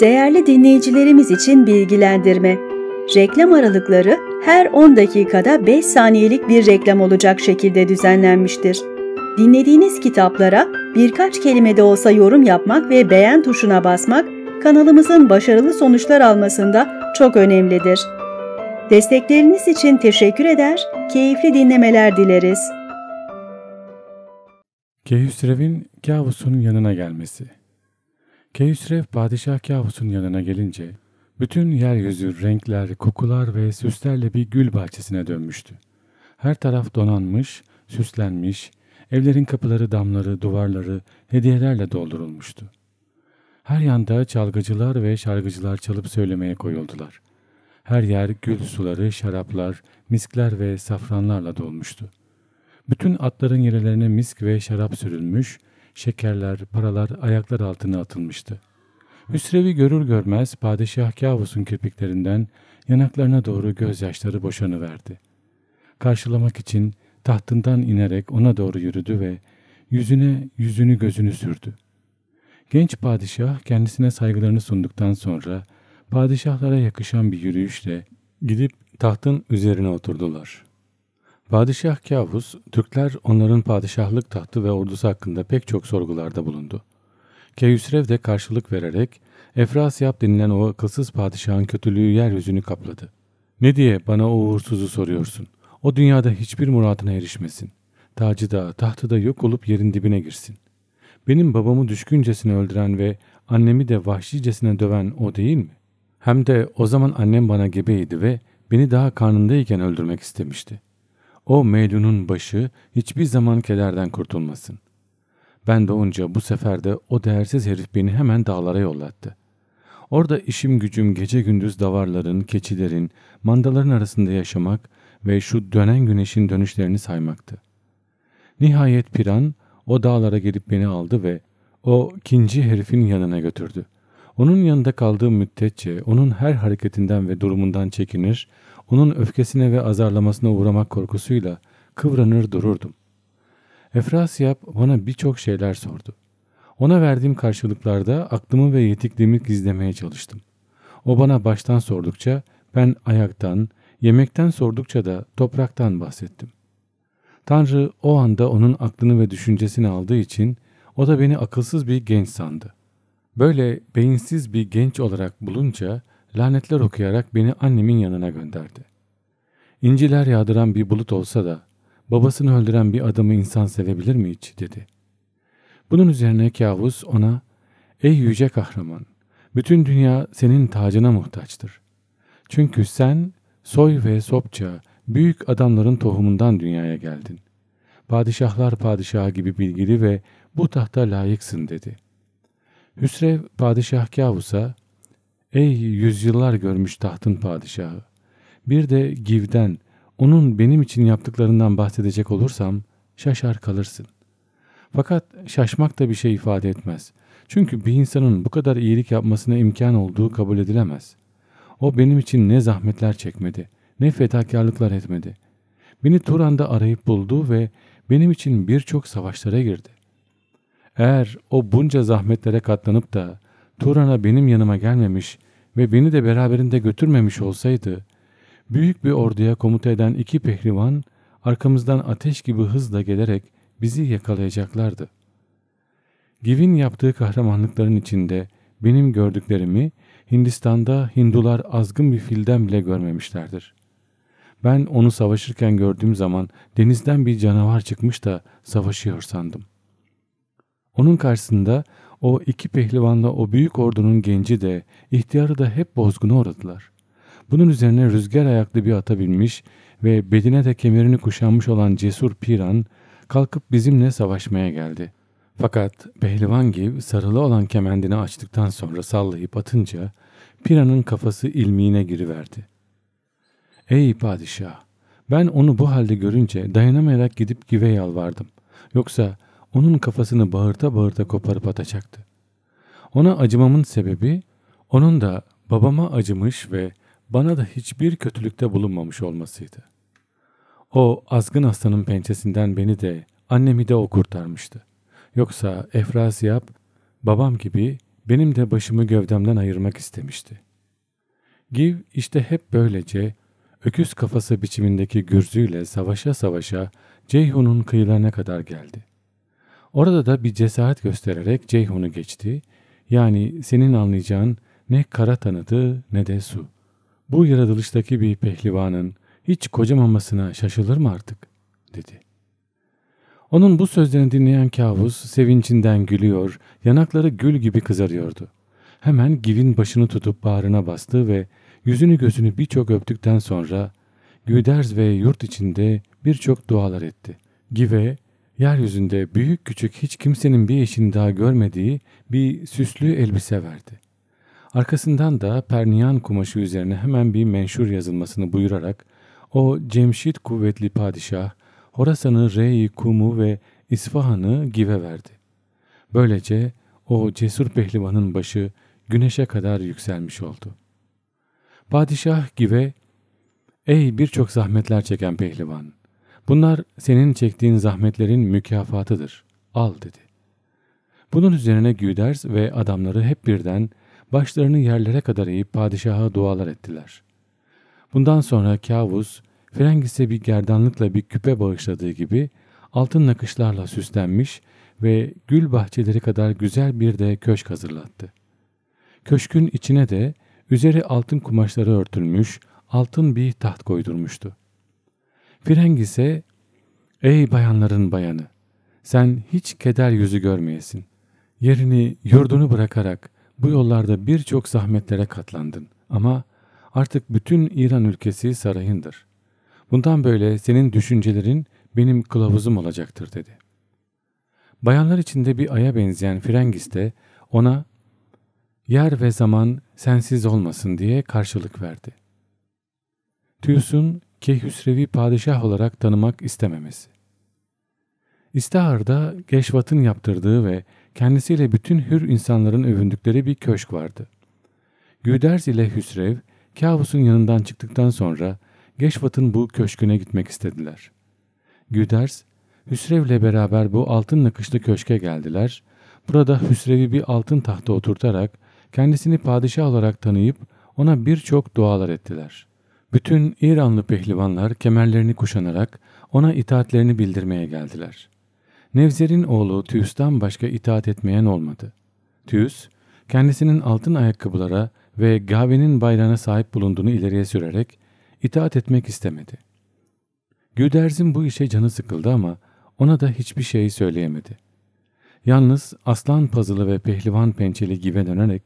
Değerli dinleyicilerimiz için bilgilendirme. Reklam aralıkları her 10 dakikada 5 saniyelik bir reklam olacak şekilde düzenlenmiştir. Dinlediğiniz kitaplara birkaç kelime de olsa yorum yapmak ve beğen tuşuna basmak kanalımızın başarılı sonuçlar almasında çok önemlidir. Destekleriniz için teşekkür eder, keyifli dinlemeler dileriz. Kehüsrev'in kabusunun yanına gelmesi Keysrev padişah kabusun yanına gelince bütün yeryüzü renkler, kokular ve süslerle bir gül bahçesine dönmüştü. Her taraf donanmış, süslenmiş, evlerin kapıları, damları, duvarları hediyelerle doldurulmuştu. Her yanda çalgıcılar ve şarkıcılar çalıp söylemeye koyuldular. Her yer gül suları, şaraplar, miskler ve safranlarla dolmuştu. Bütün atların yerilerine misk ve şarap sürülmüş, şekerler, paralar ayaklar altına atılmıştı. Hüsrev'i görür görmez padişah kabusun kirpiklerinden yanaklarına doğru gözyaşları boşanıverdi. Karşılamak için tahtından inerek ona doğru yürüdü ve yüzüne yüzünü gözünü sürdü. Genç padişah kendisine saygılarını sunduktan sonra padişahlara yakışan bir yürüyüşle gidip tahtın üzerine oturdular. Padişah Kavus, Türkler onların padişahlık tahtı ve ordusu hakkında pek çok sorgularda bulundu. Keyüsrev de karşılık vererek Efrasyap denilen o akılsız padişahın kötülüğü yeryüzünü kapladı. Ne diye bana o uğursuzu soruyorsun? O dünyada hiçbir muradına erişmesin. Tacı da tahtı da yok olup yerin dibine girsin. Benim babamı düşküncesine öldüren ve annemi de vahşicesine döven o değil mi? Hem de o zaman annem bana gebeydi ve beni daha karnındayken öldürmek istemişti. O Melun'un başı hiçbir zaman kederden kurtulmasın. Ben doğunca bu sefer de o değersiz herif beni hemen dağlara yollattı. Orada işim gücüm gece gündüz davarların, keçilerin, mandaların arasında yaşamak ve şu dönen güneşin dönüşlerini saymaktı. Nihayet Piran o dağlara gelip beni aldı ve o ikinci herifin yanına götürdü. Onun yanında kaldığım müddetçe onun her hareketinden ve durumundan çekinir, onun öfkesine ve azarlamasına uğramak korkusuyla kıvranır dururdum. Efrasiyap bana birçok şeyler sordu. Ona verdiğim karşılıklarda aklımı ve yetikliğimi gizlemeye çalıştım. O bana baştan sordukça ben ayaktan, yemekten sordukça da topraktan bahsettim. Tanrı o anda onun aklını ve düşüncesini aldığı için o da beni akılsız bir genç sandı. Böyle beyinsiz bir genç olarak bulunca lanetler okuyarak beni annemin yanına gönderdi. İnciler yağdıran bir bulut olsa da babasını öldüren bir adamı insan sevebilir mi hiç dedi. Bunun üzerine kavus ona ey yüce kahraman bütün dünya senin tacına muhtaçtır. Çünkü sen soy ve sopça büyük adamların tohumundan dünyaya geldin. Padişahlar padişahı gibi bilgili ve bu tahta layıksın dedi. Hüsrev padişah kavusa Ey yüzyıllar görmüş tahtın padişahı! Bir de Giv'den, onun benim için yaptıklarından bahsedecek olursam şaşar kalırsın. Fakat şaşmak da bir şey ifade etmez. Çünkü bir insanın bu kadar iyilik yapmasına imkan olduğu kabul edilemez. O benim için ne zahmetler çekmedi, ne fedakarlıklar etmedi. Beni Turan'da arayıp buldu ve benim için birçok savaşlara girdi. Eğer o bunca zahmetlere katlanıp da Turan'a benim yanıma gelmemiş ve beni de beraberinde götürmemiş olsaydı, büyük bir orduya komuta eden iki pehlivan arkamızdan ateş gibi hızla gelerek bizi yakalayacaklardı. Giv'in yaptığı kahramanlıkların içinde benim gördüklerimi Hindistan'da Hindular azgın bir filden bile görmemişlerdir. Ben onu savaşırken gördüğüm zaman denizden bir canavar çıkmış da savaşıyor sandım. Onun karşısında o iki pehlivanla o büyük ordunun genci de, ihtiyarı da hep bozguna uğradılar. Bunun üzerine rüzgar ayaklı bir ata binmiş ve bedine de kemerini kuşanmış olan cesur Piran, kalkıp bizimle savaşmaya geldi. Fakat pehlivan gibi sarılı olan kemendini açtıktan sonra sallayıp atınca, Piran'ın kafası ilmiğine giriverdi. Ey padişah! Ben onu bu halde görünce dayanamayarak gidip güve yalvardım. Yoksa onun kafasını bağırta bağırta koparıp atacaktı. Ona acımamın sebebi onun da babama acımış ve bana da hiçbir kötülükte bulunmamış olmasıydı. O azgın hastanın pençesinden beni de annemi de o kurtarmıştı. Yoksa Efrasiyap babam gibi benim de başımı gövdemden ayırmak istemişti. Giv işte hep böylece öküz kafası biçimindeki gürzüyle savaşa savaşa Ceyhun'un kıyılarına kadar geldi. Orada da bir cesaret göstererek Ceyhun'u geçti. Yani senin anlayacağın ne kara tanıdı ne de su. Bu yaratılıştaki bir pehlivanın hiç kocamamasına şaşılır mı artık? dedi. Onun bu sözlerini dinleyen kavus sevinçinden gülüyor, yanakları gül gibi kızarıyordu. Hemen givin başını tutup bağrına bastı ve yüzünü gözünü birçok öptükten sonra güderz ve yurt içinde birçok dualar etti. Give Yeryüzünde büyük küçük hiç kimsenin bir eşini daha görmediği bir süslü elbise verdi. Arkasından da perniyan kumaşı üzerine hemen bir menşur yazılmasını buyurarak o Cemşit kuvvetli padişah Horasan'ı Rey, Kum'u ve İsfahan'ı Give verdi. Böylece o cesur pehlivanın başı güneşe kadar yükselmiş oldu. Padişah Give, ''Ey birçok zahmetler çeken pehlivan, Bunlar senin çektiğin zahmetlerin mükafatıdır. Al dedi. Bunun üzerine Güders ve adamları hep birden başlarını yerlere kadar eğip padişaha dualar ettiler. Bundan sonra kavus Frengis'e bir gerdanlıkla bir küpe bağışladığı gibi altın nakışlarla süslenmiş ve gül bahçeleri kadar güzel bir de köşk hazırlattı. Köşkün içine de üzeri altın kumaşları örtülmüş altın bir taht koydurmuştu. Frenk ise ''Ey bayanların bayanı, sen hiç keder yüzü görmeyesin. Yerini, yurdunu bırakarak bu yollarda birçok zahmetlere katlandın ama artık bütün İran ülkesi sarayındır. Bundan böyle senin düşüncelerin benim kılavuzum olacaktır.'' dedi. Bayanlar içinde bir aya benzeyen Frengis de ona ''Yer ve zaman sensiz olmasın.'' diye karşılık verdi. Tüyüs'ün Keyhüsrevi padişah olarak tanımak istememesi. İstihar'da Geşvat'ın yaptırdığı ve kendisiyle bütün hür insanların övündükleri bir köşk vardı. Güders ile Hüsrev, Kavus'un yanından çıktıktan sonra Geşvat'ın bu köşküne gitmek istediler. Güders, Hüsrev'le beraber bu altın nakışlı köşke geldiler. Burada Hüsrev'i bir altın tahta oturtarak kendisini padişah olarak tanıyıp ona birçok dualar ettiler. Bütün İranlı pehlivanlar kemerlerini kuşanarak ona itaatlerini bildirmeye geldiler. Nevzer'in oğlu Tüyüs'ten başka itaat etmeyen olmadı. Tüyüs, kendisinin altın ayakkabılara ve Gavi'nin bayrağına sahip bulunduğunu ileriye sürerek itaat etmek istemedi. Güderz'in bu işe canı sıkıldı ama ona da hiçbir şey söyleyemedi. Yalnız aslan pazılı ve pehlivan pençeli gibi dönerek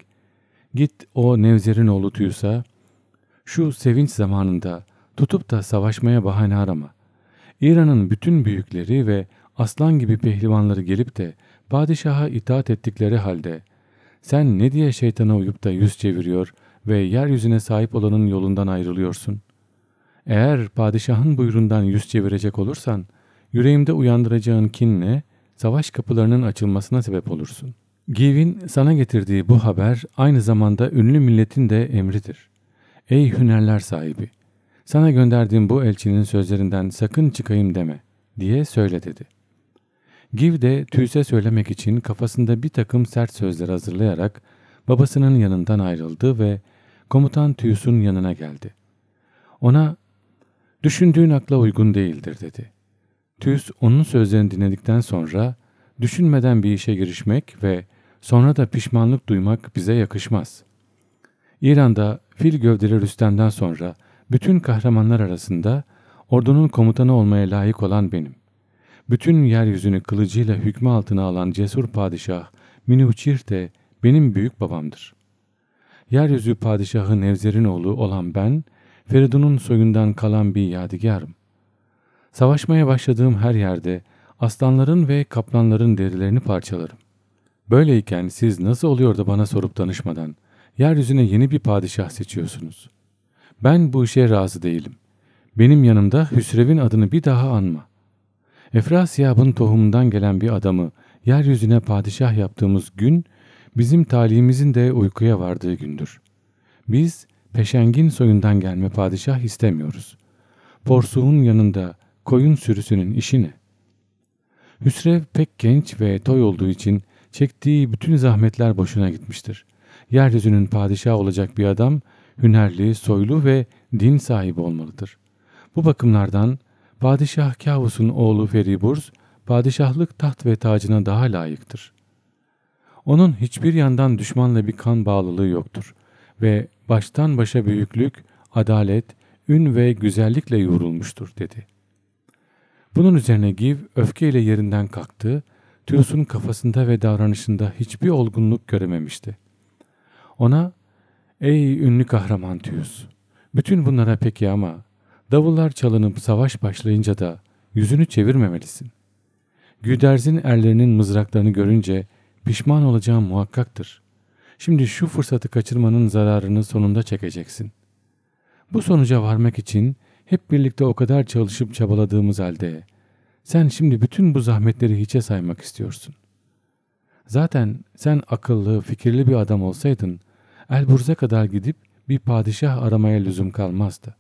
''Git o Nevzer'in oğlu Tüyüs'a şu sevinç zamanında tutup da savaşmaya bahane arama. İran'ın bütün büyükleri ve aslan gibi pehlivanları gelip de padişaha itaat ettikleri halde sen ne diye şeytana uyup da yüz çeviriyor ve yeryüzüne sahip olanın yolundan ayrılıyorsun? Eğer padişahın buyruğundan yüz çevirecek olursan yüreğimde uyandıracağın kinle savaş kapılarının açılmasına sebep olursun. Giv'in sana getirdiği bu haber aynı zamanda ünlü milletin de emridir. Ey hünerler sahibi! Sana gönderdiğim bu elçinin sözlerinden sakın çıkayım deme diye söyle dedi. Giv de Tüys'e söylemek için kafasında bir takım sert sözler hazırlayarak babasının yanından ayrıldı ve komutan Tüys'ün yanına geldi. Ona düşündüğün akla uygun değildir dedi. Tüys onun sözlerini dinledikten sonra düşünmeden bir işe girişmek ve sonra da pişmanlık duymak bize yakışmaz. İran'da Fil gövdeli Rüstem'den sonra bütün kahramanlar arasında ordunun komutanı olmaya layık olan benim. Bütün yeryüzünü kılıcıyla hükmü altına alan cesur padişah Minuçir de benim büyük babamdır. Yeryüzü padişahı Nevzer'in oğlu olan ben, Feridun'un soyundan kalan bir yadigarım. Savaşmaya başladığım her yerde aslanların ve kaplanların derilerini parçalarım. Böyleyken siz nasıl oluyor da bana sorup danışmadan yeryüzüne yeni bir padişah seçiyorsunuz. Ben bu işe razı değilim. Benim yanımda Hüsrev'in adını bir daha anma. Efrasiyab'ın tohumundan gelen bir adamı yeryüzüne padişah yaptığımız gün bizim talihimizin de uykuya vardığı gündür. Biz peşengin soyundan gelme padişah istemiyoruz. Porsuğun yanında koyun sürüsünün işi ne? Hüsrev pek genç ve toy olduğu için çektiği bütün zahmetler boşuna gitmiştir yeryüzünün padişahı olacak bir adam hünerli, soylu ve din sahibi olmalıdır. Bu bakımlardan Padişah Kavus'un oğlu Feriburz padişahlık taht ve tacına daha layıktır. Onun hiçbir yandan düşmanla bir kan bağlılığı yoktur ve baştan başa büyüklük, adalet, ün ve güzellikle yoğrulmuştur dedi. Bunun üzerine Giv öfkeyle yerinden kalktı, Tüyus'un kafasında ve davranışında hiçbir olgunluk görememişti. Ona ''Ey ünlü kahraman Tüyüz, bütün bunlara peki ama davullar çalınıp savaş başlayınca da yüzünü çevirmemelisin. Güderz'in erlerinin mızraklarını görünce pişman olacağın muhakkaktır. Şimdi şu fırsatı kaçırmanın zararını sonunda çekeceksin. Bu sonuca varmak için hep birlikte o kadar çalışıp çabaladığımız halde sen şimdi bütün bu zahmetleri hiçe saymak istiyorsun. Zaten sen akıllı, fikirli bir adam olsaydın Elburz'a kadar gidip bir padişah aramaya lüzum kalmazdı.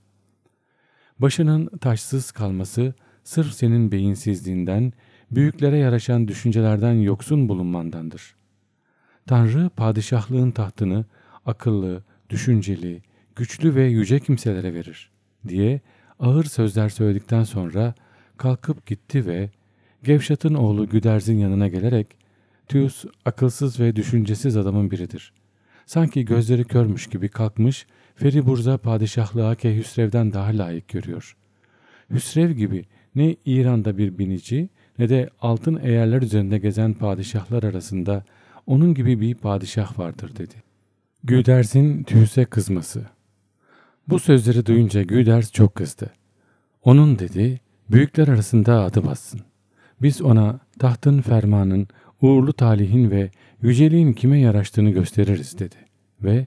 Başının taşsız kalması sırf senin beyinsizliğinden, büyüklere yaraşan düşüncelerden yoksun bulunmandandır. Tanrı padişahlığın tahtını akıllı, düşünceli, güçlü ve yüce kimselere verir diye ağır sözler söyledikten sonra kalkıp gitti ve Gevşat'ın oğlu Güderz'in yanına gelerek Tüyus akılsız ve düşüncesiz adamın biridir. Sanki gözleri körmüş gibi kalkmış, Feriburza padişahlığa ke daha layık görüyor. Hüsrev gibi ne İran'da bir binici ne de altın eğerler üzerinde gezen padişahlar arasında onun gibi bir padişah vardır dedi. Güders'in Tüyus'e kızması Bu sözleri duyunca Güders çok kızdı. Onun dedi, büyükler arasında adı bassın. Biz ona tahtın fermanın, uğurlu talihin ve yüceliğin kime yaraştığını gösteririz dedi. Ve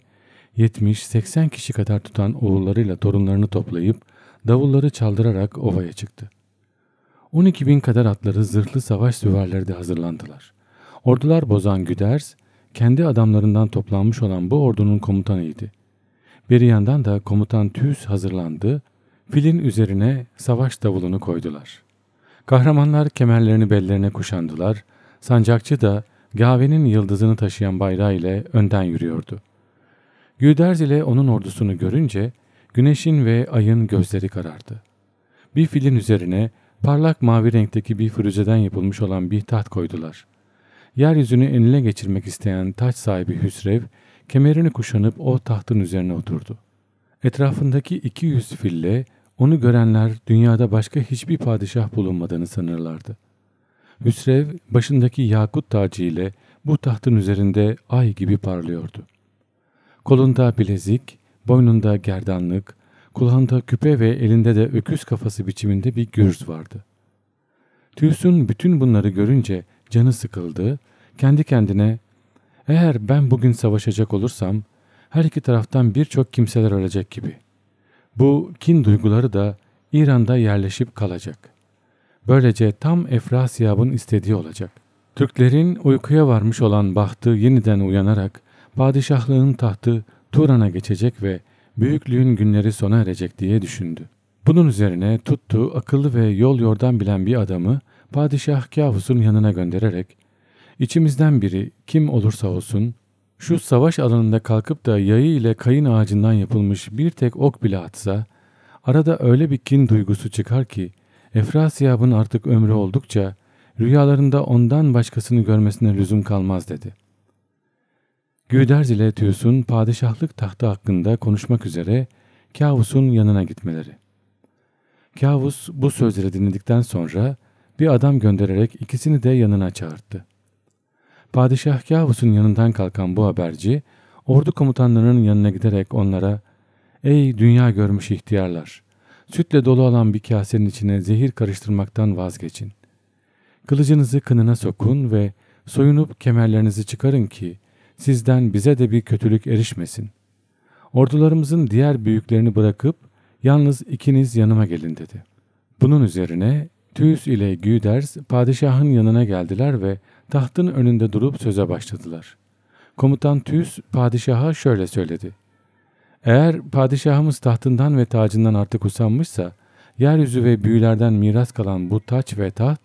70-80 kişi kadar tutan oğullarıyla torunlarını toplayıp davulları çaldırarak ovaya çıktı. 12 bin kadar atları zırhlı savaş süvarileri de hazırlandılar. Ordular bozan Güders, kendi adamlarından toplanmış olan bu ordunun komutanıydı. Bir yandan da komutan tüs hazırlandı, filin üzerine savaş davulunu koydular. Kahramanlar kemerlerini bellerine kuşandılar, Sancakçı da Gave'nin yıldızını taşıyan bayrağı ile önden yürüyordu. Güderz ile onun ordusunu görünce güneşin ve ayın gözleri karardı. Bir filin üzerine parlak mavi renkteki bir firuzeden yapılmış olan bir taht koydular. Yeryüzünü eline geçirmek isteyen taç sahibi Hüsrev, kemerini kuşanıp o tahtın üzerine oturdu. Etrafındaki 200 fille onu görenler dünyada başka hiçbir padişah bulunmadığını sanırlardı. Hüsrev başındaki yakut tacı ile bu tahtın üzerinde ay gibi parlıyordu. Kolunda bilezik, boynunda gerdanlık, kulağında küpe ve elinde de öküz kafası biçiminde bir gürz vardı. Tüysün bütün bunları görünce canı sıkıldı, kendi kendine ''Eğer ben bugün savaşacak olursam her iki taraftan birçok kimseler ölecek gibi. Bu kin duyguları da İran'da yerleşip kalacak.'' Böylece tam Efrasiyab'ın istediği olacak. Türklerin uykuya varmış olan bahtı yeniden uyanarak padişahlığın tahtı Turan'a geçecek ve büyüklüğün günleri sona erecek diye düşündü. Bunun üzerine tuttu akıllı ve yol yordan bilen bir adamı padişah kafusun yanına göndererek içimizden biri kim olursa olsun şu savaş alanında kalkıp da yayı ile kayın ağacından yapılmış bir tek ok bile atsa arada öyle bir kin duygusu çıkar ki Efrasiyab'ın artık ömrü oldukça rüyalarında ondan başkasını görmesine lüzum kalmaz dedi. Güderz ile Tüyus'un padişahlık tahtı hakkında konuşmak üzere Kavus'un yanına gitmeleri. Kavus bu sözleri dinledikten sonra bir adam göndererek ikisini de yanına çağırdı. Padişah Kavus'un yanından kalkan bu haberci ordu komutanlarının yanına giderek onlara ''Ey dünya görmüş ihtiyarlar! Sütle dolu olan bir kasenin içine zehir karıştırmaktan vazgeçin. Kılıcınızı kınına sokun ve soyunup kemerlerinizi çıkarın ki sizden bize de bir kötülük erişmesin. Ordularımızın diğer büyüklerini bırakıp yalnız ikiniz yanıma gelin dedi. Bunun üzerine Tüys ile Güders padişahın yanına geldiler ve tahtın önünde durup söze başladılar. Komutan Tüys padişaha şöyle söyledi. Eğer padişahımız tahtından ve tacından artık usanmışsa, yeryüzü ve büyülerden miras kalan bu taç ve taht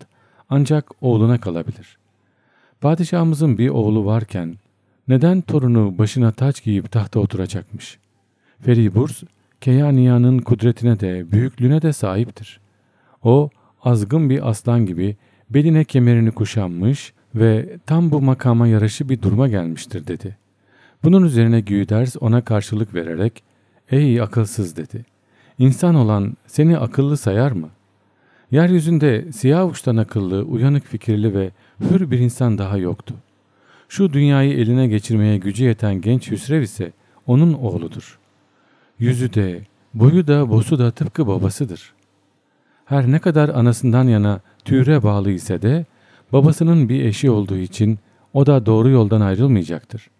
ancak oğluna kalabilir. Padişahımızın bir oğlu varken neden torunu başına taç giyip tahta oturacakmış? Feriburs, Keyaniya'nın kudretine de büyüklüğüne de sahiptir. O, azgın bir aslan gibi beline kemerini kuşanmış ve tam bu makama yaraşı bir duruma gelmiştir dedi.'' Bunun üzerine Güders ona karşılık vererek ''Ey akılsız'' dedi. ''İnsan olan seni akıllı sayar mı? Yeryüzünde siyah uçtan akıllı, uyanık fikirli ve hür bir insan daha yoktu. Şu dünyayı eline geçirmeye gücü yeten genç Hüsrev ise onun oğludur. Yüzü de, boyu da, bosu da tıpkı babasıdır. Her ne kadar anasından yana türe bağlı ise de babasının bir eşi olduğu için o da doğru yoldan ayrılmayacaktır.''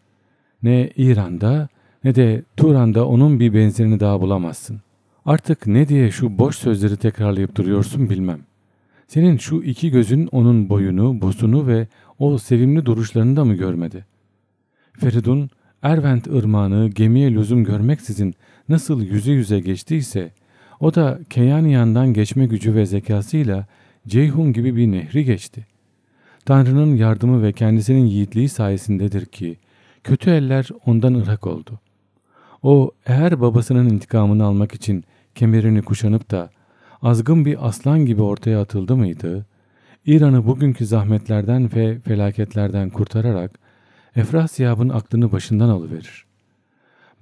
Ne İran'da ne de Turan'da onun bir benzerini daha bulamazsın. Artık ne diye şu boş sözleri tekrarlayıp duruyorsun bilmem. Senin şu iki gözün onun boyunu, bosunu ve o sevimli duruşlarını da mı görmedi? Feridun, Ervent ırmağını gemiye lüzum görmeksizin nasıl yüze yüze geçtiyse, o da Keyaniyan'dan geçme gücü ve zekasıyla Ceyhun gibi bir nehri geçti. Tanrı'nın yardımı ve kendisinin yiğitliği sayesindedir ki kötü eller ondan ırak oldu. O eğer babasının intikamını almak için kemerini kuşanıp da azgın bir aslan gibi ortaya atıldı mıydı, İran'ı bugünkü zahmetlerden ve felaketlerden kurtararak Efrasiyab'ın aklını başından alıverir.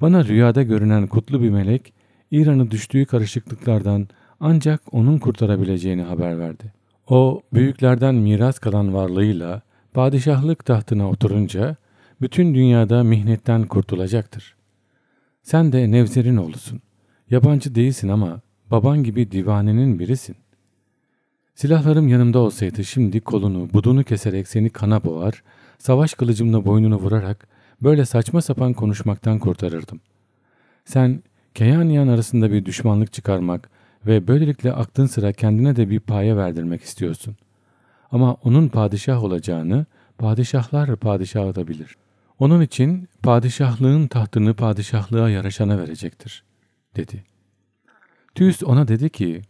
Bana rüyada görünen kutlu bir melek, İran'ı düştüğü karışıklıklardan ancak onun kurtarabileceğini haber verdi. O, büyüklerden miras kalan varlığıyla padişahlık tahtına oturunca bütün dünyada mihnetten kurtulacaktır. Sen de Nevzer'in oğlusun. Yabancı değilsin ama baban gibi divanenin birisin. Silahlarım yanımda olsaydı şimdi kolunu, budunu keserek seni kana boğar, savaş kılıcımla boynunu vurarak böyle saçma sapan konuşmaktan kurtarırdım. Sen Keyanyan arasında bir düşmanlık çıkarmak ve böylelikle aklın sıra kendine de bir paye verdirmek istiyorsun. Ama onun padişah olacağını padişahlar padişah olabilir. Onun için padişahlığın tahtını padişahlığa yaraşana verecektir, dedi. Tüyüs ona dedi ki,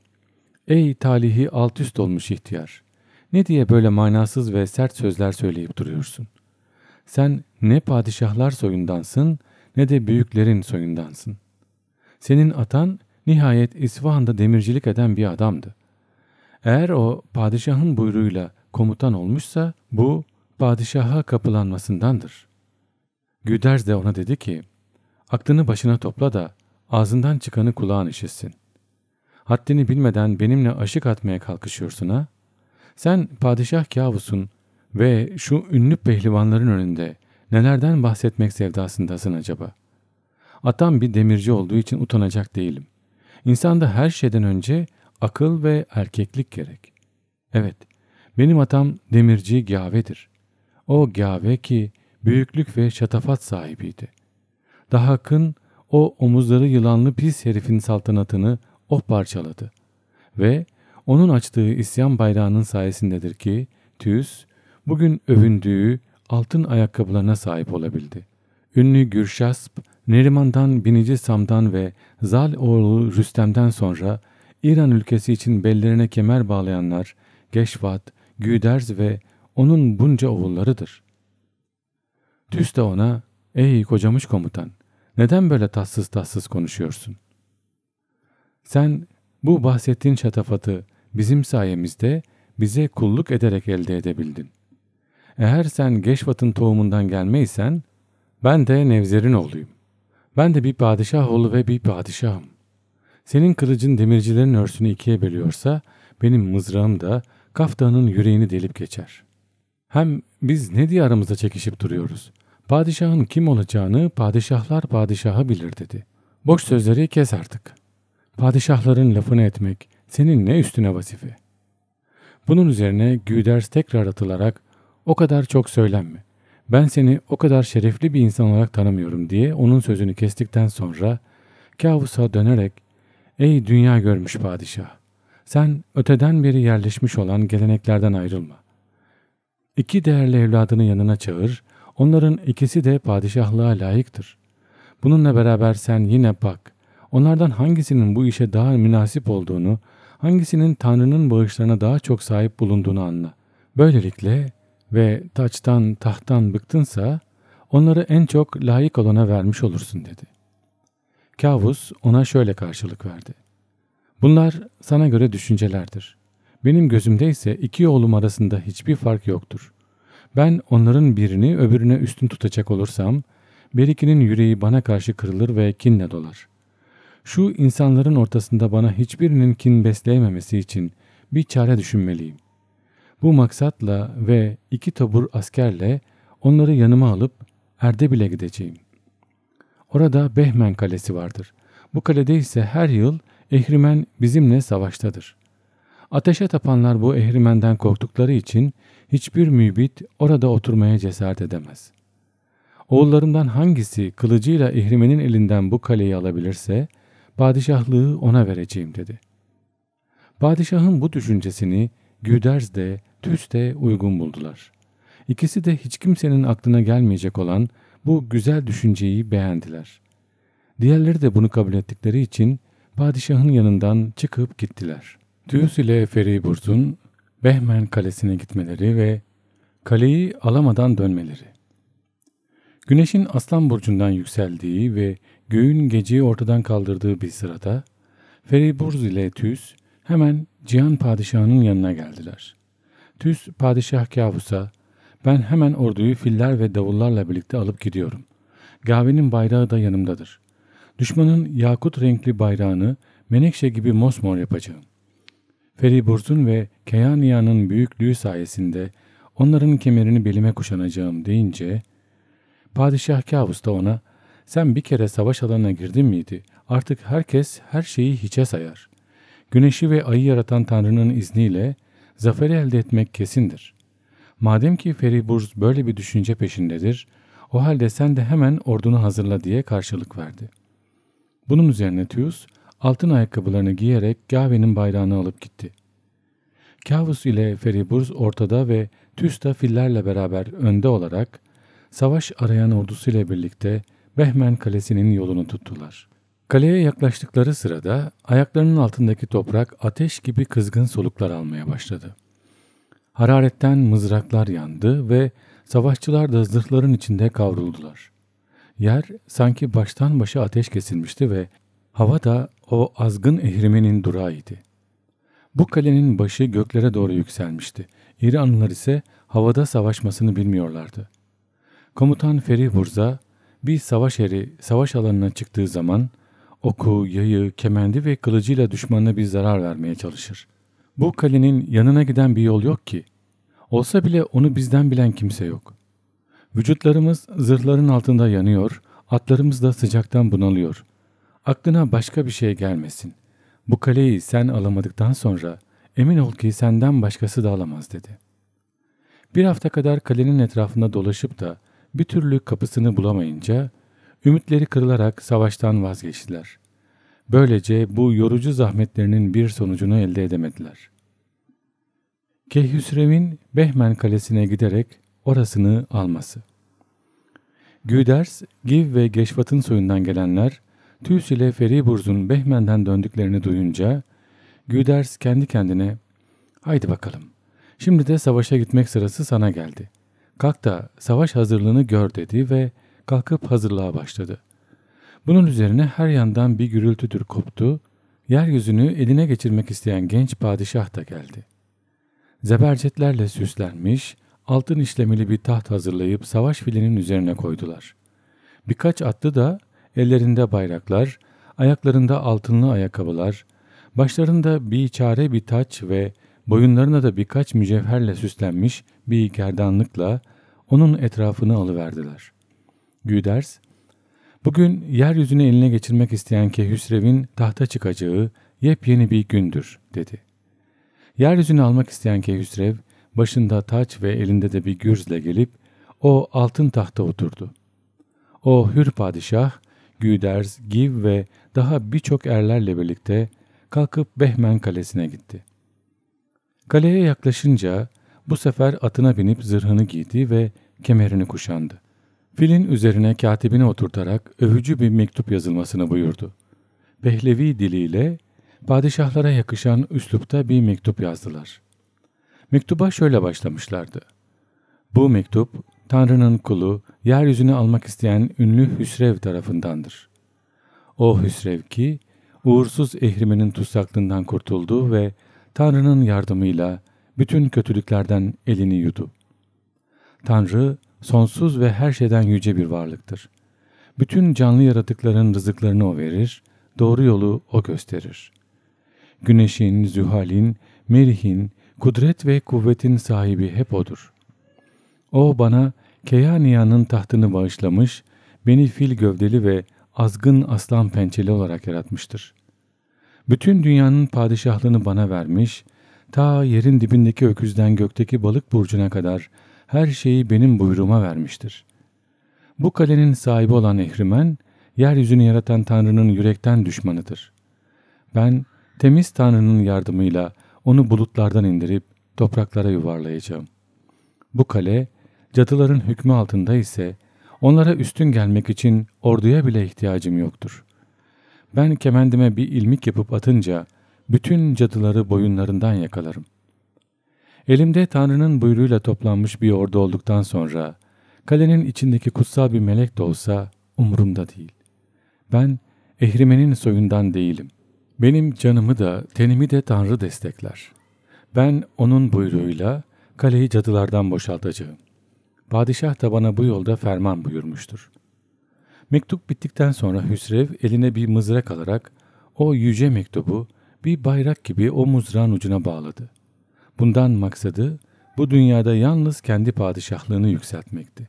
Ey talihi alt üst olmuş ihtiyar! Ne diye böyle manasız ve sert sözler söyleyip duruyorsun? Sen ne padişahlar soyundansın ne de büyüklerin soyundansın. Senin atan nihayet İsfahan'da demircilik eden bir adamdı. Eğer o padişahın buyruğuyla komutan olmuşsa bu padişaha kapılanmasındandır. Güders de ona dedi ki, aklını başına topla da ağzından çıkanı kulağın işitsin. Haddini bilmeden benimle aşık atmaya kalkışıyorsun ha? Sen padişah kavusun ve şu ünlü pehlivanların önünde nelerden bahsetmek sevdasındasın acaba? Atam bir demirci olduğu için utanacak değilim. İnsanda her şeyden önce akıl ve erkeklik gerek. Evet, benim atam demirci Gave'dir. O Gave ki büyüklük ve şatafat sahibiydi. Dahak'ın o omuzları yılanlı pis herifin saltanatını o parçaladı. Ve onun açtığı isyan bayrağının sayesindedir ki Tüs bugün övündüğü altın ayakkabılarına sahip olabildi. Ünlü Gürşasp, Neriman'dan, Binici Sam'dan ve Zal oğlu Rüstem'den sonra İran ülkesi için bellerine kemer bağlayanlar Geşvat, Güderz ve onun bunca oğullarıdır.'' Düz de ona ''Ey kocamış komutan, neden böyle tatsız tatsız konuşuyorsun?'' Sen bu bahsettiğin şatafatı bizim sayemizde bize kulluk ederek elde edebildin. Eğer sen Geşvat'ın tohumundan gelmeysen ben de Nevzer'in oğluyum. Ben de bir padişah oğlu ve bir padişahım. Senin kılıcın demircilerin örsünü ikiye bölüyorsa benim mızrağım da kaftanın yüreğini delip geçer. Hem biz ne diye aramızda çekişip duruyoruz? Padişahın kim olacağını padişahlar padişaha bilir dedi. Boş sözleri kes artık. Padişahların lafını etmek senin ne üstüne vazife. Bunun üzerine Güders tekrar atılarak o kadar çok söylenme. Ben seni o kadar şerefli bir insan olarak tanımıyorum diye onun sözünü kestikten sonra kavusa dönerek Ey dünya görmüş padişah! Sen öteden beri yerleşmiş olan geleneklerden ayrılma. İki değerli evladını yanına çağır Onların ikisi de padişahlığa layıktır. Bununla beraber sen yine bak. Onlardan hangisinin bu işe daha münasip olduğunu, hangisinin Tanrı'nın bağışlarına daha çok sahip bulunduğunu anla. Böylelikle ve taçtan tahttan bıktınsa onları en çok layık olana vermiş olursun dedi. Kavus ona şöyle karşılık verdi. Bunlar sana göre düşüncelerdir. Benim gözümde ise iki oğlum arasında hiçbir fark yoktur. Ben onların birini öbürüne üstün tutacak olursam, Beriki'nin yüreği bana karşı kırılır ve kinle dolar. Şu insanların ortasında bana hiçbirinin kin besleyememesi için bir çare düşünmeliyim. Bu maksatla ve iki tabur askerle onları yanıma alıp Erdebil'e gideceğim. Orada Behmen Kalesi vardır. Bu kalede ise her yıl Ehrimen bizimle savaştadır. Ateşe tapanlar bu Ehrimen'den korktukları için hiçbir mübit orada oturmaya cesaret edemez. Oğullarından hangisi kılıcıyla ihrimenin elinden bu kaleyi alabilirse padişahlığı ona vereceğim dedi. Padişahın bu düşüncesini Güders de Tüs de uygun buldular. İkisi de hiç kimsenin aklına gelmeyecek olan bu güzel düşünceyi beğendiler. Diğerleri de bunu kabul ettikleri için padişahın yanından çıkıp gittiler. Tüs ile Feriburt'un Behmen kalesine gitmeleri ve kaleyi alamadan dönmeleri. Güneşin Aslan Burcu'ndan yükseldiği ve göğün geceyi ortadan kaldırdığı bir sırada Feriburz ile Tüs hemen Cihan Padişahı'nın yanına geldiler. Tüs Padişah Kabus'a ben hemen orduyu filler ve davullarla birlikte alıp gidiyorum. Gavenin bayrağı da yanımdadır. Düşmanın yakut renkli bayrağını menekşe gibi mosmor yapacağım. Feriburz'un ve Keyanya'nın büyüklüğü sayesinde onların kemerini belime kuşanacağım deyince padişah kabus da ona sen bir kere savaş alanına girdin miydi? Artık herkes her şeyi hiçe sayar. Güneşi ve ayı yaratan Tanrı'nın izniyle zaferi elde etmek kesindir. Madem ki Feriburs böyle bir düşünce peşindedir, o halde sen de hemen ordunu hazırla diye karşılık verdi. Bunun üzerine Tüyus altın ayakkabılarını giyerek Gave'nin bayrağını alıp gitti. Kavus ile Feriburs ortada ve Tüsta fillerle beraber önde olarak savaş arayan ordusuyla birlikte Behmen Kalesi'nin yolunu tuttular. Kaleye yaklaştıkları sırada ayaklarının altındaki toprak ateş gibi kızgın soluklar almaya başladı. Hararetten mızraklar yandı ve savaşçılar da zırhların içinde kavruldular. Yer sanki baştan başa ateş kesilmişti ve hava da o azgın ehrimenin durağıydı. Bu kalenin başı göklere doğru yükselmişti. İri anılar ise havada savaşmasını bilmiyorlardı. Komutan Feri Burza bir savaş eri savaş alanına çıktığı zaman oku, yayı, kemendi ve kılıcıyla düşmanına bir zarar vermeye çalışır. Bu kalenin yanına giden bir yol yok ki. Olsa bile onu bizden bilen kimse yok. Vücutlarımız zırhların altında yanıyor, atlarımız da sıcaktan bunalıyor. Aklına başka bir şey gelmesin.'' Bu kaleyi sen alamadıktan sonra emin ol ki senden başkası da alamaz dedi. Bir hafta kadar kalenin etrafında dolaşıp da bir türlü kapısını bulamayınca ümitleri kırılarak savaştan vazgeçtiler. Böylece bu yorucu zahmetlerinin bir sonucunu elde edemediler. Kehüsrev'in Behmen kalesine giderek orasını alması. Güders, Giv ve Geşvat'ın soyundan gelenler Tüs ile Feriburz'un Behmen'den döndüklerini duyunca Güders kendi kendine ''Haydi bakalım, şimdi de savaşa gitmek sırası sana geldi. Kalk da savaş hazırlığını gör.'' dedi ve kalkıp hazırlığa başladı. Bunun üzerine her yandan bir gürültüdür koptu, yeryüzünü eline geçirmek isteyen genç padişah da geldi. Zebercetlerle süslenmiş, altın işlemeli bir taht hazırlayıp savaş filinin üzerine koydular. Birkaç attı da ellerinde bayraklar, ayaklarında altınlı ayakkabılar, başlarında bir çare bir taç ve boyunlarına da birkaç mücevherle süslenmiş bir gerdanlıkla onun etrafını alıverdiler. Güders, bugün yeryüzünü eline geçirmek isteyen Kehüsrev'in tahta çıkacağı yepyeni bir gündür, dedi. Yeryüzünü almak isteyen Kehüsrev, başında taç ve elinde de bir gürzle gelip o altın tahta oturdu. O hür padişah Güders, Giv ve daha birçok erlerle birlikte kalkıp Behmen kalesine gitti. Kaleye yaklaşınca bu sefer atına binip zırhını giydi ve kemerini kuşandı. Filin üzerine katibini oturtarak övücü bir mektup yazılmasını buyurdu. Pehlevi diliyle padişahlara yakışan üslupta bir mektup yazdılar. Mektuba şöyle başlamışlardı. Bu mektup Tanrı'nın kulu, yeryüzünü almak isteyen ünlü Hüsrev tarafındandır. O Hüsrev ki, uğursuz ehriminin tutsaklığından kurtuldu ve Tanrı'nın yardımıyla bütün kötülüklerden elini yudu. Tanrı, sonsuz ve her şeyden yüce bir varlıktır. Bütün canlı yaratıkların rızıklarını O verir, doğru yolu O gösterir. Güneşin, Zühal'in, Merih'in, kudret ve kuvvetin sahibi hep O'dur. O bana Keyania'nın tahtını bağışlamış, beni fil gövdeli ve azgın aslan pençeli olarak yaratmıştır. Bütün dünyanın padişahlığını bana vermiş, ta yerin dibindeki öküzden gökteki balık burcuna kadar her şeyi benim buyruğuma vermiştir. Bu kalenin sahibi olan Ehrimen, yeryüzünü yaratan Tanrı'nın yürekten düşmanıdır. Ben, temiz Tanrı'nın yardımıyla onu bulutlardan indirip topraklara yuvarlayacağım. Bu kale, Cadıların hükmü altında ise onlara üstün gelmek için orduya bile ihtiyacım yoktur. Ben kemendime bir ilmik yapıp atınca bütün cadıları boyunlarından yakalarım. Elimde Tanrı'nın buyruğuyla toplanmış bir ordu olduktan sonra kalenin içindeki kutsal bir melek de olsa umurumda değil. Ben ehrimenin soyundan değilim. Benim canımı da tenimi de Tanrı destekler. Ben onun buyruğuyla kaleyi cadılardan boşaltacağım. Padişah da bana bu yolda ferman buyurmuştur. Mektup bittikten sonra Hüsrev eline bir mızrak alarak o yüce mektubu bir bayrak gibi o mızrağın ucuna bağladı. Bundan maksadı bu dünyada yalnız kendi padişahlığını yükseltmekti.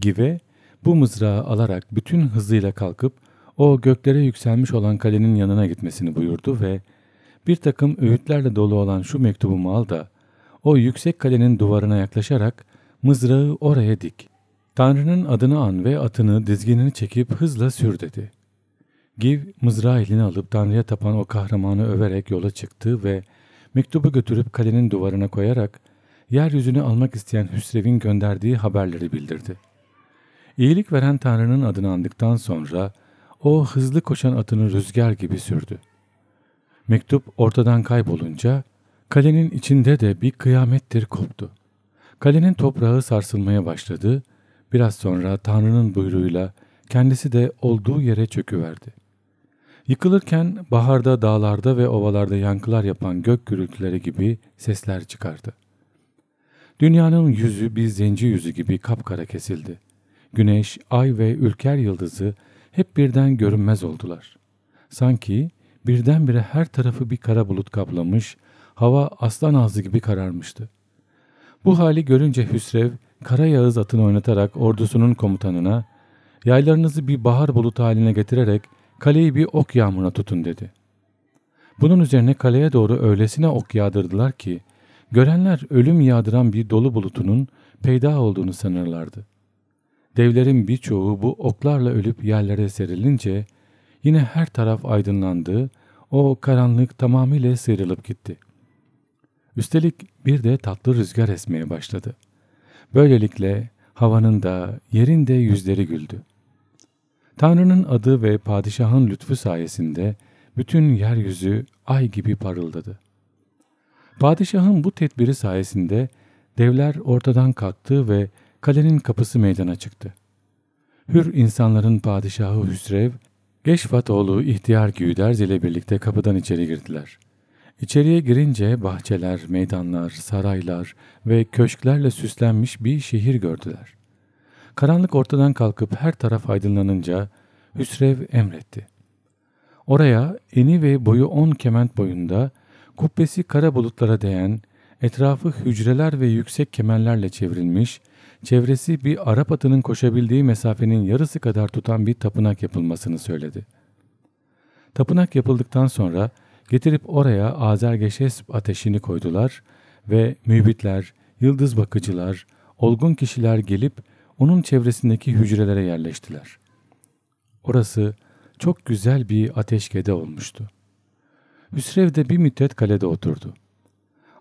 Give bu mızrağı alarak bütün hızıyla kalkıp o göklere yükselmiş olan kalenin yanına gitmesini buyurdu ve bir takım öğütlerle dolu olan şu mektubumu al da o yüksek kalenin duvarına yaklaşarak Mızrağı oraya dik. Tanrı'nın adını an ve atını dizginini çekip hızla sür dedi. Giv mızrağı eline alıp Tanrı'ya tapan o kahramanı överek yola çıktı ve mektubu götürüp kalenin duvarına koyarak yeryüzünü almak isteyen Hüsrev'in gönderdiği haberleri bildirdi. İyilik veren Tanrı'nın adını andıktan sonra o hızlı koşan atını rüzgar gibi sürdü. Mektup ortadan kaybolunca kalenin içinde de bir kıyamettir koptu. Kalenin toprağı sarsılmaya başladı. Biraz sonra Tanrı'nın buyruğuyla kendisi de olduğu yere çöküverdi. Yıkılırken baharda dağlarda ve ovalarda yankılar yapan gök gürültüleri gibi sesler çıkardı. Dünyanın yüzü bir zenci yüzü gibi kapkara kesildi. Güneş, ay ve ülker yıldızı hep birden görünmez oldular. Sanki birdenbire her tarafı bir kara bulut kaplamış, hava aslan ağzı gibi kararmıştı. Bu hali görünce Hüsrev, kara yağız atını oynatarak ordusunun komutanına, yaylarınızı bir bahar bulutu haline getirerek kaleyi bir ok yağmuruna tutun dedi. Bunun üzerine kaleye doğru öylesine ok yağdırdılar ki, görenler ölüm yağdıran bir dolu bulutunun peyda olduğunu sanırlardı. Devlerin birçoğu bu oklarla ölüp yerlere serilince, yine her taraf aydınlandı, o karanlık tamamıyla sıyrılıp gitti.'' Üstelik bir de tatlı rüzgar esmeye başladı. Böylelikle havanın da yerin de yüzleri güldü. Tanrı'nın adı ve padişahın lütfu sayesinde bütün yeryüzü ay gibi parıldadı. Padişahın bu tedbiri sayesinde devler ortadan kalktı ve kalenin kapısı meydana çıktı. Hür insanların padişahı Hüsrev, Geşfat oğlu İhtiyar Güyders ile birlikte kapıdan içeri girdiler.'' İçeriye girince bahçeler, meydanlar, saraylar ve köşklerle süslenmiş bir şehir gördüler. Karanlık ortadan kalkıp her taraf aydınlanınca Hüsrev emretti. Oraya eni ve boyu on kement boyunda, kubbesi kara bulutlara değen, etrafı hücreler ve yüksek kemerlerle çevrilmiş, çevresi bir Arap atının koşabildiği mesafenin yarısı kadar tutan bir tapınak yapılmasını söyledi. Tapınak yapıldıktan sonra Getirip oraya Azergeşesp ateşini koydular ve mübitler, yıldız bakıcılar, olgun kişiler gelip onun çevresindeki hücrelere yerleştiler. Orası çok güzel bir ateşkede olmuştu. Hüsrev de bir müddet kalede oturdu.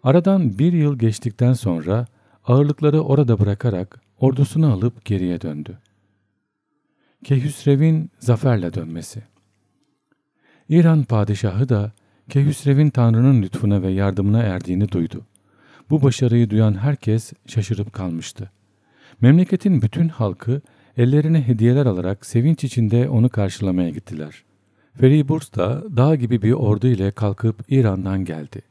Aradan bir yıl geçtikten sonra ağırlıkları orada bırakarak ordusunu alıp geriye döndü. Kehüsrev'in zaferle dönmesi İran padişahı da Kehüsrev'in Tanrı'nın lütfuna ve yardımına erdiğini duydu. Bu başarıyı duyan herkes şaşırıp kalmıştı. Memleketin bütün halkı ellerine hediyeler alarak sevinç içinde onu karşılamaya gittiler. Feriburs da dağ gibi bir ordu ile kalkıp İran'dan geldi.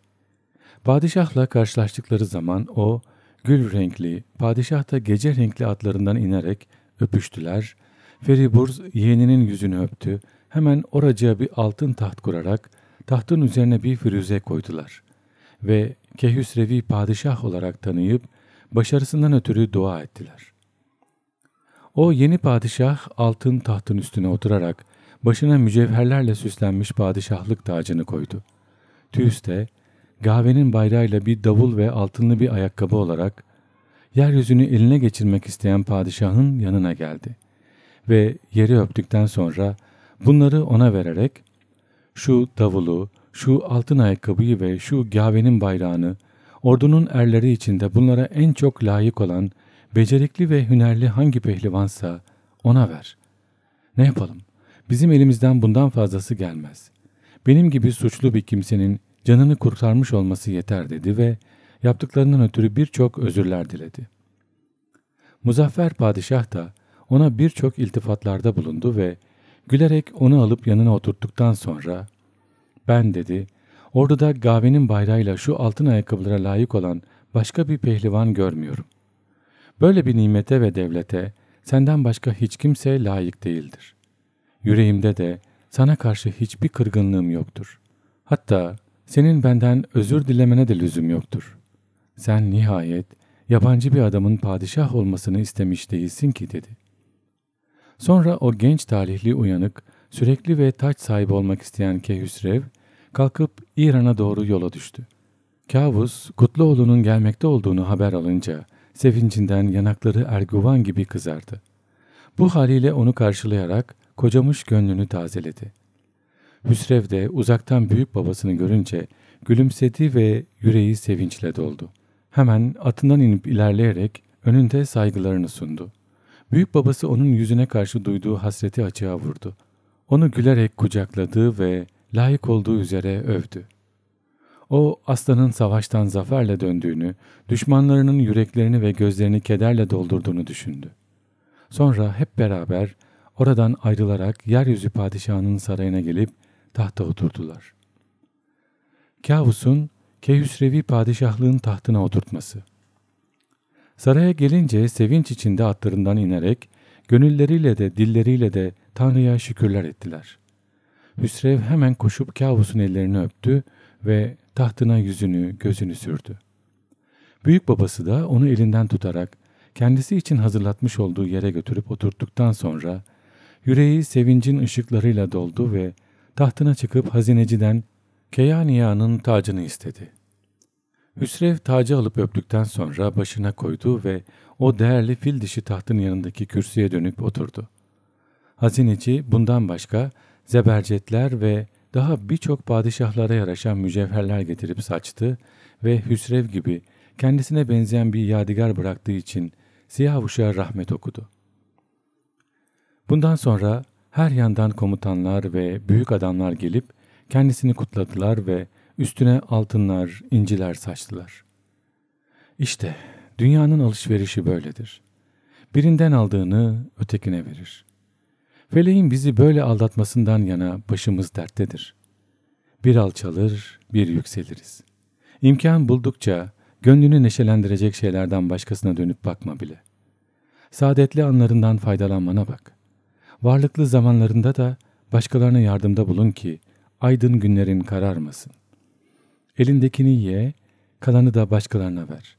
Padişahla karşılaştıkları zaman o gül renkli, padişah da gece renkli atlarından inerek öpüştüler. Feriburs yeğeninin yüzünü öptü. Hemen oracığa bir altın taht kurarak tahtın üzerine bir firuze koydular ve Kehüsrevi padişah olarak tanıyıp başarısından ötürü dua ettiler. O yeni padişah altın tahtın üstüne oturarak başına mücevherlerle süslenmiş padişahlık tacını koydu. Tüys de gavenin bayrağıyla bir davul ve altınlı bir ayakkabı olarak yeryüzünü eline geçirmek isteyen padişahın yanına geldi. Ve yeri öptükten sonra bunları ona vererek şu davulu, şu altın ayakkabıyı ve şu gavenin bayrağını, ordunun erleri içinde bunlara en çok layık olan, becerikli ve hünerli hangi pehlivansa ona ver. Ne yapalım? Bizim elimizden bundan fazlası gelmez. Benim gibi suçlu bir kimsenin canını kurtarmış olması yeter dedi ve yaptıklarından ötürü birçok özürler diledi. Muzaffer padişah da ona birçok iltifatlarda bulundu ve Gülerek onu alıp yanına oturttuktan sonra ben dedi orduda Gave'nin bayrağıyla şu altın ayakkabılara layık olan başka bir pehlivan görmüyorum. Böyle bir nimete ve devlete senden başka hiç kimse layık değildir. Yüreğimde de sana karşı hiçbir kırgınlığım yoktur. Hatta senin benden özür dilemene de lüzum yoktur. Sen nihayet yabancı bir adamın padişah olmasını istemiş değilsin ki dedi. Sonra o genç talihli uyanık, sürekli ve taç sahibi olmak isteyen Kehüsrev, kalkıp İran'a doğru yola düştü. Kavus, Kutluoğlu'nun gelmekte olduğunu haber alınca, sevincinden yanakları erguvan gibi kızardı. Bu haliyle onu karşılayarak kocamış gönlünü tazeledi. Hüsrev de uzaktan büyük babasını görünce gülümsedi ve yüreği sevinçle doldu. Hemen atından inip ilerleyerek önünde saygılarını sundu. Büyük babası onun yüzüne karşı duyduğu hasreti açığa vurdu. Onu gülerek kucakladı ve layık olduğu üzere övdü. O aslanın savaştan zaferle döndüğünü, düşmanlarının yüreklerini ve gözlerini kederle doldurduğunu düşündü. Sonra hep beraber oradan ayrılarak yeryüzü padişahının sarayına gelip tahta oturdular. Kavus'un Keyhüsrevi padişahlığın tahtına oturtması Saraya gelince sevinç içinde atlarından inerek gönülleriyle de dilleriyle de Tanrı'ya şükürler ettiler. Hüsrev hemen koşup kabusun ellerini öptü ve tahtına yüzünü gözünü sürdü. Büyük babası da onu elinden tutarak kendisi için hazırlatmış olduğu yere götürüp oturttuktan sonra yüreği sevincin ışıklarıyla doldu ve tahtına çıkıp hazineciden Keyaniya'nın tacını istedi.'' Hüsrev tacı alıp öptükten sonra başına koydu ve o değerli fil dişi tahtın yanındaki kürsüye dönüp oturdu. Hazineci bundan başka zebercetler ve daha birçok padişahlara yaraşan mücevherler getirip saçtı ve Hüsrev gibi kendisine benzeyen bir yadigar bıraktığı için siyah uşağa rahmet okudu. Bundan sonra her yandan komutanlar ve büyük adamlar gelip kendisini kutladılar ve Üstüne altınlar, inciler saçtılar. İşte dünyanın alışverişi böyledir. Birinden aldığını ötekine verir. Feleğin bizi böyle aldatmasından yana başımız derttedir. Bir alçalır, bir yükseliriz. İmkan buldukça gönlünü neşelendirecek şeylerden başkasına dönüp bakma bile. Saadetli anlarından faydalanmana bak. Varlıklı zamanlarında da başkalarına yardımda bulun ki aydın günlerin kararmasın. Elindekini ye, kalanı da başkalarına ver.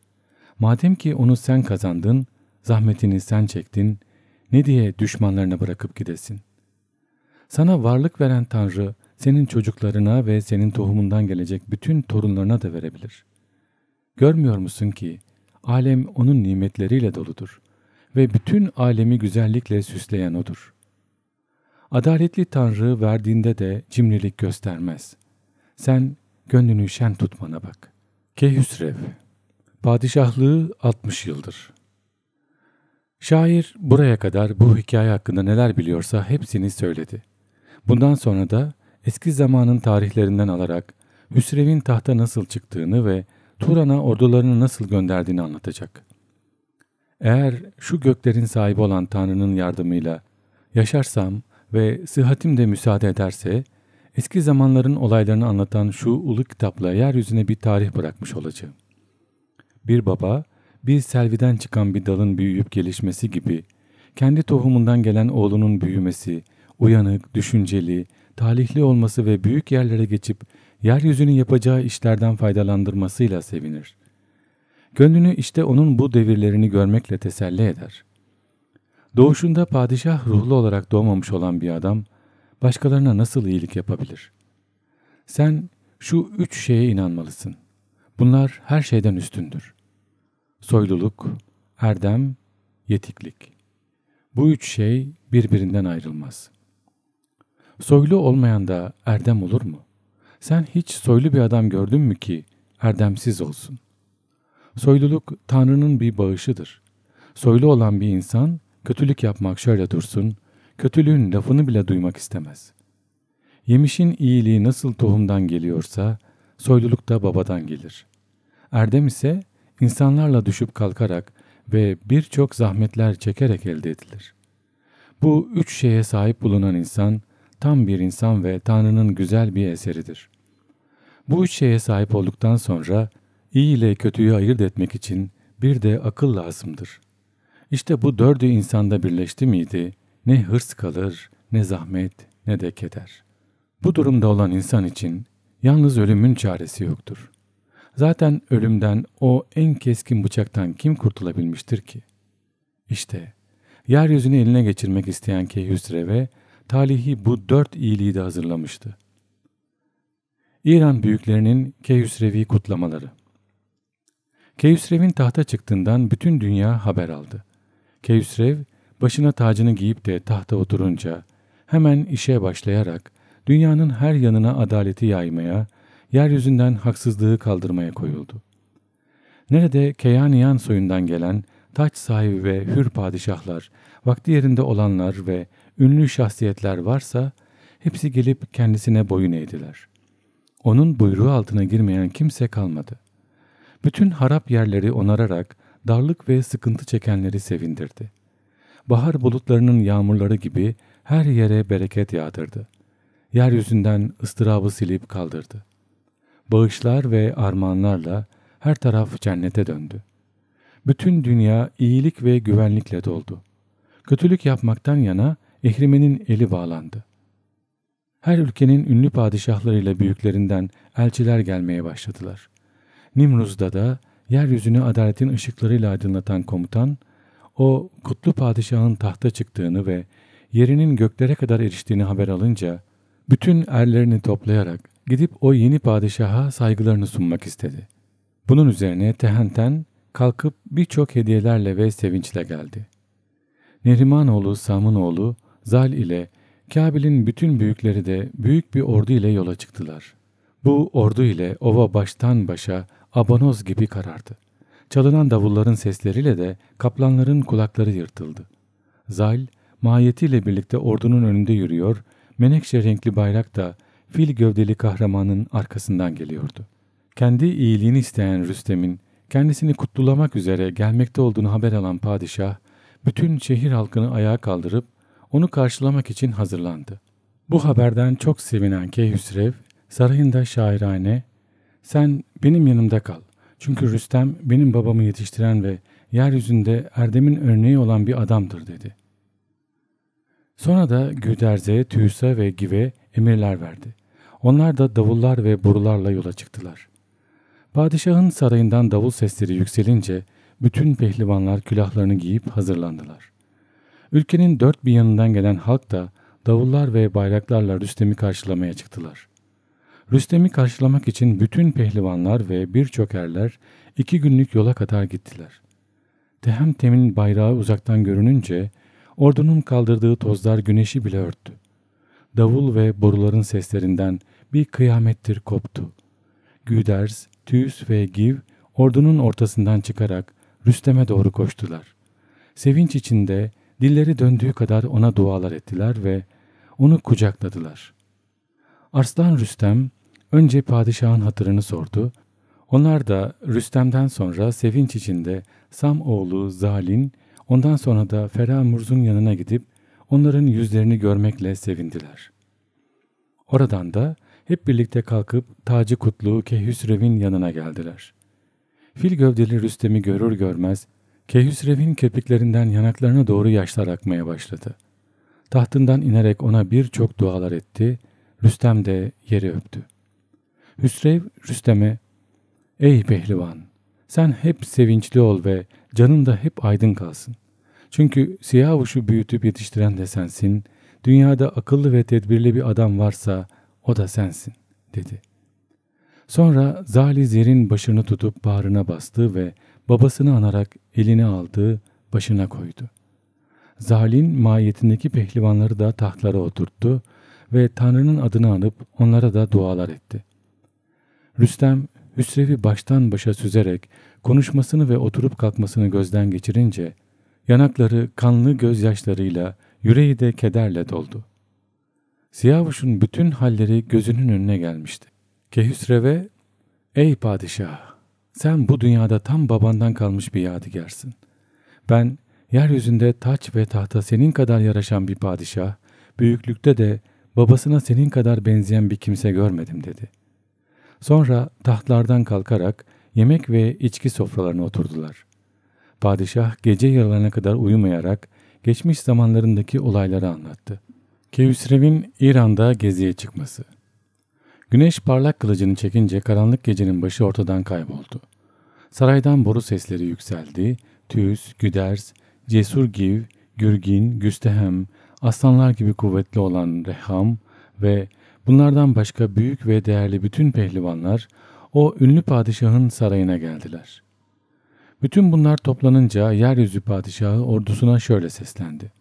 Madem ki onu sen kazandın, zahmetini sen çektin, ne diye düşmanlarına bırakıp gidesin? Sana varlık veren Tanrı, senin çocuklarına ve senin tohumundan gelecek bütün torunlarına da verebilir. Görmüyor musun ki, alem onun nimetleriyle doludur ve bütün alemi güzellikle süsleyen odur. Adaletli Tanrı verdiğinde de cimrilik göstermez. Sen Gönlünü şen tutmana bak. Keyhüsrev Padişahlığı 60 yıldır. Şair buraya kadar bu hikaye hakkında neler biliyorsa hepsini söyledi. Bundan sonra da eski zamanın tarihlerinden alarak Hüsrev'in tahta nasıl çıktığını ve Turan'a ordularını nasıl gönderdiğini anlatacak. Eğer şu göklerin sahibi olan Tanrı'nın yardımıyla yaşarsam ve sıhhatim de müsaade ederse Eski zamanların olaylarını anlatan şu ulu kitapla yeryüzüne bir tarih bırakmış olacağım. Bir baba, bir selviden çıkan bir dalın büyüyüp gelişmesi gibi, kendi tohumundan gelen oğlunun büyümesi, uyanık, düşünceli, talihli olması ve büyük yerlere geçip yeryüzünün yapacağı işlerden faydalandırmasıyla sevinir. Gönlünü işte onun bu devirlerini görmekle teselli eder. Doğuşunda padişah ruhlu olarak doğmamış olan bir adam, başkalarına nasıl iyilik yapabilir? Sen şu üç şeye inanmalısın. Bunlar her şeyden üstündür. Soyluluk, erdem, yetiklik. Bu üç şey birbirinden ayrılmaz. Soylu olmayan da erdem olur mu? Sen hiç soylu bir adam gördün mü ki erdemsiz olsun? Soyluluk Tanrı'nın bir bağışıdır. Soylu olan bir insan kötülük yapmak şöyle dursun, kötülüğün lafını bile duymak istemez. Yemişin iyiliği nasıl tohumdan geliyorsa, soyluluk da babadan gelir. Erdem ise insanlarla düşüp kalkarak ve birçok zahmetler çekerek elde edilir. Bu üç şeye sahip bulunan insan, tam bir insan ve Tanrı'nın güzel bir eseridir. Bu üç şeye sahip olduktan sonra, iyi ile kötüyü ayırt etmek için bir de akıl lazımdır. İşte bu dördü insanda birleşti miydi, ne hırs kalır, ne zahmet, ne de keder. Bu durumda olan insan için yalnız ölümün çaresi yoktur. Zaten ölümden o en keskin bıçaktan kim kurtulabilmiştir ki? İşte yeryüzünü eline geçirmek isteyen Keyhüsrev'e talihi bu dört iyiliği de hazırlamıştı. İran büyüklerinin Keyhüsrev'i kutlamaları Keyhüsrev'in tahta çıktığından bütün dünya haber aldı. Keyhüsrev başına tacını giyip de tahta oturunca hemen işe başlayarak dünyanın her yanına adaleti yaymaya, yeryüzünden haksızlığı kaldırmaya koyuldu. Nerede Keyaniyan soyundan gelen taç sahibi ve hür padişahlar, vakti yerinde olanlar ve ünlü şahsiyetler varsa hepsi gelip kendisine boyun eğdiler. Onun buyruğu altına girmeyen kimse kalmadı. Bütün harap yerleri onararak darlık ve sıkıntı çekenleri sevindirdi bahar bulutlarının yağmurları gibi her yere bereket yağdırdı. Yeryüzünden ıstırabı silip kaldırdı. Bağışlar ve armağanlarla her taraf cennete döndü. Bütün dünya iyilik ve güvenlikle doldu. Kötülük yapmaktan yana Ehrimen'in eli bağlandı. Her ülkenin ünlü padişahlarıyla büyüklerinden elçiler gelmeye başladılar. Nimruz'da da yeryüzünü adaletin ışıklarıyla aydınlatan komutan o kutlu padişahın tahta çıktığını ve yerinin göklere kadar eriştiğini haber alınca bütün erlerini toplayarak gidip o yeni padişaha saygılarını sunmak istedi. Bunun üzerine Tehenten kalkıp birçok hediyelerle ve sevinçle geldi. Nerimanoğlu, Samınoğlu Zal ile Kabil'in bütün büyükleri de büyük bir ordu ile yola çıktılar. Bu ordu ile ova baştan başa abanoz gibi karardı. Çalınan davulların sesleriyle de kaplanların kulakları yırtıldı. Zal, mahiyetiyle birlikte ordunun önünde yürüyor, menekşe renkli bayrak da fil gövdeli kahramanın arkasından geliyordu. Kendi iyiliğini isteyen Rüstem'in kendisini kutlulamak üzere gelmekte olduğunu haber alan padişah, bütün şehir halkını ayağa kaldırıp onu karşılamak için hazırlandı. Bu haberden çok sevinen Keyhüsrev, sarayında şairane, ''Sen benim yanımda kal, çünkü Rüstem benim babamı yetiştiren ve yeryüzünde Erdem'in örneği olan bir adamdır dedi. Sonra da Güderze, Tüysa ve Give emirler verdi. Onlar da davullar ve borularla yola çıktılar. Padişahın sarayından davul sesleri yükselince bütün pehlivanlar külahlarını giyip hazırlandılar. Ülkenin dört bir yanından gelen halk da davullar ve bayraklarla Rüstem'i karşılamaya çıktılar. Rüstem'i karşılamak için bütün pehlivanlar ve birçok erler iki günlük yola kadar gittiler. Tehemtem'in bayrağı uzaktan görününce ordunun kaldırdığı tozlar güneşi bile örttü. Davul ve boruların seslerinden bir kıyamettir koptu. Güders, Tüys ve Giv ordunun ortasından çıkarak Rüstem'e doğru koştular. Sevinç içinde dilleri döndüğü kadar ona dualar ettiler ve onu kucakladılar. Arslan Rüstem Önce padişahın hatırını sordu. Onlar da Rüstem'den sonra sevinç içinde Sam oğlu Zalin, ondan sonra da Ferah Murz'un yanına gidip onların yüzlerini görmekle sevindiler. Oradan da hep birlikte kalkıp tacı Kutlu Kehüsrev'in yanına geldiler. Fil gövdeli Rüstem'i görür görmez Kehüsrev'in köpüklerinden yanaklarına doğru yaşlar akmaya başladı. Tahtından inerek ona birçok dualar etti, Rüstem de yeri öptü. Hüsrev Rüstem'e ''Ey pehlivan, sen hep sevinçli ol ve canın da hep aydın kalsın. Çünkü siyavuşu büyütüp yetiştiren de sensin, dünyada akıllı ve tedbirli bir adam varsa o da sensin.'' dedi. Sonra Zali Zer'in başını tutup bağrına bastı ve babasını anarak elini aldı, başına koydu. Zalin mahiyetindeki pehlivanları da tahtlara oturttu ve Tanrı'nın adını anıp onlara da dualar etti. Rüstem, Hüsrev'i baştan başa süzerek konuşmasını ve oturup kalkmasını gözden geçirince yanakları kanlı gözyaşlarıyla, yüreği de kederle doldu. Siyavuş'un bütün halleri gözünün önüne gelmişti. Kehüsrev'e, ''Ey padişah, sen bu dünyada tam babandan kalmış bir yadigarsın. Ben, yeryüzünde taç ve tahta senin kadar yaraşan bir padişah, büyüklükte de babasına senin kadar benzeyen bir kimse görmedim.'' dedi. Sonra tahtlardan kalkarak yemek ve içki sofralarına oturdular. Padişah gece yarılarına kadar uyumayarak geçmiş zamanlarındaki olayları anlattı. Kevsrev'in İran'da geziye çıkması. Güneş parlak kılıcını çekince karanlık gecenin başı ortadan kayboldu. Saraydan boru sesleri yükseldi. Tüys, Güders, Cesur Giv, Gürgin, Güstehem, aslanlar gibi kuvvetli olan Reham ve Bunlardan başka büyük ve değerli bütün pehlivanlar o ünlü padişahın sarayına geldiler. Bütün bunlar toplanınca yeryüzü padişahı ordusuna şöyle seslendi.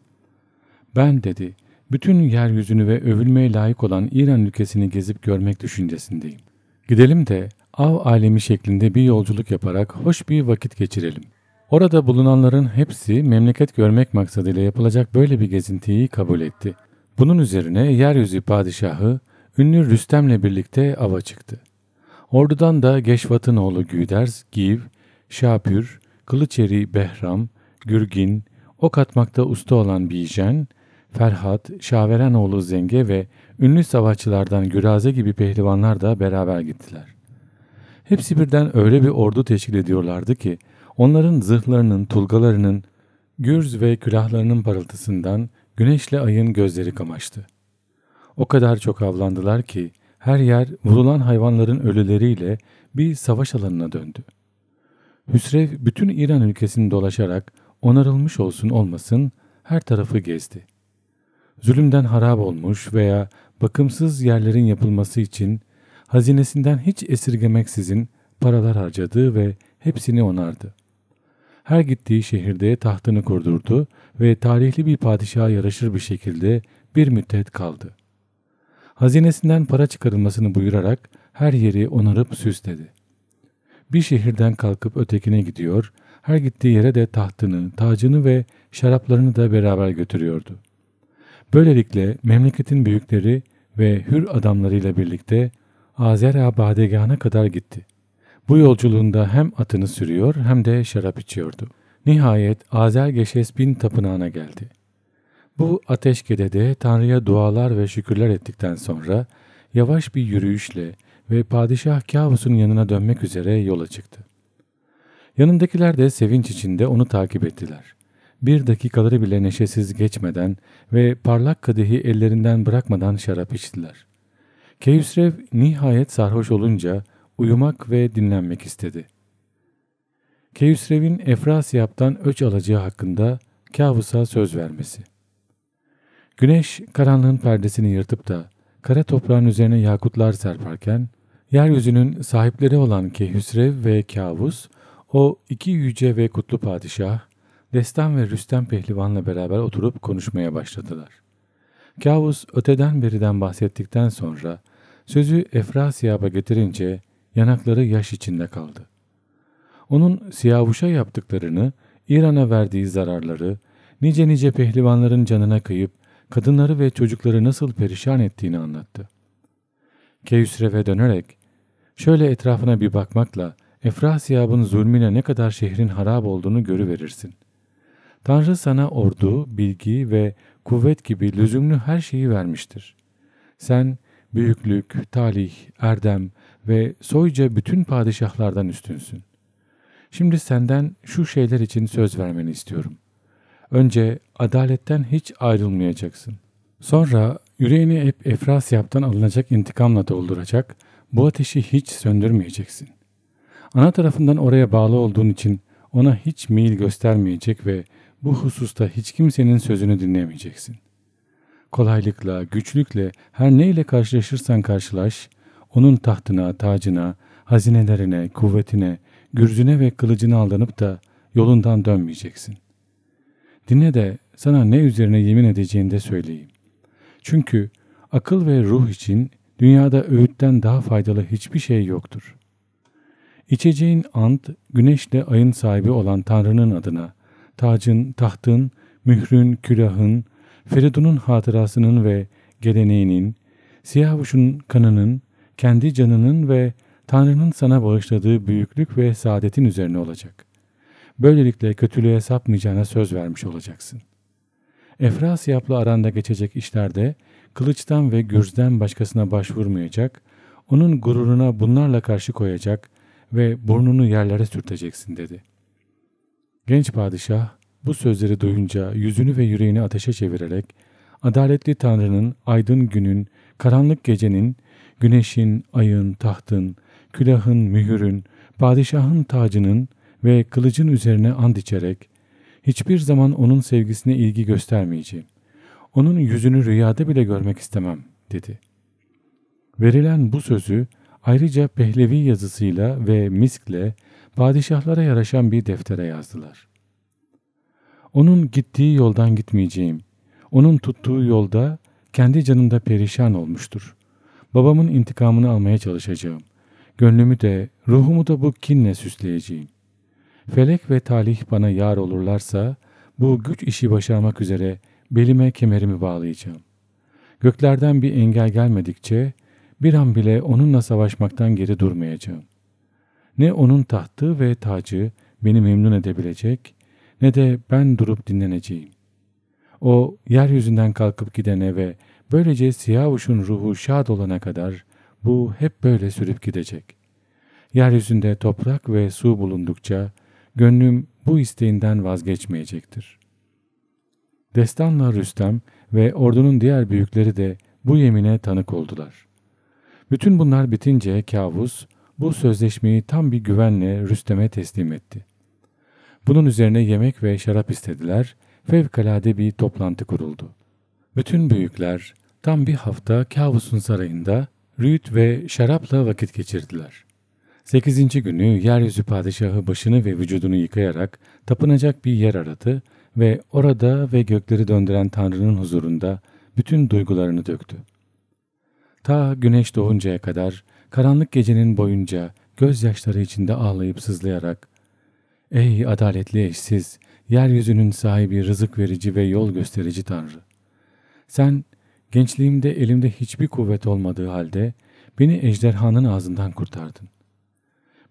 Ben dedi, bütün yeryüzünü ve övülmeye layık olan İran ülkesini gezip görmek düşüncesindeyim. Gidelim de av alemi şeklinde bir yolculuk yaparak hoş bir vakit geçirelim. Orada bulunanların hepsi memleket görmek maksadıyla yapılacak böyle bir gezintiyi kabul etti. Bunun üzerine yeryüzü padişahı ünlü Rüstem'le birlikte ava çıktı. Ordudan da Geşvat'ın oğlu Güders, Giv, Şapür, Kılıçeri Behram, Gürgin, ok atmakta usta olan Bijen, Ferhat, oğlu Zenge ve ünlü savaşçılardan Güraze gibi pehlivanlar da beraber gittiler. Hepsi birden öyle bir ordu teşkil ediyorlardı ki onların zırhlarının, tulgalarının, gürz ve külahlarının parıltısından güneşle ayın gözleri kamaştı. O kadar çok avlandılar ki her yer vurulan hayvanların ölüleriyle bir savaş alanına döndü. Hüsrev bütün İran ülkesini dolaşarak onarılmış olsun olmasın her tarafı gezdi. Zulümden harap olmuş veya bakımsız yerlerin yapılması için hazinesinden hiç esirgemeksizin paralar harcadı ve hepsini onardı. Her gittiği şehirde tahtını kurdurdu ve tarihli bir padişaha yaraşır bir şekilde bir müddet kaldı. Hazinesinden para çıkarılmasını buyurarak her yeri onarıp süsledi. Bir şehirden kalkıp ötekine gidiyor, her gittiği yere de tahtını, tacını ve şaraplarını da beraber götürüyordu. Böylelikle memleketin büyükleri ve hür adamlarıyla birlikte Azerabadegah'a kadar gitti. Bu yolculuğunda hem atını sürüyor hem de şarap içiyordu. Nihayet Azergeşes bin tapınağına geldi. Bu ateşkede de Tanrı'ya dualar ve şükürler ettikten sonra yavaş bir yürüyüşle ve Padişah Kavus'un yanına dönmek üzere yola çıktı. Yanındakiler de sevinç içinde onu takip ettiler. Bir dakikaları bile neşesiz geçmeden ve parlak kadehi ellerinden bırakmadan şarap içtiler. Keyüsrev nihayet sarhoş olunca uyumak ve dinlenmek istedi. Keyüsrev'in Efrasiyap'tan öç alacağı hakkında Kavus'a söz vermesi. Güneş karanlığın perdesini yırtıp da kara toprağın üzerine yakutlar serparken, yeryüzünün sahipleri olan Kehüsrev ve Kavus, o iki yüce ve kutlu padişah, Destan ve Rüstem pehlivanla beraber oturup konuşmaya başladılar. Kavus öteden beriden bahsettikten sonra sözü Efrasiyab'a getirince yanakları yaş içinde kaldı. Onun Siyavuş'a yaptıklarını, İran'a verdiği zararları, nice nice pehlivanların canına kıyıp kadınları ve çocukları nasıl perişan ettiğini anlattı. Keyüsrev'e dönerek, şöyle etrafına bir bakmakla Efrasiyab'ın zulmüne ne kadar şehrin harap olduğunu görüverirsin. Tanrı sana ordu, bilgi ve kuvvet gibi lüzumlu her şeyi vermiştir. Sen büyüklük, talih, erdem ve soyca bütün padişahlardan üstünsün. Şimdi senden şu şeyler için söz vermeni istiyorum.'' Önce adaletten hiç ayrılmayacaksın. Sonra yüreğini hep Efrasyap'tan alınacak intikamla dolduracak, bu ateşi hiç söndürmeyeceksin. Ana tarafından oraya bağlı olduğun için ona hiç meyil göstermeyecek ve bu hususta hiç kimsenin sözünü dinlemeyeceksin. Kolaylıkla, güçlükle, her neyle karşılaşırsan karşılaş, onun tahtına, tacına, hazinelerine, kuvvetine, gürzüne ve kılıcına aldanıp da yolundan dönmeyeceksin.'' Dinle de sana ne üzerine yemin edeceğini de söyleyeyim. Çünkü akıl ve ruh için dünyada öğütten daha faydalı hiçbir şey yoktur. İçeceğin ant, güneşle ayın sahibi olan Tanrı'nın adına, tacın, tahtın, mührün, külahın, Feridun'un hatırasının ve geleneğinin, Siyavuş'un kanının, kendi canının ve Tanrı'nın sana bağışladığı büyüklük ve saadetin üzerine olacak. Böylelikle kötülüğe sapmayacağına söz vermiş olacaksın. Efrasiyap'la aranda geçecek işlerde kılıçtan ve gürzden başkasına başvurmayacak, onun gururuna bunlarla karşı koyacak ve burnunu yerlere sürteceksin dedi. Genç padişah bu sözleri duyunca yüzünü ve yüreğini ateşe çevirerek adaletli Tanrı'nın, aydın günün, karanlık gecenin, güneşin, ayın, tahtın, külahın, mühürün, padişahın tacının, ve kılıcın üzerine and içerek hiçbir zaman onun sevgisine ilgi göstermeyeceğim. Onun yüzünü rüyada bile görmek istemem dedi. Verilen bu sözü ayrıca Pehlevi yazısıyla ve miskle padişahlara yaraşan bir deftere yazdılar. Onun gittiği yoldan gitmeyeceğim. Onun tuttuğu yolda kendi canında perişan olmuştur. Babamın intikamını almaya çalışacağım. Gönlümü de ruhumu da bu kinle süsleyeceğim. Felek ve talih bana yar olurlarsa bu güç işi başarmak üzere belime kemerimi bağlayacağım. Göklerden bir engel gelmedikçe bir an bile onunla savaşmaktan geri durmayacağım. Ne onun tahtı ve tacı beni memnun edebilecek ne de ben durup dinleneceğim. O yeryüzünden kalkıp gidene ve böylece Siyavuş'un ruhu şad olana kadar bu hep böyle sürüp gidecek. Yeryüzünde toprak ve su bulundukça gönlüm bu isteğinden vazgeçmeyecektir. Destanla Rüstem ve ordunun diğer büyükleri de bu yemine tanık oldular. Bütün bunlar bitince kavus bu sözleşmeyi tam bir güvenle Rüstem'e teslim etti. Bunun üzerine yemek ve şarap istediler, fevkalade bir toplantı kuruldu. Bütün büyükler tam bir hafta kavusun sarayında rüyüt ve şarapla vakit geçirdiler. Sekizinci günü yeryüzü padişahı başını ve vücudunu yıkayarak tapınacak bir yer aradı ve orada ve gökleri döndüren Tanrı'nın huzurunda bütün duygularını döktü. Ta güneş doğuncaya kadar karanlık gecenin boyunca gözyaşları içinde ağlayıp sızlayarak ''Ey adaletli eşsiz, yeryüzünün sahibi rızık verici ve yol gösterici Tanrı! Sen gençliğimde elimde hiçbir kuvvet olmadığı halde beni ejderhanın ağzından kurtardın.''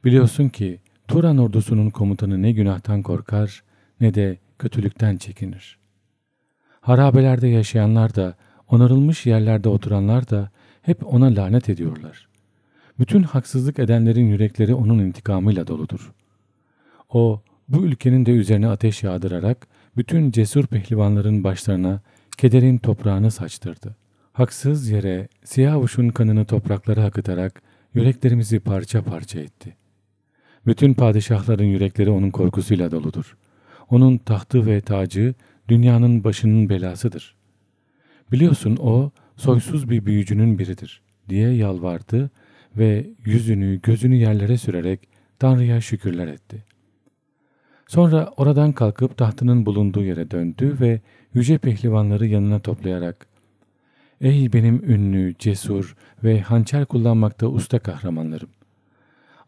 Biliyorsun ki Turan ordusunun komutanı ne günahtan korkar ne de kötülükten çekinir. Harabelerde yaşayanlar da, onarılmış yerlerde oturanlar da hep ona lanet ediyorlar. Bütün haksızlık edenlerin yürekleri onun intikamıyla doludur. O, bu ülkenin de üzerine ateş yağdırarak bütün cesur pehlivanların başlarına kederin toprağını saçtırdı. Haksız yere siyah uşun kanını topraklara akıtarak yüreklerimizi parça parça etti.'' Bütün padişahların yürekleri onun korkusuyla doludur. Onun tahtı ve tacı dünyanın başının belasıdır. Biliyorsun o soysuz bir büyücünün biridir diye yalvardı ve yüzünü gözünü yerlere sürerek Tanrı'ya şükürler etti. Sonra oradan kalkıp tahtının bulunduğu yere döndü ve yüce pehlivanları yanına toplayarak ''Ey benim ünlü, cesur ve hançer kullanmakta usta kahramanlarım!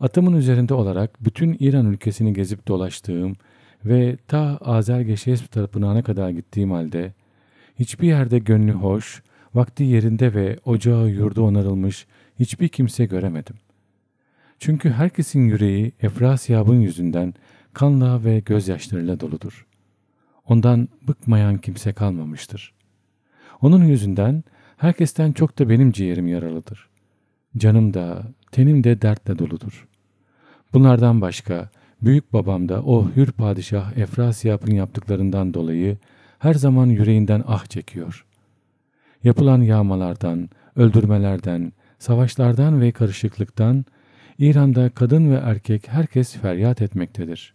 Atımın üzerinde olarak bütün İran ülkesini gezip dolaştığım ve ta Azergeşes tarafına kadar gittiğim halde hiçbir yerde gönlü hoş, vakti yerinde ve ocağı yurdu onarılmış hiçbir kimse göremedim. Çünkü herkesin yüreği Efrasyab'ın yüzünden kanla ve gözyaşlarıyla doludur. Ondan bıkmayan kimse kalmamıştır. Onun yüzünden herkesten çok da benim ciğerim yaralıdır. Canım da, tenim de dertle doludur. Bunlardan başka büyük babam da o hür padişah Efrasiyap'ın yaptıklarından dolayı her zaman yüreğinden ah çekiyor. Yapılan yağmalardan, öldürmelerden, savaşlardan ve karışıklıktan İran'da kadın ve erkek herkes feryat etmektedir.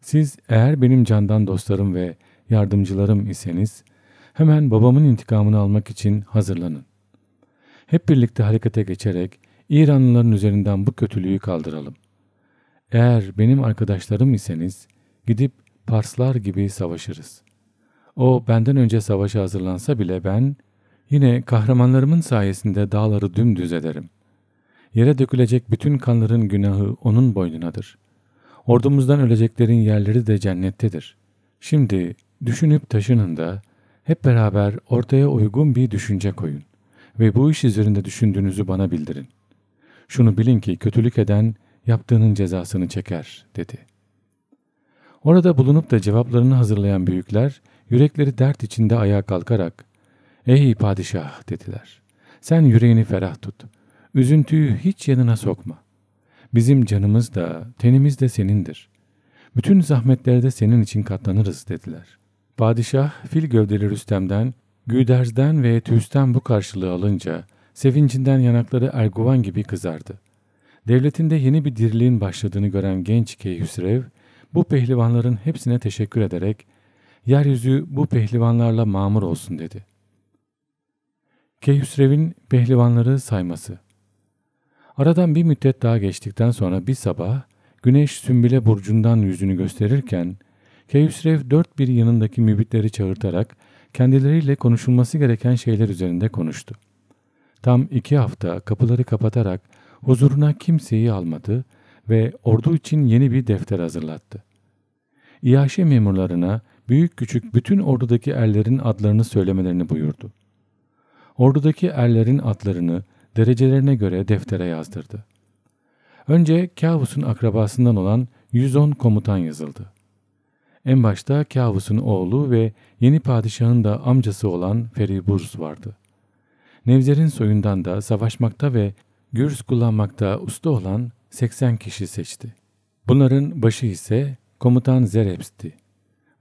Siz eğer benim candan dostlarım ve yardımcılarım iseniz hemen babamın intikamını almak için hazırlanın. Hep birlikte harekete geçerek İranlıların üzerinden bu kötülüğü kaldıralım. Eğer benim arkadaşlarım iseniz gidip Parslar gibi savaşırız. O benden önce savaşa hazırlansa bile ben yine kahramanlarımın sayesinde dağları dümdüz ederim. Yere dökülecek bütün kanların günahı onun boynunadır. Ordumuzdan öleceklerin yerleri de cennettedir. Şimdi düşünüp taşının da hep beraber ortaya uygun bir düşünce koyun ve bu iş üzerinde düşündüğünüzü bana bildirin.'' Şunu bilin ki kötülük eden yaptığının cezasını çeker dedi. Orada bulunup da cevaplarını hazırlayan büyükler yürekleri dert içinde ayağa kalkarak ''Ey padişah'' dediler. ''Sen yüreğini ferah tut. Üzüntüyü hiç yanına sokma. Bizim canımız da tenimiz de senindir. Bütün zahmetlerde senin için katlanırız.'' dediler. Padişah fil gövdeli Rüstem'den, Güderz'den ve Tüs'ten bu karşılığı alınca Sevincinden yanakları erguvan gibi kızardı. Devletinde yeni bir diriliğin başladığını gören genç Keyhüsrev, bu pehlivanların hepsine teşekkür ederek, yeryüzü bu pehlivanlarla mamur olsun dedi. Keyhüsrev'in pehlivanları sayması Aradan bir müddet daha geçtikten sonra bir sabah, güneş sümbüle burcundan yüzünü gösterirken, Keyhüsrev dört bir yanındaki mübitleri çağırtarak kendileriyle konuşulması gereken şeyler üzerinde konuştu. Tam iki hafta kapıları kapatarak huzuruna kimseyi almadı ve ordu için yeni bir defter hazırlattı. İyaşe memurlarına büyük küçük bütün ordudaki erlerin adlarını söylemelerini buyurdu. Ordudaki erlerin adlarını derecelerine göre deftere yazdırdı. Önce Kavus'un akrabasından olan 110 komutan yazıldı. En başta Kavus'un oğlu ve yeni padişahın da amcası olan Feriburs vardı. Nevzer'in soyundan da savaşmakta ve gürs kullanmakta usta olan 80 kişi seçti. Bunların başı ise komutan Zerebs'ti.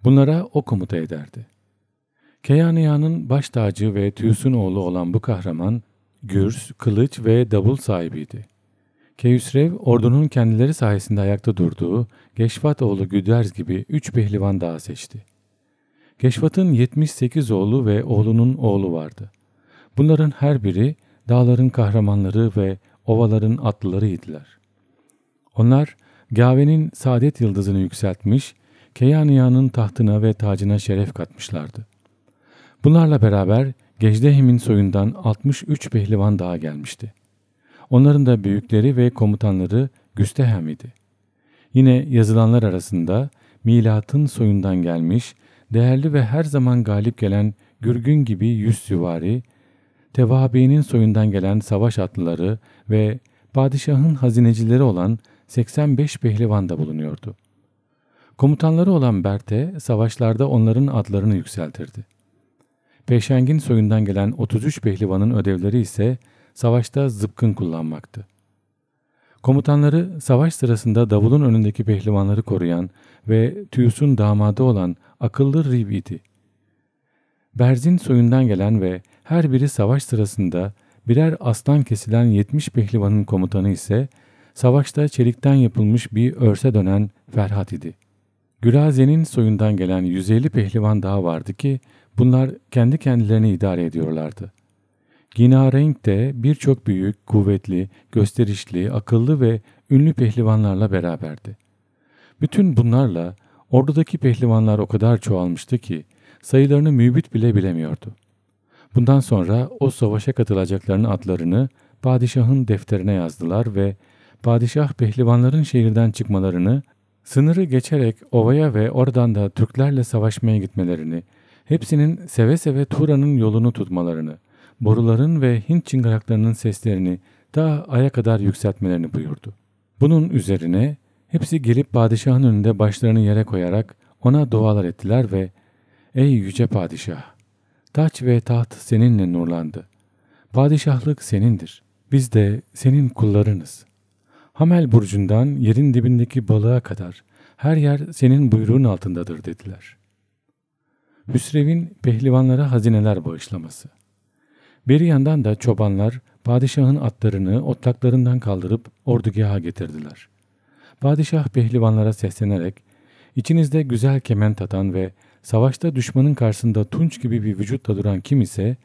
Bunlara o komuta ederdi. Keyaniya'nın baş tacı ve Tüys'ün oğlu olan bu kahraman, gürs, kılıç ve davul sahibiydi. Keyusrev ordunun kendileri sayesinde ayakta durduğu Geşvat oğlu Güderz gibi üç pehlivan daha seçti. Geşvat'ın 78 oğlu ve oğlunun oğlu vardı. Bunların her biri dağların kahramanları ve ovaların atlılarıydılar. Onlar Gave'nin saadet yıldızını yükseltmiş, Keyaniya'nın tahtına ve tacına şeref katmışlardı. Bunlarla beraber Gecdehim'in soyundan 63 pehlivan daha gelmişti. Onların da büyükleri ve komutanları Güstehem idi. Yine yazılanlar arasında Milat'ın soyundan gelmiş, değerli ve her zaman galip gelen Gürgün gibi yüz süvari, Tevabi'nin soyundan gelen savaş atlıları ve padişahın hazinecileri olan 85 pehlivan da bulunuyordu. Komutanları olan Berte savaşlarda onların adlarını yükseltirdi. Peşengin soyundan gelen 33 pehlivanın ödevleri ise savaşta zıpkın kullanmaktı. Komutanları savaş sırasında davulun önündeki pehlivanları koruyan ve Tüyus'un damadı olan akıllı Rib idi. Berzin soyundan gelen ve her biri savaş sırasında birer aslan kesilen 70 pehlivanın komutanı ise savaşta çelikten yapılmış bir örse dönen Ferhat idi. Güraze'nin soyundan gelen 150 pehlivan daha vardı ki bunlar kendi kendilerini idare ediyorlardı. Ginarenk de birçok büyük, kuvvetli, gösterişli, akıllı ve ünlü pehlivanlarla beraberdi. Bütün bunlarla ordudaki pehlivanlar o kadar çoğalmıştı ki sayılarını mübit bile bilemiyordu. Bundan sonra o savaşa katılacakların adlarını padişahın defterine yazdılar ve padişah pehlivanların şehirden çıkmalarını, sınırı geçerek ovaya ve oradan da Türklerle savaşmaya gitmelerini, hepsinin seve seve Tura'nın yolunu tutmalarını, boruların ve Hint çıngıraklarının seslerini ta aya kadar yükseltmelerini buyurdu. Bunun üzerine hepsi gelip padişahın önünde başlarını yere koyarak ona dualar ettiler ve ''Ey yüce padişah!'' Taç ve taht seninle nurlandı. Padişahlık senindir. Biz de senin kullarınız. Hamel burcundan yerin dibindeki balığa kadar her yer senin buyruğun altındadır dediler. Hüsrev'in pehlivanlara hazineler bağışlaması. Bir yandan da çobanlar padişahın atlarını otlaklarından kaldırıp ordugaha getirdiler. Padişah pehlivanlara seslenerek, içinizde güzel kemen tatan ve Savaşta düşmanın karşısında tunç gibi bir vücutla duran kim ise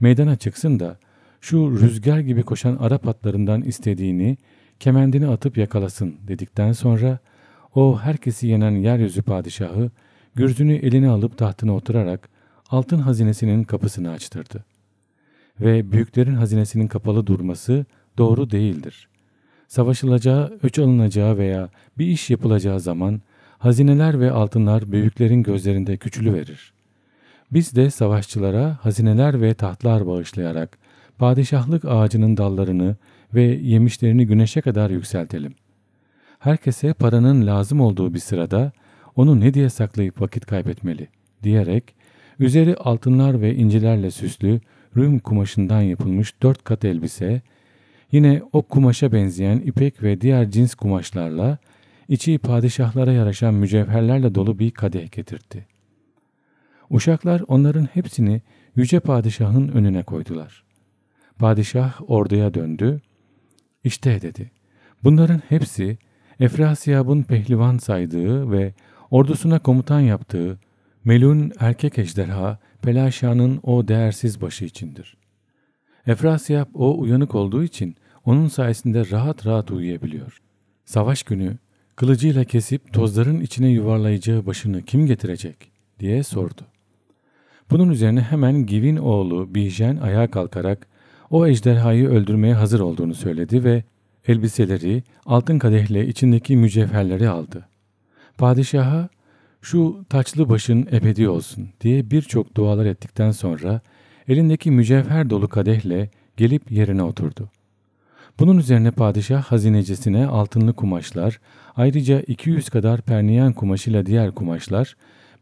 meydana çıksın da şu rüzgar gibi koşan Arap atlarından istediğini kemendini atıp yakalasın dedikten sonra o herkesi yenen yeryüzü padişahı gürzünü eline alıp tahtına oturarak altın hazinesinin kapısını açtırdı. Ve büyüklerin hazinesinin kapalı durması doğru değildir. Savaşılacağı, öç alınacağı veya bir iş yapılacağı zaman Hazineler ve altınlar büyüklerin gözlerinde küçülü verir. Biz de savaşçılara hazineler ve tahtlar bağışlayarak padişahlık ağacının dallarını ve yemişlerini güneşe kadar yükseltelim. Herkese paranın lazım olduğu bir sırada onu ne diye saklayıp vakit kaybetmeli diyerek üzeri altınlar ve incilerle süslü Rüm kumaşından yapılmış dört kat elbise, yine o kumaşa benzeyen ipek ve diğer cins kumaşlarla içi padişahlara yaraşan mücevherlerle dolu bir kadeh getirtti. Uşaklar onların hepsini yüce padişahın önüne koydular. Padişah orduya döndü. İşte dedi. Bunların hepsi Efrasiyab'ın pehlivan saydığı ve ordusuna komutan yaptığı Melun erkek ejderha Pelaşa'nın o değersiz başı içindir. Efrasiyab o uyanık olduğu için onun sayesinde rahat rahat uyuyabiliyor. Savaş günü Kılıcıyla kesip tozların içine yuvarlayacağı başını kim getirecek diye sordu. Bunun üzerine hemen Giv'in oğlu Bijen ayağa kalkarak o ejderhayı öldürmeye hazır olduğunu söyledi ve elbiseleri altın kadehle içindeki mücevherleri aldı. Padişaha şu taçlı başın ebedi olsun diye birçok dualar ettikten sonra elindeki mücevher dolu kadehle gelip yerine oturdu. Bunun üzerine padişah hazinecisine altınlı kumaşlar, Ayrıca 200 kadar perniyen kumaşıyla diğer kumaşlar,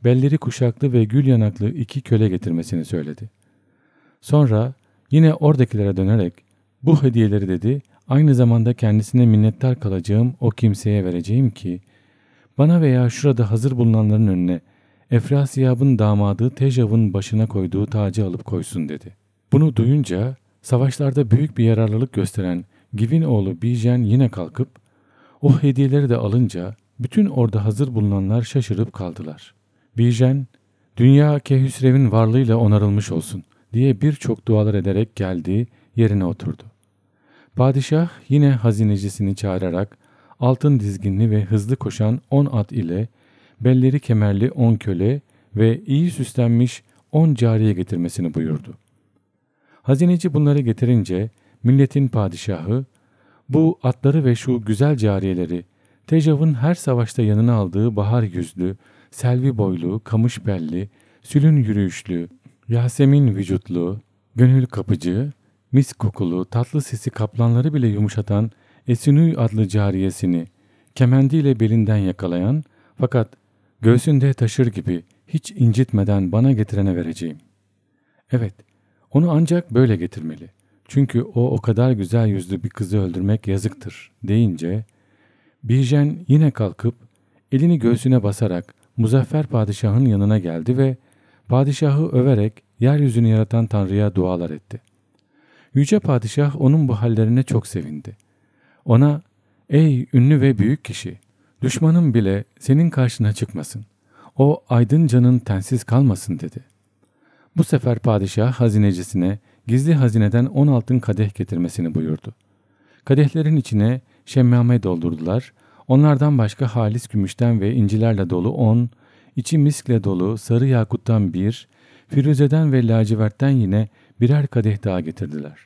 belleri kuşaklı ve gül yanaklı iki köle getirmesini söyledi. Sonra yine oradakilere dönerek bu hediyeleri dedi aynı zamanda kendisine minnettar kalacağım o kimseye vereceğim ki bana veya şurada hazır bulunanların önüne Efrasiyab'ın damadı Tejav'ın başına koyduğu tacı alıp koysun dedi. Bunu duyunca savaşlarda büyük bir yararlılık gösteren Givin oğlu Bijen yine kalkıp o hediyeleri de alınca bütün orada hazır bulunanlar şaşırıp kaldılar. Bijen, dünya Kehüsrev'in varlığıyla onarılmış olsun diye birçok dualar ederek geldi, yerine oturdu. Padişah yine hazinecisini çağırarak altın dizginli ve hızlı koşan on at ile belleri kemerli on köle ve iyi süslenmiş on cariye getirmesini buyurdu. Hazineci bunları getirince milletin padişahı bu atları ve şu güzel cariyeleri, Tejav'ın her savaşta yanına aldığı bahar yüzlü, selvi boylu, kamış belli, sülün yürüyüşlü, yasemin vücutlu, gönül kapıcı, mis kokulu, tatlı sesi kaplanları bile yumuşatan Esinüy adlı cariyesini kemendiyle belinden yakalayan fakat göğsünde taşır gibi hiç incitmeden bana getirene vereceğim. Evet, onu ancak böyle getirmeli. Çünkü o o kadar güzel yüzlü bir kızı öldürmek yazıktır deyince Birjen yine kalkıp elini göğsüne basarak Muzaffer padişahın yanına geldi ve padişahı överek yeryüzünü yaratan Tanrı'ya dualar etti. Yüce padişah onun bu hallerine çok sevindi. Ona ey ünlü ve büyük kişi düşmanın bile senin karşına çıkmasın. O aydın canın tensiz kalmasın dedi. Bu sefer padişah hazinecisine gizli hazineden on altın kadeh getirmesini buyurdu. Kadehlerin içine şemmame doldurdular. Onlardan başka halis gümüşten ve incilerle dolu on, içi miskle dolu sarı yakuttan bir, firuzeden ve lacivertten yine birer kadeh daha getirdiler.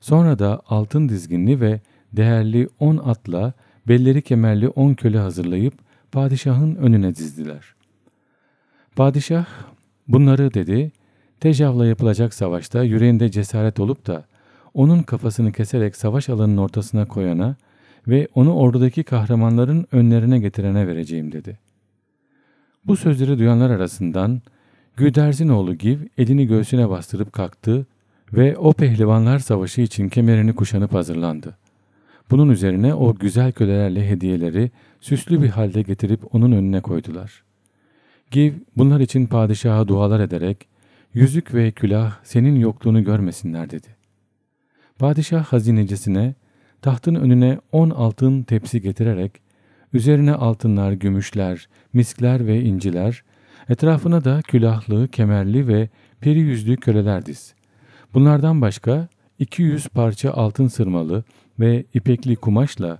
Sonra da altın dizginli ve değerli on atla belleri kemerli on köle hazırlayıp padişahın önüne dizdiler. Padişah bunları dedi, Tejav'la yapılacak savaşta yüreğinde cesaret olup da onun kafasını keserek savaş alanının ortasına koyana ve onu ordudaki kahramanların önlerine getirene vereceğim dedi. Bu sözleri duyanlar arasından Güderzinoğlu Giv elini göğsüne bastırıp kalktı ve o pehlivanlar savaşı için kemerini kuşanıp hazırlandı. Bunun üzerine o güzel kölelerle hediyeleri süslü bir halde getirip onun önüne koydular. Giv bunlar için padişaha dualar ederek yüzük ve külah senin yokluğunu görmesinler dedi. Padişah hazinecisine tahtın önüne on altın tepsi getirerek üzerine altınlar, gümüşler, miskler ve inciler, etrafına da külahlı, kemerli ve peri yüzlü köleler diz. Bunlardan başka 200 parça altın sırmalı ve ipekli kumaşla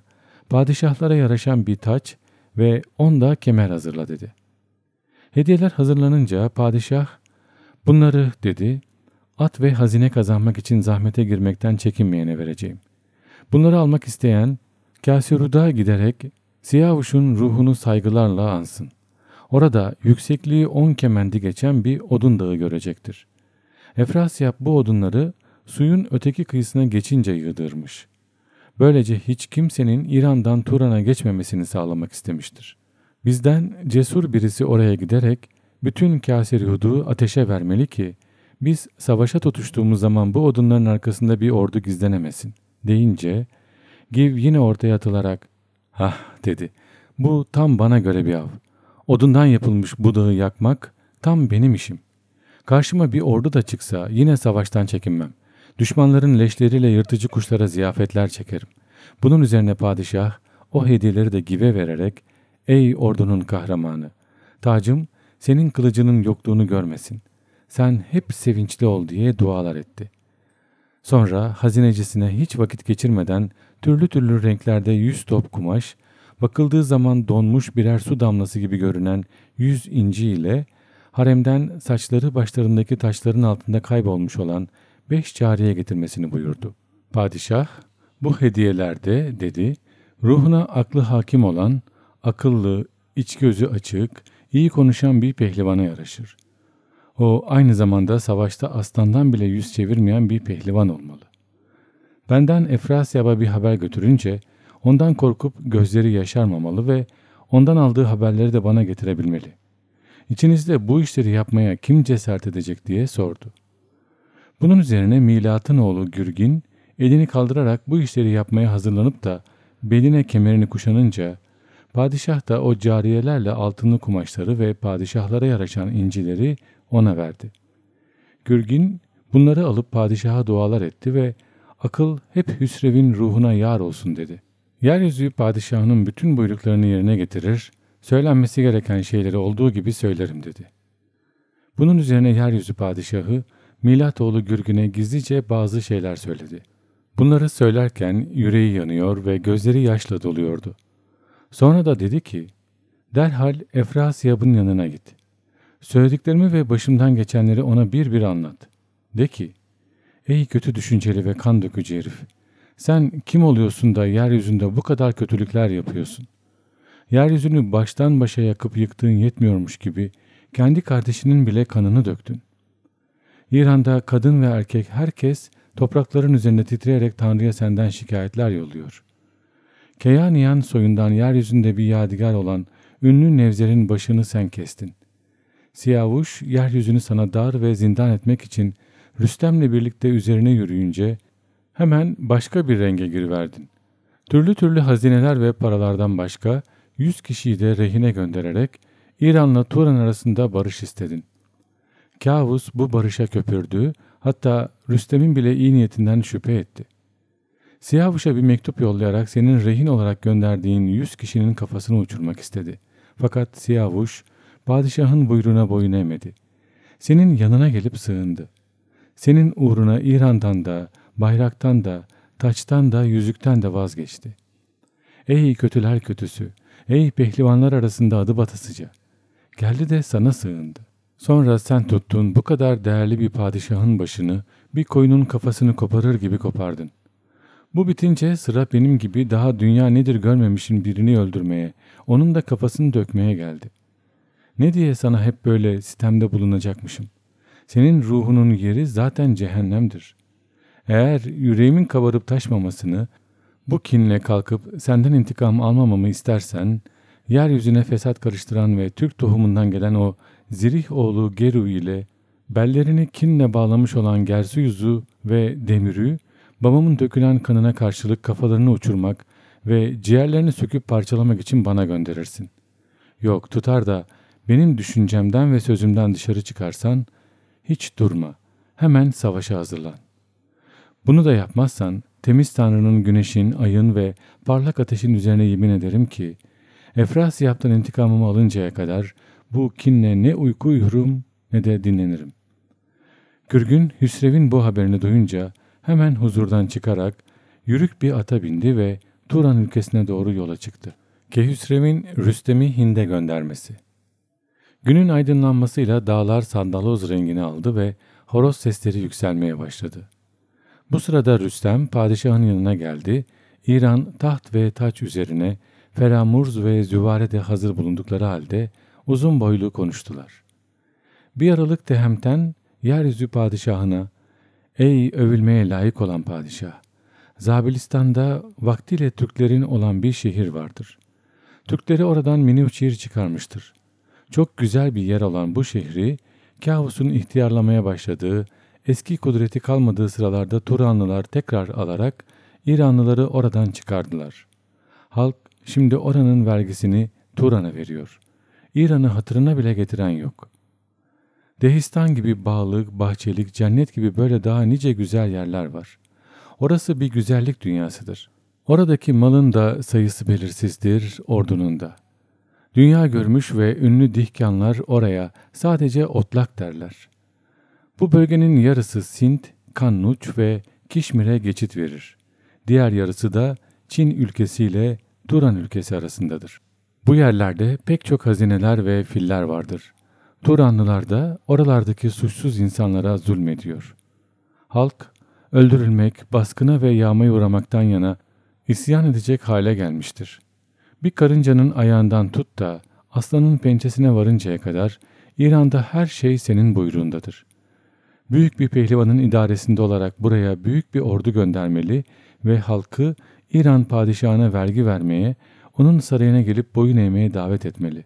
padişahlara yaraşan bir taç ve onda kemer hazırla dedi. Hediyeler hazırlanınca padişah Bunları dedi, at ve hazine kazanmak için zahmete girmekten çekinmeyene vereceğim. Bunları almak isteyen Kâsirud'a giderek Siyavuş'un ruhunu saygılarla ansın. Orada yüksekliği on kemendi geçen bir odun dağı görecektir. Efrasyap bu odunları suyun öteki kıyısına geçince yığdırmış. Böylece hiç kimsenin İran'dan Turan'a geçmemesini sağlamak istemiştir. Bizden cesur birisi oraya giderek bütün kâsir hudu ateşe vermeli ki biz savaşa tutuştuğumuz zaman bu odunların arkasında bir ordu gizlenemesin deyince Giv yine ortaya atılarak Hah dedi. Bu tam bana göre bir av. Odundan yapılmış bu yakmak tam benim işim. Karşıma bir ordu da çıksa yine savaştan çekinmem. Düşmanların leşleriyle yırtıcı kuşlara ziyafetler çekerim. Bunun üzerine padişah o hediyeleri de give vererek ''Ey ordunun kahramanı! Tacım senin kılıcının yokluğunu görmesin. Sen hep sevinçli ol diye dualar etti. Sonra hazinecisine hiç vakit geçirmeden türlü türlü renklerde yüz top kumaş, bakıldığı zaman donmuş birer su damlası gibi görünen yüz inci ile haremden saçları başlarındaki taşların altında kaybolmuş olan beş cariye getirmesini buyurdu. Padişah bu hediyelerde dedi ruhuna aklı hakim olan, akıllı, iç gözü açık, iyi konuşan bir pehlivana yaraşır. O aynı zamanda savaşta aslandan bile yüz çevirmeyen bir pehlivan olmalı. Benden Efrasyab'a bir haber götürünce ondan korkup gözleri yaşarmamalı ve ondan aldığı haberleri de bana getirebilmeli. İçinizde bu işleri yapmaya kim cesaret edecek diye sordu. Bunun üzerine Milat'ın oğlu Gürgin elini kaldırarak bu işleri yapmaya hazırlanıp da beline kemerini kuşanınca Padişah da o cariyelerle altınlı kumaşları ve padişahlara yaraşan incileri ona verdi. Gürgin bunları alıp padişaha dualar etti ve akıl hep Hüsrev'in ruhuna yar olsun dedi. Yeryüzü padişahının bütün buyruklarını yerine getirir, söylenmesi gereken şeyleri olduğu gibi söylerim dedi. Bunun üzerine yeryüzü padişahı Milatoğlu Gürgün'e gizlice bazı şeyler söyledi. Bunları söylerken yüreği yanıyor ve gözleri yaşla doluyordu. Sonra da dedi ki, derhal Efrasiyab'ın yanına git. Söylediklerimi ve başımdan geçenleri ona bir bir anlat. De ki, ey kötü düşünceli ve kan dökücü herif, sen kim oluyorsun da yeryüzünde bu kadar kötülükler yapıyorsun? Yeryüzünü baştan başa yakıp yıktığın yetmiyormuş gibi kendi kardeşinin bile kanını döktün. İran'da kadın ve erkek herkes toprakların üzerinde titreyerek Tanrı'ya senden şikayetler yolluyor. Keyaniyan soyundan yeryüzünde bir yadigar olan ünlü Nevzer'in başını sen kestin. Siyavuş yeryüzünü sana dar ve zindan etmek için Rüstem'le birlikte üzerine yürüyünce hemen başka bir renge giriverdin. Türlü türlü hazineler ve paralardan başka yüz kişiyi de rehine göndererek İran'la Turan arasında barış istedin. Kavus bu barışa köpürdü hatta Rüstem'in bile iyi niyetinden şüphe etti.'' Siyavuş'a bir mektup yollayarak senin rehin olarak gönderdiğin yüz kişinin kafasını uçurmak istedi. Fakat Siyavuş padişahın buyruğuna boyun eğmedi. Senin yanına gelip sığındı. Senin uğruna İran'dan da, bayraktan da, taçtan da, yüzükten de vazgeçti. Ey kötüler kötüsü, ey pehlivanlar arasında adı batasıca. Geldi de sana sığındı. Sonra sen tuttun bu kadar değerli bir padişahın başını, bir koyunun kafasını koparır gibi kopardın. Bu bitince sıra benim gibi daha dünya nedir görmemişin birini öldürmeye, onun da kafasını dökmeye geldi. Ne diye sana hep böyle sistemde bulunacakmışım? Senin ruhunun yeri zaten cehennemdir. Eğer yüreğimin kabarıp taşmamasını, bu kinle kalkıp senden intikam almamamı istersen, yeryüzüne fesat karıştıran ve Türk tohumundan gelen o Zirih oğlu Geru ile bellerini kinle bağlamış olan Gersu yüzü ve Demirü babamın dökülen kanına karşılık kafalarını uçurmak ve ciğerlerini söküp parçalamak için bana gönderirsin. Yok tutar da benim düşüncemden ve sözümden dışarı çıkarsan hiç durma. Hemen savaşa hazırlan. Bunu da yapmazsan temiz tanrının güneşin, ayın ve parlak ateşin üzerine yemin ederim ki Efrasiyap'tan intikamımı alıncaya kadar bu kinle ne uyku uyurum ne de dinlenirim. Gürgün Hüsrev'in bu haberini duyunca Hemen huzurdan çıkarak yürük bir ata bindi ve Turan ülkesine doğru yola çıktı. Kehüsrem'in Rüstem'i Hind'e göndermesi. Günün aydınlanmasıyla dağlar sandaloz rengini aldı ve horoz sesleri yükselmeye başladı. Bu sırada Rüstem padişahın yanına geldi. İran taht ve taç üzerine Feramurz ve züvarede hazır bulundukları halde uzun boylu konuştular. Bir aralık Tehem'ten yeryüzü padişahına Ey övülmeye layık olan padişah! Zabilistan'da vaktiyle Türklerin olan bir şehir vardır. Türkleri oradan Minivçir çıkarmıştır. Çok güzel bir yer olan bu şehri Kavus'un ihtiyarlamaya başladığı, eski kudreti kalmadığı sıralarda Turanlılar tekrar alarak İranlıları oradan çıkardılar. Halk şimdi oranın vergisini Turan'a veriyor. İran'ı hatırına bile getiren yok. Dehistan gibi bağlık, bahçelik, cennet gibi böyle daha nice güzel yerler var. Orası bir güzellik dünyasıdır. Oradaki malın da sayısı belirsizdir, ordunun da. Dünya görmüş ve ünlü dihkanlar oraya sadece otlak derler. Bu bölgenin yarısı Sint, Kannuç ve Kişmir'e geçit verir. Diğer yarısı da Çin ülkesiyle Duran ülkesi arasındadır. Bu yerlerde pek çok hazineler ve filler vardır. Turanlılar da oralardaki suçsuz insanlara zulmediyor. Halk öldürülmek, baskına ve yağmaya uğramaktan yana isyan edecek hale gelmiştir. Bir karıncanın ayağından tut da aslanın pençesine varıncaya kadar İran'da her şey senin buyruğundadır. Büyük bir pehlivanın idaresinde olarak buraya büyük bir ordu göndermeli ve halkı İran padişahına vergi vermeye, onun sarayına gelip boyun eğmeye davet etmeli.''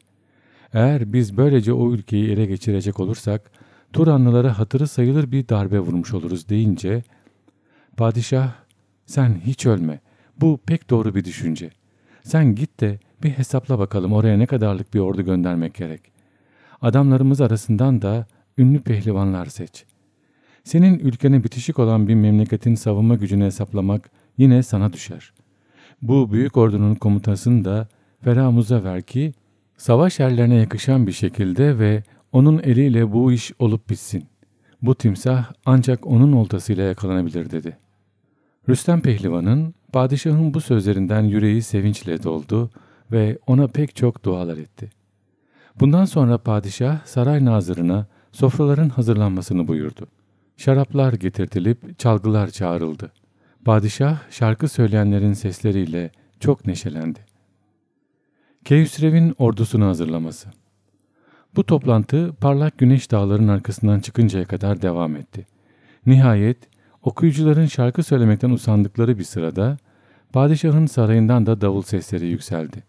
Eğer biz böylece o ülkeyi ele geçirecek olursak Turanlılara hatırı sayılır bir darbe vurmuş oluruz deyince Padişah sen hiç ölme bu pek doğru bir düşünce. Sen git de bir hesapla bakalım oraya ne kadarlık bir ordu göndermek gerek. Adamlarımız arasından da ünlü pehlivanlar seç. Senin ülkene bitişik olan bir memleketin savunma gücünü hesaplamak yine sana düşer. Bu büyük ordunun komutasını da Feramuz'a ver ki Savaş yerlerine yakışan bir şekilde ve onun eliyle bu iş olup bitsin. Bu timsah ancak onun oltasıyla yakalanabilir dedi. Rüstem Pehlivan'ın padişahın bu sözlerinden yüreği sevinçle doldu ve ona pek çok dualar etti. Bundan sonra padişah saray nazırına sofraların hazırlanmasını buyurdu. Şaraplar getirtilip çalgılar çağrıldı. Padişah şarkı söyleyenlerin sesleriyle çok neşelendi. Keyhüsrev'in ordusunu hazırlaması. Bu toplantı parlak güneş dağların arkasından çıkıncaya kadar devam etti. Nihayet okuyucuların şarkı söylemekten usandıkları bir sırada padişahın sarayından da davul sesleri yükseldi.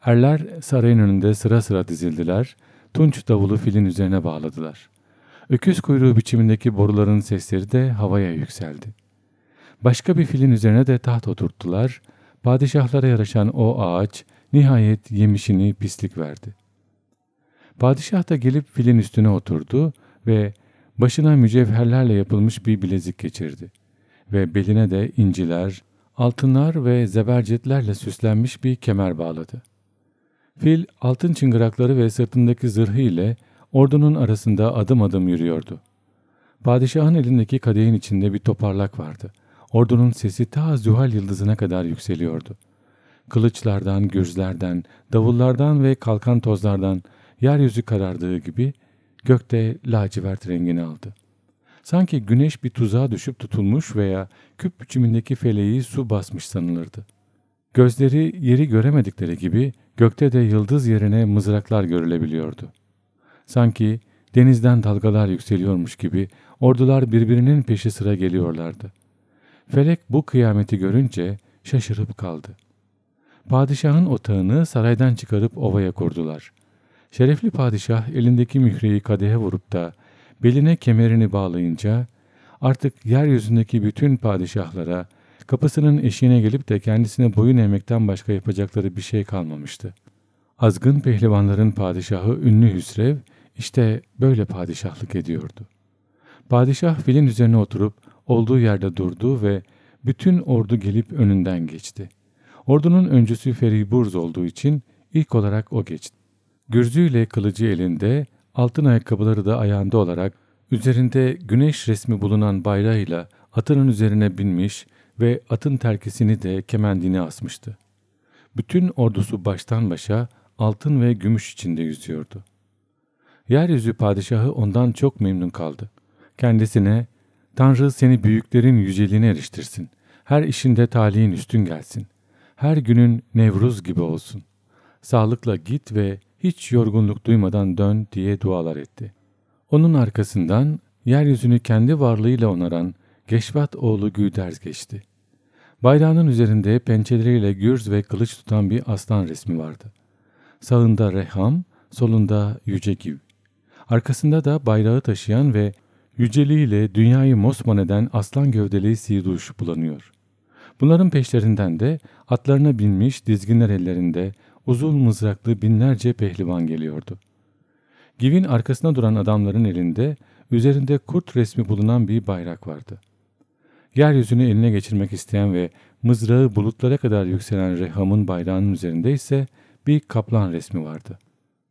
Erler sarayın önünde sıra sıra dizildiler, tunç davulu filin üzerine bağladılar. Öküz kuyruğu biçimindeki boruların sesleri de havaya yükseldi. Başka bir filin üzerine de taht oturttular, padişahlara yaraşan o ağaç, Nihayet yemişini pislik verdi. Padişah da gelip filin üstüne oturdu ve başına mücevherlerle yapılmış bir bilezik geçirdi. Ve beline de inciler, altınlar ve zebercetlerle süslenmiş bir kemer bağladı. Fil altın çıngırakları ve sırtındaki zırhı ile ordunun arasında adım adım yürüyordu. Padişahın elindeki kadehin içinde bir toparlak vardı. Ordunun sesi ta Zuhal yıldızına kadar yükseliyordu kılıçlardan, gürzlerden, davullardan ve kalkan tozlardan yeryüzü karardığı gibi gökte lacivert rengini aldı. Sanki güneş bir tuzağa düşüp tutulmuş veya küp biçimindeki feleği su basmış sanılırdı. Gözleri yeri göremedikleri gibi gökte de yıldız yerine mızraklar görülebiliyordu. Sanki denizden dalgalar yükseliyormuş gibi ordular birbirinin peşi sıra geliyorlardı. Felek bu kıyameti görünce şaşırıp kaldı.'' Padişahın otağını saraydan çıkarıp ovaya kurdular. Şerefli padişah elindeki mühreyi kadehe vurup da beline kemerini bağlayınca artık yeryüzündeki bütün padişahlara kapısının eşiğine gelip de kendisine boyun eğmekten başka yapacakları bir şey kalmamıştı. Azgın pehlivanların padişahı ünlü Hüsrev işte böyle padişahlık ediyordu. Padişah filin üzerine oturup olduğu yerde durdu ve bütün ordu gelip önünden geçti. Ordunun öncüsü Feriburz olduğu için ilk olarak o geçti. Gürzüyle kılıcı elinde, altın ayakkabıları da ayağında olarak üzerinde güneş resmi bulunan bayrağıyla atının üzerine binmiş ve atın terkisini de kemendine asmıştı. Bütün ordusu baştan başa altın ve gümüş içinde yüzüyordu. Yeryüzü padişahı ondan çok memnun kaldı. Kendisine, Tanrı seni büyüklerin yüceliğine eriştirsin, her işinde talihin üstün gelsin.'' her günün Nevruz gibi olsun. Sağlıkla git ve hiç yorgunluk duymadan dön diye dualar etti. Onun arkasından yeryüzünü kendi varlığıyla onaran Geşvat oğlu Güderz geçti. Bayrağının üzerinde pençeleriyle gürz ve kılıç tutan bir aslan resmi vardı. Sağında Reham, solunda Yüce Giv. Arkasında da bayrağı taşıyan ve yüceliğiyle dünyayı mosman eden aslan gövdeli Siduş bulanıyor. Bunların peşlerinden de atlarına binmiş dizginler ellerinde uzun mızraklı binlerce pehlivan geliyordu. Givin arkasına duran adamların elinde üzerinde kurt resmi bulunan bir bayrak vardı. Yeryüzünü eline geçirmek isteyen ve mızrağı bulutlara kadar yükselen Reham'ın bayrağının üzerinde ise bir kaplan resmi vardı.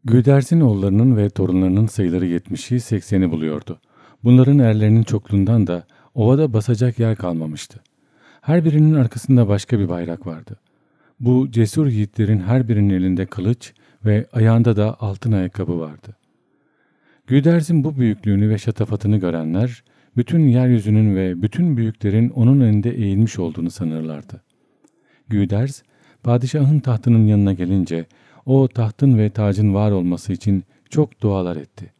Güderz'in oğullarının ve torunlarının sayıları 70'i 80'i buluyordu. Bunların erlerinin çokluğundan da ovada basacak yer kalmamıştı. Her birinin arkasında başka bir bayrak vardı. Bu cesur yiğitlerin her birinin elinde kılıç ve ayağında da altın ayakkabı vardı. Güderz'in bu büyüklüğünü ve şatafatını görenler, bütün yeryüzünün ve bütün büyüklerin onun önünde eğilmiş olduğunu sanırlardı. Güderz, padişahın tahtının yanına gelince o tahtın ve tacın var olması için çok dualar etti.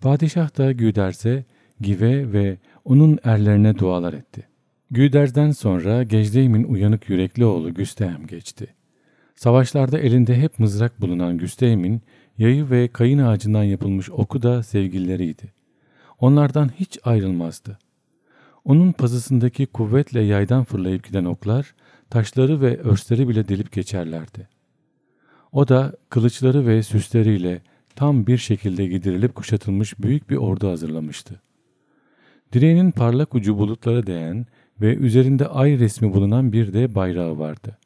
Padişah da Güderz'e, Give ve onun erlerine dualar etti. Güder'den sonra Gecdeym'in uyanık yürekli oğlu Güstehem geçti. Savaşlarda elinde hep mızrak bulunan Güsteym'in yayı ve kayın ağacından yapılmış oku da sevgilileriydi. Onlardan hiç ayrılmazdı. Onun pazısındaki kuvvetle yaydan fırlayıp giden oklar, taşları ve örsleri bile delip geçerlerdi. O da kılıçları ve süsleriyle tam bir şekilde giderilip kuşatılmış büyük bir ordu hazırlamıştı. Direğinin parlak ucu bulutlara değen, ve üzerinde ay resmi bulunan bir de bayrağı vardı.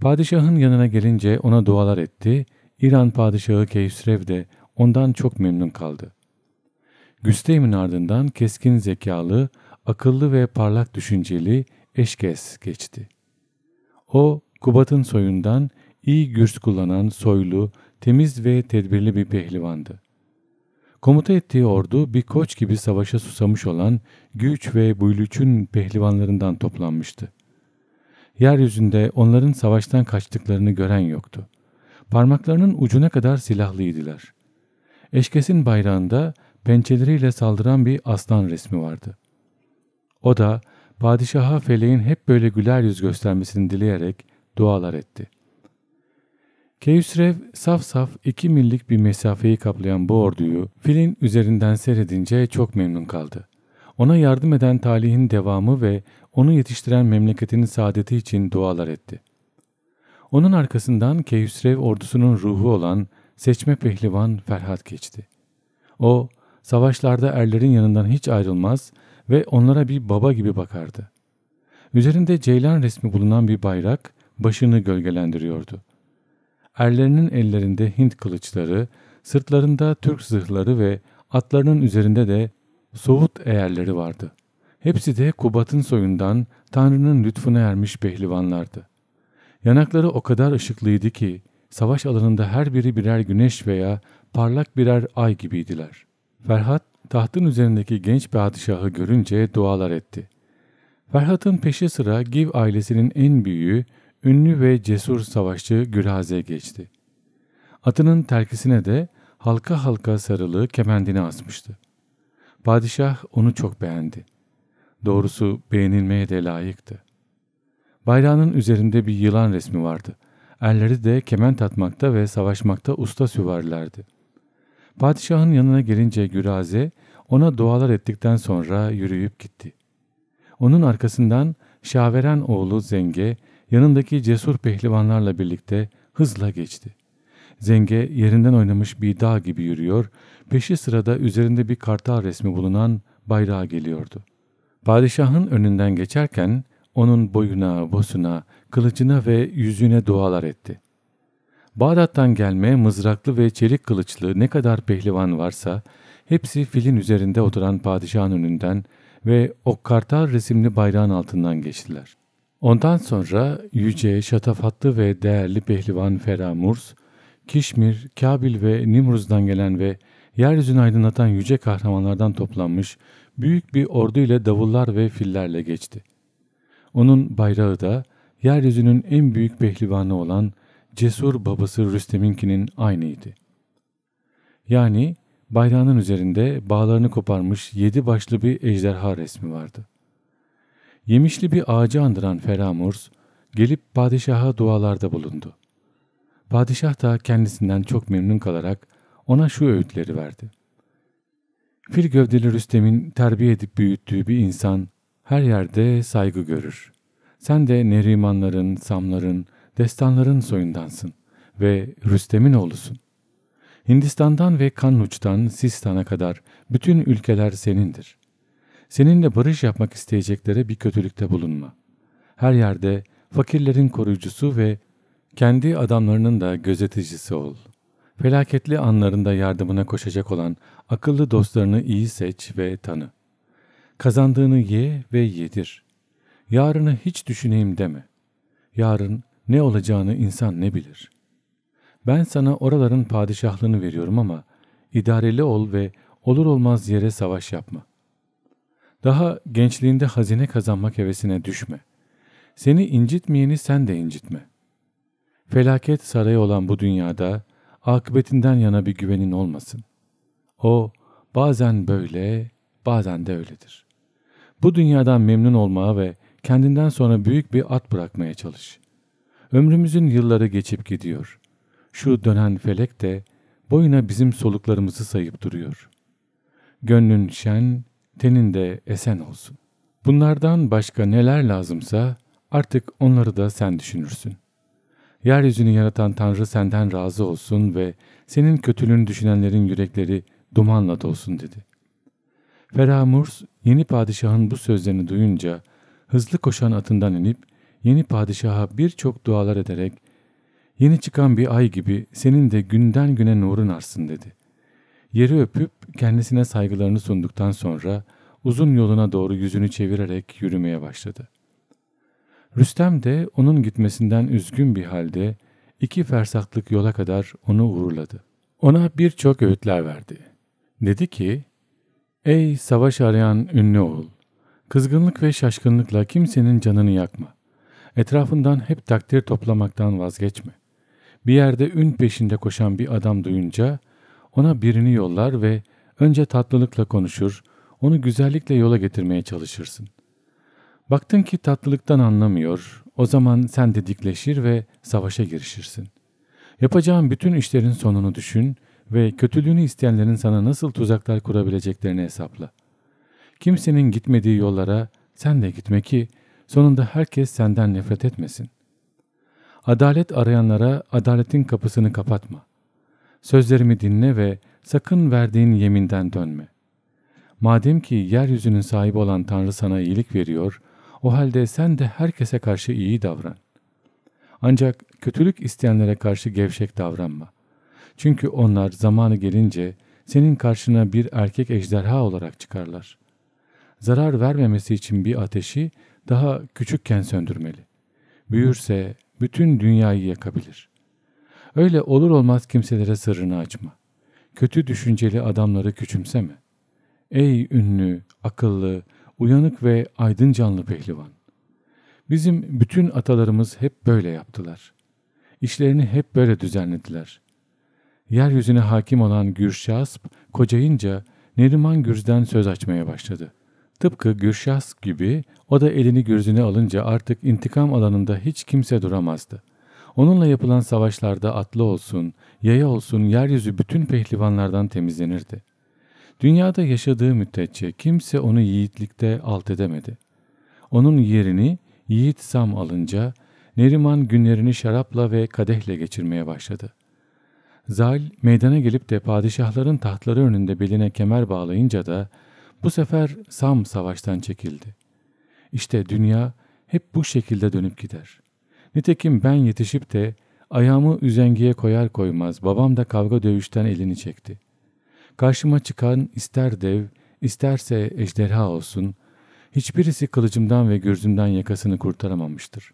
Padişahın yanına gelince ona dualar etti. İran padişahı Keyhüsrev de ondan çok memnun kaldı. Güsteym'in ardından keskin zekalı, akıllı ve parlak düşünceli Eşkes geçti. O, Kubat'ın soyundan iyi gürs kullanan soylu, temiz ve tedbirli bir pehlivandı. Komuta ettiği ordu bir koç gibi savaşa susamış olan Güç ve Buylüç'ün pehlivanlarından toplanmıştı. Yeryüzünde onların savaştan kaçtıklarını gören yoktu. Parmaklarının ucuna kadar silahlıydılar. Eşkesin bayrağında pençeleriyle saldıran bir aslan resmi vardı. O da padişaha feleğin hep böyle güler yüz göstermesini dileyerek dualar etti.'' Keyüsrev saf saf iki millik bir mesafeyi kaplayan bu orduyu filin üzerinden seyredince çok memnun kaldı. Ona yardım eden talihin devamı ve onu yetiştiren memleketinin saadeti için dualar etti. Onun arkasından Keyüsrev ordusunun ruhu olan seçme pehlivan Ferhat geçti. O, savaşlarda erlerin yanından hiç ayrılmaz ve onlara bir baba gibi bakardı. Üzerinde ceylan resmi bulunan bir bayrak başını gölgelendiriyordu erlerinin ellerinde Hint kılıçları, sırtlarında Türk zırhları ve atlarının üzerinde de Soğut eğerleri vardı. Hepsi de Kubat'ın soyundan Tanrı'nın lütfuna ermiş pehlivanlardı. Yanakları o kadar ışıklıydı ki savaş alanında her biri birer güneş veya parlak birer ay gibiydiler. Ferhat tahtın üzerindeki genç padişahı görünce dualar etti. Ferhat'ın peşi sıra Giv ailesinin en büyüğü ünlü ve cesur savaşçı Gülhaze geçti. Atının terkisine de halka halka sarılı kemendini asmıştı. Padişah onu çok beğendi. Doğrusu beğenilmeye de layıktı. Bayrağının üzerinde bir yılan resmi vardı. Elleri de kemen tatmakta ve savaşmakta usta süvarilerdi. Padişahın yanına gelince Güraze ona dualar ettikten sonra yürüyüp gitti. Onun arkasından Şaveren oğlu Zenge yanındaki cesur pehlivanlarla birlikte hızla geçti. Zenge yerinden oynamış bir dağ gibi yürüyor, peşi sırada üzerinde bir kartal resmi bulunan bayrağa geliyordu. Padişahın önünden geçerken onun boyuna, bosuna, kılıcına ve yüzüne dualar etti. Bağdat'tan gelme mızraklı ve çelik kılıçlı ne kadar pehlivan varsa hepsi filin üzerinde oturan padişahın önünden ve kartal resimli bayrağın altından geçtiler. Ondan sonra yüce, şatafatlı ve değerli pehlivan Feramurs, Kişmir, Kabil ve Nimruz'dan gelen ve yeryüzünü aydınlatan yüce kahramanlardan toplanmış büyük bir ordu ile davullar ve fillerle geçti. Onun bayrağı da yeryüzünün en büyük pehlivanı olan cesur babası Rüstem'inkinin aynıydı. Yani bayrağının üzerinde bağlarını koparmış yedi başlı bir ejderha resmi vardı. Yemişli bir ağacı andıran Feramurs, gelip padişaha dualarda bulundu. Padişah da kendisinden çok memnun kalarak ona şu öğütleri verdi. Fil gövdeli Rüstem'in terbiye edip büyüttüğü bir insan her yerde saygı görür. Sen de Nerimanların, Samların, Destanların soyundansın ve Rüstem'in oğlusun. Hindistan'dan ve Kannuç'tan Sistan'a kadar bütün ülkeler senindir. Seninle barış yapmak isteyeceklere bir kötülükte bulunma. Her yerde fakirlerin koruyucusu ve kendi adamlarının da gözeticisi ol. Felaketli anlarında yardımına koşacak olan akıllı dostlarını iyi seç ve tanı. Kazandığını ye ve yedir. Yarını hiç düşüneyim deme. Yarın ne olacağını insan ne bilir. Ben sana oraların padişahlığını veriyorum ama idareli ol ve olur olmaz yere savaş yapma. Daha gençliğinde hazine kazanmak hevesine düşme. Seni incitmeyeni sen de incitme. Felaket sarayı olan bu dünyada akıbetinden yana bir güvenin olmasın. O bazen böyle, bazen de öyledir. Bu dünyadan memnun olmaya ve kendinden sonra büyük bir at bırakmaya çalış. Ömrümüzün yılları geçip gidiyor. Şu dönen felek de boyuna bizim soluklarımızı sayıp duruyor. Gönlün şen, tenin de esen olsun. Bunlardan başka neler lazımsa artık onları da sen düşünürsün. Yeryüzünü yaratan Tanrı senden razı olsun ve senin kötülüğünü düşünenlerin yürekleri dumanla dolsun dedi. Feramurs yeni padişahın bu sözlerini duyunca hızlı koşan atından inip yeni padişaha birçok dualar ederek yeni çıkan bir ay gibi senin de günden güne nurun artsın dedi. Yeri öpüp kendisine saygılarını sunduktan sonra uzun yoluna doğru yüzünü çevirerek yürümeye başladı. Rüstem de onun gitmesinden üzgün bir halde iki fersaklık yola kadar onu uğurladı. Ona birçok öğütler verdi. Dedi ki, Ey savaş arayan ünlü oğul! Kızgınlık ve şaşkınlıkla kimsenin canını yakma. Etrafından hep takdir toplamaktan vazgeçme. Bir yerde ün peşinde koşan bir adam duyunca ona birini yollar ve önce tatlılıkla konuşur, onu güzellikle yola getirmeye çalışırsın. Baktın ki tatlılıktan anlamıyor, o zaman sen de dikleşir ve savaşa girişirsin. Yapacağın bütün işlerin sonunu düşün ve kötülüğünü isteyenlerin sana nasıl tuzaklar kurabileceklerini hesapla. Kimsenin gitmediği yollara sen de gitme ki sonunda herkes senden nefret etmesin. Adalet arayanlara adaletin kapısını kapatma. Sözlerimi dinle ve sakın verdiğin yeminden dönme. Madem ki yeryüzünün sahibi olan Tanrı sana iyilik veriyor, o halde sen de herkese karşı iyi davran. Ancak kötülük isteyenlere karşı gevşek davranma. Çünkü onlar zamanı gelince senin karşına bir erkek ejderha olarak çıkarlar. Zarar vermemesi için bir ateşi daha küçükken söndürmeli. Büyürse bütün dünyayı yakabilir. Öyle olur olmaz kimselere sırrını açma. Kötü düşünceli adamları küçümseme. Ey ünlü, akıllı, uyanık ve aydın canlı pehlivan. Bizim bütün atalarımız hep böyle yaptılar. İşlerini hep böyle düzenlediler. Yeryüzüne hakim olan Gürşasp kocayınca Neriman Gürz'den söz açmaya başladı. Tıpkı Gürşas gibi o da elini gürzüne alınca artık intikam alanında hiç kimse duramazdı. Onunla yapılan savaşlarda atlı olsun, yaya olsun yeryüzü bütün pehlivanlardan temizlenirdi. Dünyada yaşadığı müddetçe kimse onu yiğitlikte alt edemedi. Onun yerini yiğit Sam alınca Neriman günlerini şarapla ve kadehle geçirmeye başladı. Zal meydana gelip de padişahların tahtları önünde beline kemer bağlayınca da bu sefer Sam savaştan çekildi. İşte dünya hep bu şekilde dönüp gider.'' Nitekim ben yetişip de ayağımı üzengiye koyar koymaz babam da kavga dövüşten elini çekti. Karşıma çıkan ister dev, isterse ejderha olsun, hiçbirisi kılıcımdan ve gürzümden yakasını kurtaramamıştır.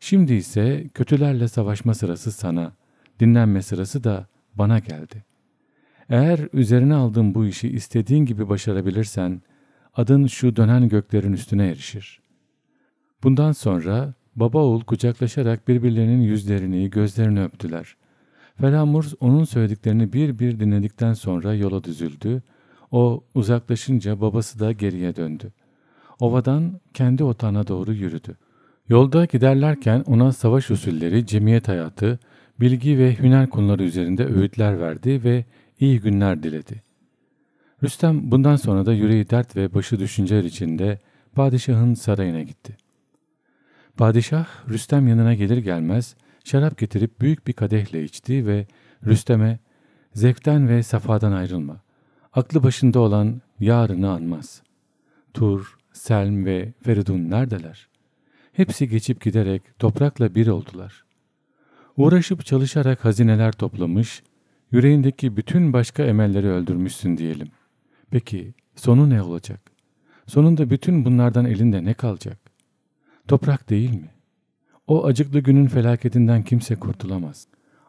Şimdi ise kötülerle savaşma sırası sana, dinlenme sırası da bana geldi. Eğer üzerine aldığın bu işi istediğin gibi başarabilirsen, adın şu dönen göklerin üstüne erişir. Bundan sonra Baba oğul kucaklaşarak birbirlerinin yüzlerini, gözlerini öptüler. Felamurs onun söylediklerini bir bir dinledikten sonra yola düzüldü. O uzaklaşınca babası da geriye döndü. Ovadan kendi otağına doğru yürüdü. Yolda giderlerken ona savaş usulleri, cemiyet hayatı, bilgi ve hüner konuları üzerinde öğütler verdi ve iyi günler diledi. Rüstem bundan sonra da yüreği dert ve başı düşünceler içinde padişahın sarayına gitti. Padişah Rüstem yanına gelir gelmez şarap getirip büyük bir kadehle içti ve Rüstem'e zevkten ve safadan ayrılma. Aklı başında olan yarını anmaz. Tur, Selm ve Feridun neredeler? Hepsi geçip giderek toprakla bir oldular. Uğraşıp çalışarak hazineler toplamış, yüreğindeki bütün başka emelleri öldürmüşsün diyelim. Peki sonu ne olacak? Sonunda bütün bunlardan elinde ne kalacak? Toprak değil mi? O acıklı günün felaketinden kimse kurtulamaz.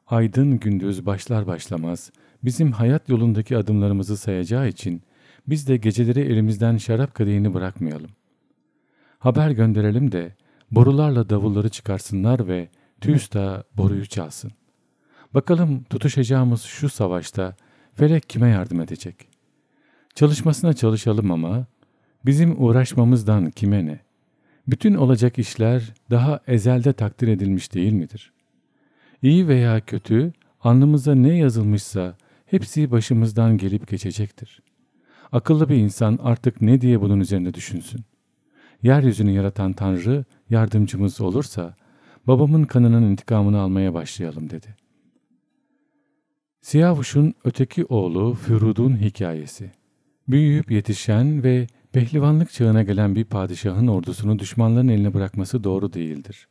Aydın gündüz başlar başlamaz bizim hayat yolundaki adımlarımızı sayacağı için biz de geceleri elimizden şarap kadehini bırakmayalım. Haber gönderelim de borularla davulları çıkarsınlar ve TÜSTA boruyu çalsın. Bakalım tutuşacağımız şu savaşta felek kime yardım edecek? Çalışmasına çalışalım ama bizim uğraşmamızdan kime ne? Bütün olacak işler daha ezelde takdir edilmiş değil midir? İyi veya kötü, alnımıza ne yazılmışsa hepsi başımızdan gelip geçecektir. Akıllı bir insan artık ne diye bunun üzerine düşünsün? Yeryüzünü yaratan Tanrı yardımcımız olursa, babamın kanının intikamını almaya başlayalım dedi. Siyavuş'un öteki oğlu Fürud'un hikayesi. Büyüyüp yetişen ve Pehlivanlık çağına gelen bir padişahın ordusunu düşmanların eline bırakması doğru değildir.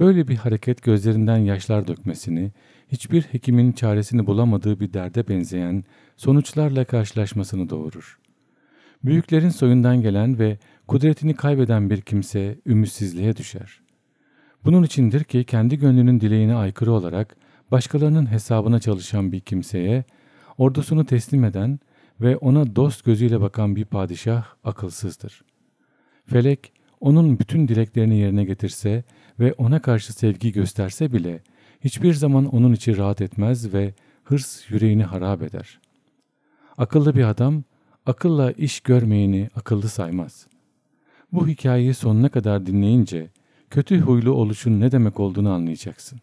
Böyle bir hareket gözlerinden yaşlar dökmesini, hiçbir hekimin çaresini bulamadığı bir derde benzeyen sonuçlarla karşılaşmasını doğurur. Büyüklerin soyundan gelen ve kudretini kaybeden bir kimse ümitsizliğe düşer. Bunun içindir ki kendi gönlünün dileğine aykırı olarak başkalarının hesabına çalışan bir kimseye ordusunu teslim eden ve ona dost gözüyle bakan bir padişah akılsızdır. Felek onun bütün dileklerini yerine getirse ve ona karşı sevgi gösterse bile hiçbir zaman onun için rahat etmez ve hırs yüreğini harap eder. Akıllı bir adam akılla iş görmeyeni akıllı saymaz. Bu hikayeyi sonuna kadar dinleyince kötü huylu oluşun ne demek olduğunu anlayacaksın.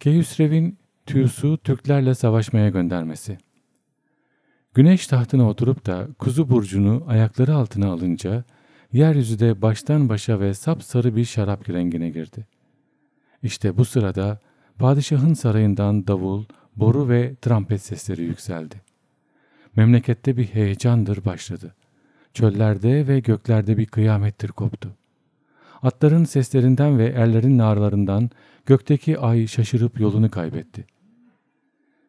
Keyhüsrev'in Tüyus'u Türklerle savaşmaya göndermesi Güneş tahtına oturup da kuzu burcunu ayakları altına alınca yeryüzü de baştan başa ve sapsarı bir şarap rengine girdi. İşte bu sırada padişahın sarayından davul, boru ve trampet sesleri yükseldi. Memlekette bir heyecandır başladı. Çöllerde ve göklerde bir kıyamettir koptu. Atların seslerinden ve erlerin naralarından gökteki ay şaşırıp yolunu kaybetti.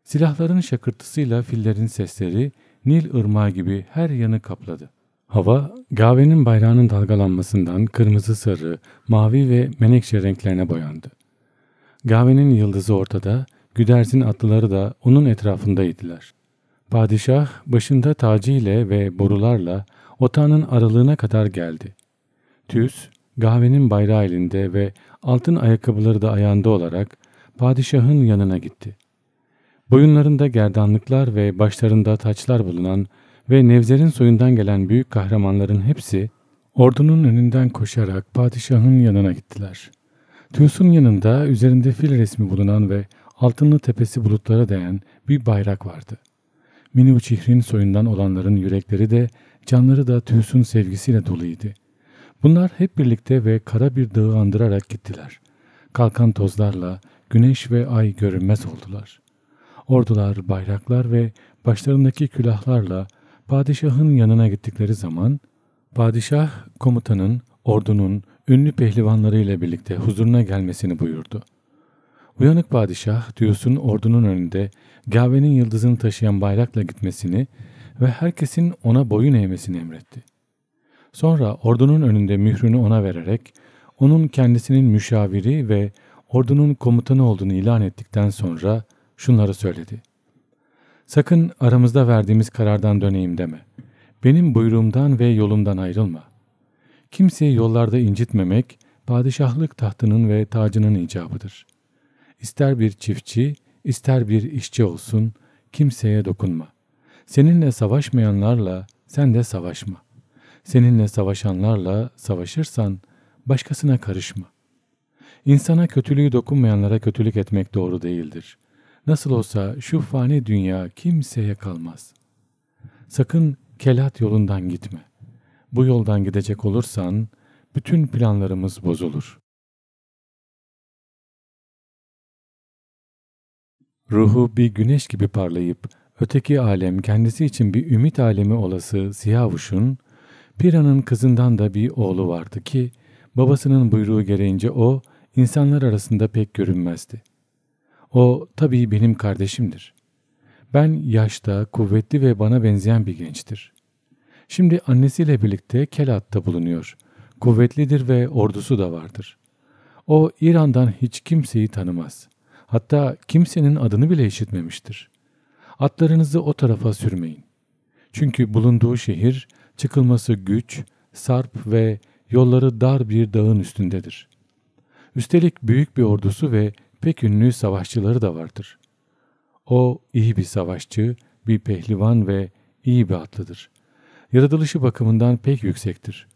Silahların şakırtısıyla fillerin sesleri Nil ırmağı gibi her yanı kapladı. Hava, Gave'nin bayrağının dalgalanmasından kırmızı, sarı, mavi ve menekşe renklerine boyandı. Gave'nin yıldızı ortada, Güderz'in atlıları da onun etrafındaydılar. Padişah başında taciyle ve borularla otağının aralığına kadar geldi. Tüs, Gave'nin bayrağı elinde ve altın ayakkabıları da ayağında olarak padişahın yanına gitti. Boyunlarında gerdanlıklar ve başlarında taçlar bulunan ve Nevzer'in soyundan gelen büyük kahramanların hepsi ordunun önünden koşarak padişahın yanına gittiler. Tüyus'un yanında üzerinde fil resmi bulunan ve altınlı tepesi bulutlara değen bir bayrak vardı. Minuçihr'in soyundan olanların yürekleri de canları da Tüyus'un sevgisiyle doluydu. Bunlar hep birlikte ve kara bir dağı andırarak gittiler. Kalkan tozlarla güneş ve ay görünmez oldular. Ordular, bayraklar ve başlarındaki külahlarla padişahın yanına gittikleri zaman padişah komutanın, ordunun ünlü pehlivanlarıyla birlikte huzuruna gelmesini buyurdu. Uyanık padişah Diyosun ordunun önünde Gave'nin yıldızını taşıyan bayrakla gitmesini ve herkesin ona boyun eğmesini emretti. Sonra ordunun önünde mührünü ona vererek onun kendisinin müşaviri ve ordunun komutanı olduğunu ilan ettikten sonra şunları söyledi. Sakın aramızda verdiğimiz karardan döneyim deme. Benim buyruğumdan ve yolumdan ayrılma. Kimseyi yollarda incitmemek, padişahlık tahtının ve tacının icabıdır. İster bir çiftçi, ister bir işçi olsun, kimseye dokunma. Seninle savaşmayanlarla sen de savaşma. Seninle savaşanlarla savaşırsan başkasına karışma. İnsana kötülüğü dokunmayanlara kötülük etmek doğru değildir. Nasıl olsa şu fani dünya kimseye kalmaz. Sakın kelat yolundan gitme. Bu yoldan gidecek olursan bütün planlarımız bozulur. Ruhu bir güneş gibi parlayıp öteki alem kendisi için bir ümit alemi olası Ziyavuş'un Pira'nın kızından da bir oğlu vardı ki babasının buyruğu gereğince o insanlar arasında pek görünmezdi. O tabii benim kardeşimdir. Ben yaşta, kuvvetli ve bana benzeyen bir gençtir. Şimdi annesiyle birlikte Kelat'ta bulunuyor. Kuvvetlidir ve ordusu da vardır. O İran'dan hiç kimseyi tanımaz. Hatta kimsenin adını bile işitmemiştir. Atlarınızı o tarafa sürmeyin. Çünkü bulunduğu şehir çıkılması güç, sarp ve yolları dar bir dağın üstündedir. Üstelik büyük bir ordusu ve pek ünlü savaşçıları da vardır. O iyi bir savaşçı, bir pehlivan ve iyi bir atlıdır. Yaratılışı bakımından pek yüksektir.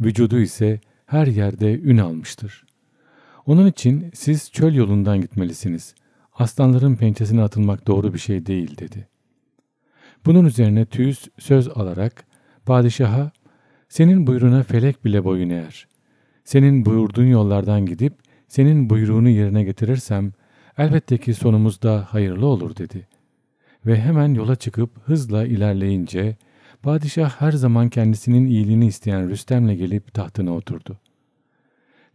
Vücudu ise her yerde ün almıştır. Onun için siz çöl yolundan gitmelisiniz. Aslanların pençesine atılmak doğru bir şey değil dedi. Bunun üzerine Tüys söz alarak padişaha senin buyruğuna felek bile boyun eğer. Senin buyurduğun yollardan gidip senin buyruğunu yerine getirirsem elbette ki sonumuz da hayırlı olur dedi. Ve hemen yola çıkıp hızla ilerleyince padişah her zaman kendisinin iyiliğini isteyen Rüstem'le gelip tahtına oturdu.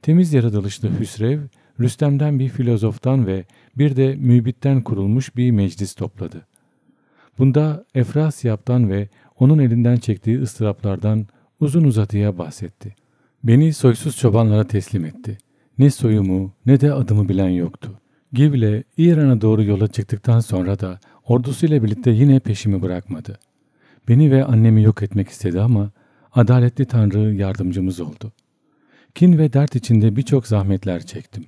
Temiz yaratılışlı Hüsrev, Rüstem'den bir filozoftan ve bir de mübitten kurulmuş bir meclis topladı. Bunda Efrasyap'tan ve onun elinden çektiği ıstıraplardan uzun uzatıya bahsetti. Beni soysuz çobanlara teslim etti ne soyumu ne de adımı bilen yoktu. Givle İran'a doğru yola çıktıktan sonra da ordusuyla birlikte yine peşimi bırakmadı. Beni ve annemi yok etmek istedi ama adaletli Tanrı yardımcımız oldu. Kin ve dert içinde birçok zahmetler çektim.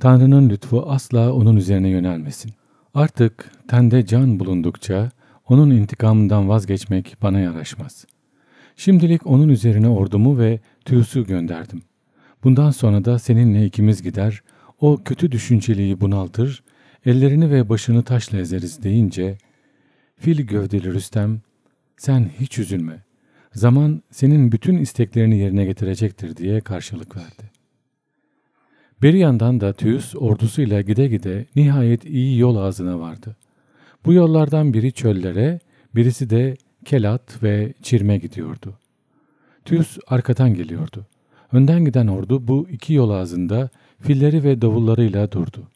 Tanrı'nın lütfu asla onun üzerine yönelmesin. Artık tende can bulundukça onun intikamından vazgeçmek bana yaraşmaz. Şimdilik onun üzerine ordumu ve tüysü gönderdim. Bundan sonra da seninle ikimiz gider, o kötü düşünceliği bunaltır, ellerini ve başını taşla ezeriz deyince, fil gövdeli Rüstem, sen hiç üzülme, zaman senin bütün isteklerini yerine getirecektir diye karşılık verdi. Bir yandan da Tüyüs ordusuyla gide gide nihayet iyi yol ağzına vardı. Bu yollardan biri çöllere, birisi de Kelat ve Çirme gidiyordu. Tüyüs arkadan geliyordu. Önden giden ordu bu iki yol ağzında filleri ve davullarıyla durdu.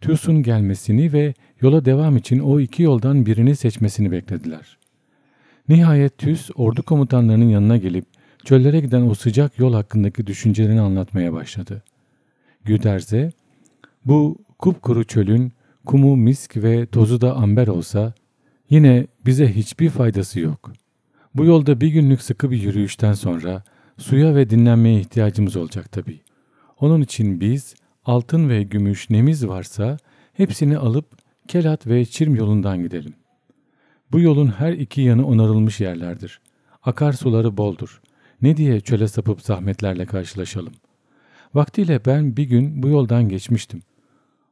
Tüs'un gelmesini ve yola devam için o iki yoldan birini seçmesini beklediler. Nihayet Tüs ordu komutanlarının yanına gelip çöllere giden o sıcak yol hakkındaki düşüncelerini anlatmaya başladı. Güderze, bu kupkuru çölün kumu misk ve tozu da amber olsa yine bize hiçbir faydası yok. Bu yolda bir günlük sıkı bir yürüyüşten sonra Suya ve dinlenmeye ihtiyacımız olacak tabii. Onun için biz altın ve gümüş nemiz varsa hepsini alıp Kelat ve Çirm yolundan gidelim. Bu yolun her iki yanı onarılmış yerlerdir. Akarsuları boldur. Ne diye çöle sapıp zahmetlerle karşılaşalım. Vaktiyle ben bir gün bu yoldan geçmiştim.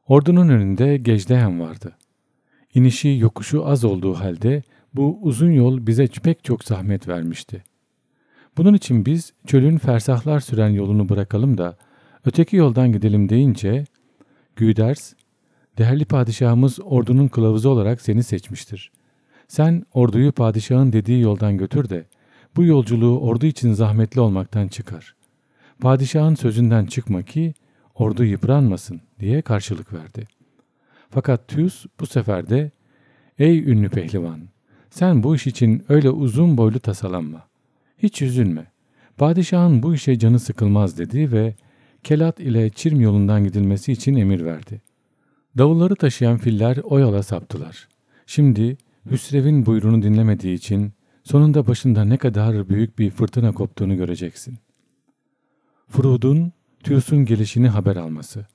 Ordunun önünde Gecdehem vardı. İnişi yokuşu az olduğu halde bu uzun yol bize pek çok zahmet vermişti. Bunun için biz çölün fersahlar süren yolunu bırakalım da öteki yoldan gidelim deyince Güders, değerli padişahımız ordunun kılavuzu olarak seni seçmiştir. Sen orduyu padişahın dediği yoldan götür de bu yolculuğu ordu için zahmetli olmaktan çıkar. Padişahın sözünden çıkma ki ordu yıpranmasın diye karşılık verdi. Fakat Tüyüs bu sefer de ''Ey ünlü pehlivan, sen bu iş için öyle uzun boylu tasalanma. Hiç üzülme. Padişahın bu işe canı sıkılmaz dedi ve Kelat ile Çirm yolundan gidilmesi için emir verdi. Davulları taşıyan filler o yola saptılar. Şimdi Hüsrev'in buyruğunu dinlemediği için sonunda başında ne kadar büyük bir fırtına koptuğunu göreceksin. Furud'un Tüyus'un gelişini haber alması.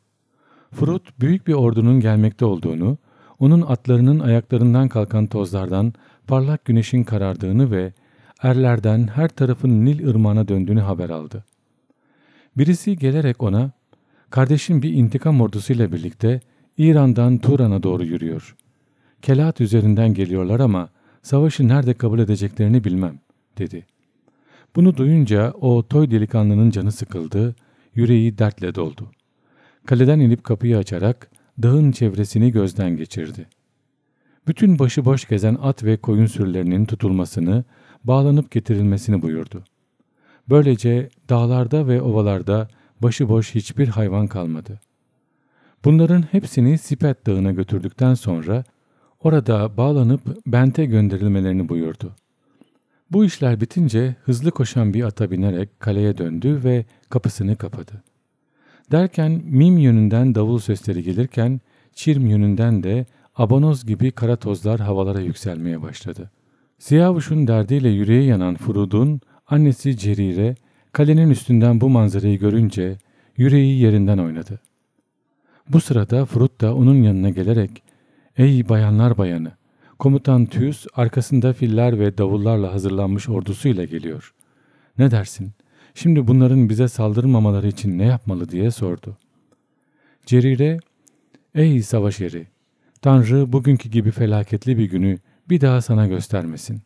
Furud büyük bir ordunun gelmekte olduğunu, onun atlarının ayaklarından kalkan tozlardan parlak güneşin karardığını ve erlerden her tarafın Nil ırmağına döndüğünü haber aldı. Birisi gelerek ona, kardeşin bir intikam ordusuyla birlikte İran'dan Turan'a doğru yürüyor. Kelat üzerinden geliyorlar ama savaşı nerede kabul edeceklerini bilmem, dedi. Bunu duyunca o toy delikanlının canı sıkıldı, yüreği dertle doldu. Kaleden inip kapıyı açarak dağın çevresini gözden geçirdi. Bütün başıboş gezen at ve koyun sürülerinin tutulmasını bağlanıp getirilmesini buyurdu. Böylece dağlarda ve ovalarda başıboş hiçbir hayvan kalmadı. Bunların hepsini Sipet Dağı'na götürdükten sonra orada bağlanıp Bent'e gönderilmelerini buyurdu. Bu işler bitince hızlı koşan bir ata binerek kaleye döndü ve kapısını kapadı. Derken Mim yönünden davul sesleri gelirken Çirm yönünden de abanoz gibi kara tozlar havalara yükselmeye başladı. Siyavuş'un derdiyle yüreği yanan Furud'un annesi Cerire kalenin üstünden bu manzarayı görünce yüreği yerinden oynadı. Bu sırada Furud da onun yanına gelerek ''Ey bayanlar bayanı, komutan Tüs arkasında filler ve davullarla hazırlanmış ordusuyla geliyor. Ne dersin? Şimdi bunların bize saldırmamaları için ne yapmalı?'' diye sordu. Cerire ''Ey savaş yeri, Tanrı bugünkü gibi felaketli bir günü bir daha sana göstermesin.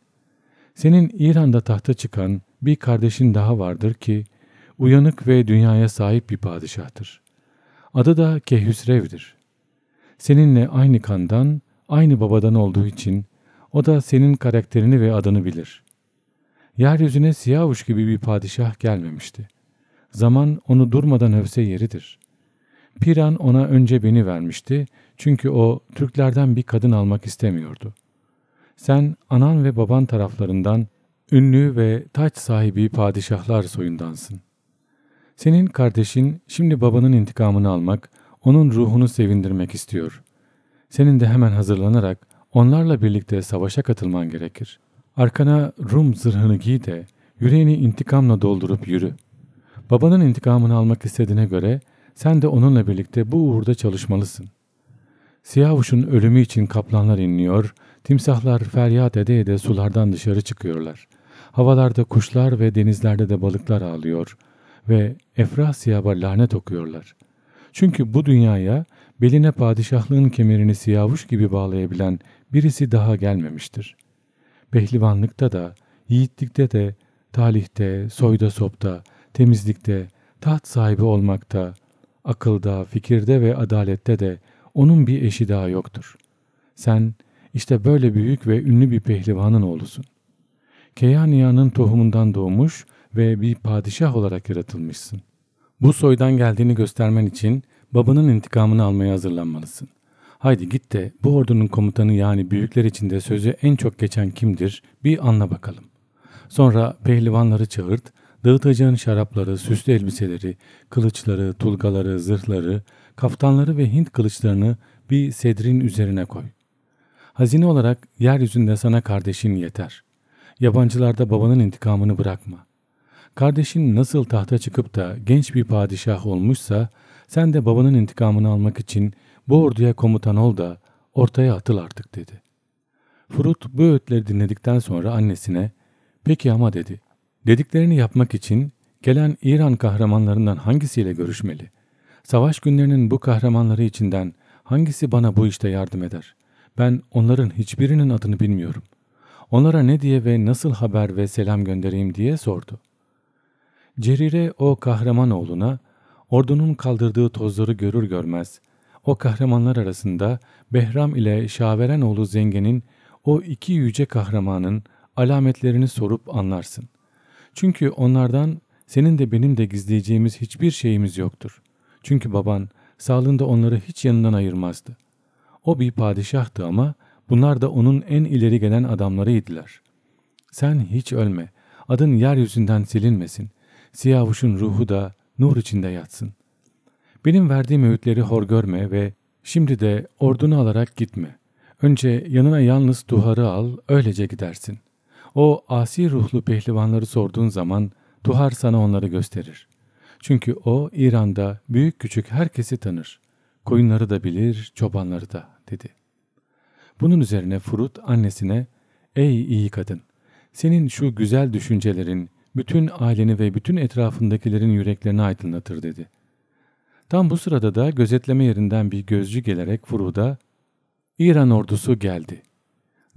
Senin İran'da tahta çıkan bir kardeşin daha vardır ki uyanık ve dünyaya sahip bir padişahtır. Adı da Kehüsrev'dir. Seninle aynı kandan, aynı babadan olduğu için o da senin karakterini ve adını bilir. Yeryüzüne siyavuş gibi bir padişah gelmemişti. Zaman onu durmadan övse yeridir. Piran ona önce beni vermişti çünkü o Türklerden bir kadın almak istemiyordu.'' Sen anan ve baban taraflarından ünlü ve taç sahibi padişahlar soyundansın. Senin kardeşin şimdi babanın intikamını almak, onun ruhunu sevindirmek istiyor. Senin de hemen hazırlanarak onlarla birlikte savaşa katılman gerekir. Arkana Rum zırhını giy de yüreğini intikamla doldurup yürü. Babanın intikamını almak istediğine göre sen de onunla birlikte bu uğurda çalışmalısın. Siyavuş'un ölümü için kaplanlar inliyor Timsahlar feryat ede ede sulardan dışarı çıkıyorlar. Havalarda kuşlar ve denizlerde de balıklar ağlıyor ve Efrasiyab'a lanet okuyorlar. Çünkü bu dünyaya beline padişahlığın kemerini siyavuş gibi bağlayabilen birisi daha gelmemiştir. Pehlivanlıkta da, yiğitlikte de, talihte, soyda sopta, temizlikte, taht sahibi olmakta, akılda, fikirde ve adalette de onun bir eşi daha yoktur. Sen işte böyle büyük ve ünlü bir pehlivanın oğlusun. Keyaniya'nın tohumundan doğmuş ve bir padişah olarak yaratılmışsın. Bu soydan geldiğini göstermen için babanın intikamını almaya hazırlanmalısın. Haydi git de bu ordunun komutanı yani büyükler içinde sözü en çok geçen kimdir bir anla bakalım. Sonra pehlivanları çağırt, dağıtacağın şarapları, süslü elbiseleri, kılıçları, tulgaları, zırhları, kaftanları ve Hint kılıçlarını bir sedrin üzerine koy. Hazine olarak yeryüzünde sana kardeşin yeter. Yabancılarda babanın intikamını bırakma. Kardeşin nasıl tahta çıkıp da genç bir padişah olmuşsa sen de babanın intikamını almak için bu orduya komutan ol da ortaya atıl artık dedi. Furut bu öğütleri dinledikten sonra annesine peki ama dedi. Dediklerini yapmak için gelen İran kahramanlarından hangisiyle görüşmeli? Savaş günlerinin bu kahramanları içinden hangisi bana bu işte yardım eder? Ben onların hiçbirinin adını bilmiyorum. Onlara ne diye ve nasıl haber ve selam göndereyim diye sordu. Cerire o kahraman oğluna ordunun kaldırdığı tozları görür görmez o kahramanlar arasında Behram ile Şaverenoğlu Zengen'in o iki yüce kahramanın alametlerini sorup anlarsın. Çünkü onlardan senin de benim de gizleyeceğimiz hiçbir şeyimiz yoktur. Çünkü baban sağlığında onları hiç yanından ayırmazdı. O bir padişahtı ama bunlar da onun en ileri gelen adamlarıydılar. Sen hiç ölme, adın yeryüzünden silinmesin. Siyavuş'un ruhu da nur içinde yatsın. Benim verdiğim öğütleri hor görme ve şimdi de ordunu alarak gitme. Önce yanına yalnız Tuhar'ı al, öylece gidersin. O asi ruhlu pehlivanları sorduğun zaman Tuhar sana onları gösterir. Çünkü o İran'da büyük küçük herkesi tanır. Koyunları da bilir, çobanları da dedi. Bunun üzerine Furut annesine ''Ey iyi kadın, senin şu güzel düşüncelerin bütün aileni ve bütün etrafındakilerin yüreklerini aydınlatır.'' dedi. Tam bu sırada da gözetleme yerinden bir gözcü gelerek Furud'a ''İran ordusu geldi.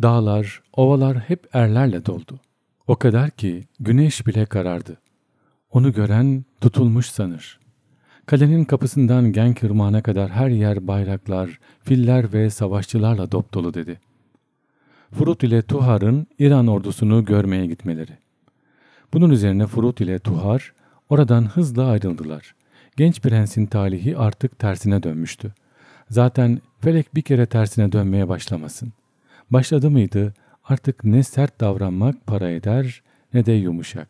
Dağlar, ovalar hep erlerle doldu. O kadar ki güneş bile karardı. Onu gören tutulmuş sanır. Kalenin kapısından ırmağına kadar her yer bayraklar, filler ve savaşçılarla dop dolu dedi. Furut ile Tuhar'ın İran ordusunu görmeye gitmeleri. Bunun üzerine Furut ile Tuhar oradan hızla ayrıldılar. Genç prensin talihi artık tersine dönmüştü. Zaten felek bir kere tersine dönmeye başlamasın. Başladı mıydı artık ne sert davranmak para eder ne de yumuşak.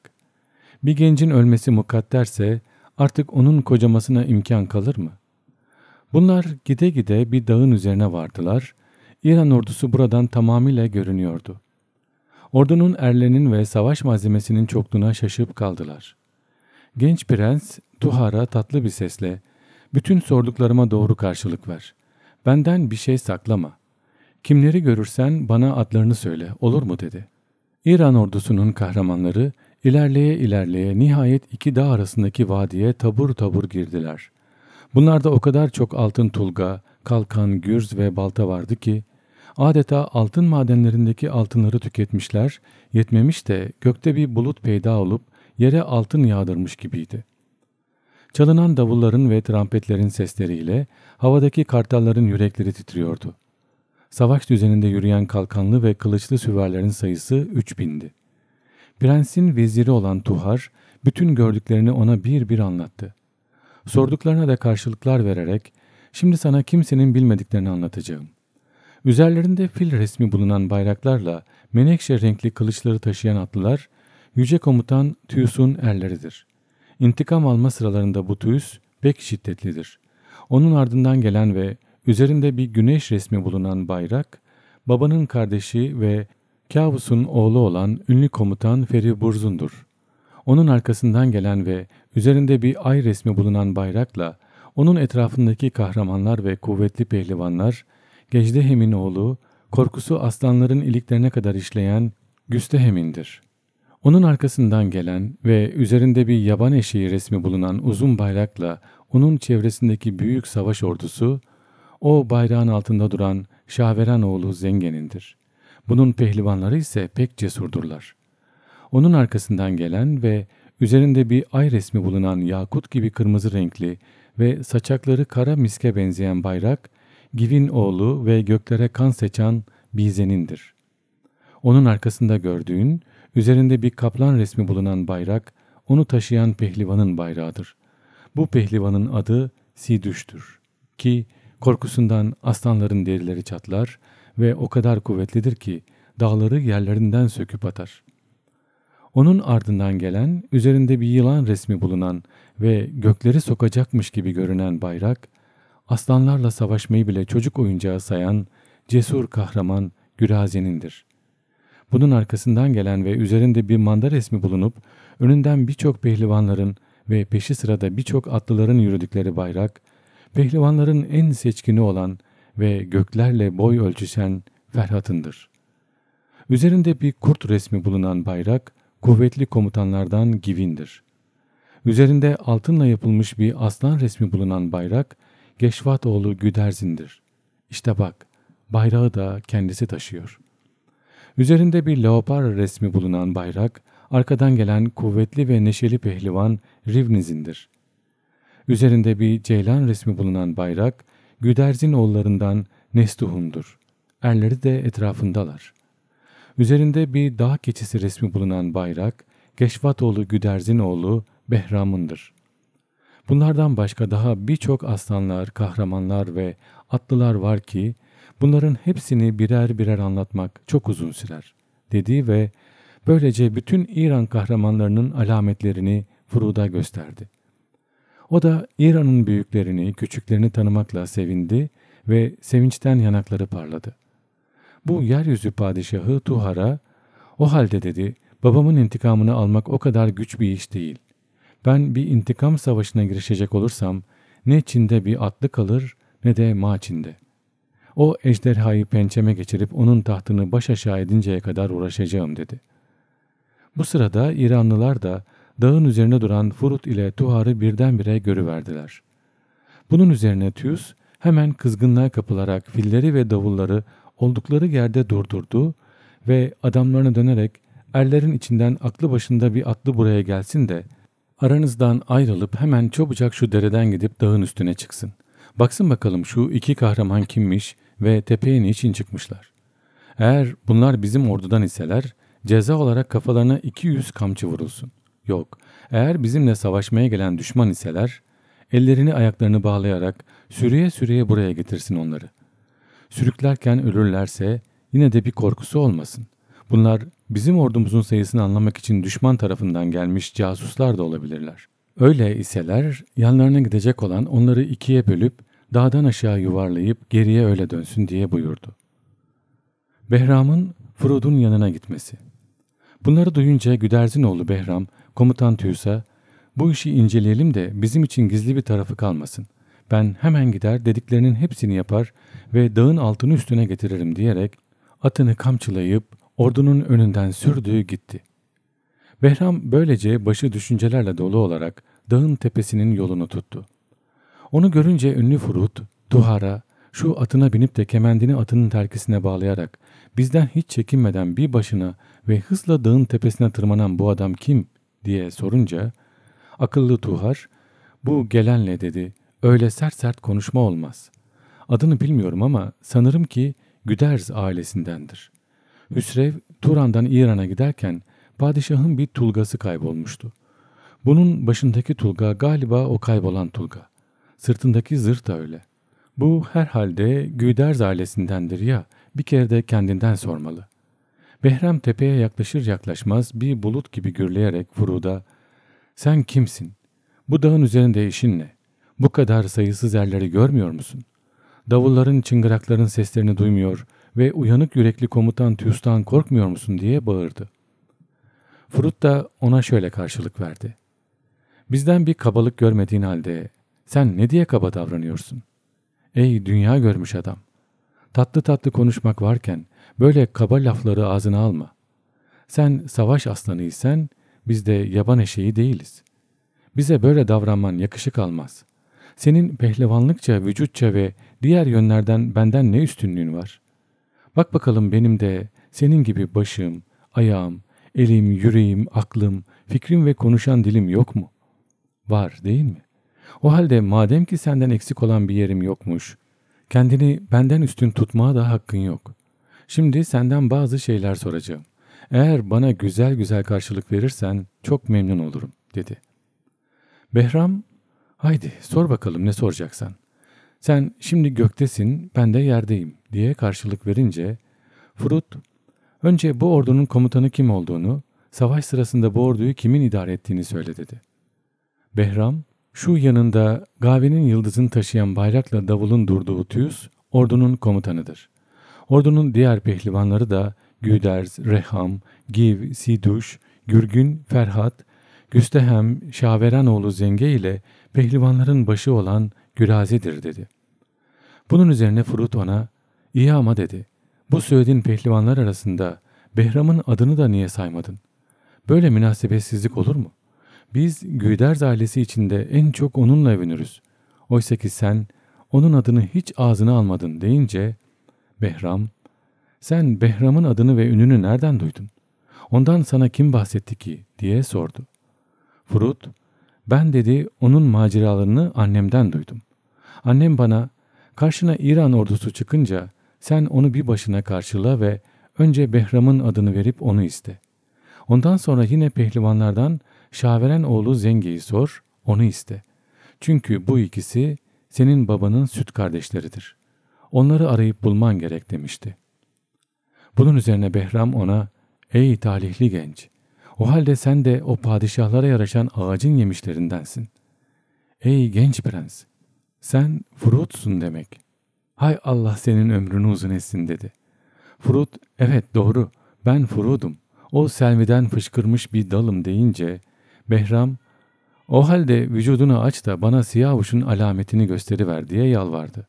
Bir gencin ölmesi mukadderse Artık onun kocamasına imkan kalır mı? Bunlar gide gide bir dağın üzerine vardılar. İran ordusu buradan tamamıyla görünüyordu. Ordunun erlerinin ve savaş malzemesinin çokluğuna şaşıp kaldılar. Genç prens Tuhara tatlı bir sesle ''Bütün sorduklarıma doğru karşılık ver. Benden bir şey saklama. Kimleri görürsen bana adlarını söyle olur mu?'' dedi. İran ordusunun kahramanları İlerleye ilerleye nihayet iki dağ arasındaki vadiye tabur tabur girdiler. Bunlarda o kadar çok altın tulga, kalkan, gürz ve balta vardı ki adeta altın madenlerindeki altınları tüketmişler, yetmemiş de gökte bir bulut peyda olup yere altın yağdırmış gibiydi. Çalınan davulların ve trampetlerin sesleriyle havadaki kartalların yürekleri titriyordu. Savaş düzeninde yürüyen kalkanlı ve kılıçlı süvarilerin sayısı 3000'di. Prensin veziri olan Tuhar, bütün gördüklerini ona bir bir anlattı. Sorduklarına da karşılıklar vererek, şimdi sana kimsenin bilmediklerini anlatacağım. Üzerlerinde fil resmi bulunan bayraklarla menekşe renkli kılıçları taşıyan atlılar, Yüce Komutan Tüyüs'ün erleridir. İntikam alma sıralarında bu Tüyüs pek şiddetlidir. Onun ardından gelen ve üzerinde bir güneş resmi bulunan bayrak, babanın kardeşi ve Kavus'un oğlu olan ünlü komutan Feri Burzun'dur. Onun arkasından gelen ve üzerinde bir ay resmi bulunan bayrakla onun etrafındaki kahramanlar ve kuvvetli pehlivanlar, Gecdehem'in oğlu, korkusu aslanların iliklerine kadar işleyen Güstehem'indir. Onun arkasından gelen ve üzerinde bir yaban eşeği resmi bulunan uzun bayrakla onun çevresindeki büyük savaş ordusu, o bayrağın altında duran Şahveran oğlu Zengen'indir. Bunun pehlivanları ise pek cesurdurlar. Onun arkasından gelen ve üzerinde bir ay resmi bulunan yakut gibi kırmızı renkli ve saçakları kara miske benzeyen bayrak, Giv'in oğlu ve göklere kan seçen Bize'nindir. Onun arkasında gördüğün, üzerinde bir kaplan resmi bulunan bayrak, onu taşıyan pehlivanın bayrağıdır. Bu pehlivanın adı Sidüş'tür ki korkusundan aslanların derileri çatlar ve o kadar kuvvetlidir ki dağları yerlerinden söküp atar. Onun ardından gelen, üzerinde bir yılan resmi bulunan ve gökleri sokacakmış gibi görünen bayrak, aslanlarla savaşmayı bile çocuk oyuncağı sayan cesur kahraman Gürazi'nindir. Bunun arkasından gelen ve üzerinde bir manda resmi bulunup önünden birçok pehlivanların ve peşi sırada birçok atlıların yürüdükleri bayrak, pehlivanların en seçkini olan ve göklerle boy ölçüşen Ferhat'ındır. Üzerinde bir kurt resmi bulunan bayrak, kuvvetli komutanlardan Givin'dir. Üzerinde altınla yapılmış bir aslan resmi bulunan bayrak, Geşvatoğlu Güderzin'dir. İşte bak, bayrağı da kendisi taşıyor. Üzerinde bir leopar resmi bulunan bayrak, arkadan gelen kuvvetli ve neşeli pehlivan Rivnizin'dir. Üzerinde bir ceylan resmi bulunan bayrak, Güderzin oğullarından Nestuhum'dur. Erleri de etrafındalar. Üzerinde bir dağ keçisi resmi bulunan bayrak, Geşvatoğlu Güderzin oğlu Behram'ındır. Bunlardan başka daha birçok aslanlar, kahramanlar ve atlılar var ki bunların hepsini birer birer anlatmak çok uzun sürer dedi ve böylece bütün İran kahramanlarının alametlerini Furud'a gösterdi. O da İran'ın büyüklerini, küçüklerini tanımakla sevindi ve sevinçten yanakları parladı. Bu yeryüzü padişahı Tuhar'a, o halde dedi, babamın intikamını almak o kadar güç bir iş değil. Ben bir intikam savaşına girişecek olursam ne Çin'de bir atlı kalır ne de Maçin'de. O ejderhayı pençeme geçirip onun tahtını baş aşağı edinceye kadar uğraşacağım dedi. Bu sırada İranlılar da dağın üzerine duran Furut ile Tuhar'ı birdenbire görüverdiler. Bunun üzerine Tüyüs hemen kızgınlığa kapılarak filleri ve davulları oldukları yerde durdurdu ve adamlarına dönerek erlerin içinden aklı başında bir atlı buraya gelsin de aranızdan ayrılıp hemen çabucak şu dereden gidip dağın üstüne çıksın. Baksın bakalım şu iki kahraman kimmiş ve tepeye niçin çıkmışlar. Eğer bunlar bizim ordudan iseler ceza olarak kafalarına 200 kamçı vurulsun. Yok, eğer bizimle savaşmaya gelen düşman iseler, ellerini ayaklarını bağlayarak sürüye sürüye buraya getirsin onları. Sürüklerken ölürlerse yine de bir korkusu olmasın. Bunlar bizim ordumuzun sayısını anlamak için düşman tarafından gelmiş casuslar da olabilirler. Öyle iseler yanlarına gidecek olan onları ikiye bölüp dağdan aşağı yuvarlayıp geriye öyle dönsün diye buyurdu. Behram'ın Frod'un yanına gitmesi. Bunları duyunca Güderzinoğlu Behram Komutan Tüysa, bu işi inceleyelim de bizim için gizli bir tarafı kalmasın. Ben hemen gider dediklerinin hepsini yapar ve dağın altını üstüne getiririm diyerek atını kamçılayıp ordunun önünden sürdüğü gitti. Behram böylece başı düşüncelerle dolu olarak dağın tepesinin yolunu tuttu. Onu görünce ünlü Furut, Duhara, şu atına binip de kemendini atının terkisine bağlayarak bizden hiç çekinmeden bir başına ve hızla dağın tepesine tırmanan bu adam kim diye sorunca akıllı Tuhar bu gelenle dedi öyle sert sert konuşma olmaz. Adını bilmiyorum ama sanırım ki Güderz ailesindendir. Hüsrev Turan'dan İran'a giderken padişahın bir tulgası kaybolmuştu. Bunun başındaki tulga galiba o kaybolan tulga. Sırtındaki zırh da öyle. Bu herhalde Güderz ailesindendir ya bir kere de kendinden sormalı. Behram tepeye yaklaşır yaklaşmaz bir bulut gibi gürleyerek Furud'a ''Sen kimsin? Bu dağın üzerinde işin ne? Bu kadar sayısız erleri görmüyor musun? Davulların, çıngırakların seslerini duymuyor ve uyanık yürekli komutan Tüstan korkmuyor musun?'' diye bağırdı. Furud da ona şöyle karşılık verdi. ''Bizden bir kabalık görmediğin halde sen ne diye kaba davranıyorsun? Ey dünya görmüş adam! Tatlı tatlı konuşmak varken Böyle kaba lafları ağzına alma. Sen savaş aslanıysan biz de yaban eşeği değiliz. Bize böyle davranman yakışık almaz. Senin pehlivanlıkça, vücutça ve diğer yönlerden benden ne üstünlüğün var? Bak bakalım benim de senin gibi başım, ayağım, elim, yüreğim, aklım, fikrim ve konuşan dilim yok mu? Var değil mi? O halde madem ki senden eksik olan bir yerim yokmuş, kendini benden üstün tutmaya da hakkın yok. Şimdi senden bazı şeyler soracağım. Eğer bana güzel güzel karşılık verirsen çok memnun olurum dedi. Behram haydi sor bakalım ne soracaksan. Sen şimdi göktesin ben de yerdeyim diye karşılık verince Frut önce bu ordunun komutanı kim olduğunu savaş sırasında bu orduyu kimin idare ettiğini söyle dedi. Behram şu yanında Gavi'nin yıldızını taşıyan bayrakla davulun durduğu tüyüz ordunun komutanıdır. Ordunun diğer pehlivanları da Güders, Reham, Giv, Siduş, Gürgün, Ferhat, Güstehem, Şaveranoğlu Zenge ile pehlivanların başı olan Gürazi'dir dedi. Bunun üzerine Furut ona, iyi ama dedi, bu söylediğin pehlivanlar arasında Behram'ın adını da niye saymadın? Böyle münasebetsizlik olur mu? Biz Güderz ailesi içinde en çok onunla övünürüz. Oysa ki sen onun adını hiç ağzına almadın deyince Behram, sen Behram'ın adını ve ününü nereden duydun? Ondan sana kim bahsetti ki? diye sordu. Furut, ben dedi onun maceralarını annemden duydum. Annem bana, karşına İran ordusu çıkınca sen onu bir başına karşıla ve önce Behram'ın adını verip onu iste. Ondan sonra yine pehlivanlardan Şaveren oğlu Zengi'yi sor, onu iste. Çünkü bu ikisi senin babanın süt kardeşleridir.'' onları arayıp bulman gerek demişti. Bunun üzerine Behram ona ''Ey talihli genç, o halde sen de o padişahlara yaraşan ağacın yemişlerindensin. Ey genç prens, sen Furut'sun demek. Hay Allah senin ömrünü uzun etsin.'' dedi. Furut ''Evet doğru, ben Furud'um, o Selmi'den fışkırmış bir dalım.'' deyince Behram ''O halde vücudunu aç da bana siyah siyavuşun alametini gösteriver.'' diye yalvardı.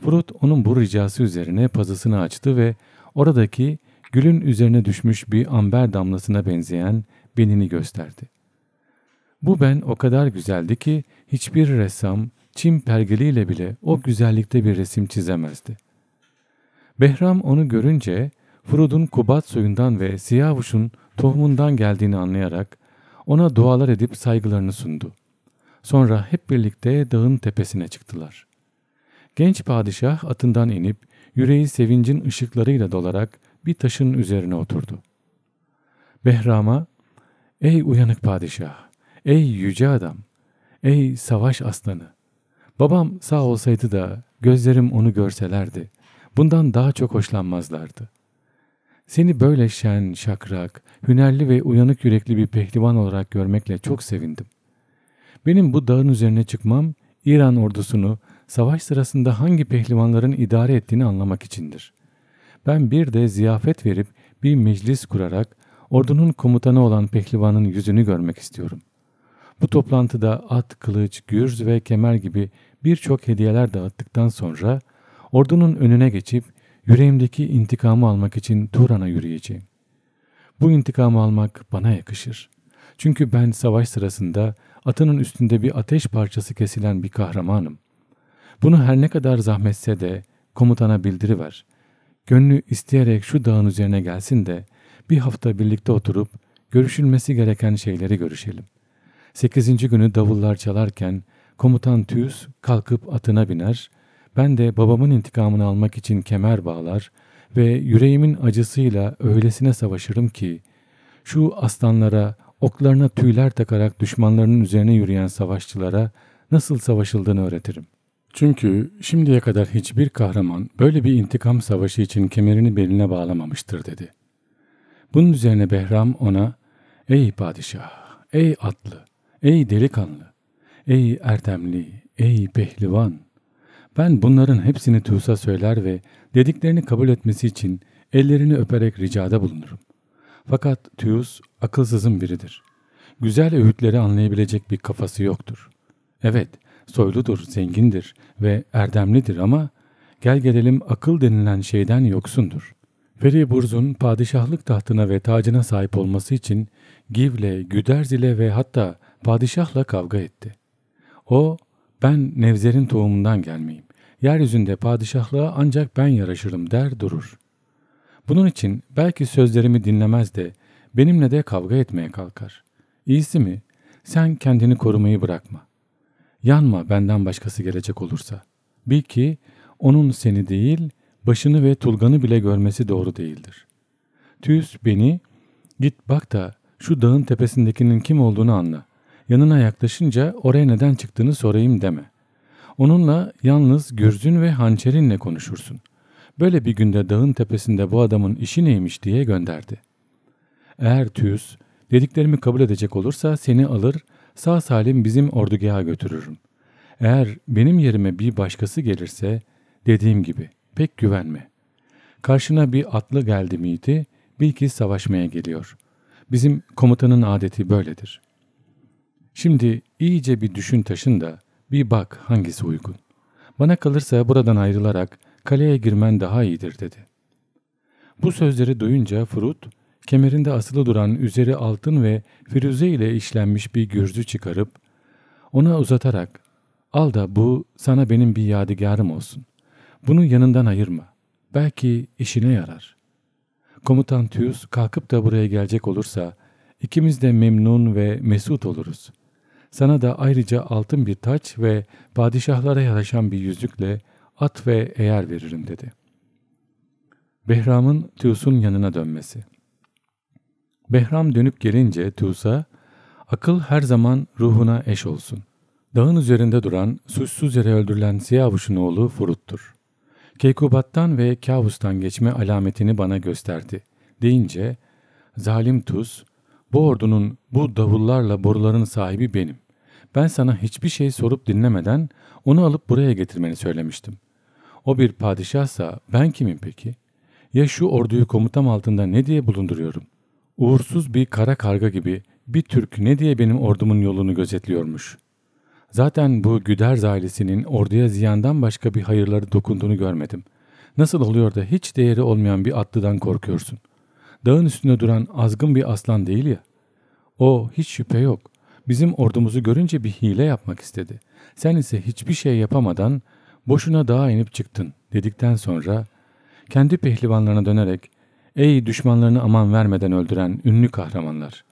Freud onun bu ricası üzerine pazısını açtı ve oradaki gülün üzerine düşmüş bir amber damlasına benzeyen benini gösterdi. Bu ben o kadar güzeldi ki hiçbir ressam çim pergeliyle bile o güzellikte bir resim çizemezdi. Behram onu görünce Frud'un kubat soyundan ve Siyavuş'un tohumundan geldiğini anlayarak ona dualar edip saygılarını sundu. Sonra hep birlikte dağın tepesine çıktılar. Genç padişah atından inip yüreği sevincin ışıklarıyla dolarak bir taşın üzerine oturdu. Behram'a ''Ey uyanık padişah, ey yüce adam, ey savaş aslanı, babam sağ olsaydı da gözlerim onu görselerdi, bundan daha çok hoşlanmazlardı. Seni böyle şen, şakrak, hünerli ve uyanık yürekli bir pehlivan olarak görmekle çok sevindim. Benim bu dağın üzerine çıkmam, İran ordusunu savaş sırasında hangi pehlivanların idare ettiğini anlamak içindir. Ben bir de ziyafet verip bir meclis kurarak ordunun komutanı olan pehlivanın yüzünü görmek istiyorum. Bu toplantıda at, kılıç, gürz ve kemer gibi birçok hediyeler dağıttıktan sonra ordunun önüne geçip yüreğimdeki intikamı almak için Turan'a yürüyeceğim. Bu intikamı almak bana yakışır. Çünkü ben savaş sırasında atının üstünde bir ateş parçası kesilen bir kahramanım. Bunu her ne kadar zahmetse de komutana bildiriver. Gönlü isteyerek şu dağın üzerine gelsin de bir hafta birlikte oturup görüşülmesi gereken şeyleri görüşelim. Sekizinci günü davullar çalarken komutan Tüyüs kalkıp atına biner, ben de babamın intikamını almak için kemer bağlar ve yüreğimin acısıyla öylesine savaşırım ki şu aslanlara oklarına tüyler takarak düşmanlarının üzerine yürüyen savaşçılara nasıl savaşıldığını öğretirim. Çünkü şimdiye kadar hiçbir kahraman böyle bir intikam savaşı için kemerini beline bağlamamıştır dedi. Bunun üzerine Behram ona ''Ey padişah, ey atlı, ey delikanlı, ey erdemli, ey pehlivan, ben bunların hepsini Tuğsa söyler ve dediklerini kabul etmesi için ellerini öperek ricada bulunurum. Fakat Tüyus akılsızın biridir. Güzel öğütleri anlayabilecek bir kafası yoktur. Evet, soyludur, zengindir ve erdemlidir ama gel gelelim akıl denilen şeyden yoksundur. Feri Burz'un padişahlık tahtına ve tacına sahip olması için Giv'le, güderzile ve hatta padişahla kavga etti. O, ben Nevzer'in tohumundan gelmeyeyim. Yeryüzünde padişahlığa ancak ben yaraşırım der durur. Bunun için belki sözlerimi dinlemez de benimle de kavga etmeye kalkar. İyisi mi? Sen kendini korumayı bırakma. Yanma benden başkası gelecek olursa. Bil ki onun seni değil, başını ve tulganı bile görmesi doğru değildir. Tüs beni, git bak da şu dağın tepesindekinin kim olduğunu anla. Yanına yaklaşınca oraya neden çıktığını sorayım deme. Onunla yalnız gürzün ve hançerinle konuşursun. Böyle bir günde dağın tepesinde bu adamın işi neymiş diye gönderdi. Eğer Tüs dediklerimi kabul edecek olursa seni alır sağ salim bizim ordugaha götürürüm. Eğer benim yerime bir başkası gelirse dediğim gibi pek güvenme. Karşına bir atlı geldi miydi bil ki savaşmaya geliyor. Bizim komutanın adeti böyledir. Şimdi iyice bir düşün taşın da bir bak hangisi uygun. Bana kalırsa buradan ayrılarak kaleye girmen daha iyidir dedi. Bu sözleri duyunca Frut kemerinde asılı duran üzeri altın ve firuze ile işlenmiş bir gürzü çıkarıp ona uzatarak al da bu sana benim bir yadigarım olsun. Bunu yanından ayırma. Belki işine yarar. Komutan Tüyüz kalkıp da buraya gelecek olursa ikimiz de memnun ve mesut oluruz. Sana da ayrıca altın bir taç ve padişahlara yaraşan bir yüzükle at ve eğer veririm dedi. Behram'ın Tüyüz'ün yanına dönmesi Behram dönüp gelince Tuğsa, akıl her zaman ruhuna eş olsun. Dağın üzerinde duran, suçsuz yere öldürülen Siyavuş'un oğlu Furut'tur. Keykubat'tan ve Kavus'tan geçme alametini bana gösterdi. Deyince, zalim Tuz, bu ordunun, bu davullarla boruların sahibi benim. Ben sana hiçbir şey sorup dinlemeden onu alıp buraya getirmeni söylemiştim. O bir padişahsa ben kimim peki? Ya şu orduyu komutam altında ne diye bulunduruyorum? Uğursuz bir kara karga gibi bir Türk ne diye benim ordumun yolunu gözetliyormuş. Zaten bu Güderz ailesinin orduya ziyandan başka bir hayırları dokunduğunu görmedim. Nasıl oluyor da hiç değeri olmayan bir atlıdan korkuyorsun? Dağın üstünde duran azgın bir aslan değil ya. O hiç şüphe yok. Bizim ordumuzu görünce bir hile yapmak istedi. Sen ise hiçbir şey yapamadan boşuna dağa inip çıktın dedikten sonra kendi pehlivanlarına dönerek Ey düşmanlarını aman vermeden öldüren ünlü kahramanlar!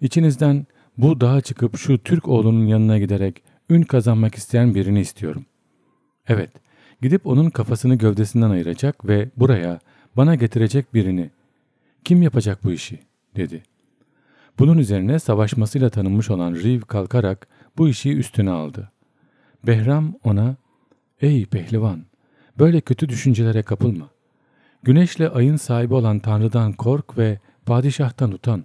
İçinizden bu dağa çıkıp şu Türk oğlunun yanına giderek ün kazanmak isteyen birini istiyorum. Evet, gidip onun kafasını gövdesinden ayıracak ve buraya bana getirecek birini. Kim yapacak bu işi? dedi. Bunun üzerine savaşmasıyla tanınmış olan Riv kalkarak bu işi üstüne aldı. Behram ona, ''Ey pehlivan, böyle kötü düşüncelere kapılma. Güneşle ayın sahibi olan Tanrı'dan kork ve padişahtan utan.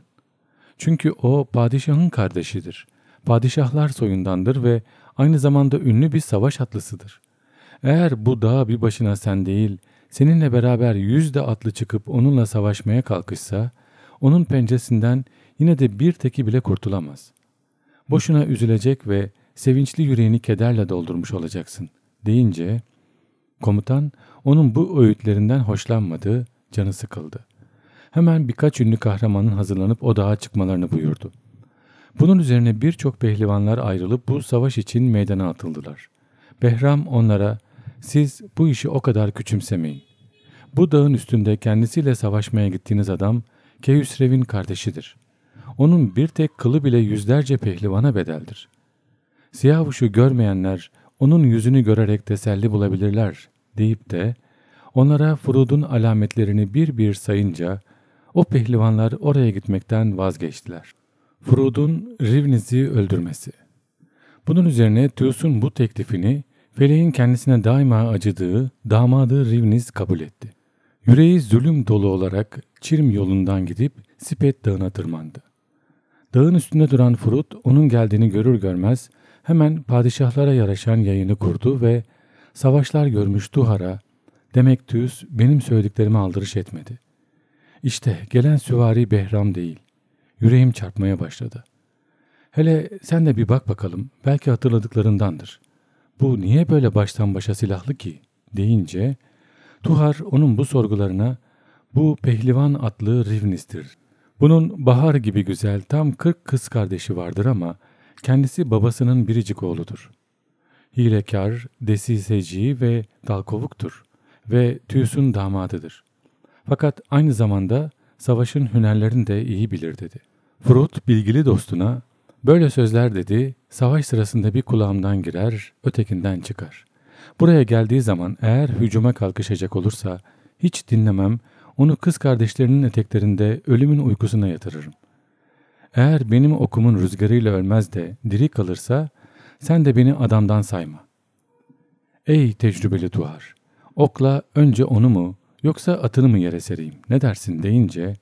Çünkü o padişahın kardeşidir. Padişahlar soyundandır ve aynı zamanda ünlü bir savaş atlısıdır. Eğer bu dağ bir başına sen değil, seninle beraber yüzde atlı çıkıp onunla savaşmaya kalkışsa, onun pencesinden yine de bir teki bile kurtulamaz. Boşuna üzülecek ve sevinçli yüreğini kederle doldurmuş olacaksın deyince komutan onun bu öğütlerinden hoşlanmadığı canı sıkıldı. Hemen birkaç ünlü kahramanın hazırlanıp o dağa çıkmalarını buyurdu. Bunun üzerine birçok pehlivanlar ayrılıp bu savaş için meydana atıldılar. Behram onlara siz bu işi o kadar küçümsemeyin. Bu dağın üstünde kendisiyle savaşmaya gittiğiniz adam Keyhüsrev'in kardeşidir. Onun bir tek kılı bile yüzlerce pehlivana bedeldir. Siyah Siyavuşu görmeyenler onun yüzünü görerek teselli bulabilirler deyip de onlara Furud'un alametlerini bir bir sayınca o pehlivanlar oraya gitmekten vazgeçtiler. Furud'un Rivniz'i öldürmesi. Bunun üzerine Tüs'ün bu teklifini Feleğin kendisine daima acıdığı damadı Rivniz kabul etti. Yüreği zulüm dolu olarak Çirm yolundan gidip Sipet dağına tırmandı. Dağın üstünde duran Furud onun geldiğini görür görmez hemen padişahlara yaraşan yayını kurdu ve Savaşlar görmüş Duhar'a, demek Tüz benim söylediklerimi aldırış etmedi. İşte gelen süvari Behram değil. Yüreğim çarpmaya başladı. Hele sen de bir bak bakalım, belki hatırladıklarındandır. Bu niye böyle baştan başa silahlı ki? deyince, Tuhar onun bu sorgularına, bu pehlivan adlı Rivnis'tir. Bunun bahar gibi güzel tam kırk kız kardeşi vardır ama kendisi babasının biricik oğludur.'' hirekar, desiseci ve dalkovuktur ve Tüys'ün damadıdır. Fakat aynı zamanda savaşın hünerlerini de iyi bilir dedi. Frut bilgili dostuna böyle sözler dedi, savaş sırasında bir kulağımdan girer, ötekinden çıkar. Buraya geldiği zaman eğer hücuma kalkışacak olursa hiç dinlemem, onu kız kardeşlerinin eteklerinde ölümün uykusuna yatırırım. Eğer benim okumun rüzgarıyla ölmez de diri kalırsa sen de beni adamdan sayma. Ey tecrübeli Duhar, Okla önce onu mu yoksa atını mı yere sereyim ne dersin deyince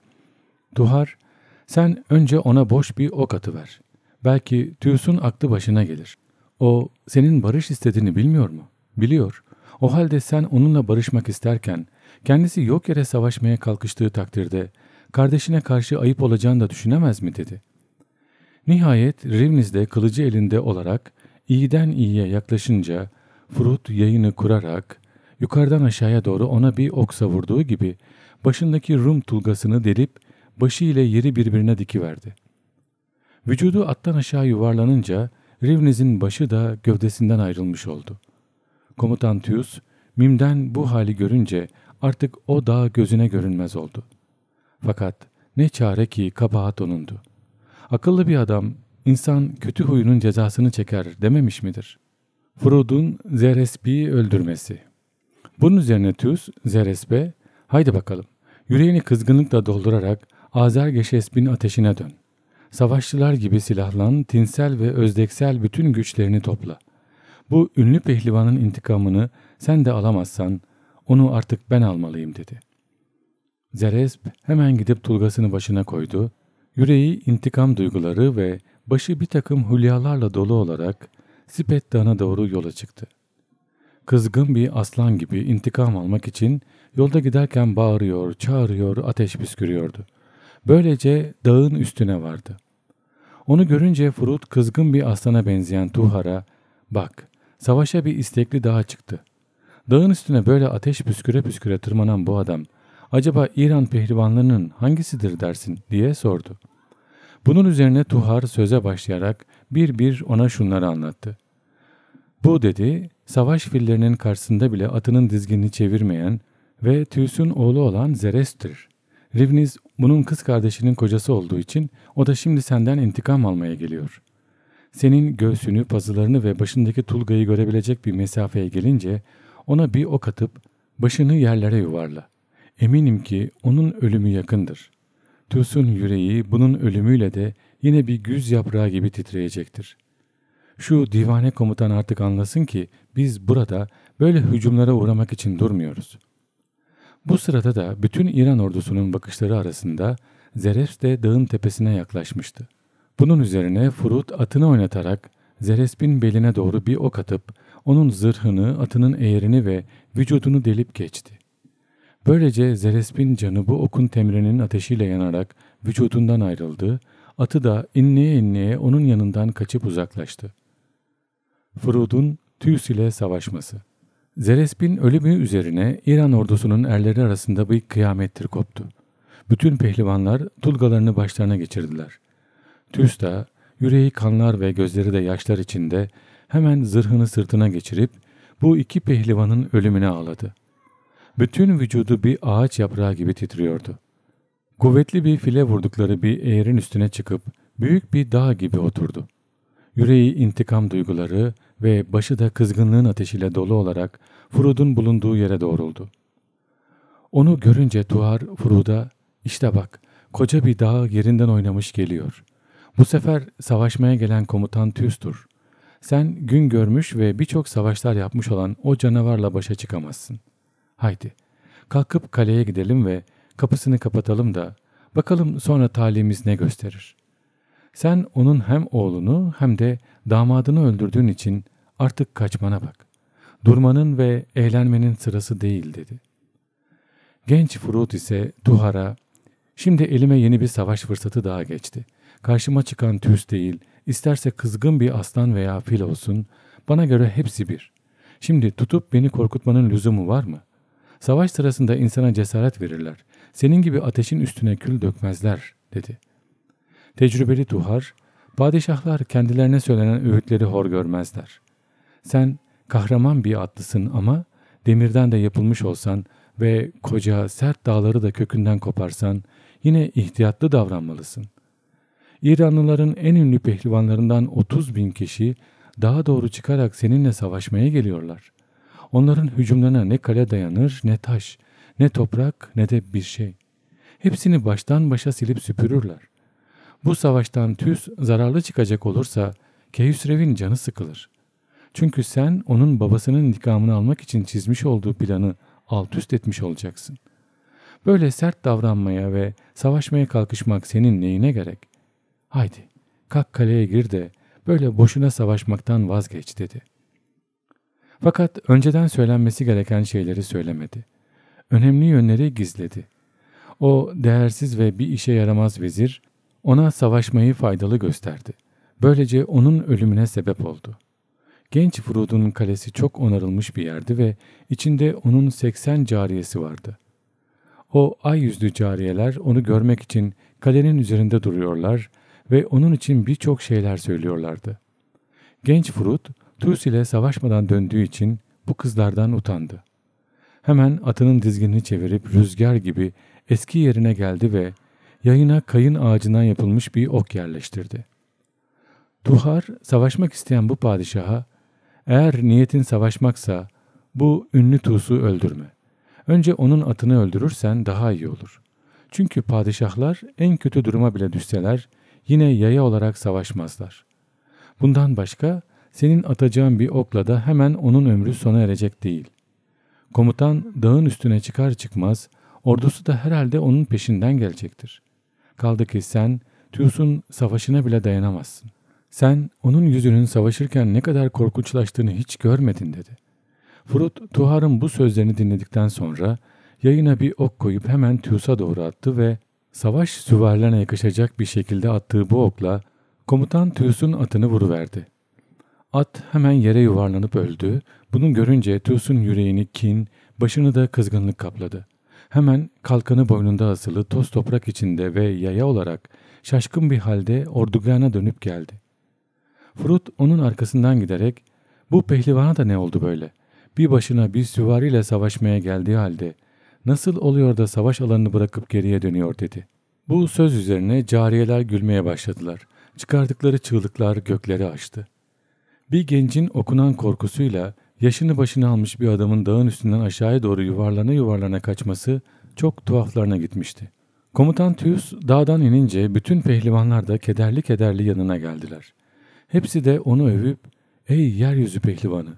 Duhar sen önce ona boş bir ok atıver. Belki tüyüsün aklı başına gelir. O senin barış istediğini bilmiyor mu? Biliyor. O halde sen onunla barışmak isterken kendisi yok yere savaşmaya kalkıştığı takdirde kardeşine karşı ayıp olacağını da düşünemez mi dedi. Nihayet Rivniz'de kılıcı elinde olarak iyiden iyiye yaklaşınca Frut yayını kurarak yukarıdan aşağıya doğru ona bir ok savurduğu gibi başındaki Rum tulgasını delip başı ile yeri birbirine dikiverdi. Vücudu attan aşağı yuvarlanınca Rivniz'in başı da gövdesinden ayrılmış oldu. Komutan Tius, Mim'den bu hali görünce artık o dağ gözüne görünmez oldu. Fakat ne çare ki kabahat onundu. Akıllı bir adam İnsan kötü huyunun cezasını çeker dememiş midir? Frod'un Zeresbi'yi öldürmesi. Bunun üzerine Tüs, Zeresbe, haydi bakalım, yüreğini kızgınlıkla doldurarak Azergeşesp'in ateşine dön. Savaşçılar gibi silahlan, tinsel ve özdeksel bütün güçlerini topla. Bu ünlü pehlivanın intikamını sen de alamazsan, onu artık ben almalıyım dedi. Zeresp hemen gidip tulgasını başına koydu Yüreği intikam duyguları ve başı bir takım hülyalarla dolu olarak dağına doğru yola çıktı. Kızgın bir aslan gibi intikam almak için yolda giderken bağırıyor, çağırıyor, ateş püskürüyordu. Böylece dağın üstüne vardı. Onu görünce Furut kızgın bir aslana benzeyen Tuhar'a ''Bak, savaşa bir istekli dağa çıktı. Dağın üstüne böyle ateş püsküre püsküre tırmanan bu adam acaba İran pehlivanlarının hangisidir dersin diye sordu. Bunun üzerine Tuhar söze başlayarak bir bir ona şunları anlattı. Bu dedi, savaş fillerinin karşısında bile atının dizginini çevirmeyen ve Tüys'ün oğlu olan Zeres'tir. Rivniz bunun kız kardeşinin kocası olduğu için o da şimdi senden intikam almaya geliyor. Senin göğsünü, pazılarını ve başındaki tulgayı görebilecek bir mesafeye gelince ona bir ok atıp başını yerlere yuvarla. Eminim ki onun ölümü yakındır. Tüs'ün yüreği bunun ölümüyle de yine bir güz yaprağı gibi titreyecektir. Şu divane komutan artık anlasın ki biz burada böyle hücumlara uğramak için durmuyoruz. Bu sırada da bütün İran ordusunun bakışları arasında Zeres de dağın tepesine yaklaşmıştı. Bunun üzerine Furut atını oynatarak Zeresbin beline doğru bir ok atıp onun zırhını, atının eğerini ve vücudunu delip geçti. Böylece Zeresp'in canı bu okun temrenin ateşiyle yanarak vücudundan ayrıldı, atı da inleye inleye onun yanından kaçıp uzaklaştı. Frud'un Tüs ile savaşması Zeresp'in ölümü üzerine İran ordusunun erleri arasında bir kıyamettir koptu. Bütün pehlivanlar tulgalarını başlarına geçirdiler. Tüs da yüreği kanlar ve gözleri de yaşlar içinde hemen zırhını sırtına geçirip bu iki pehlivanın ölümüne ağladı bütün vücudu bir ağaç yaprağı gibi titriyordu. Kuvvetli bir file vurdukları bir eğerin üstüne çıkıp büyük bir dağ gibi oturdu. Yüreği intikam duyguları ve başı da kızgınlığın ateşiyle dolu olarak Furud'un bulunduğu yere doğruldu. Onu görünce Tuhar Furud'a işte bak koca bir dağ yerinden oynamış geliyor. Bu sefer savaşmaya gelen komutan Tüstur. Sen gün görmüş ve birçok savaşlar yapmış olan o canavarla başa çıkamazsın. Haydi kalkıp kaleye gidelim ve kapısını kapatalım da bakalım sonra talihimiz ne gösterir. Sen onun hem oğlunu hem de damadını öldürdüğün için artık kaçmana bak. Durmanın ve eğlenmenin sırası değil dedi. Genç Furut ise Duhar'a şimdi elime yeni bir savaş fırsatı daha geçti. Karşıma çıkan tüs değil, isterse kızgın bir aslan veya fil olsun bana göre hepsi bir. Şimdi tutup beni korkutmanın lüzumu var mı?'' Savaş sırasında insana cesaret verirler. Senin gibi ateşin üstüne kül dökmezler, dedi. Tecrübeli Duhar, padişahlar kendilerine söylenen öğütleri hor görmezler. Sen kahraman bir atlısın ama demirden de yapılmış olsan ve koca sert dağları da kökünden koparsan yine ihtiyatlı davranmalısın. İranlıların en ünlü pehlivanlarından 30 bin kişi daha doğru çıkarak seninle savaşmaya geliyorlar. Onların hücumlarına ne kale dayanır, ne taş, ne toprak, ne de bir şey. Hepsini baştan başa silip süpürürler. Bu savaştan tüs zararlı çıkacak olursa Keyhüsrev'in canı sıkılır. Çünkü sen onun babasının intikamını almak için çizmiş olduğu planı alt üst etmiş olacaksın. Böyle sert davranmaya ve savaşmaya kalkışmak senin neyine gerek? Haydi kalk kaleye gir de böyle boşuna savaşmaktan vazgeç dedi. Fakat önceden söylenmesi gereken şeyleri söylemedi. Önemli yönleri gizledi. O değersiz ve bir işe yaramaz vezir ona savaşmayı faydalı gösterdi. Böylece onun ölümüne sebep oldu. Genç Frud'un kalesi çok onarılmış bir yerdi ve içinde onun 80 cariyesi vardı. O ay yüzlü cariyeler onu görmek için kalenin üzerinde duruyorlar ve onun için birçok şeyler söylüyorlardı. Genç Frud Tus ile savaşmadan döndüğü için bu kızlardan utandı. Hemen atının dizginini çevirip rüzgar gibi eski yerine geldi ve yayına kayın ağacından yapılmış bir ok yerleştirdi. Tuhar savaşmak isteyen bu padişaha eğer niyetin savaşmaksa bu ünlü Tus'u öldürme. Önce onun atını öldürürsen daha iyi olur. Çünkü padişahlar en kötü duruma bile düşseler yine yaya olarak savaşmazlar. Bundan başka senin atacağın bir okla da hemen onun ömrü sona erecek değil. Komutan dağın üstüne çıkar çıkmaz ordusu da herhalde onun peşinden gelecektir. Kaldı ki sen Tyus'un savaşına bile dayanamazsın. Sen onun yüzünün savaşırken ne kadar korkunçlaştığını hiç görmedin dedi. Furut Tuhar'ın bu sözlerini dinledikten sonra yayına bir ok koyup hemen Tyus'a doğru attı ve savaş süvarilerine yakışacak bir şekilde attığı bu okla komutan Tyus'un atını vuruverdi. At hemen yere yuvarlanıp öldü. Bunun görünce Tuğsun yüreğini kin, başını da kızgınlık kapladı. Hemen kalkanı boynunda asılı toz toprak içinde ve yaya olarak şaşkın bir halde ordugana dönüp geldi. Frut onun arkasından giderek bu pehlivana da ne oldu böyle? Bir başına bir süvariyle savaşmaya geldiği halde nasıl oluyor da savaş alanını bırakıp geriye dönüyor dedi. Bu söz üzerine cariyeler gülmeye başladılar. Çıkardıkları çığlıklar gökleri açtı. Bir gencin okunan korkusuyla yaşını başına almış bir adamın dağın üstünden aşağıya doğru yuvarlana yuvarlana kaçması çok tuhaflarına gitmişti. Komutan Tüyüs dağdan inince bütün pehlivanlar da kederli kederli yanına geldiler. Hepsi de onu övüp ''Ey yeryüzü pehlivanı,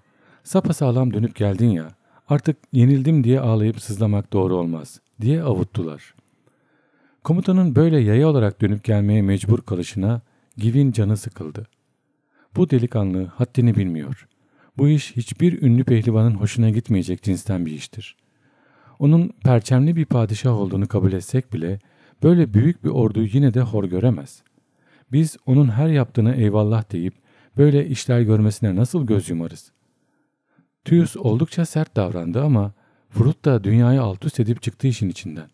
sapasağlam dönüp geldin ya, artık yenildim diye ağlayıp sızlamak doğru olmaz.'' diye avuttular. Komutanın böyle yaya olarak dönüp gelmeye mecbur kalışına Giv'in canı sıkıldı. Bu delikanlı haddini bilmiyor. Bu iş hiçbir ünlü pehlivanın hoşuna gitmeyecek cinsten bir iştir. Onun perçemli bir padişah olduğunu kabul etsek bile böyle büyük bir orduyu yine de hor göremez. Biz onun her yaptığını eyvallah deyip böyle işler görmesine nasıl göz yumarız? Tüyüs oldukça sert davrandı ama Frut da dünyayı alt üst edip çıktı işin içinden.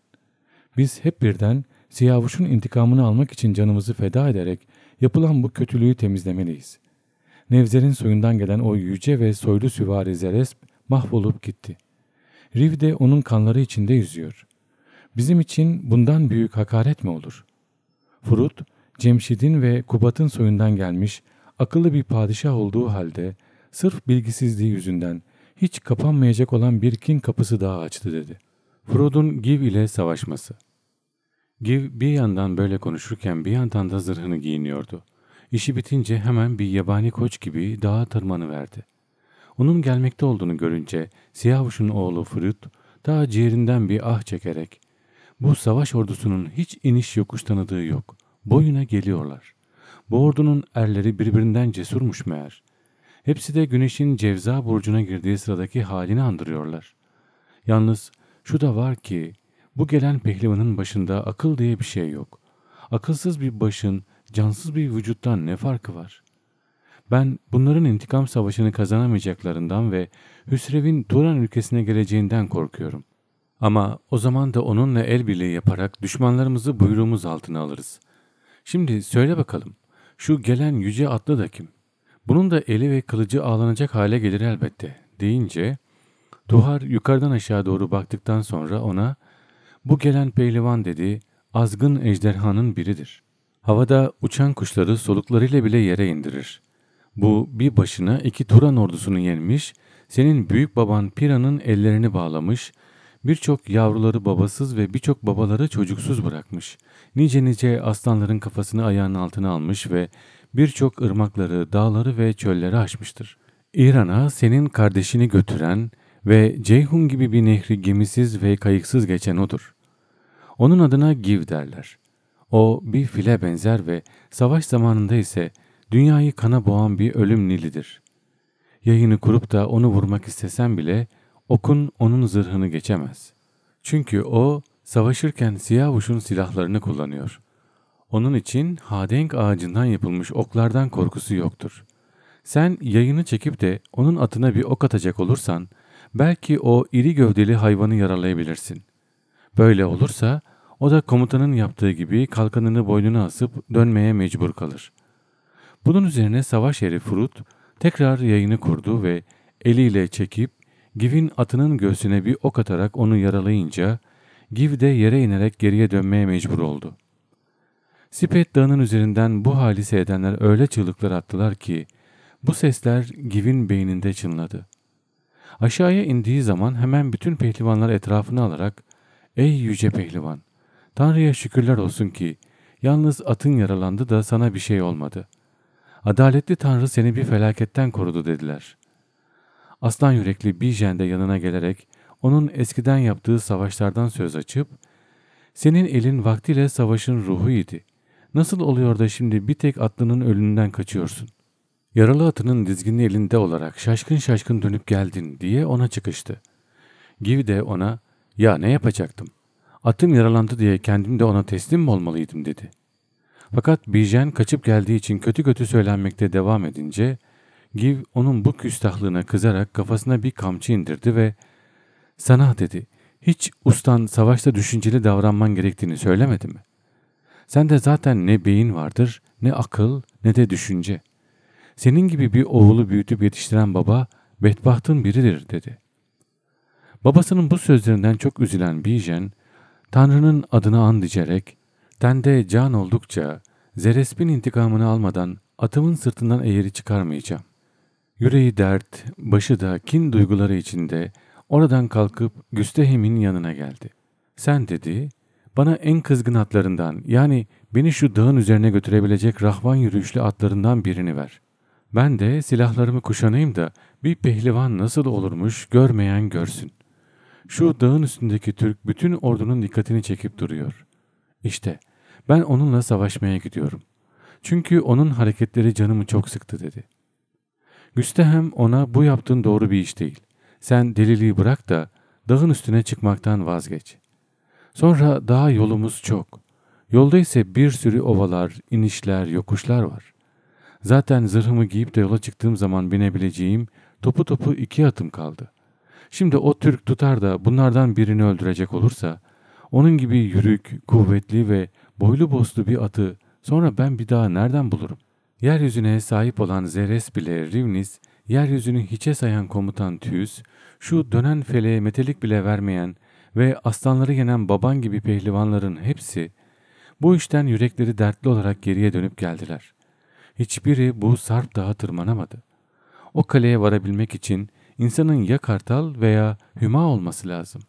Biz hep birden Siyavuş'un intikamını almak için canımızı feda ederek yapılan bu kötülüğü temizlemeliyiz. Nevzer'in soyundan gelen o yüce ve soylu süvari Zeresp mahvolup gitti. Riv de onun kanları içinde yüzüyor. Bizim için bundan büyük hakaret mi olur? Furut, Cemşid'in ve Kubat'ın soyundan gelmiş, akıllı bir padişah olduğu halde sırf bilgisizliği yüzünden hiç kapanmayacak olan bir kin kapısı daha açtı dedi. Frod'un Giv ile savaşması. Giv bir yandan böyle konuşurken bir yandan da zırhını giyiniyordu. İşi bitince hemen bir yabani koç gibi dağa tırmanıverdi. Onun gelmekte olduğunu görünce Siyavuş'un oğlu Frut daha ciğerinden bir ah çekerek ''Bu savaş ordusunun hiç iniş yokuş tanıdığı yok. Boyuna geliyorlar. Bu ordunun erleri birbirinden cesurmuş meğer. Hepsi de güneşin cevza burcuna girdiği sıradaki halini andırıyorlar. Yalnız şu da var ki bu gelen pehlivanın başında akıl diye bir şey yok. Akılsız bir başın cansız bir vücuttan ne farkı var? Ben bunların intikam savaşını kazanamayacaklarından ve Hüsrev'in Turan ülkesine geleceğinden korkuyorum. Ama o zaman da onunla el birliği yaparak düşmanlarımızı buyruğumuz altına alırız. Şimdi söyle bakalım, şu gelen yüce atlı da kim? Bunun da eli ve kılıcı ağlanacak hale gelir elbette deyince Tuhar yukarıdan aşağı doğru baktıktan sonra ona bu gelen pehlivan dedi azgın ejderhanın biridir. Havada uçan kuşları soluklarıyla bile yere indirir. Bu bir başına iki Turan ordusunu yenmiş, senin büyük baban Pira'nın ellerini bağlamış, birçok yavruları babasız ve birçok babaları çocuksuz bırakmış. Nice nice aslanların kafasını ayağının altına almış ve birçok ırmakları, dağları ve çölleri aşmıştır. İran'a senin kardeşini götüren ve Ceyhun gibi bir nehri gemisiz ve kayıksız geçen odur. Onun adına Giv derler. O bir file benzer ve savaş zamanında ise dünyayı kana boğan bir ölüm nilidir. Yayını kurup da onu vurmak istesen bile okun onun zırhını geçemez. Çünkü o savaşırken siyah uşun silahlarını kullanıyor. Onun için hadenk ağacından yapılmış oklardan korkusu yoktur. Sen yayını çekip de onun atına bir ok atacak olursan belki o iri gövdeli hayvanı yaralayabilirsin. Böyle olursa o da komutanın yaptığı gibi kalkanını boynuna asıp dönmeye mecbur kalır. Bunun üzerine savaş yeri Frut tekrar yayını kurdu ve eliyle çekip Giv'in atının göğsüne bir ok atarak onu yaralayınca Giv de yere inerek geriye dönmeye mecbur oldu. Sipet Dağı'nın üzerinden bu hali seyredenler öyle çığlıklar attılar ki bu sesler Giv'in beyninde çınladı. Aşağıya indiği zaman hemen bütün pehlivanlar etrafını alarak ''Ey yüce pehlivan, Tanrı'ya şükürler olsun ki yalnız atın yaralandı da sana bir şey olmadı. Adaletli Tanrı seni bir felaketten korudu dediler. Aslan yürekli Bijen de yanına gelerek onun eskiden yaptığı savaşlardan söz açıp senin elin vaktiyle savaşın ruhu Nasıl oluyor da şimdi bir tek atlının ölümünden kaçıyorsun? Yaralı atının dizginli elinde olarak şaşkın şaşkın dönüp geldin diye ona çıkıştı. Giv de ona ya ne yapacaktım? Atım yaralandı diye kendim de ona teslim mi olmalıydım dedi. Fakat Bijen kaçıp geldiği için kötü kötü söylenmekte devam edince Giv onun bu küstahlığına kızarak kafasına bir kamçı indirdi ve ''Sana'' dedi ''Hiç ustan savaşta düşünceli davranman gerektiğini söylemedi mi? Sen de zaten ne beyin vardır, ne akıl, ne de düşünce. Senin gibi bir oğlu büyütüp yetiştiren baba bedbahtın biridir.'' dedi. Babasının bu sözlerinden çok üzülen Bijen Tanrı'nın adını and içerek, tende can oldukça, Zeresp'in intikamını almadan atımın sırtından eğri çıkarmayacağım. Yüreği dert, başı da kin duyguları içinde oradan kalkıp Güstehemin yanına geldi. Sen dedi, bana en kızgın atlarından yani beni şu dağın üzerine götürebilecek rahvan yürüyüşlü atlarından birini ver. Ben de silahlarımı kuşanayım da bir pehlivan nasıl olurmuş görmeyen görsün. Şu dağın üstündeki Türk bütün ordunun dikkatini çekip duruyor. İşte ben onunla savaşmaya gidiyorum. Çünkü onun hareketleri canımı çok sıktı dedi. Güstehem ona bu yaptığın doğru bir iş değil. Sen deliliği bırak da dağın üstüne çıkmaktan vazgeç. Sonra daha yolumuz çok. Yolda ise bir sürü ovalar, inişler, yokuşlar var. Zaten zırhımı giyip de yola çıktığım zaman binebileceğim topu topu iki atım kaldı. Şimdi o Türk tutar da bunlardan birini öldürecek olursa, onun gibi yürük, kuvvetli ve boylu boslu bir atı sonra ben bir daha nereden bulurum? Yeryüzüne sahip olan Zeres bile Rivnis, yeryüzünü hiçe sayan komutan Tüyüs, şu dönen feleğe metelik bile vermeyen ve aslanları yenen baban gibi pehlivanların hepsi, bu işten yürekleri dertli olarak geriye dönüp geldiler. Hiçbiri bu sarp dağa tırmanamadı. O kaleye varabilmek için insanın ya kartal veya hüma olması lazım.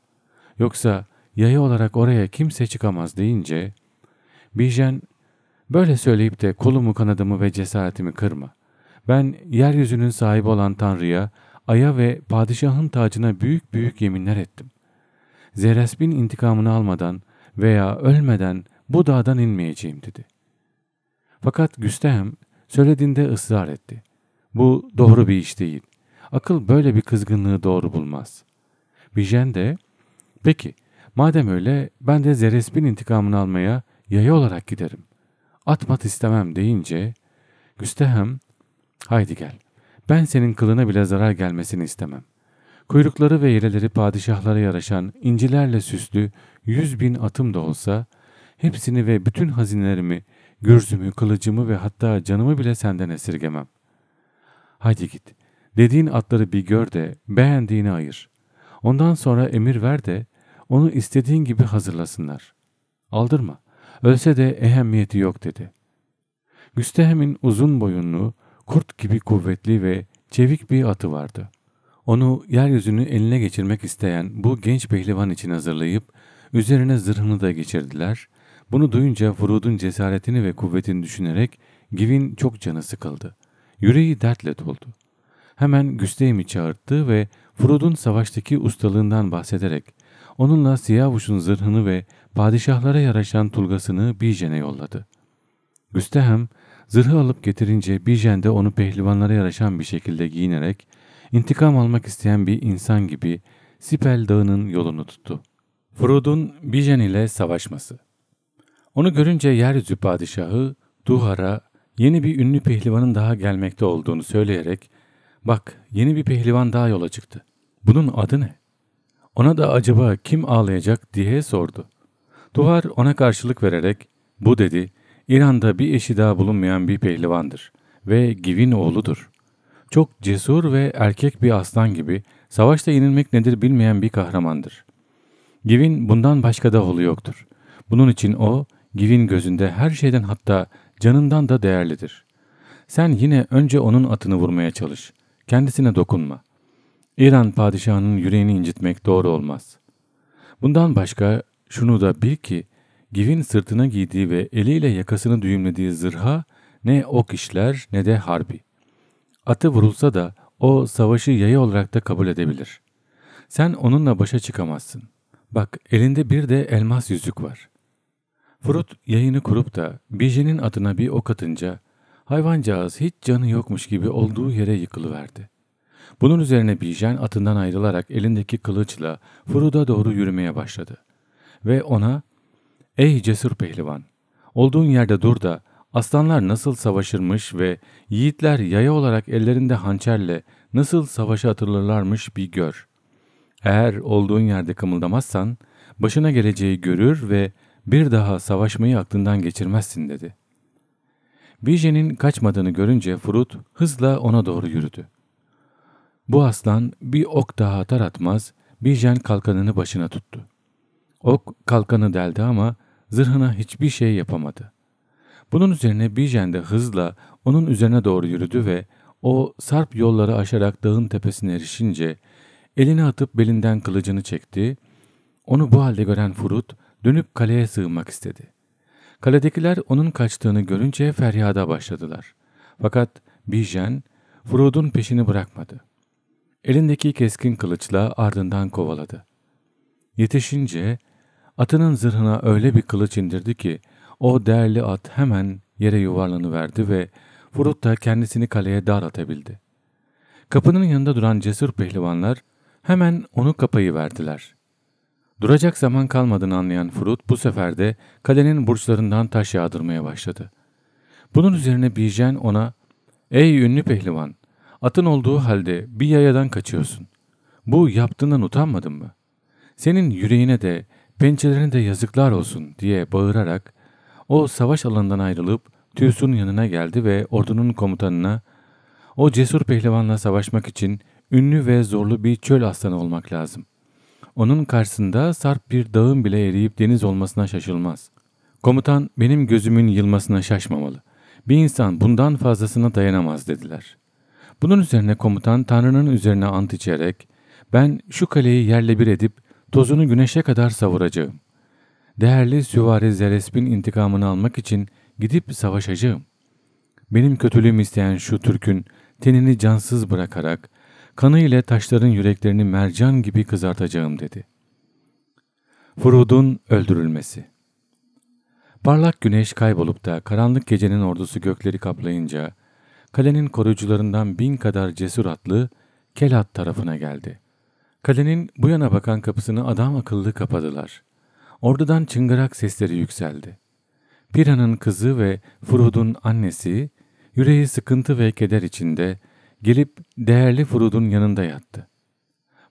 Yoksa yayı olarak oraya kimse çıkamaz deyince, Bijen, böyle söyleyip de kolumu kanadımı ve cesaretimi kırma. Ben yeryüzünün sahibi olan Tanrı'ya, Ay'a ve padişahın tacına büyük büyük yeminler ettim. Zeresbin intikamını almadan veya ölmeden bu dağdan inmeyeceğim dedi. Fakat Güstehem söylediğinde ısrar etti. Bu doğru bir iş değil. Akıl böyle bir kızgınlığı doğru bulmaz. Bijen de peki madem öyle ben de Zeresp'in intikamını almaya yaya olarak giderim. Atmat istemem deyince Güstehem haydi gel ben senin kılına bile zarar gelmesini istemem. Kuyrukları ve yeleleri padişahlara yaraşan incilerle süslü yüz bin atım da olsa hepsini ve bütün hazinelerimi, gürzümü, kılıcımı ve hatta canımı bile senden esirgemem. Haydi git. Dediğin atları bir gör de beğendiğini ayır. Ondan sonra emir ver de onu istediğin gibi hazırlasınlar. Aldırma. Ölse de ehemmiyeti yok dedi. Güstehem'in uzun boyunlu, kurt gibi kuvvetli ve çevik bir atı vardı. Onu yeryüzünü eline geçirmek isteyen bu genç pehlivan için hazırlayıp üzerine zırhını da geçirdiler. Bunu duyunca Furud'un cesaretini ve kuvvetini düşünerek Giv'in çok canı sıkıldı. Yüreği dertle doldu. Hemen Güsteym'i çağırttı ve Frod'un savaştaki ustalığından bahsederek onunla Siyavuş'un zırhını ve padişahlara yaraşan tulgasını Bijen'e yolladı. Güstehem zırhı alıp getirince Bijen de onu pehlivanlara yaraşan bir şekilde giyinerek intikam almak isteyen bir insan gibi Sipel Dağı'nın yolunu tuttu. Frod'un Bijen ile savaşması Onu görünce yeryüzü padişahı Duhar'a yeni bir ünlü pehlivanın daha gelmekte olduğunu söyleyerek Bak yeni bir pehlivan daha yola çıktı. Bunun adı ne? Ona da acaba kim ağlayacak diye sordu. Duvar ona karşılık vererek bu dedi İran'da bir eşi daha bulunmayan bir pehlivandır ve Giv'in oğludur. Çok cesur ve erkek bir aslan gibi savaşta yenilmek nedir bilmeyen bir kahramandır. Giv'in bundan başka da oğlu yoktur. Bunun için o Giv'in gözünde her şeyden hatta canından da değerlidir. Sen yine önce onun atını vurmaya çalış. Kendisine dokunma. İran padişahının yüreğini incitmek doğru olmaz. Bundan başka şunu da bil ki Giv'in sırtına giydiği ve eliyle yakasını düğümlediği zırha ne ok işler ne de harbi. Atı vurulsa da o savaşı yayı olarak da kabul edebilir. Sen onunla başa çıkamazsın. Bak elinde bir de elmas yüzük var. Frut yayını kurup da Bije'nin adına bir ok atınca Hayvancağız hiç canı yokmuş gibi olduğu yere yıkılıverdi. Bunun üzerine Bijen atından ayrılarak elindeki kılıçla Furud'a doğru yürümeye başladı. Ve ona ''Ey cesur pehlivan, olduğun yerde dur da aslanlar nasıl savaşırmış ve yiğitler yaya olarak ellerinde hançerle nasıl savaşa atılırlarmış bir gör. Eğer olduğun yerde kımıldamazsan başına geleceği görür ve bir daha savaşmayı aklından geçirmezsin.'' dedi. Bije'nin kaçmadığını görünce Frut hızla ona doğru yürüdü. Bu aslan bir ok daha atar atmaz Bijen kalkanını başına tuttu. Ok kalkanı deldi ama zırhına hiçbir şey yapamadı. Bunun üzerine Bijen de hızla onun üzerine doğru yürüdü ve o sarp yolları aşarak dağın tepesine erişince elini atıp belinden kılıcını çekti. Onu bu halde gören Furut dönüp kaleye sığınmak istedi. Kaledekiler onun kaçtığını görünce feryada başladılar. Fakat Bijen, Froud'un peşini bırakmadı. Elindeki keskin kılıçla ardından kovaladı. Yetişince atının zırhına öyle bir kılıç indirdi ki o değerli at hemen yere yuvarlanıverdi ve Froud da kendisini kaleye dar atabildi. Kapının yanında duran cesur pehlivanlar hemen onu kapayı verdiler. Duracak zaman kalmadığını anlayan Frut bu sefer de kalenin burçlarından taş yağdırmaya başladı. Bunun üzerine Bijen ona ''Ey ünlü pehlivan, atın olduğu halde bir yayadan kaçıyorsun. Bu yaptığından utanmadın mı? Senin yüreğine de pençelerine de yazıklar olsun.'' diye bağırarak o savaş alanından ayrılıp Tüysun yanına geldi ve ordunun komutanına o cesur pehlivanla savaşmak için ünlü ve zorlu bir çöl aslanı olmak lazım. Onun karşısında sarp bir dağın bile eriyip deniz olmasına şaşılmaz. Komutan benim gözümün yılmasına şaşmamalı. Bir insan bundan fazlasına dayanamaz dediler. Bunun üzerine komutan Tanrı'nın üzerine ant içerek ben şu kaleyi yerle bir edip tozunu güneşe kadar savuracağım. Değerli süvari Zeresp'in intikamını almak için gidip savaşacağım. Benim kötülüğüm isteyen şu Türk'ün tenini cansız bırakarak kanı ile taşların yüreklerini mercan gibi kızartacağım dedi. Furud'un öldürülmesi Parlak güneş kaybolup da karanlık gecenin ordusu gökleri kaplayınca, kalenin koruyucularından bin kadar cesur atlı Kelat tarafına geldi. Kalenin bu yana bakan kapısını adam akıllı kapadılar. Ordudan çıngırak sesleri yükseldi. Pira'nın kızı ve Furud'un annesi, yüreği sıkıntı ve keder içinde gelip değerli Furud'un yanında yattı.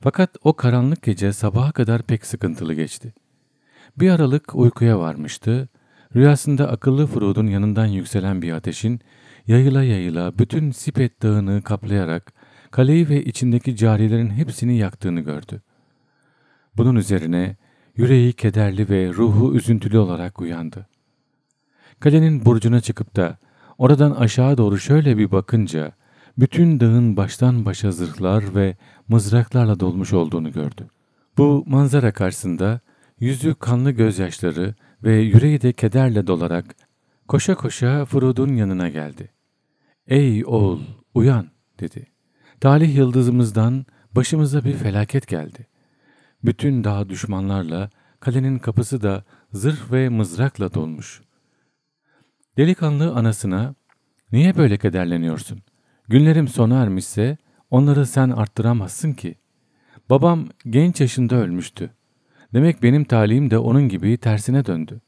Fakat o karanlık gece sabaha kadar pek sıkıntılı geçti. Bir aralık uykuya varmıştı. Rüyasında akıllı Furud'un yanından yükselen bir ateşin yayıla yayıla bütün Sipet dağını kaplayarak kaleyi ve içindeki carilerin hepsini yaktığını gördü. Bunun üzerine yüreği kederli ve ruhu üzüntülü olarak uyandı. Kalenin burcuna çıkıp da oradan aşağı doğru şöyle bir bakınca bütün dağın baştan başa zırhlar ve mızraklarla dolmuş olduğunu gördü. Bu manzara karşısında yüzü kanlı gözyaşları ve yüreği de kederle dolarak koşa koşa Frodo'nun yanına geldi. ''Ey oğul uyan'' dedi. ''Talih yıldızımızdan başımıza bir felaket geldi. Bütün dağ düşmanlarla kalenin kapısı da zırh ve mızrakla dolmuş.'' Delikanlı anasına ''Niye böyle kederleniyorsun? Günlerim sona ermişse onları sen arttıramazsın ki. Babam genç yaşında ölmüştü. Demek benim talim de onun gibi tersine döndü.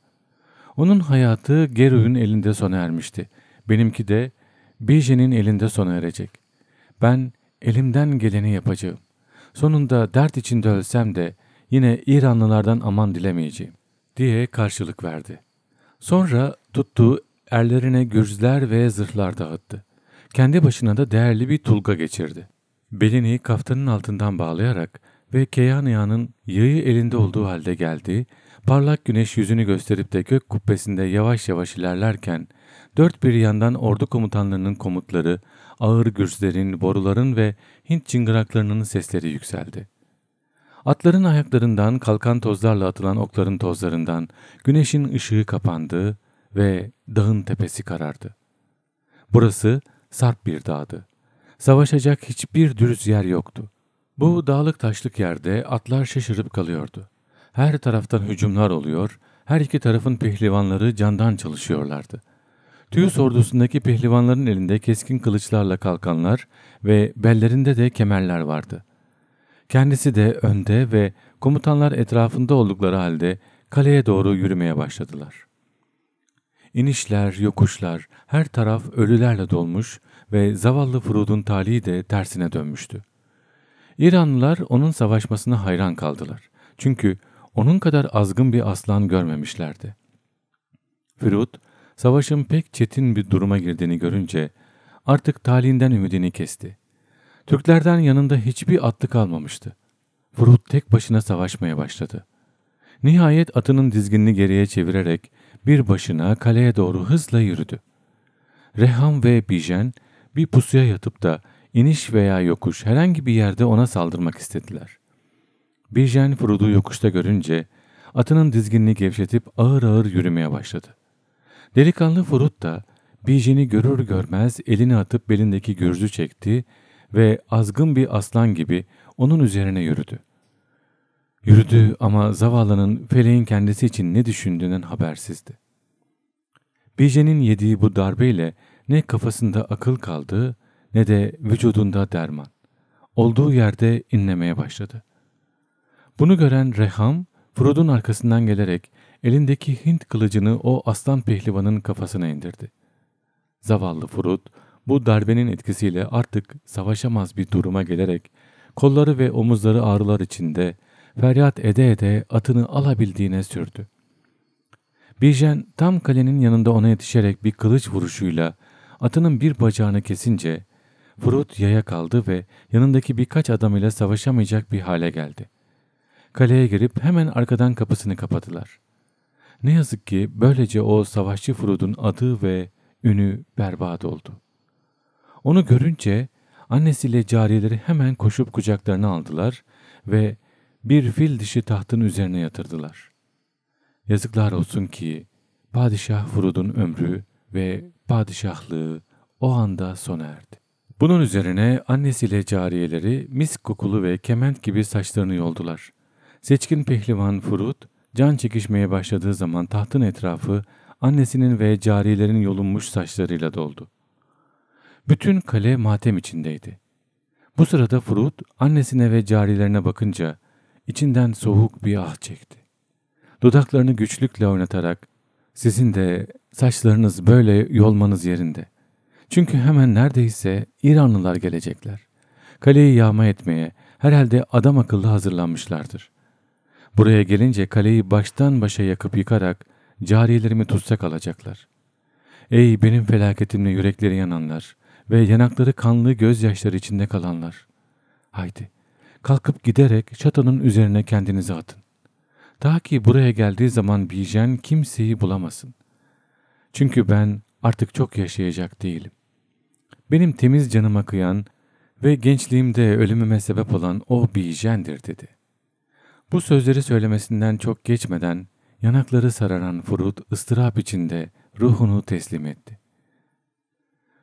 Onun hayatı Geru'nun elinde sona ermişti. Benimki de Bijen'in elinde sona erecek. Ben elimden geleni yapacağım. Sonunda dert içinde ölsem de yine İranlılardan aman dilemeyeceğim diye karşılık verdi. Sonra tuttuğu erlerine gürzler ve zırhlar dağıttı. Kendi başına da değerli bir tulga geçirdi. Belini kaftanın altından bağlayarak ve Keyaniya'nın yayı elinde olduğu halde geldi. parlak güneş yüzünü gösterip de gök kubbesinde yavaş yavaş ilerlerken, dört bir yandan ordu komutanlarının komutları, ağır gürzlerin, boruların ve Hint çıngıraklarının sesleri yükseldi. Atların ayaklarından, kalkan tozlarla atılan okların tozlarından, güneşin ışığı kapandı ve dağın tepesi karardı. Burası sarp bir dağdı. Savaşacak hiçbir dürüst yer yoktu. Bu dağlık taşlık yerde atlar şaşırıp kalıyordu. Her taraftan hücumlar oluyor, her iki tarafın pehlivanları candan çalışıyorlardı. Tüyüs ordusundaki pehlivanların elinde keskin kılıçlarla kalkanlar ve bellerinde de kemerler vardı. Kendisi de önde ve komutanlar etrafında oldukları halde kaleye doğru yürümeye başladılar.'' İnişler, yokuşlar, her taraf ölülerle dolmuş ve zavallı Frud'un talihi de tersine dönmüştü. İranlılar onun savaşmasına hayran kaldılar. Çünkü onun kadar azgın bir aslan görmemişlerdi. Frud, savaşın pek çetin bir duruma girdiğini görünce artık talihinden ümidini kesti. Türklerden yanında hiçbir atlı kalmamıştı. Frud tek başına savaşmaya başladı. Nihayet atının dizginini geriye çevirerek bir başına kaleye doğru hızla yürüdü. Reham ve Bijen bir pusuya yatıp da iniş veya yokuş herhangi bir yerde ona saldırmak istediler. Bijen Frodo yokuşta görünce atının dizginini gevşetip ağır ağır yürümeye başladı. Delikanlı Furut da Bijen'i görür görmez elini atıp belindeki gürzü çekti ve azgın bir aslan gibi onun üzerine yürüdü. Yürüdü ama zavallının feleğin kendisi için ne düşündüğünün habersizdi. Bijen'in yediği bu darbeyle ne kafasında akıl kaldı ne de vücudunda derman. Olduğu yerde inlemeye başladı. Bunu gören Reham, Frod'un arkasından gelerek elindeki Hint kılıcını o aslan pehlivanın kafasına indirdi. Zavallı Frod, bu darbenin etkisiyle artık savaşamaz bir duruma gelerek kolları ve omuzları ağrılar içinde feryat ede ede atını alabildiğine sürdü. Bijen tam kalenin yanında ona yetişerek bir kılıç vuruşuyla atının bir bacağını kesince Frut yaya kaldı ve yanındaki birkaç adam ile savaşamayacak bir hale geldi. Kaleye girip hemen arkadan kapısını kapadılar. Ne yazık ki böylece o savaşçı Frut'un adı ve ünü berbat oldu. Onu görünce annesiyle cariyeleri hemen koşup kucaklarına aldılar ve bir fil dişi tahtın üzerine yatırdılar. Yazıklar olsun ki Padişah Furud'un ömrü ve padişahlığı o anda sona erdi. Bunun üzerine annesiyle cariyeleri mis kokulu ve kement gibi saçlarını yoldular. Seçkin pehlivan Furud, can çekişmeye başladığı zaman tahtın etrafı annesinin ve cariyelerin yolunmuş saçlarıyla doldu. Bütün kale matem içindeydi. Bu sırada Furud annesine ve carilerine bakınca içinden soğuk bir ah çekti. Dudaklarını güçlükle oynatarak sizin de saçlarınız böyle yolmanız yerinde. Çünkü hemen neredeyse İranlılar gelecekler. Kaleyi yağma etmeye herhalde adam akıllı hazırlanmışlardır. Buraya gelince kaleyi baştan başa yakıp yıkarak cariyelerimi tutsak alacaklar. Ey benim felaketimle yürekleri yananlar ve yanakları kanlı gözyaşları içinde kalanlar. Haydi Kalkıp giderek çatının üzerine kendinizi atın. Ta ki buraya geldiği zaman Bijen kimseyi bulamasın. Çünkü ben artık çok yaşayacak değilim. Benim temiz canıma kıyan ve gençliğimde ölümüme sebep olan o Bijen'dir dedi. Bu sözleri söylemesinden çok geçmeden yanakları sararan Furut ıstırap içinde ruhunu teslim etti.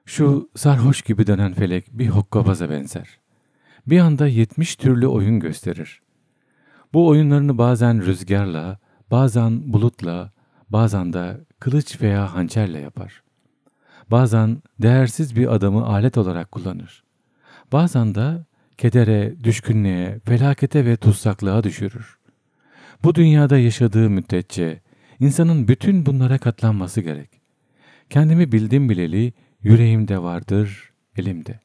Şu sarhoş gibi dönen felek bir hokkabaza benzer bir anda 70 türlü oyun gösterir. Bu oyunlarını bazen rüzgarla, bazen bulutla, bazen de kılıç veya hançerle yapar. Bazen değersiz bir adamı alet olarak kullanır. Bazen de kedere, düşkünlüğe, felakete ve tutsaklığa düşürür. Bu dünyada yaşadığı müddetçe insanın bütün bunlara katlanması gerek. Kendimi bildim bileli yüreğimde vardır, elimde.''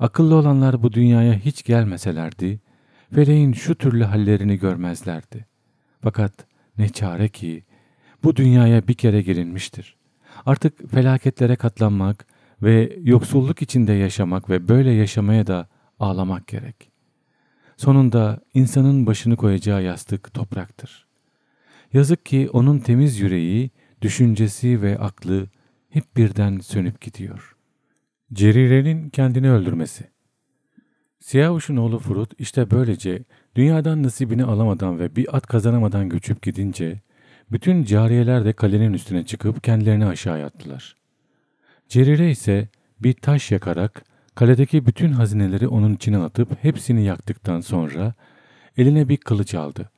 Akıllı olanlar bu dünyaya hiç gelmeselerdi, feleğin şu türlü hallerini görmezlerdi. Fakat ne çare ki bu dünyaya bir kere girilmiştir. Artık felaketlere katlanmak ve yoksulluk içinde yaşamak ve böyle yaşamaya da ağlamak gerek. Sonunda insanın başını koyacağı yastık topraktır. Yazık ki onun temiz yüreği, düşüncesi ve aklı hep birden sönüp gidiyor.'' Cerire'nin kendini öldürmesi. Siyavuş'un oğlu Furut işte böylece dünyadan nasibini alamadan ve bir at kazanamadan göçüp gidince bütün cariyeler de kalenin üstüne çıkıp kendilerini aşağıya attılar. Cerire ise bir taş yakarak kaledeki bütün hazineleri onun içine atıp hepsini yaktıktan sonra eline bir kılıç aldı.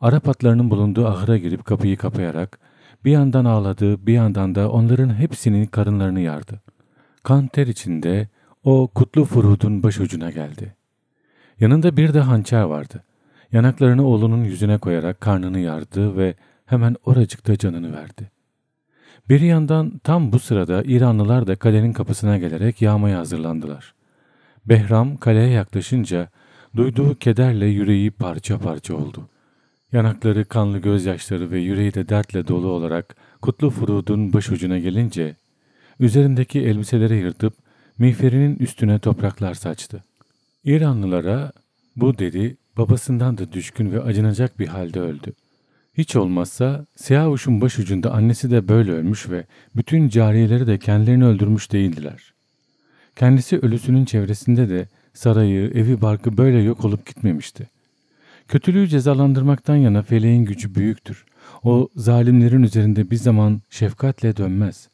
Arap atlarının bulunduğu ahıra girip kapıyı kapayarak bir yandan ağladı bir yandan da onların hepsinin karınlarını yardı kan ter içinde o kutlu Furud'un başucuna geldi. Yanında bir de hançer vardı. Yanaklarını oğlunun yüzüne koyarak karnını yardı ve hemen oracıkta canını verdi. Bir yandan tam bu sırada İranlılar da kalenin kapısına gelerek yağmaya hazırlandılar. Behram kaleye yaklaşınca duyduğu kederle yüreği parça parça oldu. Yanakları kanlı gözyaşları ve yüreği de dertle dolu olarak Kutlu Furud'un başucuna gelince üzerindeki elbiseleri yırtıp miğferinin üstüne topraklar saçtı. İranlılara bu dedi babasından da düşkün ve acınacak bir halde öldü. Hiç olmazsa Siyavuş'un başucunda annesi de böyle ölmüş ve bütün cariyeleri de kendilerini öldürmüş değildiler. Kendisi ölüsünün çevresinde de sarayı, evi barkı böyle yok olup gitmemişti. Kötülüğü cezalandırmaktan yana feleğin gücü büyüktür. O zalimlerin üzerinde bir zaman şefkatle dönmez.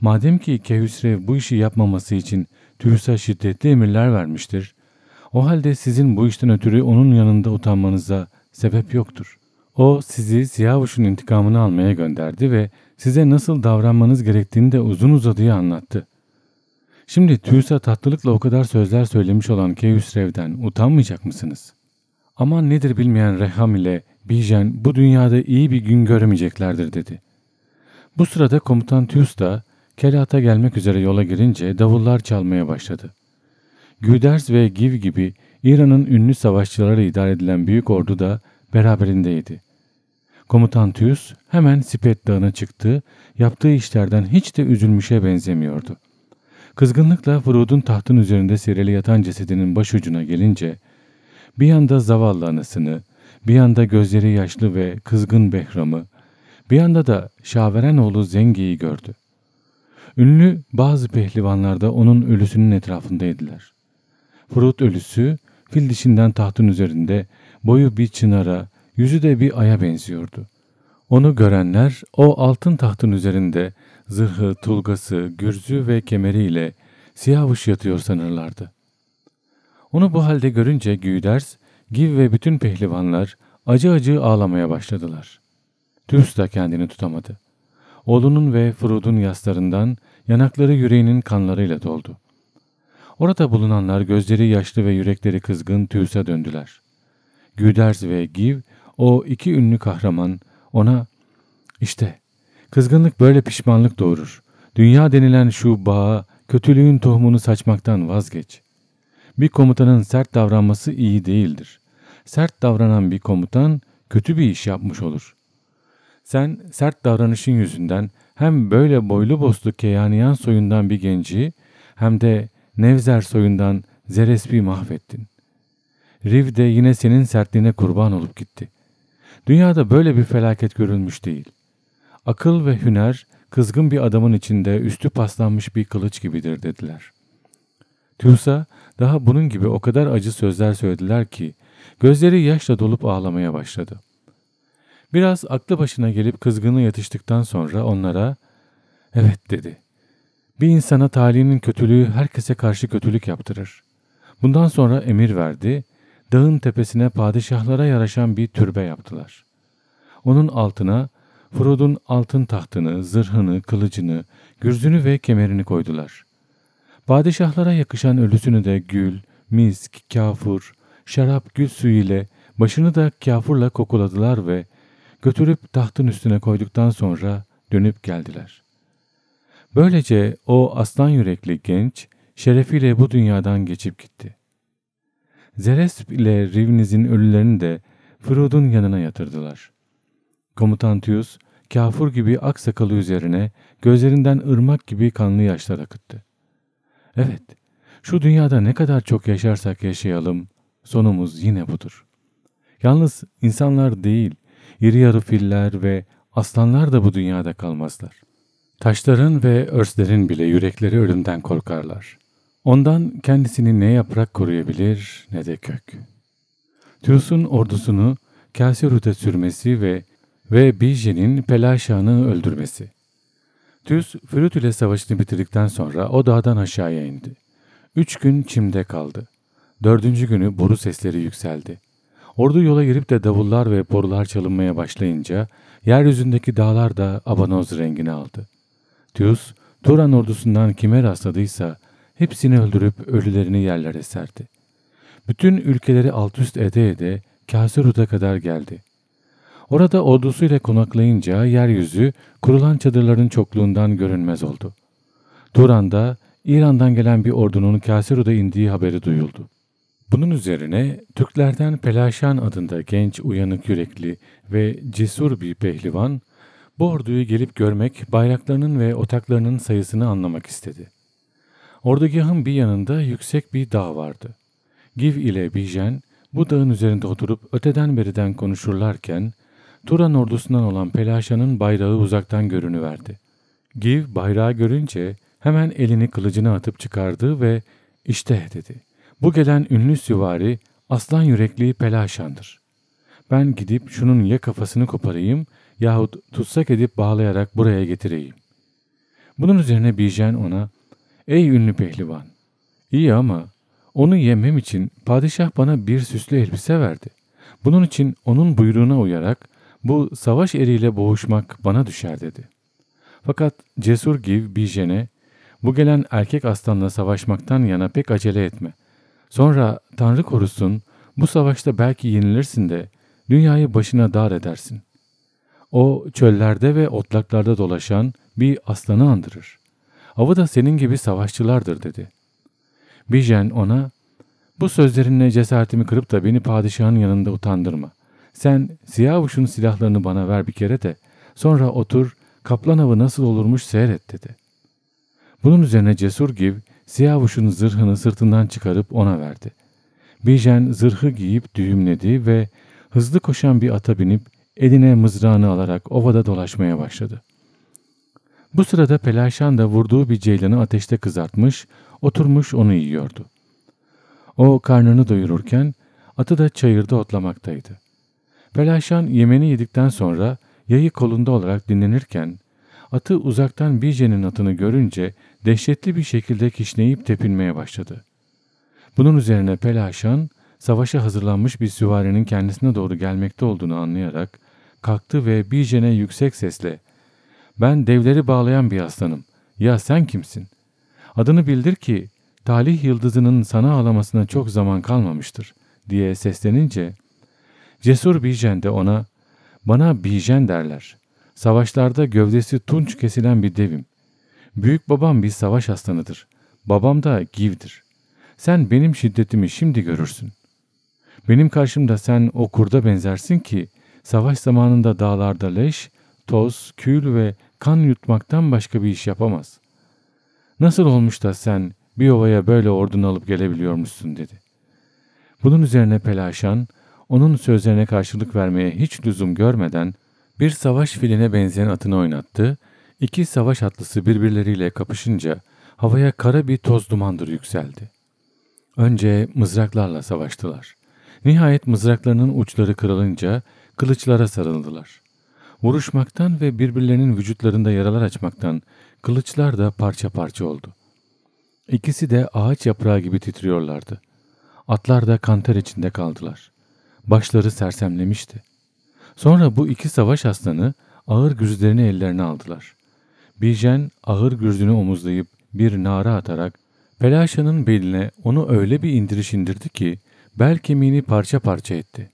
Madem ki Kehüsrev bu işi yapmaması için Tülüs'e şiddetli emirler vermiştir, o halde sizin bu işten ötürü onun yanında utanmanıza sebep yoktur. O sizi Siyavuş'un intikamını almaya gönderdi ve size nasıl davranmanız gerektiğini de uzun uzadıya anlattı. Şimdi Tülüs'e tatlılıkla o kadar sözler söylemiş olan Kehüsrev'den utanmayacak mısınız? Aman nedir bilmeyen Reham ile Bijen bu dünyada iyi bir gün göremeyeceklerdir dedi. Bu sırada komutan Tüs da Kelat'a gelmek üzere yola girince davullar çalmaya başladı. Güders ve Giv gibi İran'ın ünlü savaşçıları idare edilen büyük ordu da beraberindeydi. Komutan Tüyüs hemen Sipet Dağı'na çıktı, yaptığı işlerden hiç de üzülmüşe benzemiyordu. Kızgınlıkla Frud'un tahtın üzerinde serili yatan cesedinin başucuna gelince, bir yanda zavallı anasını, bir yanda gözleri yaşlı ve kızgın Behram'ı, bir yanda da Şaverenoğlu Zengi'yi gördü. Ünlü bazı pehlivanlar da onun ölüsünün etrafındaydılar. Furut ölüsü fil dişinden tahtın üzerinde boyu bir çınara, yüzü de bir aya benziyordu. Onu görenler o altın tahtın üzerinde zırhı, tulgası, gürzü ve kemeriyle siyavuş yatıyor sanırlardı. Onu bu halde görünce Güders, Giv ve bütün pehlivanlar acı acı ağlamaya başladılar. Tüs da kendini tutamadı oğlunun ve Furud'un yaslarından yanakları yüreğinin kanlarıyla doldu. Orada bulunanlar gözleri yaşlı ve yürekleri kızgın Tüys'e döndüler. Güders ve Giv, o iki ünlü kahraman ona işte kızgınlık böyle pişmanlık doğurur. Dünya denilen şu bağa kötülüğün tohumunu saçmaktan vazgeç. Bir komutanın sert davranması iyi değildir. Sert davranan bir komutan kötü bir iş yapmış olur. Sen sert davranışın yüzünden hem böyle boylu boslu Keyaniyan soyundan bir genci hem de Nevzer soyundan Zeresbi mahvettin. Riv de yine senin sertliğine kurban olup gitti. Dünyada böyle bir felaket görülmüş değil. Akıl ve hüner kızgın bir adamın içinde üstü paslanmış bir kılıç gibidir dediler. Tülsa daha bunun gibi o kadar acı sözler söylediler ki gözleri yaşla dolup ağlamaya başladı. Biraz aklı başına gelip kızgını yatıştıktan sonra onlara evet dedi. Bir insana talihinin kötülüğü herkese karşı kötülük yaptırır. Bundan sonra emir verdi. Dağın tepesine padişahlara yaraşan bir türbe yaptılar. Onun altına Frod'un altın tahtını, zırhını, kılıcını, gürzünü ve kemerini koydular. Padişahlara yakışan ölüsünü de gül, misk, kafur, şarap gül suyu ile başını da kafurla kokuladılar ve Götürüp tahtın üstüne koyduktan sonra dönüp geldiler. Böylece o aslan yürekli genç şerefiyle bu dünyadan geçip gitti. Zeresp ile Rivniz'in ölülerini de Frud'un yanına yatırdılar. Komutan Tius, kafur gibi ak sakalı üzerine gözlerinden ırmak gibi kanlı yaşlar akıttı. Evet, şu dünyada ne kadar çok yaşarsak yaşayalım, sonumuz yine budur. Yalnız insanlar değil, iri yarı filler ve aslanlar da bu dünyada kalmazlar. Taşların ve örslerin bile yürekleri ölümden korkarlar. Ondan kendisini ne yaprak koruyabilir ne de kök. Tüyus'un ordusunu Kasirut'e sürmesi ve ve Bije'nin Pelaşan'ı öldürmesi. Tüs, Früt ile savaşını bitirdikten sonra o dağdan aşağıya indi. Üç gün çimde kaldı. Dördüncü günü boru sesleri yükseldi. Ordu yola girip de davullar ve borular çalınmaya başlayınca yeryüzündeki dağlar da abanoz rengini aldı. Tius, Turan ordusundan kime rastladıysa hepsini öldürüp ölülerini yerlere serdi. Bütün ülkeleri alt üst ede ede Kasırut'a kadar geldi. Orada ordusuyla konaklayınca yeryüzü kurulan çadırların çokluğundan görünmez oldu. Turan'da İran'dan gelen bir ordunun Kasırut'a indiği haberi duyuldu. Bunun üzerine Türklerden Pelaşan adında genç uyanık yürekli ve cesur bir pehlivan bu orduyu gelip görmek bayraklarının ve otaklarının sayısını anlamak istedi. Oradaki Ordugahın bir yanında yüksek bir dağ vardı. Giv ile Bijen bu dağın üzerinde oturup öteden beriden konuşurlarken Turan ordusundan olan Pelaşan'ın bayrağı uzaktan görünüverdi. Giv bayrağı görünce hemen elini kılıcına atıp çıkardı ve işte dedi. Bu gelen ünlü süvari aslan yürekli Pelaşan'dır. Ben gidip şunun ya kafasını koparayım yahut tutsak edip bağlayarak buraya getireyim. Bunun üzerine Bijen ona, ''Ey ünlü pehlivan, iyi ama onu yemem için padişah bana bir süslü elbise verdi. Bunun için onun buyruğuna uyarak bu savaş eriyle boğuşmak bana düşer dedi. Fakat cesur Giv Bijen'e bu gelen erkek aslanla savaşmaktan yana pek acele etme. Sonra Tanrı korusun bu savaşta belki yenilirsin de dünyayı başına dar edersin. O çöllerde ve otlaklarda dolaşan bir aslanı andırır. Avı da senin gibi savaşçılardır dedi. Bijen ona bu sözlerinle cesaretimi kırıp da beni padişahın yanında utandırma. Sen Siyavuş'un silahlarını bana ver bir kere de sonra otur kaplan avı nasıl olurmuş seyret dedi. Bunun üzerine cesur gibi. Siyavuş'un zırhını sırtından çıkarıp ona verdi. Bijen zırhı giyip düğümledi ve hızlı koşan bir ata binip eline mızrağını alarak ovada dolaşmaya başladı. Bu sırada Pelaşan da vurduğu bir ceylanı ateşte kızartmış, oturmuş onu yiyordu. O karnını doyururken atı da çayırda otlamaktaydı. Pelaşan yemeni yedikten sonra yayı kolunda olarak dinlenirken atı uzaktan Bijen'in atını görünce dehşetli bir şekilde kişneyip tepinmeye başladı. Bunun üzerine Pelaşan, savaşa hazırlanmış bir süvarinin kendisine doğru gelmekte olduğunu anlayarak kalktı ve Bijen'e yüksek sesle ''Ben devleri bağlayan bir aslanım. Ya sen kimsin? Adını bildir ki talih yıldızının sana ağlamasına çok zaman kalmamıştır.'' diye seslenince cesur Bijen de ona ''Bana Bijen derler. Savaşlarda gövdesi tunç kesilen bir devim. Büyük babam bir savaş aslanıdır. Babam da givdir. Sen benim şiddetimi şimdi görürsün. Benim karşımda sen o kurda benzersin ki savaş zamanında dağlarda leş, toz, kül ve kan yutmaktan başka bir iş yapamaz. Nasıl olmuş da sen bir ovaya böyle ordunu alıp gelebiliyormuşsun dedi. Bunun üzerine Pelaşan, onun sözlerine karşılık vermeye hiç lüzum görmeden bir savaş filine benzeyen atını oynattı İki savaş atlısı birbirleriyle kapışınca havaya kara bir toz dumandır yükseldi. Önce mızraklarla savaştılar. Nihayet mızraklarının uçları kırılınca kılıçlara sarıldılar. Vuruşmaktan ve birbirlerinin vücutlarında yaralar açmaktan kılıçlar da parça parça oldu. İkisi de ağaç yaprağı gibi titriyorlardı. Atlar da kanter içinde kaldılar. Başları sersemlemişti. Sonra bu iki savaş aslanı ağır güzlerini ellerine aldılar. Bijen ağır gürzünü omuzlayıp bir nara atarak Pelaşa'nın beline onu öyle bir indiriş indirdi ki bel kemiğini parça parça etti.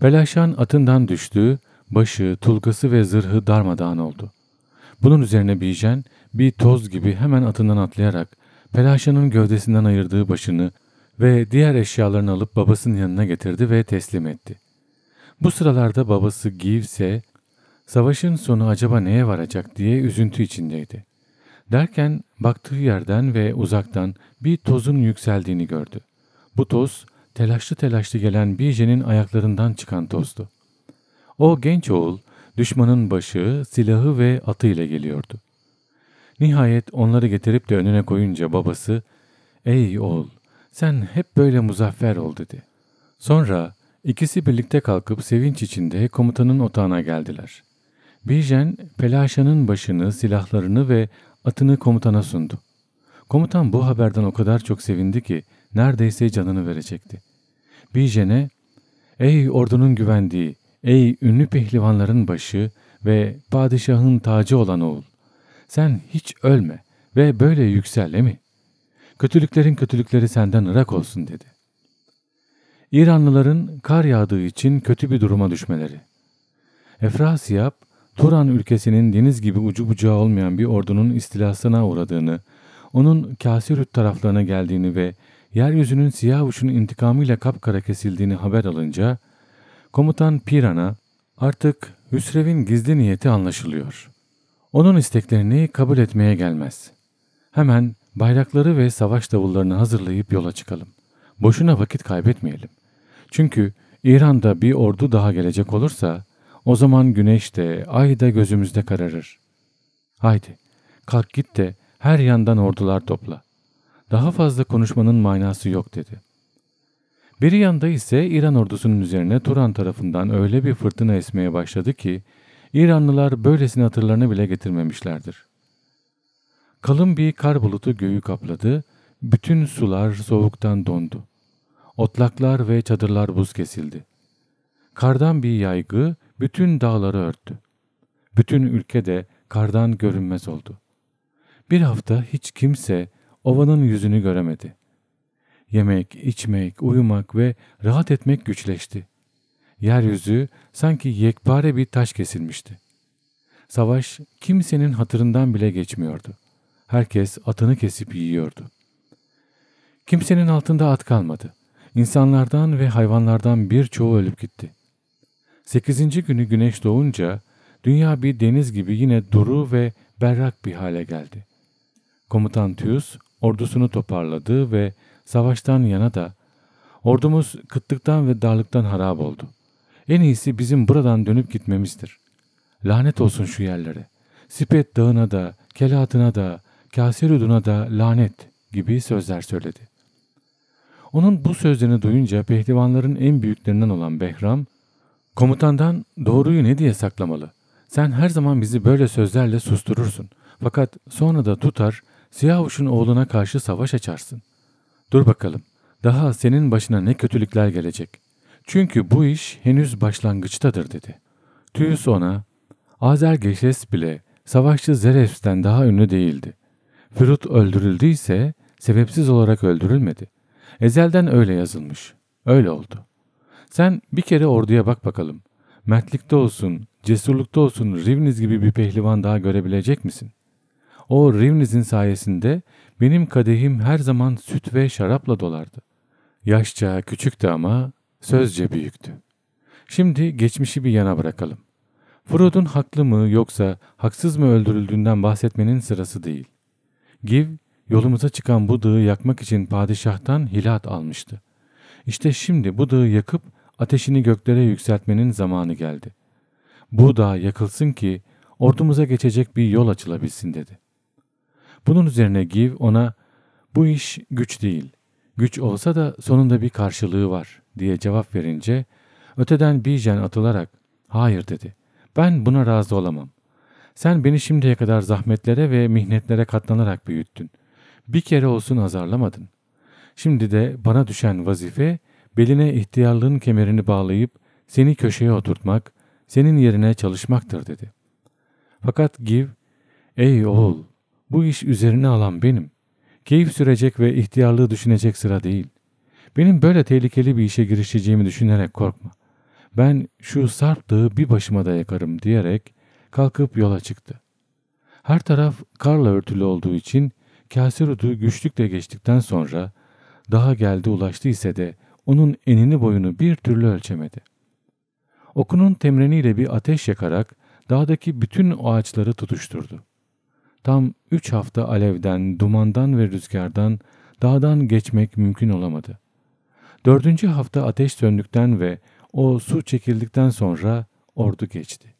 Pelaşan atından düştü, başı, tulkası ve zırhı darmadağın oldu. Bunun üzerine Bijen bir toz gibi hemen atından atlayarak Pelaşa'nın gövdesinden ayırdığı başını ve diğer eşyalarını alıp babasının yanına getirdi ve teslim etti. Bu sıralarda babası Givse Savaşın sonu acaba neye varacak diye üzüntü içindeydi. Derken baktığı yerden ve uzaktan bir tozun yükseldiğini gördü. Bu toz telaşlı telaşlı gelen Bije'nin ayaklarından çıkan tozdu. O genç oğul düşmanın başı, silahı ve atı ile geliyordu. Nihayet onları getirip de önüne koyunca babası ''Ey oğul sen hep böyle muzaffer ol'' dedi. Sonra ikisi birlikte kalkıp sevinç içinde komutanın otağına geldiler. Bijen, Pelaşa'nın başını, silahlarını ve atını komutana sundu. Komutan bu haberden o kadar çok sevindi ki neredeyse canını verecekti. Bijen'e, ''Ey ordunun güvendiği, ey ünlü pehlivanların başı ve padişahın tacı olan oğul, sen hiç ölme ve böyle yükselle mi? Kötülüklerin kötülükleri senden ırak olsun.'' dedi. İranlıların kar yağdığı için kötü bir duruma düşmeleri. Efrasiyap, Turan ülkesinin deniz gibi ucu bucağı olmayan bir ordunun istilasına uğradığını, onun Kasirüt taraflarına geldiğini ve yeryüzünün siyah uçun intikamıyla kapkara kesildiğini haber alınca, komutan Piran'a artık Hüsrev'in gizli niyeti anlaşılıyor. Onun isteklerini kabul etmeye gelmez. Hemen bayrakları ve savaş davullarını hazırlayıp yola çıkalım. Boşuna vakit kaybetmeyelim. Çünkü İran'da bir ordu daha gelecek olursa o zaman güneş de, ay da gözümüzde kararır. Haydi, kalk git de her yandan ordular topla. Daha fazla konuşmanın manası yok dedi. Bir yanda ise İran ordusunun üzerine Turan tarafından öyle bir fırtına esmeye başladı ki İranlılar böylesini hatırlarını bile getirmemişlerdir. Kalın bir kar bulutu göğü kapladı, bütün sular soğuktan dondu. Otlaklar ve çadırlar buz kesildi. Kardan bir yaygı, bütün dağları örttü. Bütün ülke de kardan görünmez oldu. Bir hafta hiç kimse ovanın yüzünü göremedi. Yemek, içmek, uyumak ve rahat etmek güçleşti. Yeryüzü sanki yekpare bir taş kesilmişti. Savaş kimsenin hatırından bile geçmiyordu. Herkes atını kesip yiyordu. Kimsenin altında at kalmadı. İnsanlardan ve hayvanlardan birçoğu ölüp gitti. Sekizinci günü güneş doğunca dünya bir deniz gibi yine duru ve berrak bir hale geldi. Komutan Tüyüs ordusunu toparladı ve savaştan yana da ordumuz kıtlıktan ve darlıktan harap oldu. En iyisi bizim buradan dönüp gitmemizdir. Lanet olsun şu yerlere. Sipet dağına da, kelatına da, kaseruduna da lanet gibi sözler söyledi. Onun bu sözlerini duyunca pehlivanların en büyüklerinden olan Behram Komutandan doğruyu ne diye saklamalı? Sen her zaman bizi böyle sözlerle susturursun. Fakat sonra da tutar, Siyavuş'un oğluna karşı savaş açarsın. Dur bakalım, daha senin başına ne kötülükler gelecek. Çünkü bu iş henüz başlangıçtadır dedi. Tüyüs ona, Azergeşes bile savaşçı Zerefs'ten daha ünlü değildi. Firut öldürüldüyse sebepsiz olarak öldürülmedi. Ezelden öyle yazılmış. Öyle oldu. Sen bir kere orduya bak bakalım. Mertlikte olsun, cesurlukta olsun Rivniz gibi bir pehlivan daha görebilecek misin? O Rivniz'in sayesinde benim kadehim her zaman süt ve şarapla dolardı. Yaşça küçüktü ama sözce büyüktü. Şimdi geçmişi bir yana bırakalım. Frod'un haklı mı yoksa haksız mı öldürüldüğünden bahsetmenin sırası değil. Giv, yolumuza çıkan bu dağı yakmak için padişahtan hilat almıştı. İşte şimdi bu dağı yakıp ateşini göklere yükseltmenin zamanı geldi. Bu da yakılsın ki ordumuza geçecek bir yol açılabilsin dedi. Bunun üzerine Giv ona bu iş güç değil, güç olsa da sonunda bir karşılığı var diye cevap verince öteden Bijen atılarak hayır dedi. Ben buna razı olamam. Sen beni şimdiye kadar zahmetlere ve mihnetlere katlanarak büyüttün. Bir kere olsun azarlamadın. Şimdi de bana düşen vazife beline ihtiyarlığın kemerini bağlayıp seni köşeye oturtmak, senin yerine çalışmaktır dedi. Fakat Giv, ey oğul bu iş üzerine alan benim. Keyif sürecek ve ihtiyarlığı düşünecek sıra değil. Benim böyle tehlikeli bir işe girişeceğimi düşünerek korkma. Ben şu sarp dağı bir başıma da yakarım diyerek kalkıp yola çıktı. Her taraf karla örtülü olduğu için Kaserut'u güçlükle geçtikten sonra daha geldi ulaştı ise de onun enini boyunu bir türlü ölçemedi. Okunun temreniyle bir ateş yakarak dağdaki bütün ağaçları tutuşturdu. Tam üç hafta alevden, dumandan ve rüzgardan dağdan geçmek mümkün olamadı. Dördüncü hafta ateş söndükten ve o su çekildikten sonra ordu geçti.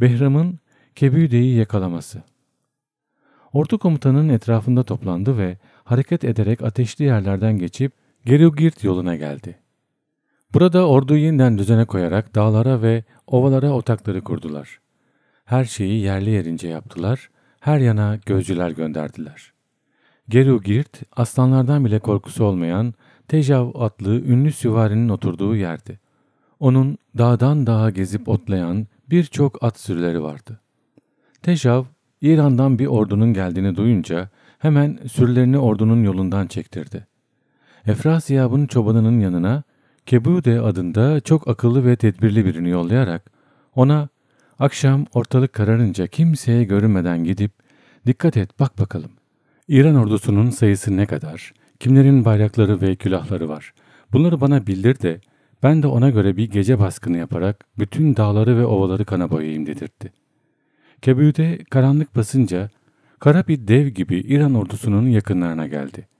Behram'ın Kebüde'yi yakalaması Ordu komutanının etrafında toplandı ve hareket ederek ateşli yerlerden geçip Gerilgirt yoluna geldi. Burada orduyu yeniden düzene koyarak dağlara ve ovalara otakları kurdular. Her şeyi yerli yerince yaptılar, her yana gözcüler gönderdiler. Gerilgirt, aslanlardan bile korkusu olmayan Tejav adlı ünlü süvarinin oturduğu yerdi. Onun dağdan dağa gezip otlayan birçok at sürüleri vardı. Tejav, İran'dan bir ordunun geldiğini duyunca hemen sürülerini ordunun yolundan çektirdi. Efrasiyab'ın çobanının yanına Kebude adında çok akıllı ve tedbirli birini yollayarak ona akşam ortalık kararınca kimseye görünmeden gidip dikkat et bak bakalım. İran ordusunun sayısı ne kadar, kimlerin bayrakları ve külahları var. Bunları bana bildir de ben de ona göre bir gece baskını yaparak bütün dağları ve ovaları kana boyayayım dedirtti. Kebü'de karanlık basınca kara bir dev gibi İran ordusunun yakınlarına geldi.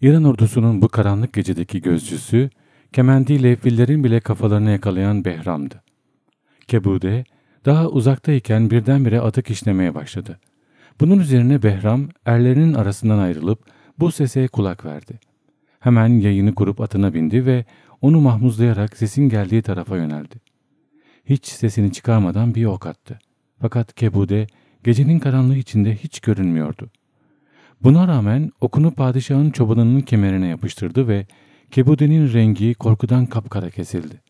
İran ordusunun bu karanlık gecedeki gözcüsü, kemendiyle fillerin bile kafalarını yakalayan Behram'dı. Kebude, daha uzaktayken birdenbire atık işlemeye başladı. Bunun üzerine Behram, erlerinin arasından ayrılıp bu sese kulak verdi. Hemen yayını kurup atına bindi ve onu mahmuzlayarak sesin geldiği tarafa yöneldi. Hiç sesini çıkarmadan bir ok attı. Fakat Kebude gecenin karanlığı içinde hiç görünmüyordu. Buna rağmen okunu padişahın çobanının kemerine yapıştırdı ve Kebude'nin rengi korkudan kapkara kesildi.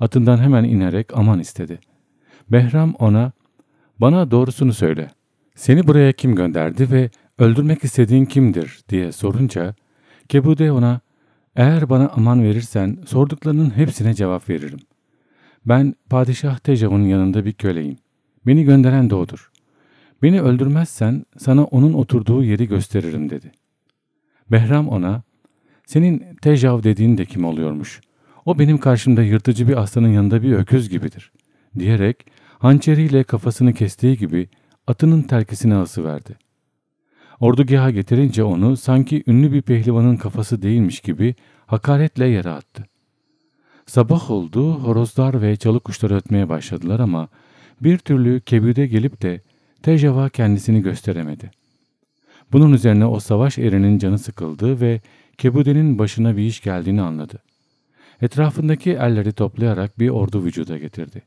Atından hemen inerek aman istedi. Behram ona ''Bana doğrusunu söyle. Seni buraya kim gönderdi ve öldürmek istediğin kimdir?'' diye sorunca Kebude ona ''Eğer bana aman verirsen sorduklarının hepsine cevap veririm. Ben Padişah Tejav'ın yanında bir köleyim. Beni gönderen de odur. Beni öldürmezsen sana onun oturduğu yeri gösteririm dedi. Behram ona, senin Tejav dediğin de kim oluyormuş? O benim karşımda yırtıcı bir aslanın yanında bir öküz gibidir. Diyerek hançeriyle kafasını kestiği gibi atının terkisine asıverdi. Ordugaha getirince onu sanki ünlü bir pehlivanın kafası değilmiş gibi hakaretle yere attı. Sabah oldu, horozlar ve çalı kuşları ötmeye başladılar ama bir türlü kebüde gelip de Tejava kendisini gösteremedi. Bunun üzerine o savaş erinin canı sıkıldı ve Kebude'nin başına bir iş geldiğini anladı. Etrafındaki elleri toplayarak bir ordu vücuda getirdi.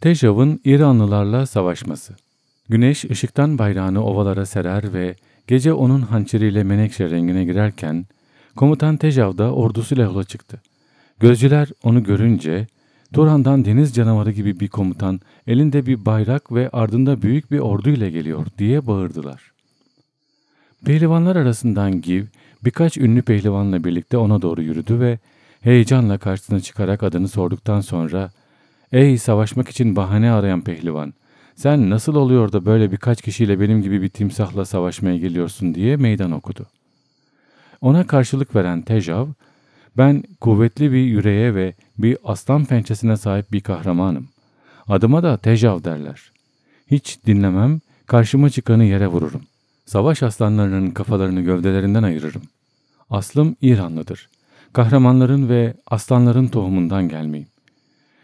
Tejav'ın İranlılarla savaşması. Güneş ışıktan bayrağını ovalara serer ve gece onun hançeriyle menekşe rengine girerken komutan Tejav da ordusuyla yola çıktı. Gözcüler onu görünce Turan'dan deniz canavarı gibi bir komutan elinde bir bayrak ve ardında büyük bir ordu ile geliyor diye bağırdılar. Pehlivanlar arasından Giv birkaç ünlü pehlivanla birlikte ona doğru yürüdü ve heyecanla karşısına çıkarak adını sorduktan sonra ''Ey savaşmak için bahane arayan pehlivan, sen nasıl oluyor da böyle birkaç kişiyle benim gibi bir timsahla savaşmaya geliyorsun?'' diye meydan okudu. Ona karşılık veren Tejav ben kuvvetli bir yüreğe ve bir aslan pençesine sahip bir kahramanım. Adıma da Tejav derler. Hiç dinlemem, karşıma çıkanı yere vururum. Savaş aslanlarının kafalarını gövdelerinden ayırırım. Aslım İranlıdır. Kahramanların ve aslanların tohumundan gelmeyim.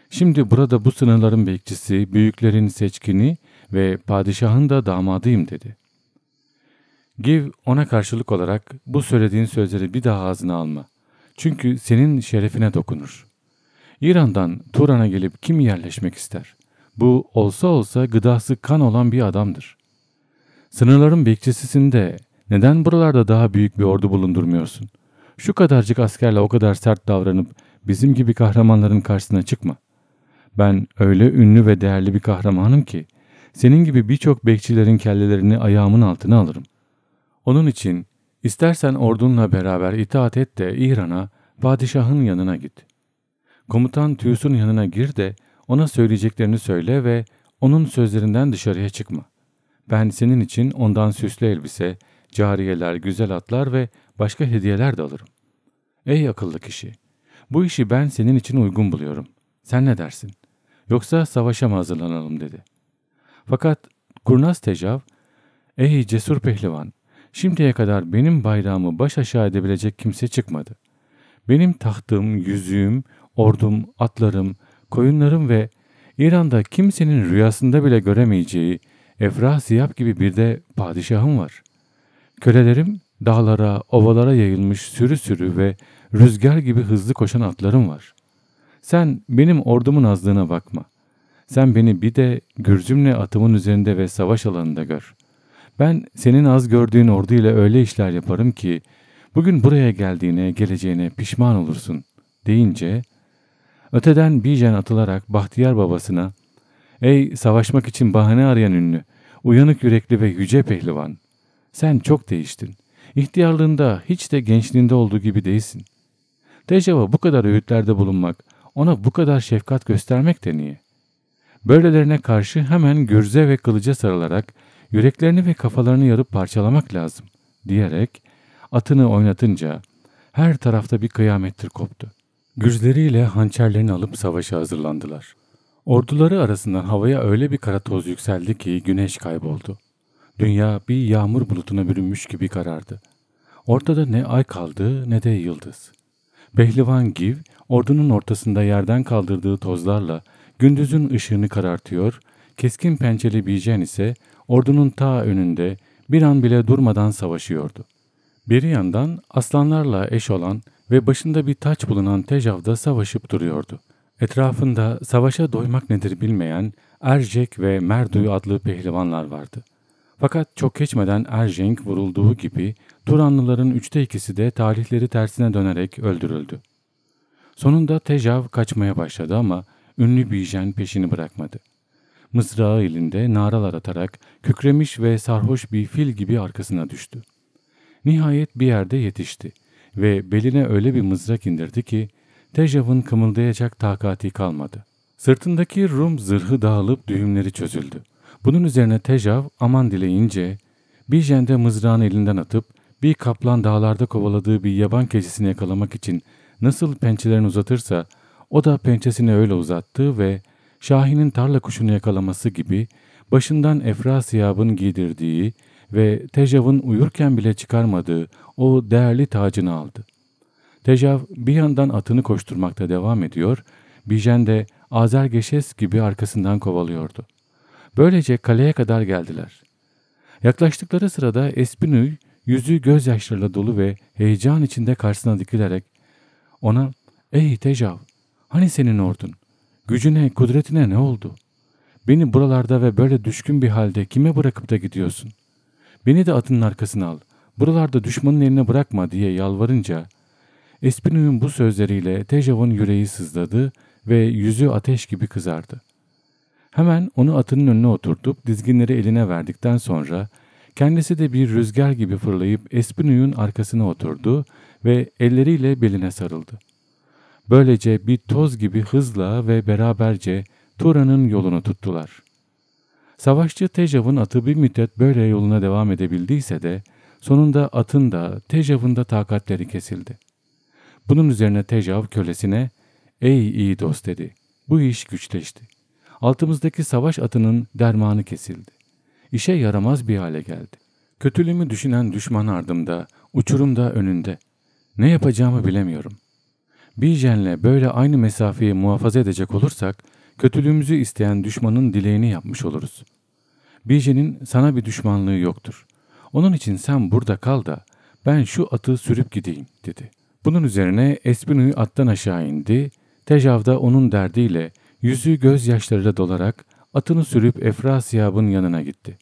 Şimdi burada bu sınırların bekçisi, büyüklerin seçkini ve padişahın da damadıyım dedi. Giv ona karşılık olarak bu söylediğin sözleri bir daha ağzına alma. Çünkü senin şerefine dokunur. İran'dan Turan'a gelip kim yerleşmek ister? Bu olsa olsa gıdası kan olan bir adamdır. Sınırların bekçisisinde neden buralarda daha büyük bir ordu bulundurmuyorsun? Şu kadarcık askerle o kadar sert davranıp bizim gibi kahramanların karşısına çıkma. Ben öyle ünlü ve değerli bir kahramanım ki senin gibi birçok bekçilerin kellelerini ayağımın altına alırım. Onun için İstersen ordunla beraber itaat et de İran'a, padişahın yanına git. Komutan Tüysun yanına gir de ona söyleyeceklerini söyle ve onun sözlerinden dışarıya çıkma. Ben senin için ondan süslü elbise, cariyeler, güzel atlar ve başka hediyeler de alırım. Ey akıllı kişi! Bu işi ben senin için uygun buluyorum. Sen ne dersin? Yoksa savaşa mı hazırlanalım dedi. Fakat kurnaz Tecav, ey cesur pehlivan Şimdiye kadar benim bayrağımı baş aşağı edebilecek kimse çıkmadı. Benim tahtım, yüzüğüm, ordum, atlarım, koyunlarım ve İran'da kimsenin rüyasında bile göremeyeceği Efrah gibi bir de padişahım var. Kölelerim dağlara, ovalara yayılmış sürü sürü ve rüzgar gibi hızlı koşan atlarım var. Sen benim ordumun azlığına bakma. Sen beni bir de gürcümle atımın üzerinde ve savaş alanında gör. Ben senin az gördüğün orduyla öyle işler yaparım ki bugün buraya geldiğine, geleceğine pişman olursun deyince öteden Bijen atılarak Bahtiyar babasına Ey savaşmak için bahane arayan ünlü, uyanık yürekli ve yüce pehlivan. Sen çok değiştin. İhtiyarlığında hiç de gençliğinde olduğu gibi değilsin. Tecava bu kadar öğütlerde bulunmak, ona bu kadar şefkat göstermek de niye? Böylelerine karşı hemen gürze ve kılıca sarılarak yüreklerini ve kafalarını yarıp parçalamak lazım diyerek atını oynatınca her tarafta bir kıyamettir koptu. Gürzleriyle hançerlerini alıp savaşa hazırlandılar. Orduları arasından havaya öyle bir kara toz yükseldi ki güneş kayboldu. Dünya bir yağmur bulutuna bürünmüş gibi karardı. Ortada ne ay kaldı ne de yıldız. Behlivan Giv ordunun ortasında yerden kaldırdığı tozlarla gündüzün ışığını karartıyor, keskin pençeli Bijen ise ordunun ta önünde bir an bile durmadan savaşıyordu. Bir yandan aslanlarla eş olan ve başında bir taç bulunan da savaşıp duruyordu. Etrafında savaşa doymak nedir bilmeyen Ercek ve Merduy adlı pehlivanlar vardı. Fakat çok geçmeden Ercenk vurulduğu gibi Turanlıların üçte ikisi de talihleri tersine dönerek öldürüldü. Sonunda Tejav kaçmaya başladı ama ünlü Bijen peşini bırakmadı mızrağı elinde naralar atarak kükremiş ve sarhoş bir fil gibi arkasına düştü. Nihayet bir yerde yetişti ve beline öyle bir mızrak indirdi ki Tejav'ın kımıldayacak takati kalmadı. Sırtındaki Rum zırhı dağılıp düğümleri çözüldü. Bunun üzerine Tejav aman dileyince bir jende mızrağını elinden atıp bir kaplan dağlarda kovaladığı bir yaban keçisini yakalamak için nasıl pençelerini uzatırsa o da pençesini öyle uzattı ve Şahin'in tarla kuşunu yakalaması gibi başından Efrasiyab'ın giydirdiği ve Tejav'ın uyurken bile çıkarmadığı o değerli tacını aldı. Tejav bir yandan atını koşturmakta devam ediyor, Bijen de Azergeşes gibi arkasından kovalıyordu. Böylece kaleye kadar geldiler. Yaklaştıkları sırada Espinüy yüzü gözyaşlarıyla dolu ve heyecan içinde karşısına dikilerek ona ''Ey Tejav, hani senin ordun? Gücüne, kudretine ne oldu? Beni buralarda ve böyle düşkün bir halde kime bırakıp da gidiyorsun? Beni de atının arkasına al. Buralarda düşmanın eline bırakma diye yalvarınca Espino'nun bu sözleriyle Tejav'ın yüreği sızladı ve yüzü ateş gibi kızardı. Hemen onu atının önüne oturtup dizginleri eline verdikten sonra kendisi de bir rüzgar gibi fırlayıp Espino'nun arkasına oturdu ve elleriyle beline sarıldı. Böylece bir toz gibi hızla ve beraberce Tura'nın yolunu tuttular. Savaşçı Tejav'ın atı bir müddet böyle yoluna devam edebildiyse de sonunda atın da Tejav'ın da takatleri kesildi. Bunun üzerine Tejav kölesine ''Ey iyi dost'' dedi. Bu iş güçleşti. Altımızdaki savaş atının dermanı kesildi. İşe yaramaz bir hale geldi. Kötülüğümü düşünen düşman ardımda, uçurumda önünde. Ne yapacağımı bilemiyorum. Bijen'le böyle aynı mesafeyi muhafaza edecek olursak, kötülüğümüzü isteyen düşmanın dileğini yapmış oluruz. Bijen'in sana bir düşmanlığı yoktur. Onun için sen burada kal da ben şu atı sürüp gideyim dedi. Bunun üzerine Espino'yu attan aşağı indi. Tecav'da onun derdiyle yüzü gözyaşlarıyla dolarak atını sürüp Efrasiyab'ın yanına gitti.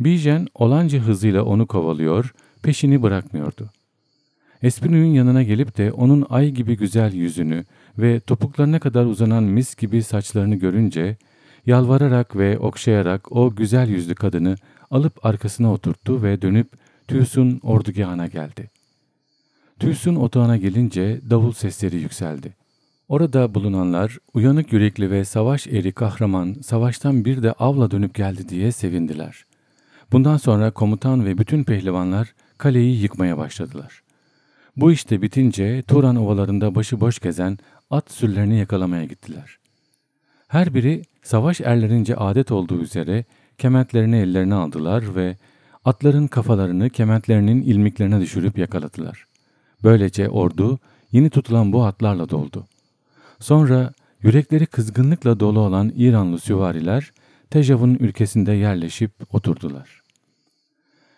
Bijen olanca hızıyla onu kovalıyor, peşini bırakmıyordu. Espino'nun yanına gelip de onun ay gibi güzel yüzünü ve topuklarına kadar uzanan mis gibi saçlarını görünce yalvararak ve okşayarak o güzel yüzlü kadını alıp arkasına oturttu ve dönüp Tüysün ordugahına geldi. Tüysun otağına gelince davul sesleri yükseldi. Orada bulunanlar uyanık yürekli ve savaş eri kahraman savaştan bir de avla dönüp geldi diye sevindiler. Bundan sonra komutan ve bütün pehlivanlar kaleyi yıkmaya başladılar. Bu işte bitince Turan ovalarında başıboş gezen at sürlerini yakalamaya gittiler. Her biri savaş erlerince adet olduğu üzere kementlerini ellerine aldılar ve atların kafalarını kementlerinin ilmiklerine düşürüp yakaladılar. Böylece ordu yeni tutulan bu atlarla doldu. Sonra yürekleri kızgınlıkla dolu olan İranlı süvariler Tejav'ın ülkesinde yerleşip oturdular.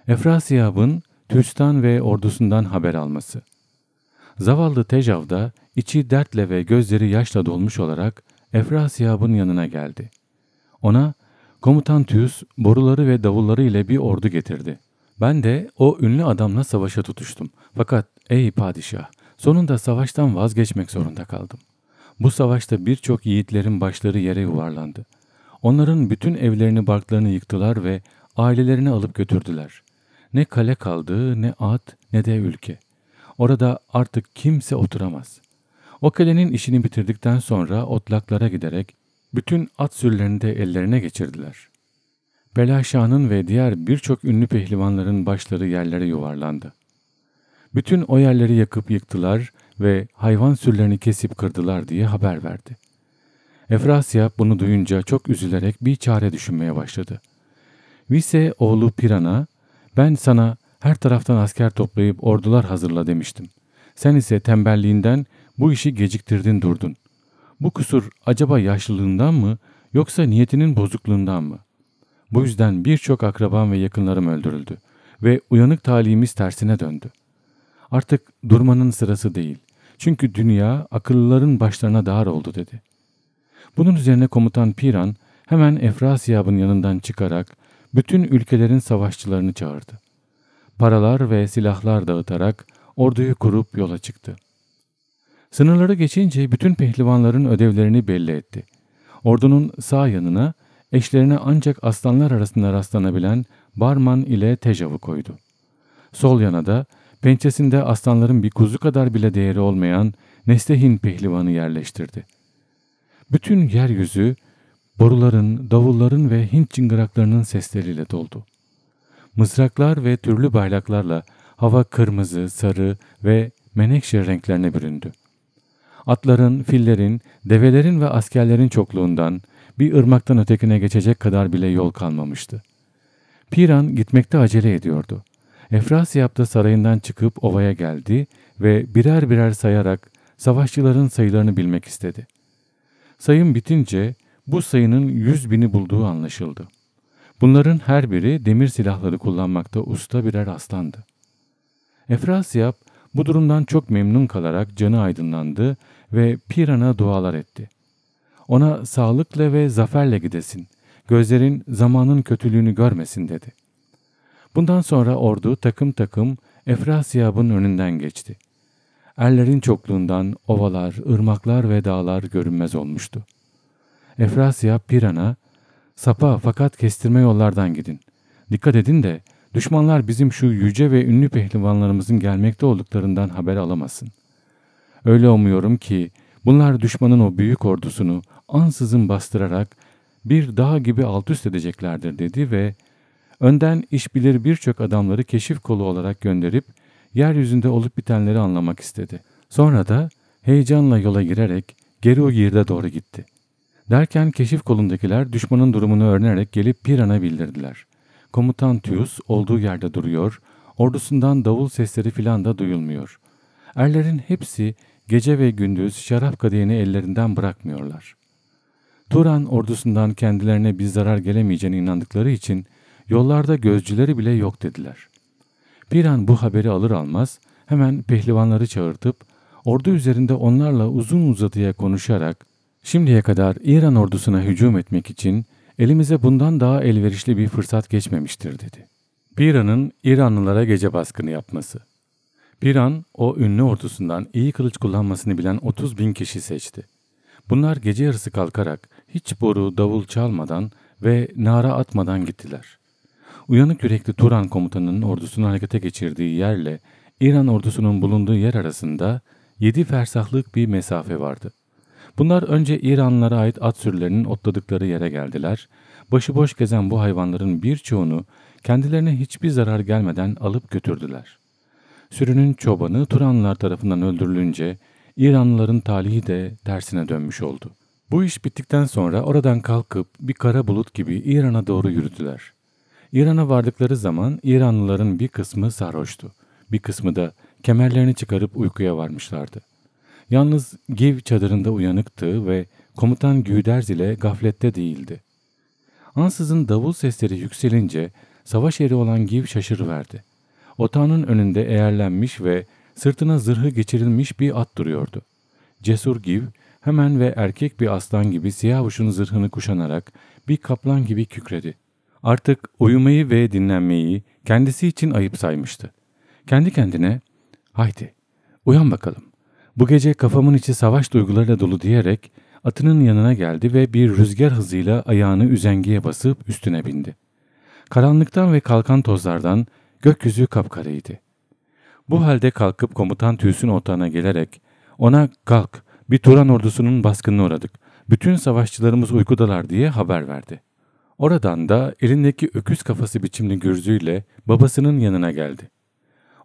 Efrasiyab'ın Türkistan ve ordusundan haber alması. Zavallı Tecav'da içi dertle ve gözleri yaşla dolmuş olarak Efrasiyab'ın yanına geldi. Ona komutan Tüs boruları ve davulları ile bir ordu getirdi. Ben de o ünlü adamla savaşa tutuştum. Fakat ey padişah sonunda savaştan vazgeçmek zorunda kaldım. Bu savaşta birçok yiğitlerin başları yere yuvarlandı. Onların bütün evlerini barklarını yıktılar ve ailelerini alıp götürdüler. Ne kale kaldı, ne at, ne de ülke. Orada artık kimse oturamaz. O kalenin işini bitirdikten sonra otlaklara giderek bütün at sürülerini de ellerine geçirdiler. Belaşan'ın ve diğer birçok ünlü pehlivanların başları yerlere yuvarlandı. Bütün o yerleri yakıp yıktılar ve hayvan sürülerini kesip kırdılar diye haber verdi. Efrasya bunu duyunca çok üzülerek bir çare düşünmeye başladı. Vise oğlu Piran'a ben sana her taraftan asker toplayıp ordular hazırla demiştim. Sen ise tembelliğinden bu işi geciktirdin durdun. Bu kusur acaba yaşlılığından mı yoksa niyetinin bozukluğundan mı? Bu yüzden birçok akrabam ve yakınlarım öldürüldü ve uyanık talihimiz tersine döndü. Artık durmanın sırası değil. Çünkü dünya akıllıların başlarına dar oldu dedi. Bunun üzerine komutan Piran hemen Efrasiyab'ın yanından çıkarak bütün ülkelerin savaşçılarını çağırdı. Paralar ve silahlar dağıtarak orduyu kurup yola çıktı. Sınırları geçince bütün pehlivanların ödevlerini belli etti. Ordunun sağ yanına eşlerine ancak aslanlar arasında rastlanabilen Barman ile Tejav'ı koydu. Sol yana da pençesinde aslanların bir kuzu kadar bile değeri olmayan Nestehin pehlivanı yerleştirdi. Bütün yeryüzü Boruların, davulların ve Hint çıngıraklarının sesleriyle doldu. Mızraklar ve türlü baylaklarla hava kırmızı, sarı ve menekşe renklerine büründü. Atların, fillerin, develerin ve askerlerin çokluğundan bir ırmaktan ötekine geçecek kadar bile yol kalmamıştı. Piran gitmekte acele ediyordu. Efrasiyap da sarayından çıkıp ovaya geldi ve birer birer sayarak savaşçıların sayılarını bilmek istedi. Sayım bitince bu sayının 100 bini bulduğu anlaşıldı. Bunların her biri demir silahları kullanmakta usta birer aslandı. Efrasiyap bu durumdan çok memnun kalarak canı aydınlandı ve Piran'a dualar etti. Ona sağlıkla ve zaferle gidesin, gözlerin zamanın kötülüğünü görmesin dedi. Bundan sonra ordu takım takım Efrasiyab'ın önünden geçti. Erlerin çokluğundan ovalar, ırmaklar ve dağlar görünmez olmuştu. Efrasya, Piran'a, sapa fakat kestirme yollardan gidin. Dikkat edin de düşmanlar bizim şu yüce ve ünlü pehlivanlarımızın gelmekte olduklarından haber alamasın. Öyle umuyorum ki bunlar düşmanın o büyük ordusunu ansızın bastırarak bir dağ gibi alt üst edeceklerdir dedi ve önden iş bilir birçok adamları keşif kolu olarak gönderip yeryüzünde olup bitenleri anlamak istedi. Sonra da heyecanla yola girerek geri o girde doğru gitti. Derken keşif kolundakiler düşmanın durumunu öğrenerek gelip bir ana bildirdiler. Komutan Tius olduğu yerde duruyor, ordusundan davul sesleri filan da duyulmuyor. Erlerin hepsi gece ve gündüz şarap kadeğini ellerinden bırakmıyorlar. Turan ordusundan kendilerine bir zarar gelemeyeceğine inandıkları için yollarda gözcüleri bile yok dediler. Bir an bu haberi alır almaz hemen pehlivanları çağırtıp ordu üzerinde onlarla uzun uzadıya konuşarak Şimdiye kadar İran ordusuna hücum etmek için elimize bundan daha elverişli bir fırsat geçmemiştir dedi. Biran'ın İranlılara gece baskını yapması. Biran o ünlü ordusundan iyi kılıç kullanmasını bilen 30 bin kişi seçti. Bunlar gece yarısı kalkarak hiç boru davul çalmadan ve nara atmadan gittiler. Uyanık yürekli Turan komutanının ordusunu harekete geçirdiği yerle İran ordusunun bulunduğu yer arasında 7 fersahlık bir mesafe vardı. Bunlar önce İranlılara ait at sürülerinin otladıkları yere geldiler. Başıboş gezen bu hayvanların birçoğunu kendilerine hiçbir zarar gelmeden alıp götürdüler. Sürünün çobanı Turanlılar tarafından öldürülünce İranlıların talihi de tersine dönmüş oldu. Bu iş bittikten sonra oradan kalkıp bir kara bulut gibi İran'a doğru yürüdüler. İran'a vardıkları zaman İranlıların bir kısmı sarhoştu. Bir kısmı da kemerlerini çıkarıp uykuya varmışlardı. Yalnız Giv çadırında uyanıktı ve komutan Güderz ile gaflette değildi. Ansızın davul sesleri yükselince savaş yeri olan Giv şaşırıverdi. Otağının önünde eğerlenmiş ve sırtına zırhı geçirilmiş bir at duruyordu. Cesur Giv hemen ve erkek bir aslan gibi siyah uçun zırhını kuşanarak bir kaplan gibi kükredi. Artık uyumayı ve dinlenmeyi kendisi için ayıp saymıştı. Kendi kendine haydi uyan bakalım bu gece kafamın içi savaş duygularıyla dolu diyerek atının yanına geldi ve bir rüzgar hızıyla ayağını üzengiye basıp üstüne bindi. Karanlıktan ve kalkan tozlardan gökyüzü kapkaraydı. Bu halde kalkıp komutan Tüys'ün otağına gelerek ona kalk bir Turan ordusunun baskınına uğradık. Bütün savaşçılarımız uykudalar diye haber verdi. Oradan da elindeki öküz kafası biçimli gürzüyle babasının yanına geldi.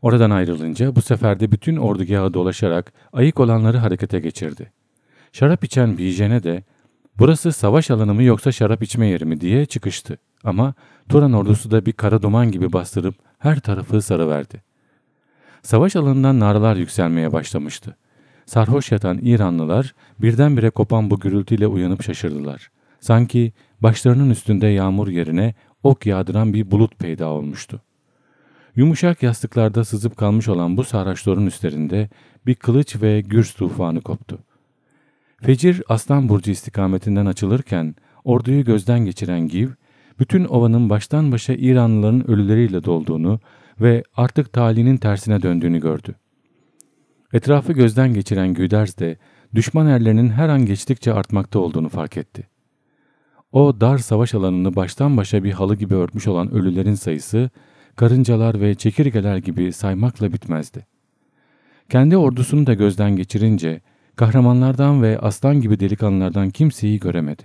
Oradan ayrılınca bu sefer de bütün ordugaha dolaşarak ayık olanları harekete geçirdi. Şarap içen Bijen'e de burası savaş alanı mı yoksa şarap içme yeri mi diye çıkıştı. Ama Turan ordusu da bir kara duman gibi bastırıp her tarafı sarıverdi. Savaş alanından naralar yükselmeye başlamıştı. Sarhoş yatan İranlılar birdenbire kopan bu gürültüyle uyanıp şaşırdılar. Sanki başlarının üstünde yağmur yerine ok yağdıran bir bulut peyda olmuştu. Yumuşak yastıklarda sızıp kalmış olan bu sarhoşların üstlerinde bir kılıç ve gürs tufanı koptu. Fecir Aslan Burcu istikametinden açılırken orduyu gözden geçiren Giv, bütün ovanın baştan başa İranlıların ölüleriyle dolduğunu ve artık talinin tersine döndüğünü gördü. Etrafı gözden geçiren Güders de düşman erlerinin her an geçtikçe artmakta olduğunu fark etti. O dar savaş alanını baştan başa bir halı gibi örtmüş olan ölülerin sayısı karıncalar ve çekirgeler gibi saymakla bitmezdi. Kendi ordusunu da gözden geçirince kahramanlardan ve aslan gibi delikanlılardan kimseyi göremedi.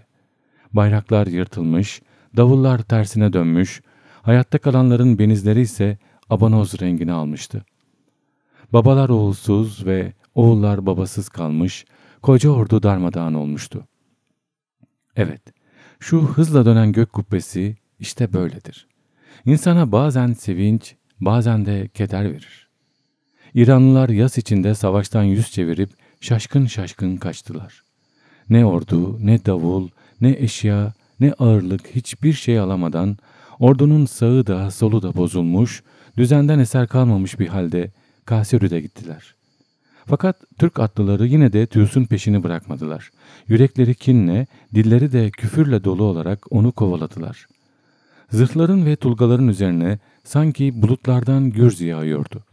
Bayraklar yırtılmış, davullar tersine dönmüş, hayatta kalanların benizleri ise abanoz rengini almıştı. Babalar oğulsuz ve oğullar babasız kalmış, koca ordu darmadağın olmuştu. Evet, şu hızla dönen gök kubbesi işte böyledir insana bazen sevinç, bazen de keder verir. İranlılar yaz içinde savaştan yüz çevirip şaşkın şaşkın kaçtılar. Ne ordu, ne davul, ne eşya, ne ağırlık hiçbir şey alamadan ordunun sağı da solu da bozulmuş, düzenden eser kalmamış bir halde Kasirü'de gittiler. Fakat Türk atlıları yine de Tüyus'un peşini bırakmadılar. Yürekleri kinle, dilleri de küfürle dolu olarak onu kovaladılar.'' Zırhların ve tulgaların üzerine sanki bulutlardan gürz yağıyordu.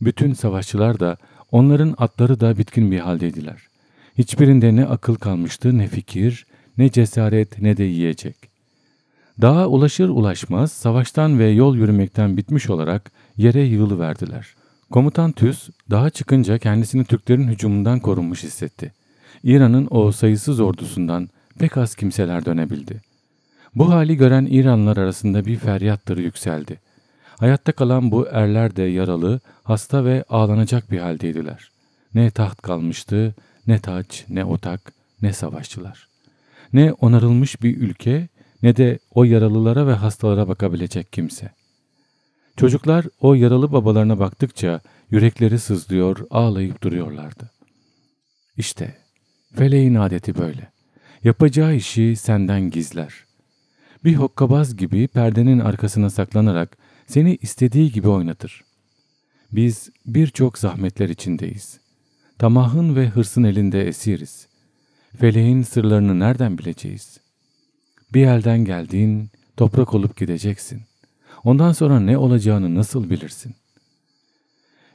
Bütün savaşçılar da onların atları da bitkin bir haldeydiler. Hiçbirinde ne akıl kalmıştı ne fikir, ne cesaret ne de yiyecek. Dağa ulaşır ulaşmaz savaştan ve yol yürümekten bitmiş olarak yere yığılıverdiler. Komutan Tüs dağa çıkınca kendisini Türklerin hücumundan korunmuş hissetti. İran'ın o sayısız ordusundan pek az kimseler dönebildi. Bu hali gören İranlar arasında bir feryattır yükseldi. Hayatta kalan bu erler de yaralı, hasta ve ağlanacak bir haldeydiler. Ne taht kalmıştı, ne taç, ne otak, ne savaşçılar. Ne onarılmış bir ülke, ne de o yaralılara ve hastalara bakabilecek kimse. Çocuklar o yaralı babalarına baktıkça yürekleri sızlıyor, ağlayıp duruyorlardı. İşte feleğin adeti böyle. Yapacağı işi senden gizler. Bir hokkabaz gibi perdenin arkasına saklanarak seni istediği gibi oynatır. Biz birçok zahmetler içindeyiz. Tamahın ve hırsın elinde esiriz. Feleğin sırlarını nereden bileceğiz? Bir elden geldiğin toprak olup gideceksin. Ondan sonra ne olacağını nasıl bilirsin?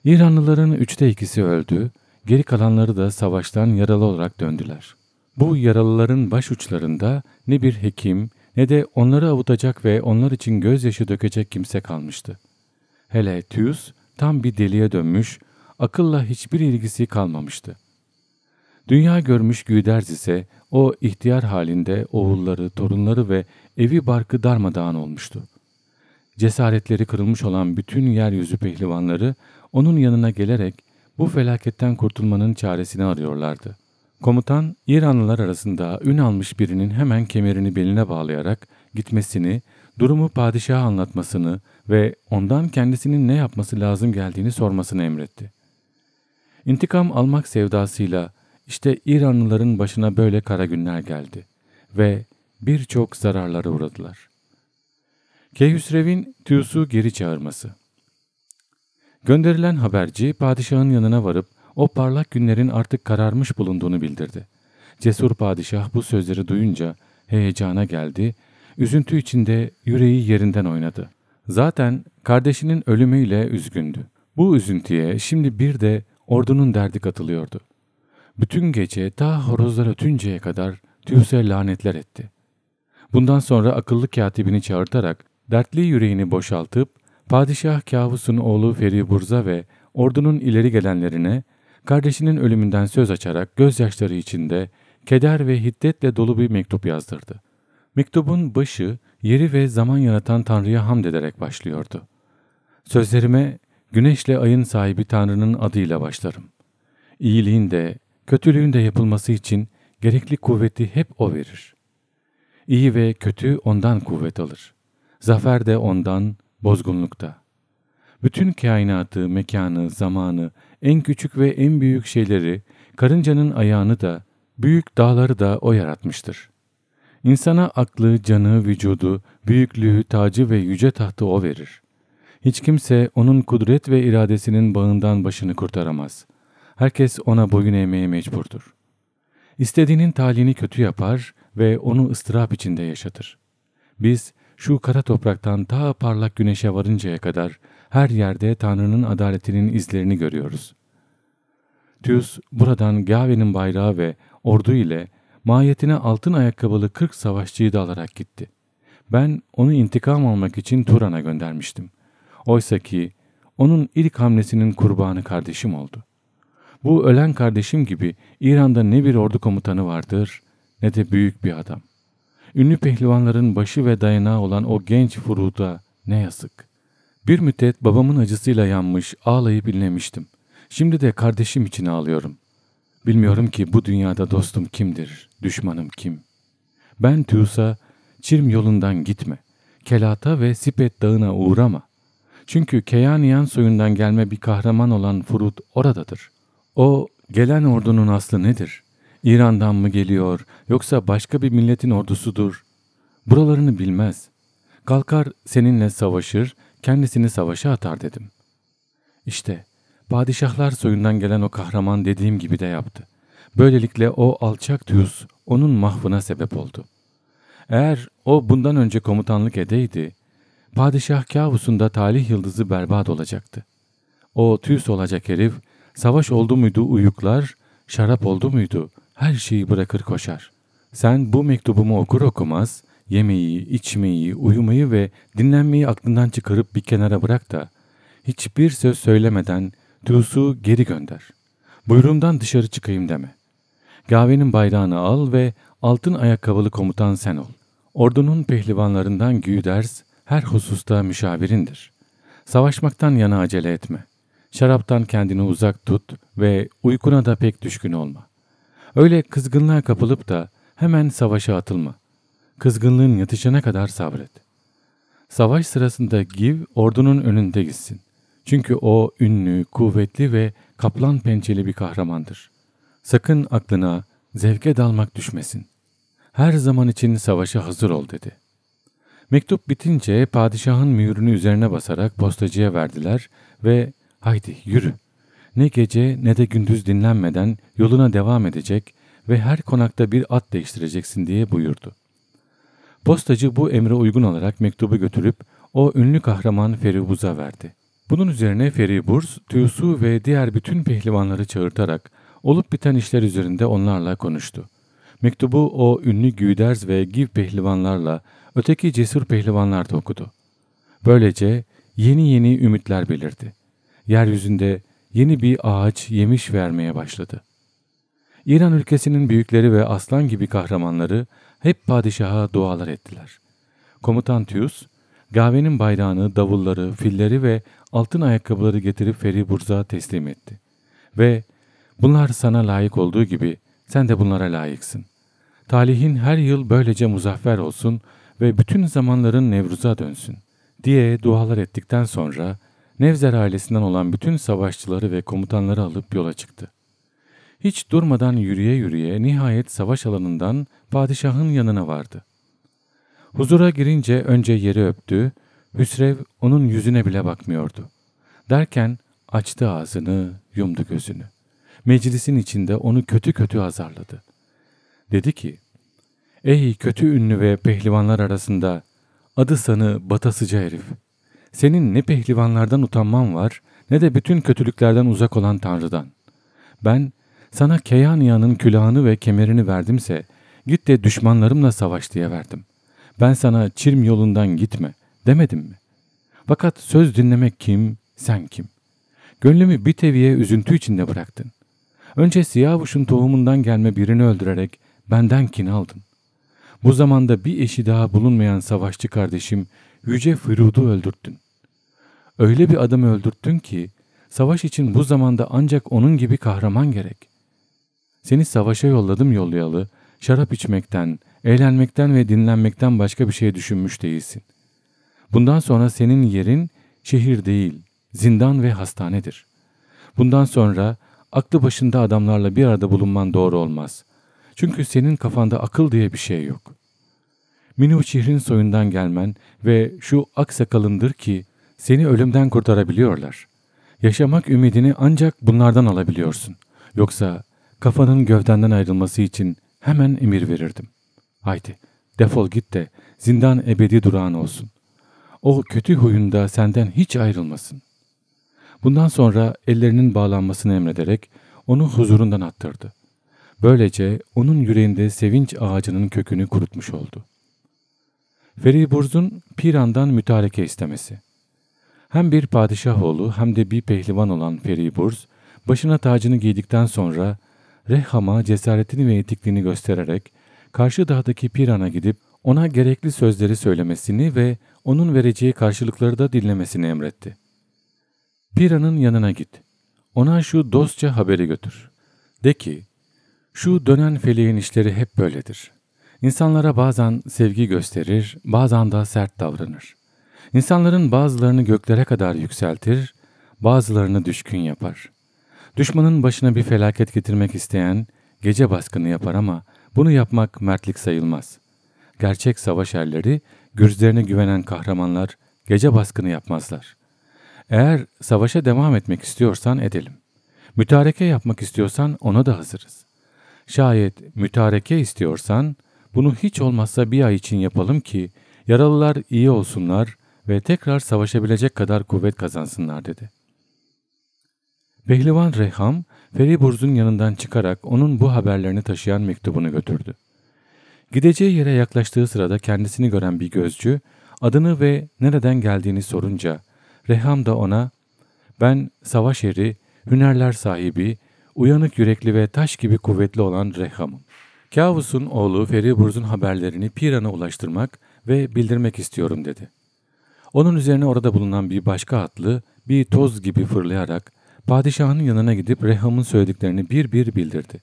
İranlıların üçte ikisi öldü, geri kalanları da savaştan yaralı olarak döndüler. Bu yaralıların baş uçlarında ne bir hekim ne de onları avutacak ve onlar için gözyaşı dökecek kimse kalmıştı. Hele Tüyüs tam bir deliye dönmüş, akılla hiçbir ilgisi kalmamıştı. Dünya görmüş Güderz ise o ihtiyar halinde oğulları, torunları ve evi barkı darmadağın olmuştu. Cesaretleri kırılmış olan bütün yeryüzü pehlivanları onun yanına gelerek bu felaketten kurtulmanın çaresini arıyorlardı.'' Komutan İranlılar arasında ün almış birinin hemen kemerini beline bağlayarak gitmesini, durumu padişaha anlatmasını ve ondan kendisinin ne yapması lazım geldiğini sormasını emretti. İntikam almak sevdasıyla işte İranlıların başına böyle kara günler geldi ve birçok zararlara uğradılar. Keyhüsrev'in Tüyus'u geri çağırması Gönderilen haberci padişahın yanına varıp o parlak günlerin artık kararmış bulunduğunu bildirdi. Cesur padişah bu sözleri duyunca heyecana geldi, üzüntü içinde yüreği yerinden oynadı. Zaten kardeşinin ölümüyle üzgündü. Bu üzüntüye şimdi bir de ordunun derdi katılıyordu. Bütün gece ta horozlar ötünceye kadar Tüvse lanetler etti. Bundan sonra akıllı katibini çağırtarak dertli yüreğini boşaltıp Padişah Kavus'un oğlu Feriburza ve ordunun ileri gelenlerine kardeşinin ölümünden söz açarak gözyaşları içinde keder ve hiddetle dolu bir mektup yazdırdı. Mektubun başı yeri ve zaman yaratan Tanrı'ya hamd ederek başlıyordu. Sözlerime güneşle ayın sahibi Tanrı'nın adıyla başlarım. İyiliğin de, kötülüğün de yapılması için gerekli kuvveti hep O verir. İyi ve kötü ondan kuvvet alır. Zafer de ondan, bozgunluk da. Bütün kainatı, mekanı, zamanı, en küçük ve en büyük şeyleri, karıncanın ayağını da, büyük dağları da O yaratmıştır. İnsana aklı, canı, vücudu, büyüklüğü, tacı ve yüce tahtı O verir. Hiç kimse O'nun kudret ve iradesinin bağından başını kurtaramaz. Herkes O'na boyun eğmeye mecburdur. İstediğinin talini kötü yapar ve onu ıstırap içinde yaşatır. Biz şu kara topraktan ta parlak güneşe varıncaya kadar her yerde Tanrı'nın adaletinin izlerini görüyoruz. Tüz buradan Gave'nin bayrağı ve ordu ile mahiyetine altın ayakkabılı 40 savaşçıyı da alarak gitti. Ben onu intikam almak için Turan'a göndermiştim. Oysa ki onun ilk hamlesinin kurbanı kardeşim oldu. Bu ölen kardeşim gibi İran'da ne bir ordu komutanı vardır ne de büyük bir adam. Ünlü pehlivanların başı ve dayanağı olan o genç Furud'a ne yazık. Bir müddet babamın acısıyla yanmış, ağlayıp inlemiştim. Şimdi de kardeşim için ağlıyorum. Bilmiyorum ki bu dünyada dostum kimdir, düşmanım kim. Ben Tüsa, Çirm yolundan gitme. Kelata ve Sipet dağına uğrama. Çünkü Keyaniyan soyundan gelme bir kahraman olan Furut oradadır. O, gelen ordunun aslı nedir? İran'dan mı geliyor yoksa başka bir milletin ordusudur? Buralarını bilmez. Kalkar seninle savaşır, Kendisini savaşa atar dedim. İşte padişahlar soyundan gelen o kahraman dediğim gibi de yaptı. Böylelikle o alçak tüyüz onun mahvına sebep oldu. Eğer o bundan önce komutanlık edeydi, padişah kavusunda talih yıldızı berbat olacaktı. O tüyüz olacak herif, savaş oldu muydu uyuklar, şarap oldu muydu her şeyi bırakır koşar. Sen bu mektubumu okur okumaz, Yemeyi, içmeyi, uyumayı ve dinlenmeyi aklından çıkarıp bir kenara bırak da hiçbir söz söylemeden Tuğsu geri gönder. Buyruğumdan dışarı çıkayım deme. Gavenin bayrağını al ve altın ayakkabılı komutan sen ol. Ordunun pehlivanlarından Güders her hususta müşavirindir. Savaşmaktan yana acele etme. Şaraptan kendini uzak tut ve uykuna da pek düşkün olma. Öyle kızgınlığa kapılıp da hemen savaşa atılma.'' Kızgınlığın yatışana kadar sabret. Savaş sırasında Giv ordunun önünde gitsin. Çünkü o ünlü, kuvvetli ve kaplan pençeli bir kahramandır. Sakın aklına zevke dalmak düşmesin. Her zaman için savaşa hazır ol dedi. Mektup bitince padişahın mühürünü üzerine basarak postacıya verdiler ve haydi yürü. Ne gece ne de gündüz dinlenmeden yoluna devam edecek ve her konakta bir at değiştireceksin diye buyurdu. Postacı bu emre uygun olarak mektubu götürüp o ünlü kahraman Feribuz'a verdi. Bunun üzerine Feribuz, Tüysu ve diğer bütün pehlivanları çağırtarak olup biten işler üzerinde onlarla konuştu. Mektubu o ünlü Güderz ve Giv pehlivanlarla öteki cesur pehlivanlar da okudu. Böylece yeni yeni ümitler belirdi. Yeryüzünde yeni bir ağaç yemiş vermeye başladı. İran ülkesinin büyükleri ve aslan gibi kahramanları hep padişaha dualar ettiler. Komutan Tius, Gave'nin bayrağını, davulları, filleri ve altın ayakkabıları getirip Feriburz'a teslim etti. Ve bunlar sana layık olduğu gibi sen de bunlara layıksın. Talihin her yıl böylece muzaffer olsun ve bütün zamanların Nevruz'a dönsün diye dualar ettikten sonra Nevzer ailesinden olan bütün savaşçıları ve komutanları alıp yola çıktı. Hiç durmadan yürüye yürüye nihayet savaş alanından padişahın yanına vardı. Huzura girince önce yeri öptü, Hüsrev onun yüzüne bile bakmıyordu. Derken açtı ağzını, yumdu gözünü. Meclisin içinde onu kötü kötü azarladı. Dedi ki, Ey kötü ünlü ve pehlivanlar arasında adı sanı batasıca herif. Senin ne pehlivanlardan utanman var ne de bütün kötülüklerden uzak olan Tanrı'dan. Ben sana Keyanya'nın külahını ve kemerini verdimse git de düşmanlarımla savaş diye verdim. Ben sana Çirm yolundan gitme demedim mi? Fakat söz dinlemek kim, sen kim? Gönlümü bir teviye üzüntü içinde bıraktın. Önce Siyavuş'un tohumundan gelme birini öldürerek benden kin aldın. Bu zamanda bir eşi daha bulunmayan savaşçı kardeşim Yüce Fırudu öldürttün. Öyle bir adamı öldürttün ki savaş için bu zamanda ancak onun gibi kahraman gerek. Seni savaşa yolladım yollayalı, şarap içmekten, eğlenmekten ve dinlenmekten başka bir şey düşünmüş değilsin. Bundan sonra senin yerin şehir değil, zindan ve hastanedir. Bundan sonra aklı başında adamlarla bir arada bulunman doğru olmaz. Çünkü senin kafanda akıl diye bir şey yok. Minu soyundan gelmen ve şu ak sakalındır ki seni ölümden kurtarabiliyorlar. Yaşamak ümidini ancak bunlardan alabiliyorsun. Yoksa Kafanın gövdenden ayrılması için hemen emir verirdim. Haydi defol git de zindan ebedi durağın olsun. O kötü huyunda senden hiç ayrılmasın. Bundan sonra ellerinin bağlanmasını emrederek onu huzurundan attırdı. Böylece onun yüreğinde sevinç ağacının kökünü kurutmuş oldu. Feri Burzun Piran'dan mütareke istemesi. Hem bir padişah oğlu hem de bir pehlivan olan Feri Burz başına tacını giydikten sonra Reham'a cesaretini ve etikliğini göstererek karşı dağdaki Piran'a gidip ona gerekli sözleri söylemesini ve onun vereceği karşılıkları da dinlemesini emretti. Piran'ın yanına git. Ona şu dostça haberi götür. De ki, şu dönen feleğin işleri hep böyledir. İnsanlara bazen sevgi gösterir, bazen daha sert davranır. İnsanların bazılarını göklere kadar yükseltir, bazılarını düşkün yapar. Düşmanın başına bir felaket getirmek isteyen gece baskını yapar ama bunu yapmak mertlik sayılmaz. Gerçek savaş erleri, gürzlerine güvenen kahramanlar gece baskını yapmazlar. Eğer savaşa devam etmek istiyorsan edelim. Mütareke yapmak istiyorsan ona da hazırız. Şayet mütareke istiyorsan bunu hiç olmazsa bir ay için yapalım ki yaralılar iyi olsunlar ve tekrar savaşabilecek kadar kuvvet kazansınlar dedi.'' Pehlivan Reham, Feriburz'un yanından çıkarak onun bu haberlerini taşıyan mektubunu götürdü. Gideceği yere yaklaştığı sırada kendisini gören bir gözcü, adını ve nereden geldiğini sorunca, Reham da ona, ''Ben savaş eri, hünerler sahibi, uyanık yürekli ve taş gibi kuvvetli olan Reham'ım. Kavus'un oğlu Feriburz'un haberlerini Piran'a ulaştırmak ve bildirmek istiyorum.'' dedi. Onun üzerine orada bulunan bir başka atlı, bir toz gibi fırlayarak Padişahın yanına gidip Reham'ın söylediklerini bir bir bildirdi.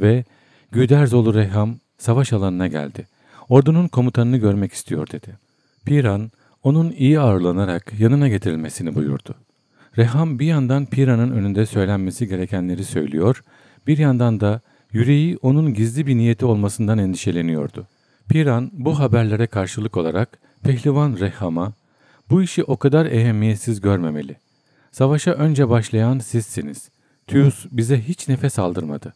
Ve Güderzoğlu Reham savaş alanına geldi. Ordunun komutanını görmek istiyor dedi. Piran onun iyi ağırlanarak yanına getirilmesini buyurdu. Reham bir yandan Piran'ın önünde söylenmesi gerekenleri söylüyor, bir yandan da yüreği onun gizli bir niyeti olmasından endişeleniyordu. Piran bu haberlere karşılık olarak pehlivan Reham'a bu işi o kadar ehemmiyetsiz görmemeli. Savaşa önce başlayan sizsiniz. Tüyus bize hiç nefes aldırmadı.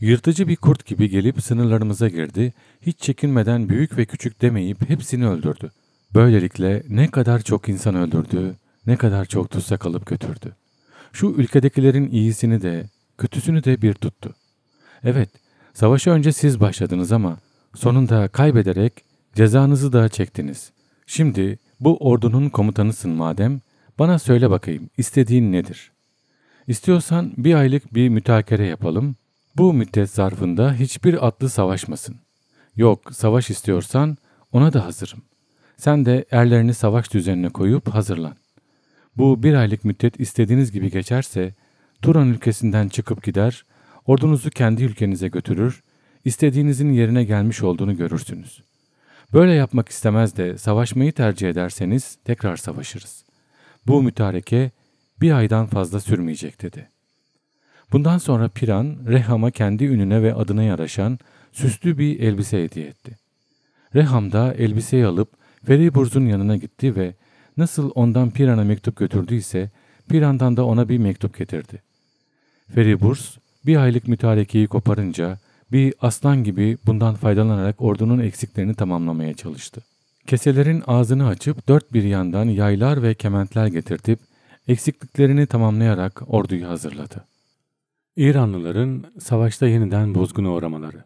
Yırtıcı bir kurt gibi gelip sınırlarımıza girdi, hiç çekinmeden büyük ve küçük demeyip hepsini öldürdü. Böylelikle ne kadar çok insan öldürdü, ne kadar çok tutsak alıp götürdü. Şu ülkedekilerin iyisini de, kötüsünü de bir tuttu. Evet, savaşa önce siz başladınız ama sonunda kaybederek cezanızı da çektiniz. Şimdi bu ordunun komutanısın madem, bana söyle bakayım, istediğin nedir? İstiyorsan bir aylık bir müteakere yapalım. Bu müddet zarfında hiçbir atlı savaşmasın. Yok, savaş istiyorsan ona da hazırım. Sen de erlerini savaş düzenine koyup hazırlan. Bu bir aylık müddet istediğiniz gibi geçerse, Turan ülkesinden çıkıp gider, ordunuzu kendi ülkenize götürür, istediğinizin yerine gelmiş olduğunu görürsünüz. Böyle yapmak istemez de savaşmayı tercih ederseniz tekrar savaşırız. Bu mütareke bir aydan fazla sürmeyecek dedi. Bundan sonra Piran, Reham'a kendi ününe ve adına yaraşan süslü bir elbise hediye etti. Reham da elbiseyi alıp Feriburz'un yanına gitti ve nasıl ondan Piran'a mektup götürdüyse Piran'dan da ona bir mektup getirdi. Feriburs bir aylık mütarekeyi koparınca bir aslan gibi bundan faydalanarak ordunun eksiklerini tamamlamaya çalıştı. Keselerin ağzını açıp dört bir yandan yaylar ve kementler getirtip eksikliklerini tamamlayarak orduyu hazırladı. İranlıların savaşta yeniden bozguna uğramaları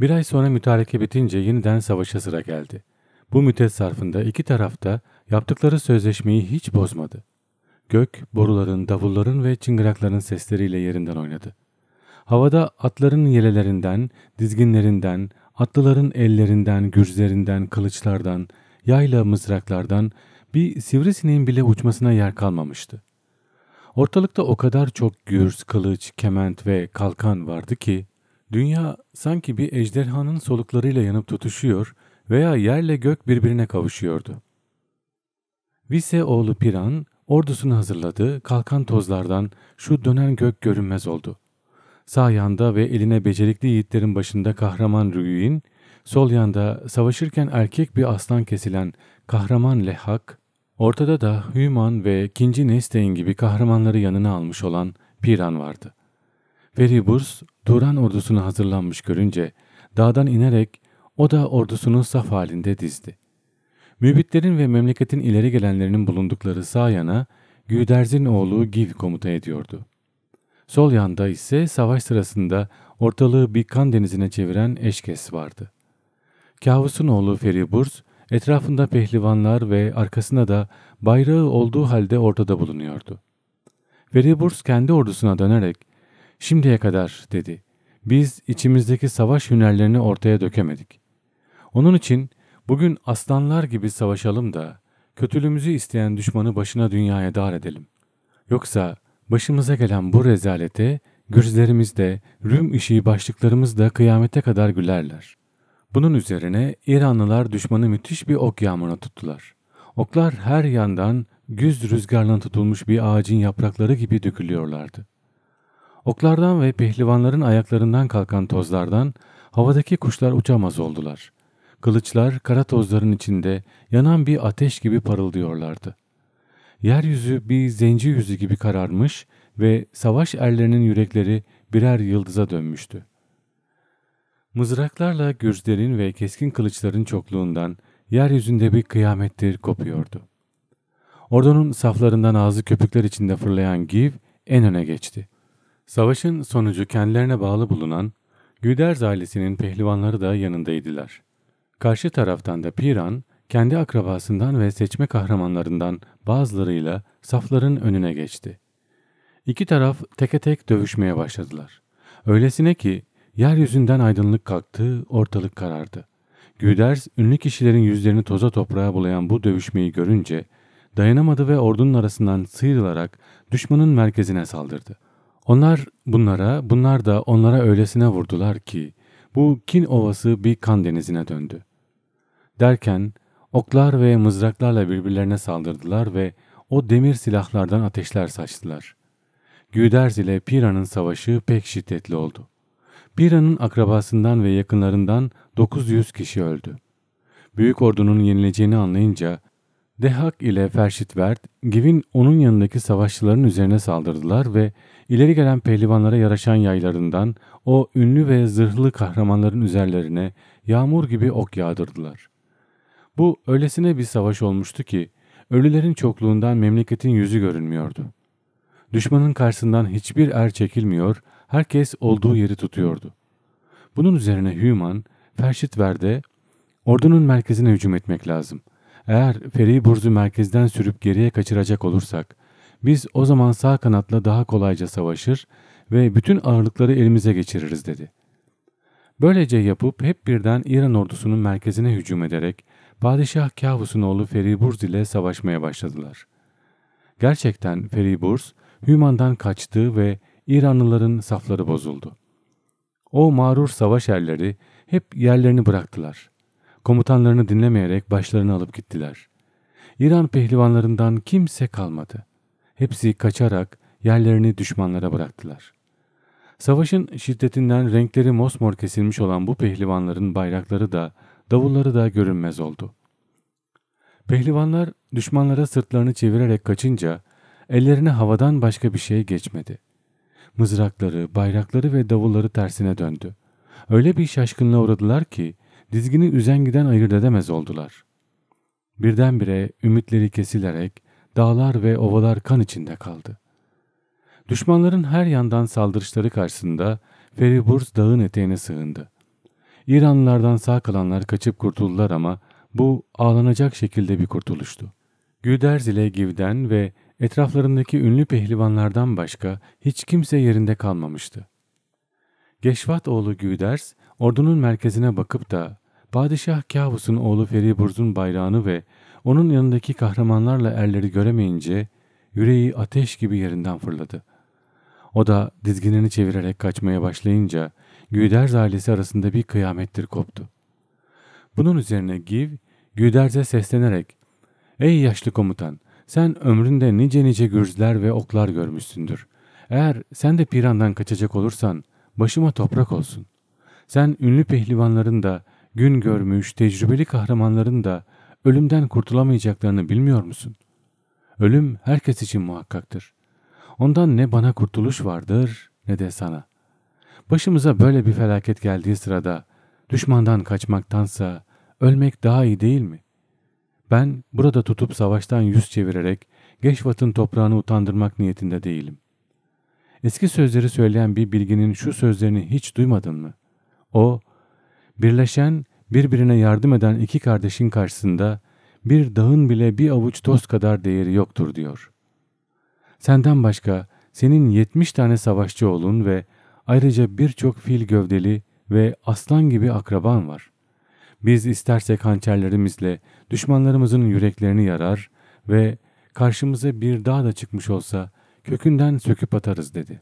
Bir ay sonra mütareke bitince yeniden savaşa sıra geldi. Bu müddet zarfında iki tarafta yaptıkları sözleşmeyi hiç bozmadı. Gök, boruların, davulların ve çıngırakların sesleriyle yerinden oynadı. Havada atların yelelerinden, dizginlerinden, Atlıların ellerinden, güçlerinden, kılıçlardan, yayla mızraklardan bir sivrisineğin bile uçmasına yer kalmamıştı. Ortalıkta o kadar çok gürz, kılıç, kement ve kalkan vardı ki, dünya sanki bir ejderhanın soluklarıyla yanıp tutuşuyor veya yerle gök birbirine kavuşuyordu. Vise oğlu Piran, ordusunu hazırladı, kalkan tozlardan şu dönen gök görünmez oldu. Sağ yanda ve eline becerikli yiğitlerin başında kahraman Rüyün, sol yanda savaşırken erkek bir aslan kesilen kahraman Lehak, ortada da Hüman ve Kinci Nesteyn gibi kahramanları yanına almış olan Piran vardı. Veriburs, Duran ordusunu hazırlanmış görünce dağdan inerek o da ordusunun saf halinde dizdi. Mübitlerin ve memleketin ileri gelenlerinin bulundukları sağ yana Güderz'in oğlu Giv komuta ediyordu. Sol yanda ise savaş sırasında ortalığı bir kan denizine çeviren eşkes vardı. Kavusun oğlu Feriburs, etrafında pehlivanlar ve arkasında da bayrağı olduğu halde ortada bulunuyordu. Feriburs kendi ordusuna dönerek, ''Şimdiye kadar'' dedi. ''Biz içimizdeki savaş hünerlerini ortaya dökemedik. Onun için bugün aslanlar gibi savaşalım da kötülüğümüzü isteyen düşmanı başına dünyaya dar edelim. Yoksa Başımıza gelen bu rezalete gürzlerimiz de, Rüm işi başlıklarımız da kıyamete kadar gülerler. Bunun üzerine İranlılar düşmanı müthiş bir ok yağmuruna tuttular. Oklar her yandan güz rüzgarına tutulmuş bir ağacın yaprakları gibi dökülüyorlardı. Oklardan ve pehlivanların ayaklarından kalkan tozlardan havadaki kuşlar uçamaz oldular. Kılıçlar kara tozların içinde yanan bir ateş gibi parıldıyorlardı. Yeryüzü bir zenci yüzü gibi kararmış ve savaş erlerinin yürekleri birer yıldıza dönmüştü. Mızraklarla gürzlerin ve keskin kılıçların çokluğundan yeryüzünde bir kıyamettir kopuyordu. Ordunun saflarından ağzı köpükler içinde fırlayan Giv en öne geçti. Savaşın sonucu kendilerine bağlı bulunan Güderz ailesinin pehlivanları da yanındaydılar. Karşı taraftan da Piran, kendi akrabasından ve seçme kahramanlarından bazılarıyla safların önüne geçti. İki taraf teke tek dövüşmeye başladılar. Öylesine ki yeryüzünden aydınlık kalktı, ortalık karardı. Güders, ünlü kişilerin yüzlerini toza toprağa bulayan bu dövüşmeyi görünce dayanamadı ve ordunun arasından sıyrılarak düşmanın merkezine saldırdı. Onlar bunlara, bunlar da onlara öylesine vurdular ki bu kin ovası bir kan denizine döndü. Derken Oklar ve mızraklarla birbirlerine saldırdılar ve o demir silahlardan ateşler saçtılar. Güders ile Pira'nın savaşı pek şiddetli oldu. Pira'nın akrabasından ve yakınlarından 900 kişi öldü. Büyük ordunun yenileceğini anlayınca Dehak ile Ferşitvert, Giv'in onun yanındaki savaşçıların üzerine saldırdılar ve ileri gelen pehlivanlara yaraşan yaylarından o ünlü ve zırhlı kahramanların üzerlerine yağmur gibi ok yağdırdılar. Bu öylesine bir savaş olmuştu ki ölülerin çokluğundan memleketin yüzü görünmüyordu. Düşmanın karşısından hiçbir er çekilmiyor, herkes olduğu yeri tutuyordu. Bunun üzerine Hüman, Ferşitver'de ordunun merkezine hücum etmek lazım. Eğer Feri Burz'u merkezden sürüp geriye kaçıracak olursak, biz o zaman sağ kanatla daha kolayca savaşır ve bütün ağırlıkları elimize geçiririz dedi. Böylece yapıp hep birden İran ordusunun merkezine hücum ederek Padişah Kâbus'un oğlu Feriburs ile savaşmaya başladılar. Gerçekten Feriburs, Hüman'dan kaçtı ve İranlıların safları bozuldu. O mağrur savaş erleri hep yerlerini bıraktılar. Komutanlarını dinlemeyerek başlarını alıp gittiler. İran pehlivanlarından kimse kalmadı. Hepsi kaçarak yerlerini düşmanlara bıraktılar. Savaşın şiddetinden renkleri mosmor kesilmiş olan bu pehlivanların bayrakları da davulları da görünmez oldu. Pehlivanlar düşmanlara sırtlarını çevirerek kaçınca ellerine havadan başka bir şey geçmedi. Mızrakları, bayrakları ve davulları tersine döndü. Öyle bir şaşkınlığa uğradılar ki dizgini üzengiden ayırt edemez oldular. Birdenbire ümitleri kesilerek dağlar ve ovalar kan içinde kaldı. Düşmanların her yandan saldırışları karşısında Feriburz dağın eteğine sığındı. İranlılardan sağ kalanlar kaçıp kurtuldular ama bu ağlanacak şekilde bir kurtuluştu. Güderz ile Giv'den ve etraflarındaki ünlü pehlivanlardan başka hiç kimse yerinde kalmamıştı. Geçvat oğlu Güders, ordunun merkezine bakıp da Padişah Kavus'un oğlu Feriburz'un bayrağını ve onun yanındaki kahramanlarla erleri göremeyince yüreği ateş gibi yerinden fırladı. O da dizginini çevirerek kaçmaya başlayınca Güderz ailesi arasında bir kıyamettir koptu. Bunun üzerine Giv, Güderz'e seslenerek ''Ey yaşlı komutan, sen ömründe nice nice gürzler ve oklar görmüşsündür. Eğer sen de pirandan kaçacak olursan başıma toprak olsun. Sen ünlü pehlivanların da, gün görmüş, tecrübeli kahramanların da ölümden kurtulamayacaklarını bilmiyor musun? Ölüm herkes için muhakkaktır. Ondan ne bana kurtuluş vardır ne de sana.'' Başımıza böyle bir felaket geldiği sırada düşmandan kaçmaktansa ölmek daha iyi değil mi? Ben burada tutup savaştan yüz çevirerek Geşvat'ın toprağını utandırmak niyetinde değilim. Eski sözleri söyleyen bir bilginin şu sözlerini hiç duymadın mı? O, birleşen, birbirine yardım eden iki kardeşin karşısında bir dağın bile bir avuç toz kadar değeri yoktur diyor. Senden başka senin yetmiş tane savaşçı oğlun ve Ayrıca birçok fil gövdeli ve aslan gibi akraban var. Biz istersek hançerlerimizle düşmanlarımızın yüreklerini yarar ve karşımıza bir dağ da çıkmış olsa kökünden söküp atarız dedi.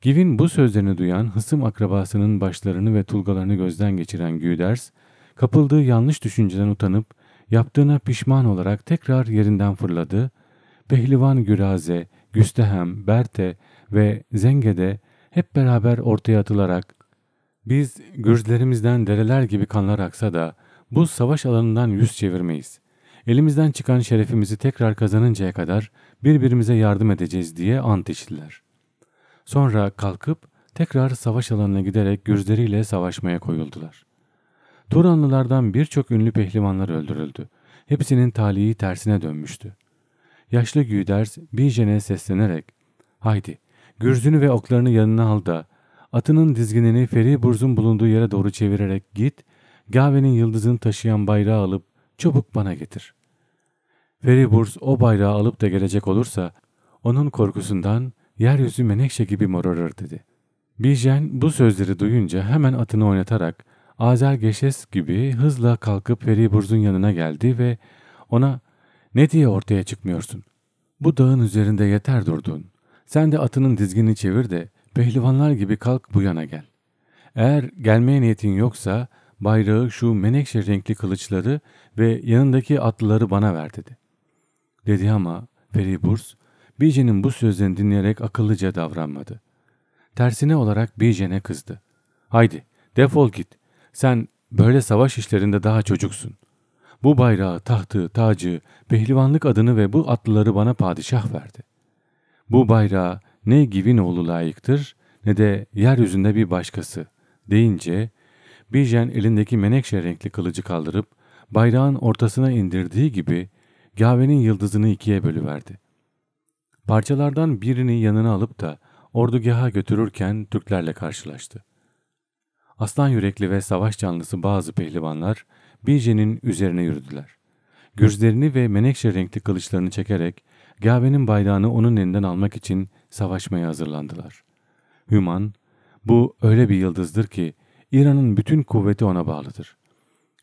Giv'in bu sözlerini duyan hısım akrabasının başlarını ve tulgalarını gözden geçiren Güders, kapıldığı yanlış düşünceden utanıp yaptığına pişman olarak tekrar yerinden fırladı. Pehlivan Güraze, Güstehem, Berte ve Zenge'de hep beraber ortaya atılarak biz gözlerimizden dereler gibi kanlar aksa da bu savaş alanından yüz çevirmeyiz. Elimizden çıkan şerefimizi tekrar kazanıncaya kadar birbirimize yardım edeceğiz diye ant içtiler. Sonra kalkıp tekrar savaş alanına giderek gözleriyle savaşmaya koyuldular. Turanlılardan birçok ünlü pehlivanlar öldürüldü. Hepsinin talihi tersine dönmüştü. Yaşlı Güders Bijen'e seslenerek ''Haydi Gürzünü ve oklarını yanına al da, atının dizginini Feri Burz'un bulunduğu yere doğru çevirerek git, Gave'nin yıldızını taşıyan bayrağı alıp çabuk bana getir. Feri Burz o bayrağı alıp da gelecek olursa, onun korkusundan yeryüzü menekşe gibi morarır dedi. Bijen bu sözleri duyunca hemen atını oynatarak Azer Geçes gibi hızla kalkıp Feri Burz'un yanına geldi ve ona ''Ne diye ortaya çıkmıyorsun? Bu dağın üzerinde yeter durdun. Sen de atının dizginini çevir de pehlivanlar gibi kalk bu yana gel. Eğer gelmeye niyetin yoksa bayrağı şu menekşe renkli kılıçları ve yanındaki atlıları bana ver dedi. Dedi ama Feriburs, Bijen'in bu sözlerini dinleyerek akıllıca davranmadı. Tersine olarak Bijen'e kızdı. Haydi defol git. Sen böyle savaş işlerinde daha çocuksun. Bu bayrağı, tahtı, tacı, pehlivanlık adını ve bu atlıları bana padişah verdi bu bayrağı ne Givinoğlu layıktır ne de yeryüzünde bir başkası deyince Bijen elindeki menekşe renkli kılıcı kaldırıp bayrağın ortasına indirdiği gibi Gave'nin yıldızını ikiye bölüverdi. Parçalardan birini yanına alıp da ordugaha götürürken Türklerle karşılaştı. Aslan yürekli ve savaş canlısı bazı pehlivanlar Bijen'in üzerine yürüdüler. Gürzlerini ve menekşe renkli kılıçlarını çekerek Gabe'nin bayrağını onun elinden almak için savaşmaya hazırlandılar. Hüman, bu öyle bir yıldızdır ki İran'ın bütün kuvveti ona bağlıdır.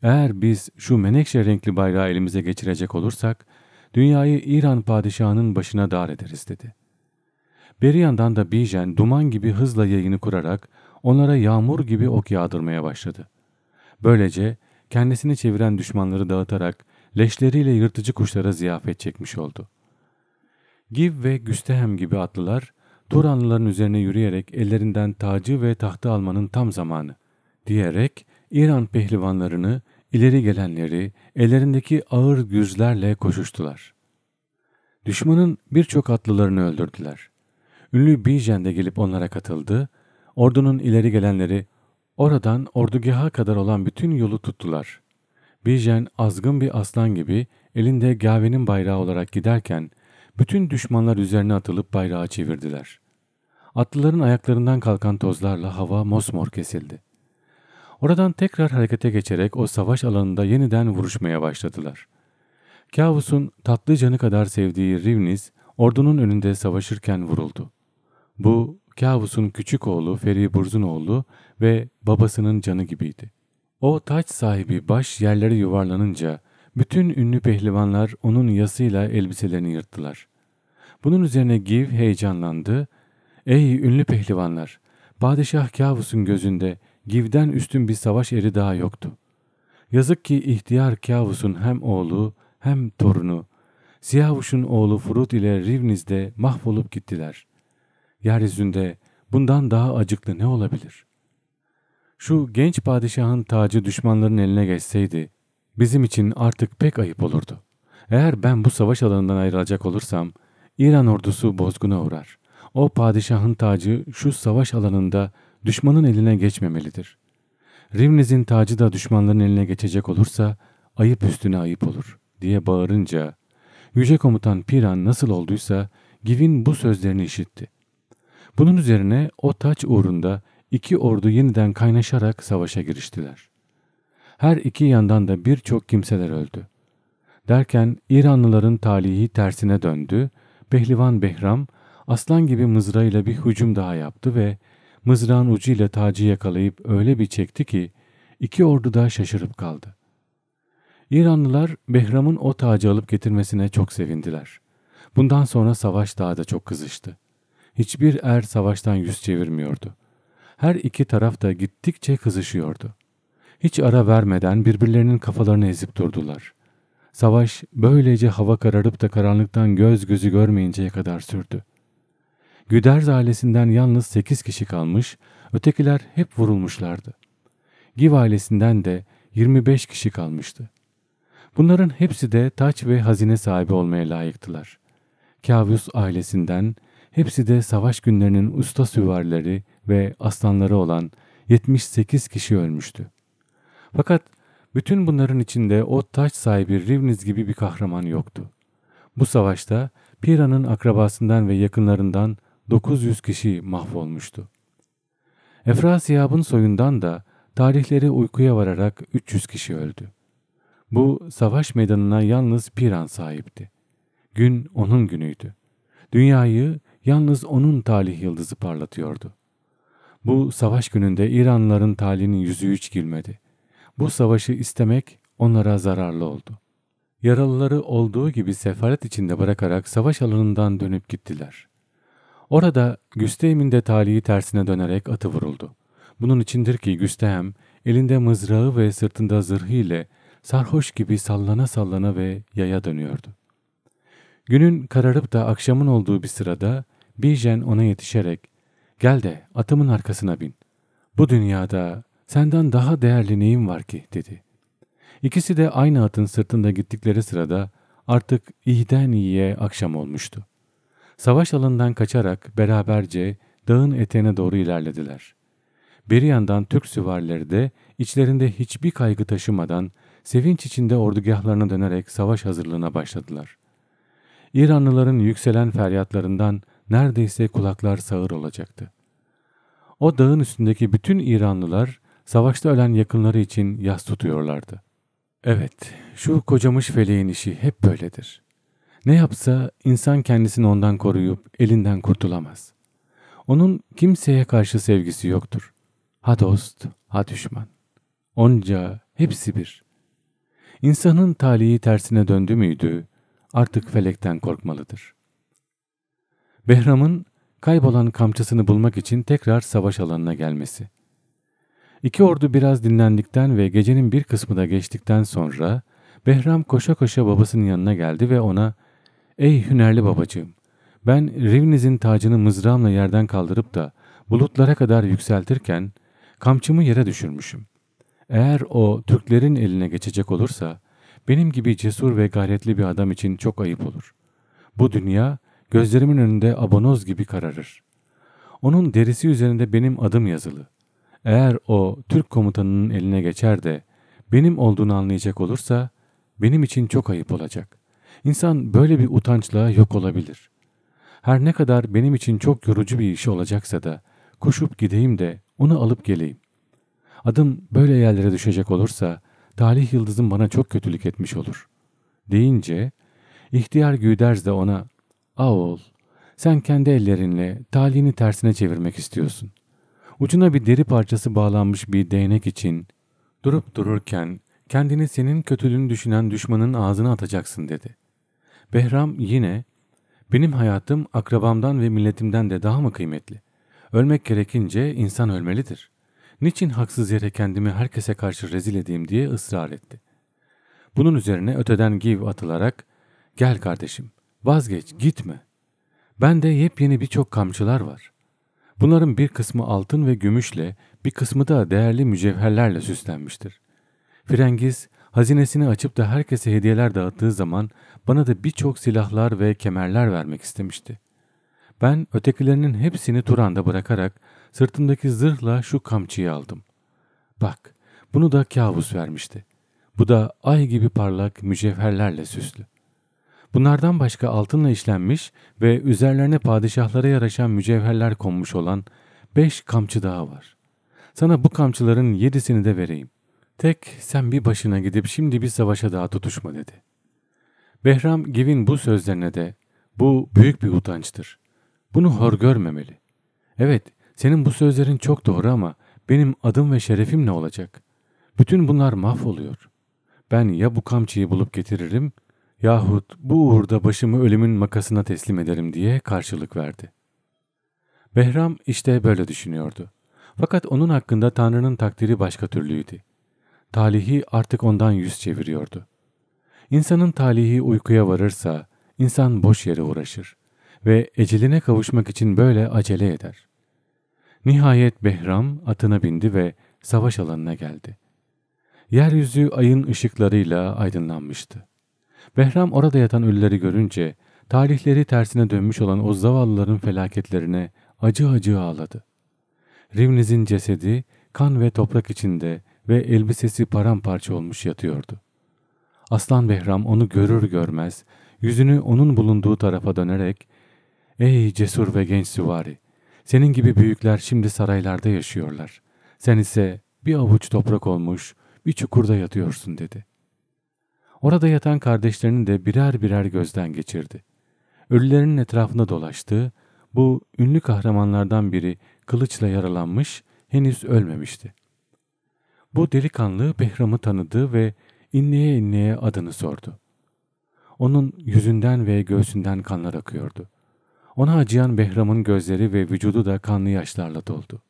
Eğer biz şu menekşe renkli bayrağı elimize geçirecek olursak, dünyayı İran padişahının başına dar ederiz dedi. Beri yandan da Bijen duman gibi hızla yayını kurarak onlara yağmur gibi ok yağdırmaya başladı. Böylece kendisini çeviren düşmanları dağıtarak leşleriyle yırtıcı kuşlara ziyafet çekmiş oldu. Giv ve Güstehem gibi atlılar Turanlıların üzerine yürüyerek ellerinden tacı ve tahtı almanın tam zamanı diyerek İran pehlivanlarını, ileri gelenleri ellerindeki ağır güzlerle koşuştular. Düşmanın birçok atlılarını öldürdüler. Ünlü Bijen de gelip onlara katıldı. Ordunun ileri gelenleri oradan ordugaha kadar olan bütün yolu tuttular. Bijen azgın bir aslan gibi elinde gavenin bayrağı olarak giderken bütün düşmanlar üzerine atılıp bayrağı çevirdiler. Atlıların ayaklarından kalkan tozlarla hava mosmor kesildi. Oradan tekrar harekete geçerek o savaş alanında yeniden vuruşmaya başladılar. Kavus'un tatlı canı kadar sevdiği Rivniz ordunun önünde savaşırken vuruldu. Bu, Kavus'un küçük oğlu Feri Burzun oğlu ve babasının canı gibiydi. O taç sahibi baş yerlere yuvarlanınca bütün ünlü pehlivanlar onun yasıyla elbiselerini yırttılar. Bunun üzerine Giv heyecanlandı. Ey ünlü pehlivanlar! Padişah Kavus'un gözünde Giv'den üstün bir savaş eri daha yoktu. Yazık ki ihtiyar Kavus'un hem oğlu hem torunu, Siyavuş'un oğlu Furut ile Rivniz'de mahvolup gittiler. Yeryüzünde bundan daha acıklı ne olabilir? Şu genç padişahın tacı düşmanların eline geçseydi, bizim için artık pek ayıp olurdu. Eğer ben bu savaş alanından ayrılacak olursam İran ordusu bozguna uğrar. O padişahın tacı şu savaş alanında düşmanın eline geçmemelidir. Rivniz'in tacı da düşmanların eline geçecek olursa ayıp üstüne ayıp olur diye bağırınca Yüce Komutan Piran nasıl olduysa Giv'in bu sözlerini işitti. Bunun üzerine o taç uğrunda iki ordu yeniden kaynaşarak savaşa giriştiler her iki yandan da birçok kimseler öldü. Derken İranlıların talihi tersine döndü, Pehlivan Behram aslan gibi mızrağıyla bir hücum daha yaptı ve mızrağın ucuyla tacı yakalayıp öyle bir çekti ki iki ordu da şaşırıp kaldı. İranlılar Behram'ın o tacı alıp getirmesine çok sevindiler. Bundan sonra savaş daha da çok kızıştı. Hiçbir er savaştan yüz çevirmiyordu. Her iki taraf da gittikçe kızışıyordu. Hiç ara vermeden birbirlerinin kafalarını ezip durdular. Savaş böylece hava kararıp da karanlıktan göz gözü görmeyinceye kadar sürdü. Güderz ailesinden yalnız 8 kişi kalmış, ötekiler hep vurulmuşlardı. Giv ailesinden de 25 kişi kalmıştı. Bunların hepsi de taç ve hazine sahibi olmaya layıktılar. Kavus ailesinden hepsi de savaş günlerinin usta süvarileri ve aslanları olan 78 kişi ölmüştü. Fakat bütün bunların içinde o taç sahibi Rivniz gibi bir kahraman yoktu. Bu savaşta Pira'nın akrabasından ve yakınlarından 900 kişi mahvolmuştu. Efrasiyab'ın soyundan da tarihleri uykuya vararak 300 kişi öldü. Bu savaş meydanına yalnız Piran sahipti. Gün onun günüydü. Dünyayı yalnız onun talih yıldızı parlatıyordu. Bu savaş gününde İranlıların talihinin yüzü hiç gülmedi. Bu savaşı istemek onlara zararlı oldu. Yaralıları olduğu gibi sefaret içinde bırakarak savaş alanından dönüp gittiler. Orada Güstehem'in de talihi tersine dönerek atı vuruldu. Bunun içindir ki Güstehem elinde mızrağı ve sırtında zırhı ile sarhoş gibi sallana sallana ve yaya dönüyordu. Günün kararıp da akşamın olduğu bir sırada Bijen ona yetişerek ''Gel de atımın arkasına bin. Bu dünyada Senden daha değerli neyim var ki dedi. İkisi de aynı atın sırtında gittikleri sırada artık iyiden iyiye akşam olmuştu. Savaş alanından kaçarak beraberce dağın eteğine doğru ilerlediler. Bir yandan Türk süvarileri de içlerinde hiçbir kaygı taşımadan sevinç içinde ordugahlarına dönerek savaş hazırlığına başladılar. İranlıların yükselen feryatlarından neredeyse kulaklar sağır olacaktı. O dağın üstündeki bütün İranlılar savaşta ölen yakınları için yas tutuyorlardı. Evet, şu kocamış feleğin işi hep böyledir. Ne yapsa insan kendisini ondan koruyup elinden kurtulamaz. Onun kimseye karşı sevgisi yoktur. Ha dost, ha düşman. Onca hepsi bir. İnsanın talihi tersine döndü müydü, artık felekten korkmalıdır. Behram'ın kaybolan kamçısını bulmak için tekrar savaş alanına gelmesi. İki ordu biraz dinlendikten ve gecenin bir kısmı da geçtikten sonra Behram koşa koşa babasının yanına geldi ve ona ''Ey hünerli babacığım, ben Rivniz'in tacını mızrağımla yerden kaldırıp da bulutlara kadar yükseltirken kamçımı yere düşürmüşüm. Eğer o Türklerin eline geçecek olursa benim gibi cesur ve gayretli bir adam için çok ayıp olur. Bu dünya gözlerimin önünde abanoz gibi kararır. Onun derisi üzerinde benim adım yazılı. Eğer o Türk komutanının eline geçer de benim olduğunu anlayacak olursa benim için çok ayıp olacak. İnsan böyle bir utançla yok olabilir. Her ne kadar benim için çok yorucu bir iş olacaksa da koşup gideyim de onu alıp geleyim. Adım böyle yerlere düşecek olursa talih yıldızım bana çok kötülük etmiş olur. Deyince ihtiyar Güderz de ona ''Ağol, sen kendi ellerinle talihini tersine çevirmek istiyorsun ucuna bir deri parçası bağlanmış bir değnek için durup dururken kendini senin kötülüğünü düşünen düşmanın ağzına atacaksın dedi. Behram yine benim hayatım akrabamdan ve milletimden de daha mı kıymetli? Ölmek gerekince insan ölmelidir. Niçin haksız yere kendimi herkese karşı rezil edeyim diye ısrar etti. Bunun üzerine öteden giv atılarak gel kardeşim vazgeç gitme. Bende yepyeni birçok kamçılar var. Bunların bir kısmı altın ve gümüşle, bir kısmı da değerli mücevherlerle süslenmiştir. Frengiz, hazinesini açıp da herkese hediyeler dağıttığı zaman bana da birçok silahlar ve kemerler vermek istemişti. Ben ötekilerinin hepsini Turan'da bırakarak sırtımdaki zırhla şu kamçıyı aldım. Bak, bunu da kabus vermişti. Bu da ay gibi parlak mücevherlerle süslü. Bunlardan başka altınla işlenmiş ve üzerlerine padişahlara yaraşan mücevherler konmuş olan beş kamçı daha var. Sana bu kamçıların yedisini de vereyim. Tek sen bir başına gidip şimdi bir savaşa daha tutuşma dedi. Behram Giv'in bu sözlerine de bu büyük bir utançtır. Bunu hor görmemeli. Evet senin bu sözlerin çok doğru ama benim adım ve şerefim ne olacak? Bütün bunlar mahvoluyor. Ben ya bu kamçıyı bulup getiririm yahut bu uğurda başımı ölümün makasına teslim ederim diye karşılık verdi. Behram işte böyle düşünüyordu. Fakat onun hakkında Tanrı'nın takdiri başka türlüydü. Talihi artık ondan yüz çeviriyordu. İnsanın talihi uykuya varırsa insan boş yere uğraşır ve eceline kavuşmak için böyle acele eder. Nihayet Behram atına bindi ve savaş alanına geldi. Yeryüzü ayın ışıklarıyla aydınlanmıştı. Behram orada yatan ölüleri görünce talihleri tersine dönmüş olan o zavallıların felaketlerine acı acı ağladı. Rivniz'in cesedi kan ve toprak içinde ve elbisesi paramparça olmuş yatıyordu. Aslan Behram onu görür görmez yüzünü onun bulunduğu tarafa dönerek ''Ey cesur ve genç süvari, senin gibi büyükler şimdi saraylarda yaşıyorlar. Sen ise bir avuç toprak olmuş, bir çukurda yatıyorsun.'' dedi. Orada yatan kardeşlerini de birer birer gözden geçirdi. Ölülerin etrafında dolaştı. bu ünlü kahramanlardan biri kılıçla yaralanmış, henüz ölmemişti. Bu delikanlı Behram'ı tanıdı ve inleye inleye adını sordu. Onun yüzünden ve göğsünden kanlar akıyordu. Ona acıyan Behram'ın gözleri ve vücudu da kanlı yaşlarla doldu.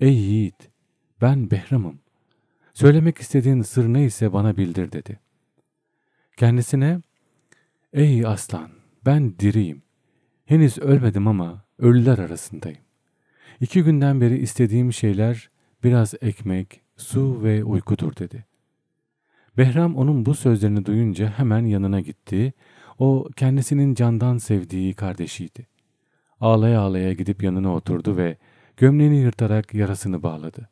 Ey yiğit, ben Behram'ım. Söylemek istediğin sır ne ise bana bildir dedi. Kendisine ''Ey aslan ben diriyim. Henüz ölmedim ama ölüler arasındayım. İki günden beri istediğim şeyler biraz ekmek, su ve uykudur.'' dedi. Behram onun bu sözlerini duyunca hemen yanına gitti. O kendisinin candan sevdiği kardeşiydi. Ağlaya ağlaya gidip yanına oturdu ve gömleğini yırtarak yarasını bağladı.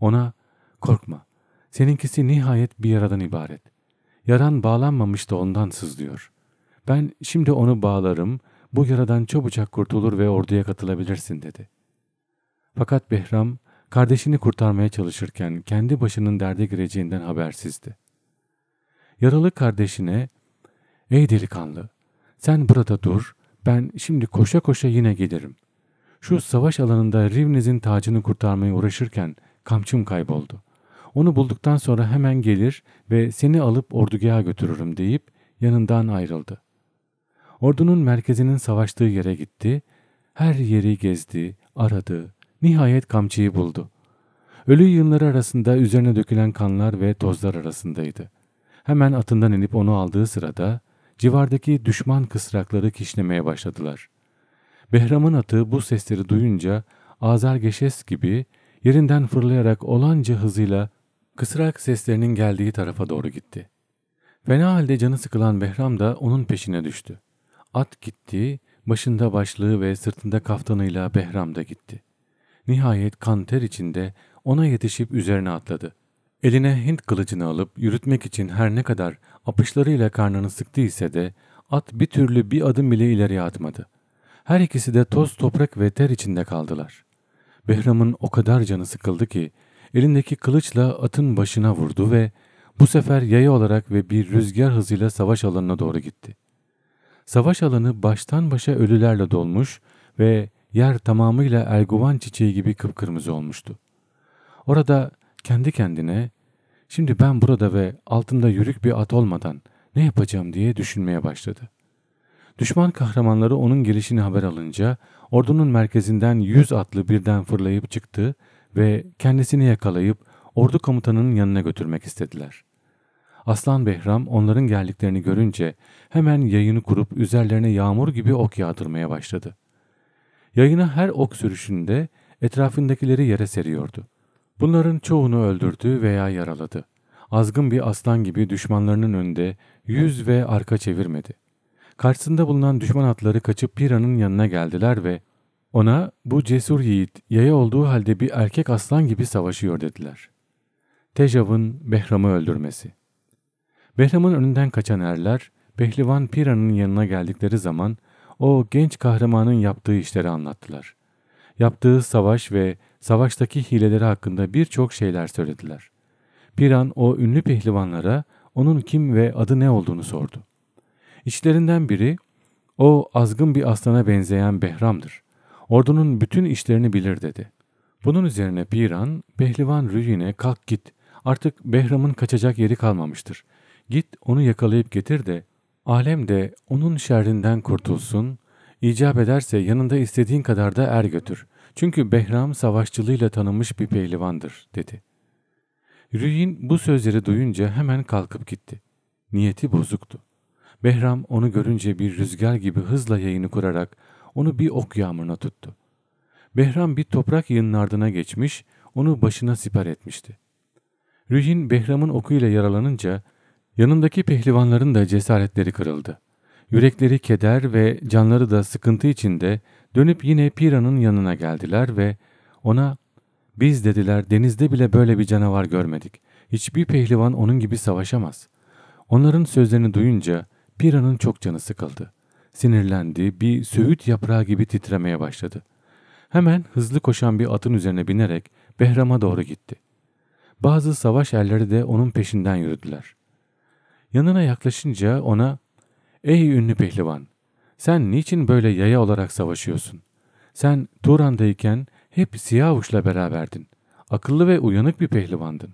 Ona korkma seninkisi nihayet bir yaradan ibaret. Yaran bağlanmamış da ondan sızlıyor. Ben şimdi onu bağlarım, bu yaradan çabucak kurtulur ve orduya katılabilirsin dedi. Fakat Behram, kardeşini kurtarmaya çalışırken kendi başının derde gireceğinden habersizdi. Yaralı kardeşine, ''Ey delikanlı, sen burada dur, ben şimdi koşa koşa yine gelirim. Şu savaş alanında Rivniz'in tacını kurtarmaya uğraşırken kamçım kayboldu. Onu bulduktan sonra hemen gelir ve seni alıp orduya götürürüm deyip yanından ayrıldı. Ordunun merkezinin savaştığı yere gitti, her yeri gezdi, aradı, nihayet kamçıyı buldu. Ölü yığınları arasında üzerine dökülen kanlar ve tozlar arasındaydı. Hemen atından inip onu aldığı sırada civardaki düşman kısrakları kişnemeye başladılar. Behram'ın atı bu sesleri duyunca Azergeşes gibi yerinden fırlayarak olanca hızıyla Kısrak seslerinin geldiği tarafa doğru gitti. Fena halde canı sıkılan Behram da onun peşine düştü. At gitti, başında başlığı ve sırtında kaftanıyla Behram da gitti. Nihayet kan ter içinde ona yetişip üzerine atladı. Eline Hint kılıcını alıp yürütmek için her ne kadar apışlarıyla karnını sıktı ise de at bir türlü bir adım bile ileriye atmadı. Her ikisi de toz toprak ve ter içinde kaldılar. Behram'ın o kadar canı sıkıldı ki elindeki kılıçla atın başına vurdu ve bu sefer yaya olarak ve bir rüzgar hızıyla savaş alanına doğru gitti. Savaş alanı baştan başa ölülerle dolmuş ve yer tamamıyla erguvan çiçeği gibi kıpkırmızı olmuştu. Orada kendi kendine şimdi ben burada ve altında yürük bir at olmadan ne yapacağım diye düşünmeye başladı. Düşman kahramanları onun gelişini haber alınca ordunun merkezinden yüz atlı birden fırlayıp çıktı ve kendisini yakalayıp ordu komutanının yanına götürmek istediler. Aslan Behram onların geldiklerini görünce hemen yayını kurup üzerlerine yağmur gibi ok yağdırmaya başladı. Yayına her ok sürüşünde etrafındakileri yere seriyordu. Bunların çoğunu öldürdü veya yaraladı. Azgın bir aslan gibi düşmanlarının önünde yüz ve arka çevirmedi. Karşısında bulunan düşman atları kaçıp Pira'nın yanına geldiler ve ona bu cesur yiğit yaya olduğu halde bir erkek aslan gibi savaşıyor dediler. Tejav'ın Behram'ı öldürmesi. Behram'ın önünden kaçan erler Pehlivan Pira'nın yanına geldikleri zaman o genç kahramanın yaptığı işleri anlattılar. Yaptığı savaş ve savaştaki hileleri hakkında birçok şeyler söylediler. Piran o ünlü pehlivanlara onun kim ve adı ne olduğunu sordu. İçlerinden biri o azgın bir aslana benzeyen Behram'dır ordunun bütün işlerini bilir dedi. Bunun üzerine Piran, Behlivan Rüyin'e kalk git, artık Behram'ın kaçacak yeri kalmamıştır. Git onu yakalayıp getir de, alem de onun şerrinden kurtulsun, icap ederse yanında istediğin kadar da er götür. Çünkü Behram savaşçılığıyla tanınmış bir pehlivandır, dedi. Rüyin bu sözleri duyunca hemen kalkıp gitti. Niyeti bozuktu. Behram onu görünce bir rüzgar gibi hızla yayını kurarak onu bir ok yağmuruna tuttu. Behram bir toprak yığının ardına geçmiş, onu başına siper etmişti. Rühin Behram'ın okuyla yaralanınca yanındaki pehlivanların da cesaretleri kırıldı. Yürekleri keder ve canları da sıkıntı içinde dönüp yine Pira'nın yanına geldiler ve ona ''Biz dediler denizde bile böyle bir canavar görmedik. Hiçbir pehlivan onun gibi savaşamaz.'' Onların sözlerini duyunca Pira'nın çok canı sıkıldı. Sinirlendi, bir söğüt yaprağı gibi titremeye başladı. Hemen hızlı koşan bir atın üzerine binerek Behram'a doğru gitti. Bazı savaş erleri de onun peşinden yürüdüler. Yanına yaklaşınca ona ''Ey ünlü pehlivan, sen niçin böyle yaya olarak savaşıyorsun? Sen Turan'dayken hep siyah uçla beraberdin. Akıllı ve uyanık bir pehlivandın.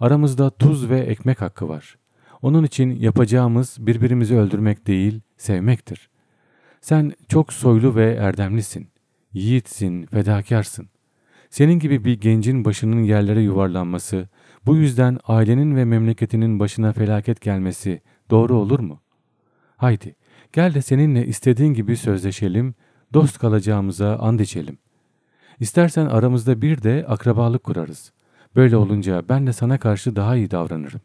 Aramızda tuz ve ekmek hakkı var. Onun için yapacağımız birbirimizi öldürmek değil, sevmektir. Sen çok soylu ve erdemlisin. Yiğitsin, fedakarsın. Senin gibi bir gencin başının yerlere yuvarlanması, bu yüzden ailenin ve memleketinin başına felaket gelmesi doğru olur mu? Haydi, gel de seninle istediğin gibi sözleşelim, dost kalacağımıza and içelim. İstersen aramızda bir de akrabalık kurarız. Böyle olunca ben de sana karşı daha iyi davranırım.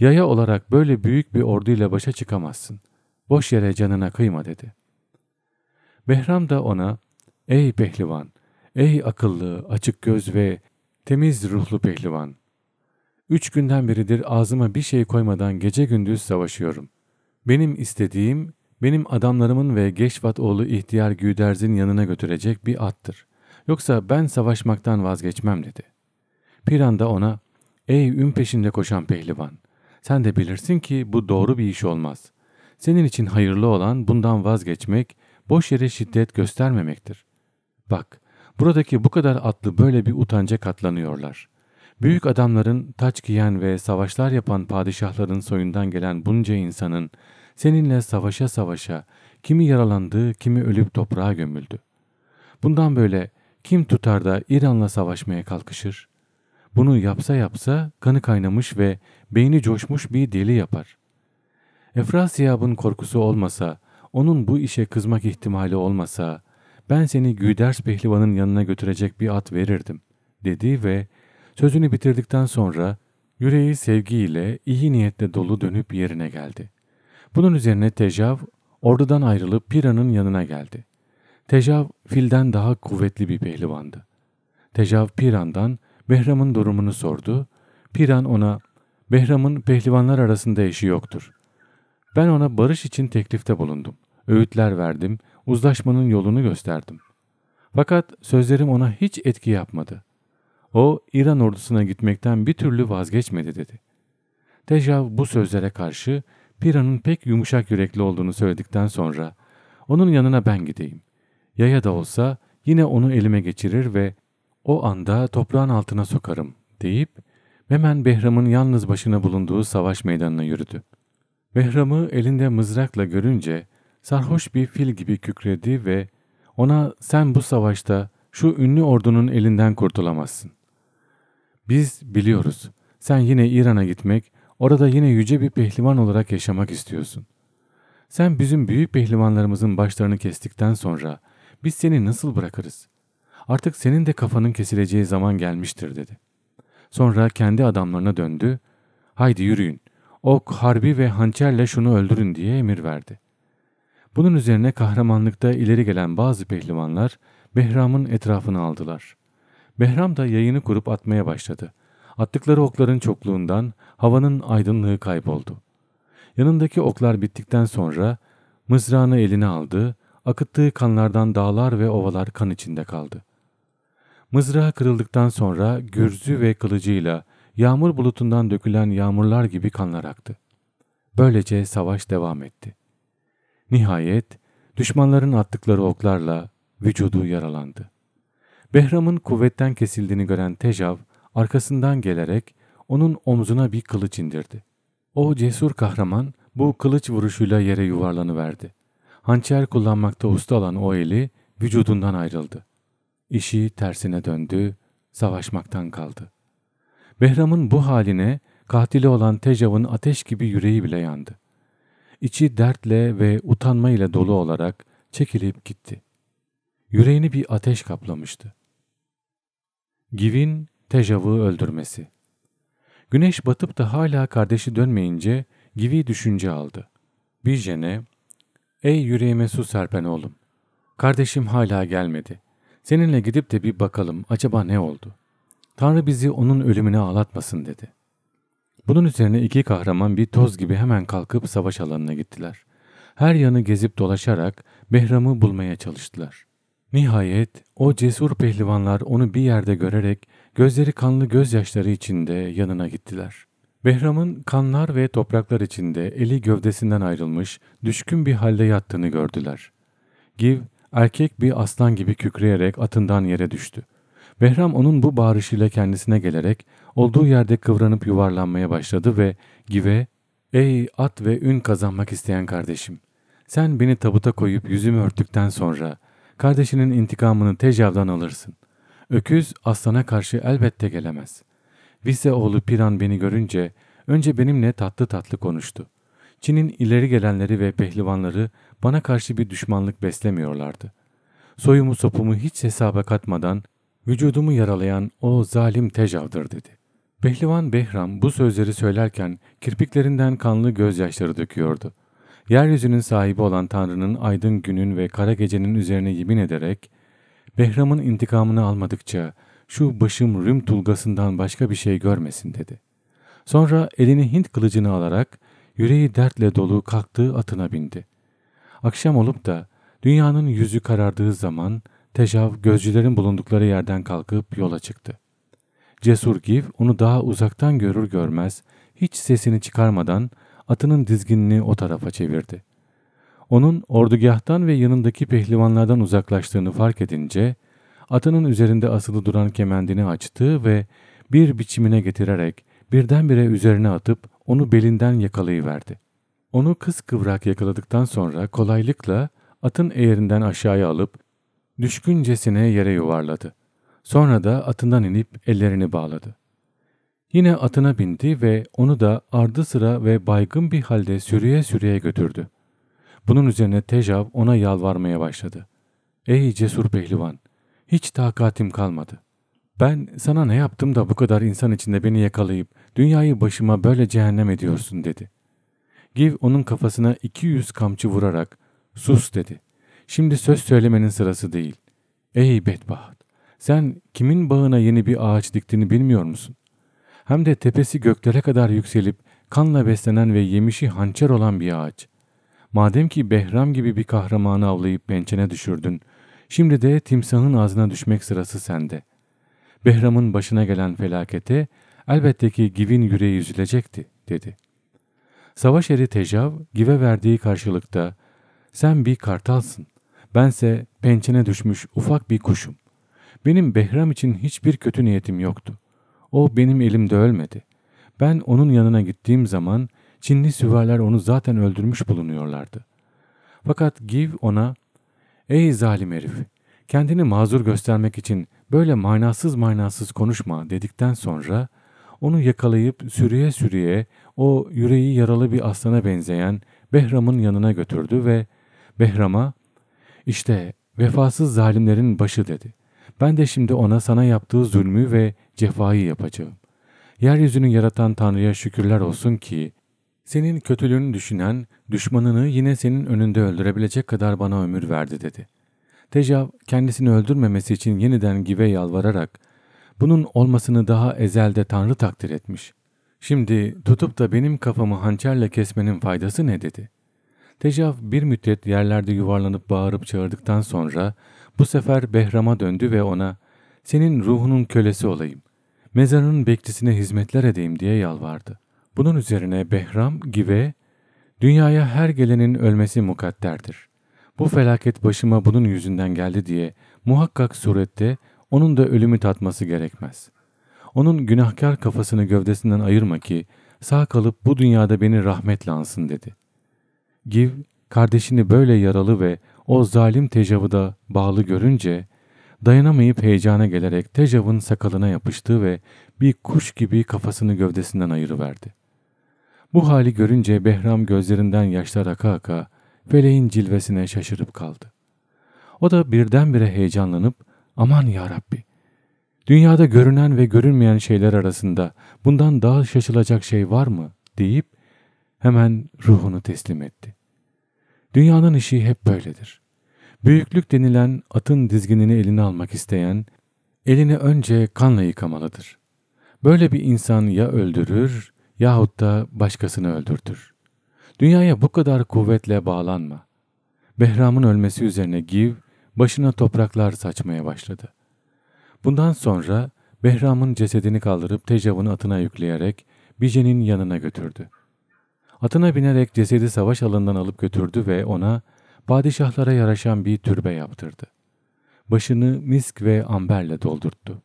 Yaya olarak böyle büyük bir orduyla başa çıkamazsın. Boş yere canına kıyma dedi. Behram da ona, ey pehlivan, ey akıllı, açık göz ve temiz ruhlu pehlivan. Üç günden beridir ağzıma bir şey koymadan gece gündüz savaşıyorum. Benim istediğim, benim adamlarımın ve Geşvat oğlu İhtiyar Güderz'in yanına götürecek bir attır. Yoksa ben savaşmaktan vazgeçmem dedi. Piran da ona, ey ün peşinde koşan pehlivan, sen de bilirsin ki bu doğru bir iş olmaz. Senin için hayırlı olan bundan vazgeçmek, boş yere şiddet göstermemektir. Bak, buradaki bu kadar atlı böyle bir utanca katlanıyorlar. Büyük adamların, taç giyen ve savaşlar yapan padişahların soyundan gelen bunca insanın seninle savaşa savaşa kimi yaralandı, kimi ölüp toprağa gömüldü. Bundan böyle kim tutar da İran'la savaşmaya kalkışır? Bunu yapsa yapsa kanı kaynamış ve beyni coşmuş bir deli yapar. Efrasiyab'ın korkusu olmasa, onun bu işe kızmak ihtimali olmasa, ben seni Güders pehlivanın yanına götürecek bir at verirdim, dedi ve sözünü bitirdikten sonra yüreği sevgiyle, iyi niyetle dolu dönüp yerine geldi. Bunun üzerine Tejav, ordudan ayrılıp Pira'nın yanına geldi. Tejav, filden daha kuvvetli bir pehlivandı. Tejav, Piran'dan Behram'ın durumunu sordu. Piran ona Behram'ın pehlivanlar arasında eşi yoktur. Ben ona barış için teklifte bulundum. Öğütler verdim, uzlaşmanın yolunu gösterdim. Fakat sözlerim ona hiç etki yapmadı. O İran ordusuna gitmekten bir türlü vazgeçmedi dedi. Tejav bu sözlere karşı Pira'nın pek yumuşak yürekli olduğunu söyledikten sonra onun yanına ben gideyim. Yaya da olsa yine onu elime geçirir ve o anda toprağın altına sokarım deyip hemen Behram'ın yalnız başına bulunduğu savaş meydanına yürüdü. Behram'ı elinde mızrakla görünce sarhoş bir fil gibi kükredi ve ona sen bu savaşta şu ünlü ordunun elinden kurtulamazsın. Biz biliyoruz sen yine İran'a gitmek, orada yine yüce bir pehlivan olarak yaşamak istiyorsun. Sen bizim büyük pehlivanlarımızın başlarını kestikten sonra biz seni nasıl bırakırız? Artık senin de kafanın kesileceği zaman gelmiştir dedi. Sonra kendi adamlarına döndü. Haydi yürüyün. Ok, harbi ve hançerle şunu öldürün diye emir verdi. Bunun üzerine kahramanlıkta ileri gelen bazı pehlivanlar Behram'ın etrafını aldılar. Behram da yayını kurup atmaya başladı. Attıkları okların çokluğundan havanın aydınlığı kayboldu. Yanındaki oklar bittikten sonra mızrağını eline aldı, akıttığı kanlardan dağlar ve ovalar kan içinde kaldı. Mızrağı kırıldıktan sonra gürzü ve kılıcıyla yağmur bulutundan dökülen yağmurlar gibi kanlar aktı. Böylece savaş devam etti. Nihayet düşmanların attıkları oklarla vücudu yaralandı. Behram'ın kuvvetten kesildiğini gören Tejav arkasından gelerek onun omzuna bir kılıç indirdi. O cesur kahraman bu kılıç vuruşuyla yere yuvarlanıverdi. Hançer kullanmakta usta olan o eli vücudundan ayrıldı. İşi tersine döndü, savaşmaktan kaldı. Behram'ın bu haline katili olan Tecav'ın ateş gibi yüreği bile yandı. İçi dertle ve utanma ile dolu olarak çekilip gitti. Yüreğini bir ateş kaplamıştı. Givin Tejav'ı öldürmesi. Güneş batıp da hala kardeşi dönmeyince Givi düşünce aldı. Bir Bircene, ''Ey yüreğime su serpen oğlum, kardeşim hala gelmedi. Seninle gidip de bir bakalım acaba ne oldu? Tanrı bizi onun ölümüne ağlatmasın dedi. Bunun üzerine iki kahraman bir toz gibi hemen kalkıp savaş alanına gittiler. Her yanı gezip dolaşarak Behram'ı bulmaya çalıştılar. Nihayet o cesur pehlivanlar onu bir yerde görerek gözleri kanlı gözyaşları içinde yanına gittiler. Behram'ın kanlar ve topraklar içinde eli gövdesinden ayrılmış, düşkün bir halde yattığını gördüler. Giv Erkek bir aslan gibi kükreyerek atından yere düştü. Behram onun bu bağırışıyla kendisine gelerek olduğu yerde kıvranıp yuvarlanmaya başladı ve Give, ''Ey at ve ün kazanmak isteyen kardeşim, sen beni tabuta koyup yüzümü örttükten sonra kardeşinin intikamını tecavdan alırsın. Öküz aslana karşı elbette gelemez.'' Vise oğlu Piran beni görünce önce benimle tatlı tatlı konuştu. Çin'in ileri gelenleri ve pehlivanları bana karşı bir düşmanlık beslemiyorlardı. Soyumu sopumu hiç hesaba katmadan vücudumu yaralayan o zalim tecavdır dedi. Behlivan Behram bu sözleri söylerken kirpiklerinden kanlı gözyaşları döküyordu. Yeryüzünün sahibi olan Tanrı'nın aydın günün ve kara gecenin üzerine yemin ederek Behram'ın intikamını almadıkça şu başım Rüm tulgasından başka bir şey görmesin dedi. Sonra elini Hint kılıcını alarak yüreği dertle dolu kalktığı atına bindi. Akşam olup da dünyanın yüzü karardığı zaman Tejav gözcülerin bulundukları yerden kalkıp yola çıktı. Cesur Giv onu daha uzaktan görür görmez hiç sesini çıkarmadan atının dizginini o tarafa çevirdi. Onun ordugahtan ve yanındaki pehlivanlardan uzaklaştığını fark edince atının üzerinde asılı duran kemendini açtı ve bir biçimine getirerek birdenbire üzerine atıp onu belinden yakalayıverdi. Onu kıskıvrak yakaladıktan sonra kolaylıkla atın eğerinden aşağıya alıp düşküncesine yere yuvarladı. Sonra da atından inip ellerini bağladı. Yine atına bindi ve onu da ardı sıra ve baygın bir halde sürüye sürüye götürdü. Bunun üzerine Tejav ona yalvarmaya başladı. Ey cesur pehlivan! Hiç takatim kalmadı. Ben sana ne yaptım da bu kadar insan içinde beni yakalayıp dünyayı başıma böyle cehennem ediyorsun dedi. Giv onun kafasına 200 kamçı vurarak sus dedi. Şimdi söz söylemenin sırası değil. Ey bedbaht! Sen kimin bağına yeni bir ağaç diktiğini bilmiyor musun? Hem de tepesi göklere kadar yükselip kanla beslenen ve yemişi hançer olan bir ağaç. Madem ki Behram gibi bir kahramanı avlayıp pençene düşürdün, şimdi de timsahın ağzına düşmek sırası sende. Behram'ın başına gelen felakete elbette ki Giv'in yüreği üzülecekti, dedi. Savaş eri Tecav give verdiği karşılıkta sen bir kartalsın, bense pençene düşmüş ufak bir kuşum. Benim Behram için hiçbir kötü niyetim yoktu. O benim elimde ölmedi. Ben onun yanına gittiğim zaman Çinli süvariler onu zaten öldürmüş bulunuyorlardı. Fakat Give ona ''Ey zalim herif, kendini mazur göstermek için böyle manasız manasız konuşma.'' dedikten sonra onu yakalayıp sürüye sürüye o yüreği yaralı bir aslana benzeyen Behram'ın yanına götürdü ve Behram'a işte vefasız zalimlerin başı dedi. Ben de şimdi ona sana yaptığı zulmü ve cefayı yapacağım. Yeryüzünü yaratan Tanrı'ya şükürler olsun ki senin kötülüğünü düşünen düşmanını yine senin önünde öldürebilecek kadar bana ömür verdi dedi. Tecav kendisini öldürmemesi için yeniden Giv'e yalvararak bunun olmasını daha ezelde Tanrı takdir etmiş. Şimdi tutup da benim kafamı hançerle kesmenin faydası ne dedi. Tecaf bir müddet yerlerde yuvarlanıp bağırıp çağırdıktan sonra bu sefer Behram'a döndü ve ona ''Senin ruhunun kölesi olayım, mezarının bekçisine hizmetler edeyim.'' diye yalvardı. Bunun üzerine Behram gibi ''Dünyaya her gelenin ölmesi mukadderdir. Bu felaket başıma bunun yüzünden geldi diye muhakkak surette onun da ölümü tatması gerekmez. Onun günahkar kafasını gövdesinden ayırma ki sağ kalıp bu dünyada beni rahmetle ansın dedi. Giv kardeşini böyle yaralı ve o zalim tecavıda bağlı görünce dayanamayıp heyecana gelerek tecavın sakalına yapıştı ve bir kuş gibi kafasını gövdesinden ayırıverdi. Bu hali görünce Behram gözlerinden yaşlar aka aka feleğin cilvesine şaşırıp kaldı. O da birdenbire heyecanlanıp aman ya Rabbi Dünyada görünen ve görünmeyen şeyler arasında bundan daha şaşılacak şey var mı deyip hemen ruhunu teslim etti. Dünyanın işi hep böyledir. Büyüklük denilen atın dizginini eline almak isteyen, elini önce kanla yıkamalıdır. Böyle bir insan ya öldürür yahut da başkasını öldürtür. Dünyaya bu kadar kuvvetle bağlanma. Behram'ın ölmesi üzerine Giv başına topraklar saçmaya başladı. Bundan sonra Behram'ın cesedini kaldırıp Tecav'ın atına yükleyerek Bice'nin yanına götürdü. Atına binerek cesedi savaş alanından alıp götürdü ve ona padişahlara yaraşan bir türbe yaptırdı. Başını misk ve amberle doldurttu.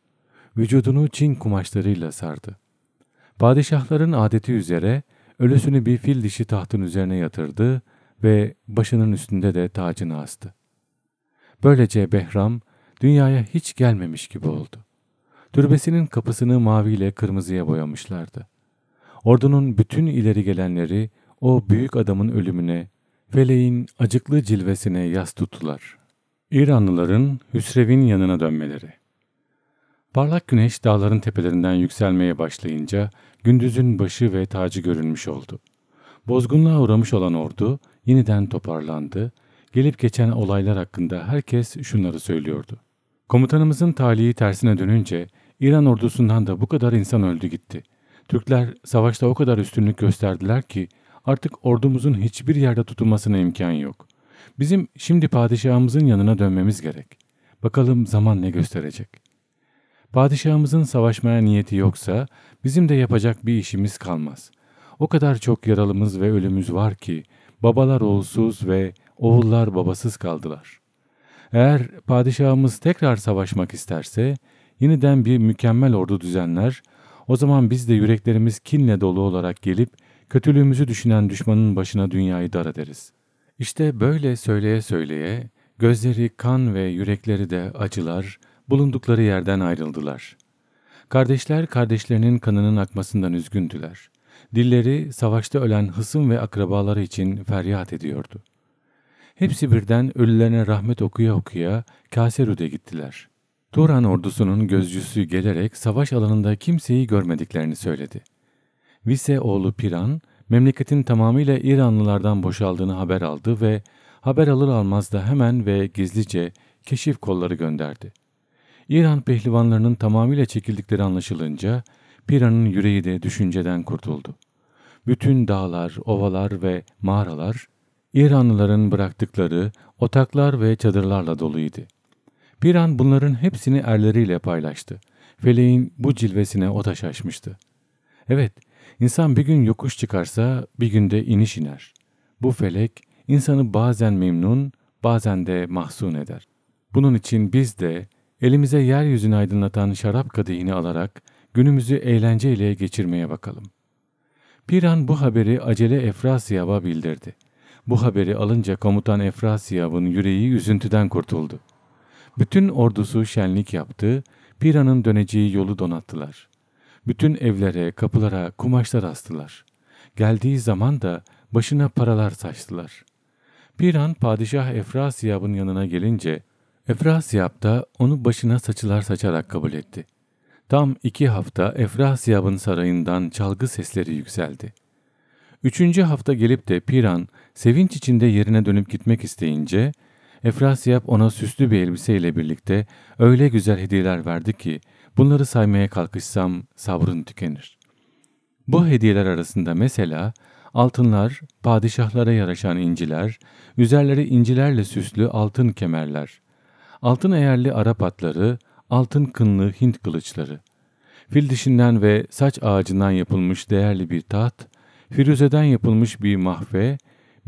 Vücudunu Çin kumaşlarıyla sardı. Padişahların adeti üzere ölüsünü bir fil dişi tahtın üzerine yatırdı ve başının üstünde de tacını astı. Böylece Behram dünyaya hiç gelmemiş gibi oldu. Türbesinin kapısını maviyle kırmızıya boyamışlardı. Ordunun bütün ileri gelenleri o büyük adamın ölümüne, feleğin acıklı cilvesine yas tuttular. İranlıların Hüsrev'in yanına dönmeleri. Parlak güneş dağların tepelerinden yükselmeye başlayınca gündüzün başı ve tacı görünmüş oldu. Bozgunluğa uğramış olan ordu yeniden toparlandı, gelip geçen olaylar hakkında herkes şunları söylüyordu. Komutanımızın talihi tersine dönünce İran ordusundan da bu kadar insan öldü gitti. Türkler savaşta o kadar üstünlük gösterdiler ki artık ordumuzun hiçbir yerde tutulmasına imkan yok. Bizim şimdi padişahımızın yanına dönmemiz gerek. Bakalım zaman ne gösterecek. Padişahımızın savaşmaya niyeti yoksa bizim de yapacak bir işimiz kalmaz. O kadar çok yaralımız ve ölümüz var ki babalar oğulsuz ve oğullar babasız kaldılar.'' Eğer padişahımız tekrar savaşmak isterse yeniden bir mükemmel ordu düzenler, o zaman biz de yüreklerimiz kinle dolu olarak gelip kötülüğümüzü düşünen düşmanın başına dünyayı dar ederiz. İşte böyle söyleye söyleye gözleri kan ve yürekleri de acılar, bulundukları yerden ayrıldılar. Kardeşler kardeşlerinin kanının akmasından üzgündüler. Dilleri savaşta ölen hısım ve akrabaları için feryat ediyordu. Hepsi birden ölülerine rahmet okuya okuya Kaserud'e gittiler. Turan ordusunun gözcüsü gelerek savaş alanında kimseyi görmediklerini söyledi. Vise oğlu Piran, memleketin tamamıyla İranlılardan boşaldığını haber aldı ve haber alır almaz da hemen ve gizlice keşif kolları gönderdi. İran pehlivanlarının tamamıyla çekildikleri anlaşılınca Pira'nın yüreği de düşünceden kurtuldu. Bütün dağlar, ovalar ve mağaralar İranlıların bıraktıkları otaklar ve çadırlarla doluydu. Bir an bunların hepsini erleriyle paylaştı. Feleğin bu cilvesine o da şaşmıştı. Evet, insan bir gün yokuş çıkarsa bir günde iniş iner. Bu felek insanı bazen memnun, bazen de mahzun eder. Bunun için biz de elimize yeryüzünü aydınlatan şarap kadehini alarak günümüzü eğlenceyle geçirmeye bakalım. Bir an bu haberi acele Efrasiyab'a bildirdi. Bu haberi alınca komutan Efrasiyab'ın yüreği üzüntüden kurtuldu. Bütün ordusu şenlik yaptı, Pira'nın döneceği yolu donattılar. Bütün evlere, kapılara kumaşlar astılar. Geldiği zaman da başına paralar saçtılar. Piran padişah Efrasiyab'ın yanına gelince, Efrasiyab da onu başına saçılar saçarak kabul etti. Tam iki hafta Efrasiyab'ın sarayından çalgı sesleri yükseldi. Üçüncü hafta gelip de Piran Sevinç içinde yerine dönüp gitmek isteyince Efrasiyap ona süslü bir elbiseyle birlikte öyle güzel hediyeler verdi ki bunları saymaya kalkışsam sabrın tükenir. Bu hediyeler arasında mesela altınlar, padişahlara yaraşan inciler, üzerleri incilerle süslü altın kemerler, altın eğerli Arap atları, altın kınlı Hint kılıçları, fil dişinden ve saç ağacından yapılmış değerli bir taht, firüzeden yapılmış bir mahve,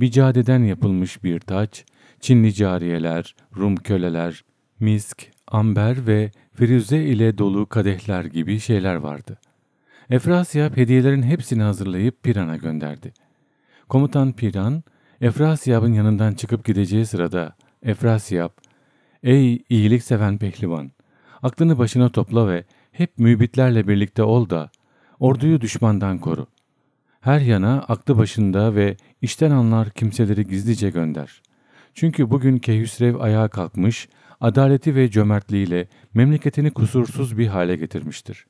bicadeden yapılmış bir taç, Çinli cariyeler, Rum köleler, misk, amber ve firuze ile dolu kadehler gibi şeyler vardı. Efrasiyap hediyelerin hepsini hazırlayıp Piran'a gönderdi. Komutan Piran, Efrasiyap'ın yanından çıkıp gideceği sırada Efrasiyap, ''Ey iyilik seven pehlivan, aklını başına topla ve hep mübitlerle birlikte ol da orduyu düşmandan koru. Her yana aklı başında ve İşten anlar kimseleri gizlice gönder. Çünkü bugün Kehüsrev ayağa kalkmış, adaleti ve cömertliğiyle memleketini kusursuz bir hale getirmiştir.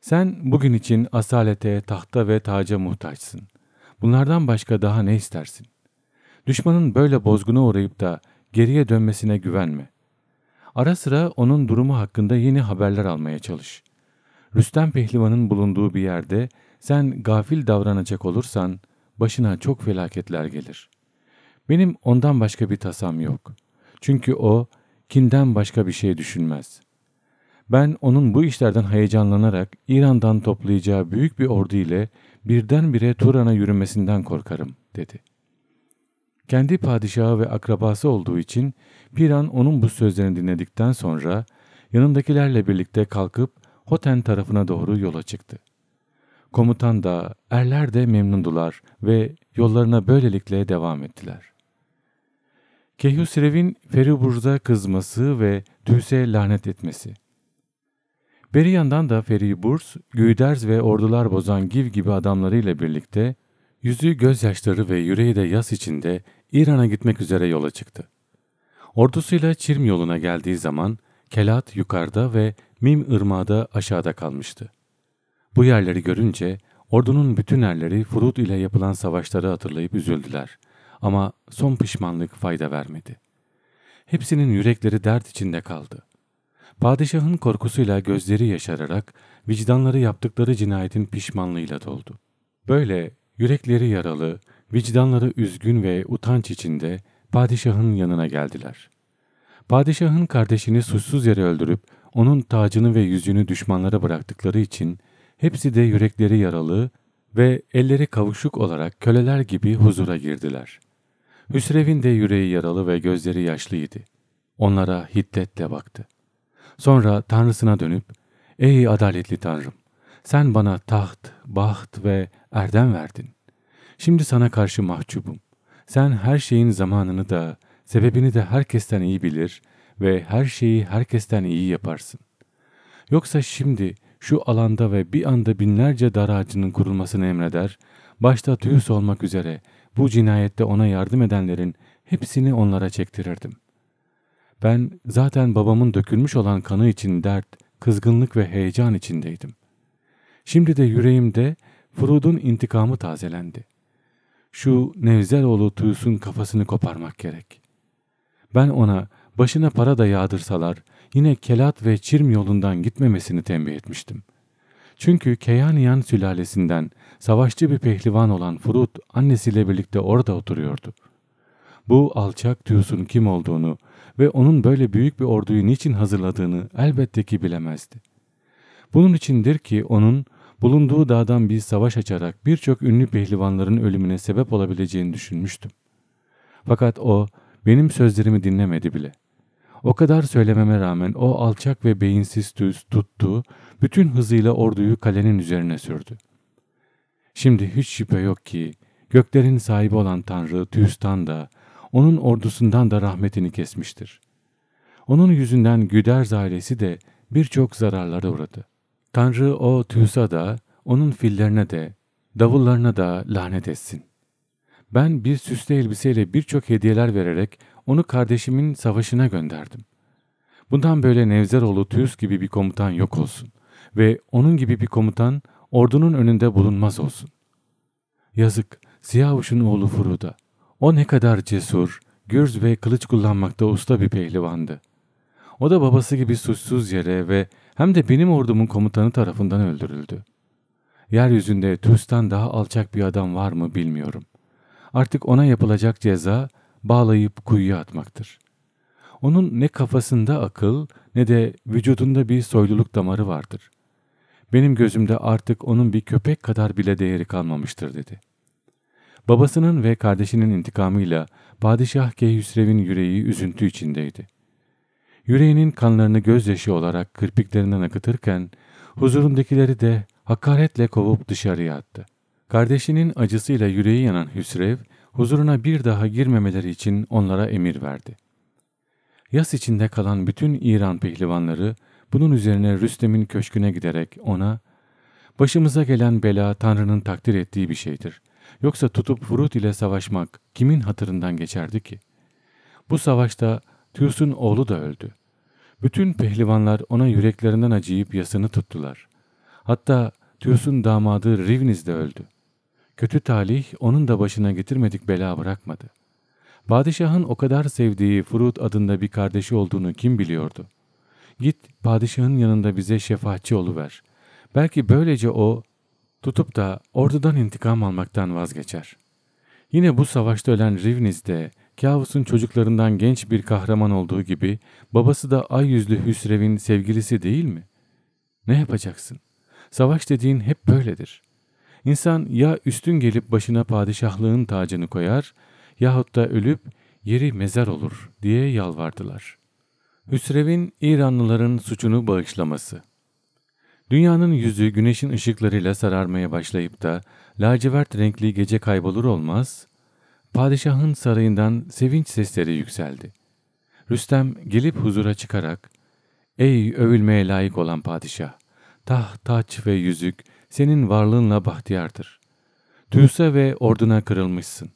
Sen bugün için asalete, tahta ve taca muhtaçsın. Bunlardan başka daha ne istersin? Düşmanın böyle bozguna uğrayıp da geriye dönmesine güvenme. Ara sıra onun durumu hakkında yeni haberler almaya çalış. Rüstem Pehlivan'ın bulunduğu bir yerde sen gafil davranacak olursan başına çok felaketler gelir. Benim ondan başka bir tasam yok. Çünkü o kinden başka bir şey düşünmez. Ben onun bu işlerden heyecanlanarak İran'dan toplayacağı büyük bir ordu ile birdenbire Turan'a yürümesinden korkarım dedi. Kendi padişahı ve akrabası olduğu için Piran onun bu sözlerini dinledikten sonra yanındakilerle birlikte kalkıp Hoten tarafına doğru yola çıktı. Komutan da, erler de memnundular ve yollarına böylelikle devam ettiler. Kehüsrev'in Feriburza kızması ve Düse lanet etmesi. Beri yandan da Feriburs, Güyderz ve ordular bozan Giv gibi adamlarıyla birlikte yüzü gözyaşları ve yüreği de yas içinde İran'a gitmek üzere yola çıktı. Ordusuyla Çirm yoluna geldiği zaman Kelat yukarıda ve Mim ırmağda aşağıda kalmıştı. Bu yerleri görünce ordunun bütün erleri Furud ile yapılan savaşları hatırlayıp üzüldüler. Ama son pişmanlık fayda vermedi. Hepsinin yürekleri dert içinde kaldı. Padişahın korkusuyla gözleri yaşararak vicdanları yaptıkları cinayetin pişmanlığıyla doldu. Böyle yürekleri yaralı, vicdanları üzgün ve utanç içinde padişahın yanına geldiler. Padişahın kardeşini suçsuz yere öldürüp onun tacını ve yüzünü düşmanlara bıraktıkları için Hepsi de yürekleri yaralı ve elleri kavuşuk olarak köleler gibi huzura girdiler. Hüsrev'in de yüreği yaralı ve gözleri yaşlıydı. Onlara hiddetle baktı. Sonra Tanrısına dönüp, ''Ey adaletli Tanrım, sen bana taht, baht ve erdem verdin. Şimdi sana karşı mahcubum. Sen her şeyin zamanını da, sebebini de herkesten iyi bilir ve her şeyi herkesten iyi yaparsın. Yoksa şimdi şu alanda ve bir anda binlerce dar ağacının kurulmasını emreder, başta Tüyüs olmak üzere bu cinayette ona yardım edenlerin hepsini onlara çektirirdim. Ben zaten babamın dökülmüş olan kanı için dert, kızgınlık ve heyecan içindeydim. Şimdi de yüreğimde Frud'un intikamı tazelendi. Şu Nevzeloğlu Tüyüs'ün kafasını koparmak gerek. Ben ona başına para da yağdırsalar, yine Kelat ve Çirm yolundan gitmemesini tembih etmiştim. Çünkü Keyaniyan sülalesinden savaşçı bir pehlivan olan Furut annesiyle birlikte orada oturuyordu. Bu alçak Tüyus'un kim olduğunu ve onun böyle büyük bir orduyu niçin hazırladığını elbette ki bilemezdi. Bunun içindir ki onun bulunduğu dağdan bir savaş açarak birçok ünlü pehlivanların ölümüne sebep olabileceğini düşünmüştüm. Fakat o benim sözlerimi dinlemedi bile. O kadar söylememe rağmen o alçak ve beyinsiz düz tuttu, bütün hızıyla orduyu kalenin üzerine sürdü. Şimdi hiç şüphe yok ki göklerin sahibi olan Tanrı Tüstan da onun ordusundan da rahmetini kesmiştir. Onun yüzünden Güderz ailesi de birçok zararlara uğradı. Tanrı o Tüsa da onun fillerine de davullarına da lanet etsin. Ben bir süslü elbiseyle birçok hediyeler vererek onu kardeşimin savaşına gönderdim. Bundan böyle Nevzeroğlu Tüyüs gibi bir komutan yok olsun ve onun gibi bir komutan ordunun önünde bulunmaz olsun. Yazık Siyavuş'un oğlu Furuda. O ne kadar cesur, gürz ve kılıç kullanmakta usta bir pehlivandı. O da babası gibi suçsuz yere ve hem de benim ordumun komutanı tarafından öldürüldü. Yeryüzünde Tüs'ten daha alçak bir adam var mı bilmiyorum. Artık ona yapılacak ceza bağlayıp kuyuya atmaktır. Onun ne kafasında akıl ne de vücudunda bir soyluluk damarı vardır. Benim gözümde artık onun bir köpek kadar bile değeri kalmamıştır dedi. Babasının ve kardeşinin intikamıyla Padişah Keyhüsrev'in yüreği üzüntü içindeydi. Yüreğinin kanlarını gözyaşı olarak kırpiklerinden akıtırken huzurundakileri de hakaretle kovup dışarıya attı. Kardeşinin acısıyla yüreği yanan Hüsrev, huzuruna bir daha girmemeleri için onlara emir verdi. Yas içinde kalan bütün İran pehlivanları bunun üzerine Rüstem'in köşküne giderek ona ''Başımıza gelen bela Tanrı'nın takdir ettiği bir şeydir. Yoksa tutup Furut ile savaşmak kimin hatırından geçerdi ki? Bu savaşta Tüs'ün oğlu da öldü. Bütün pehlivanlar ona yüreklerinden acıyıp yasını tuttular. Hatta Tüs'ün damadı Rivniz de öldü.'' Kötü talih onun da başına getirmedik bela bırakmadı. Padişahın o kadar sevdiği Furut adında bir kardeşi olduğunu kim biliyordu? Git padişahın yanında bize şefaatçi oluver. Belki böylece o tutup da ordudan intikam almaktan vazgeçer. Yine bu savaşta ölen Rivniz de Kavus'un çocuklarından genç bir kahraman olduğu gibi babası da ay yüzlü Hüsrev'in sevgilisi değil mi? Ne yapacaksın? Savaş dediğin hep böyledir. İnsan ya üstün gelip başına padişahlığın tacını koyar yahut da ölüp yeri mezar olur diye yalvardılar. Hüsrev'in İranlıların suçunu bağışlaması Dünyanın yüzü güneşin ışıklarıyla sararmaya başlayıp da lacivert renkli gece kaybolur olmaz, padişahın sarayından sevinç sesleri yükseldi. Rüstem gelip huzura çıkarak, ''Ey övülmeye layık olan padişah, taht, taç ve yüzük senin varlığınla bahtiyardır. Tüyse ve orduna kırılmışsın.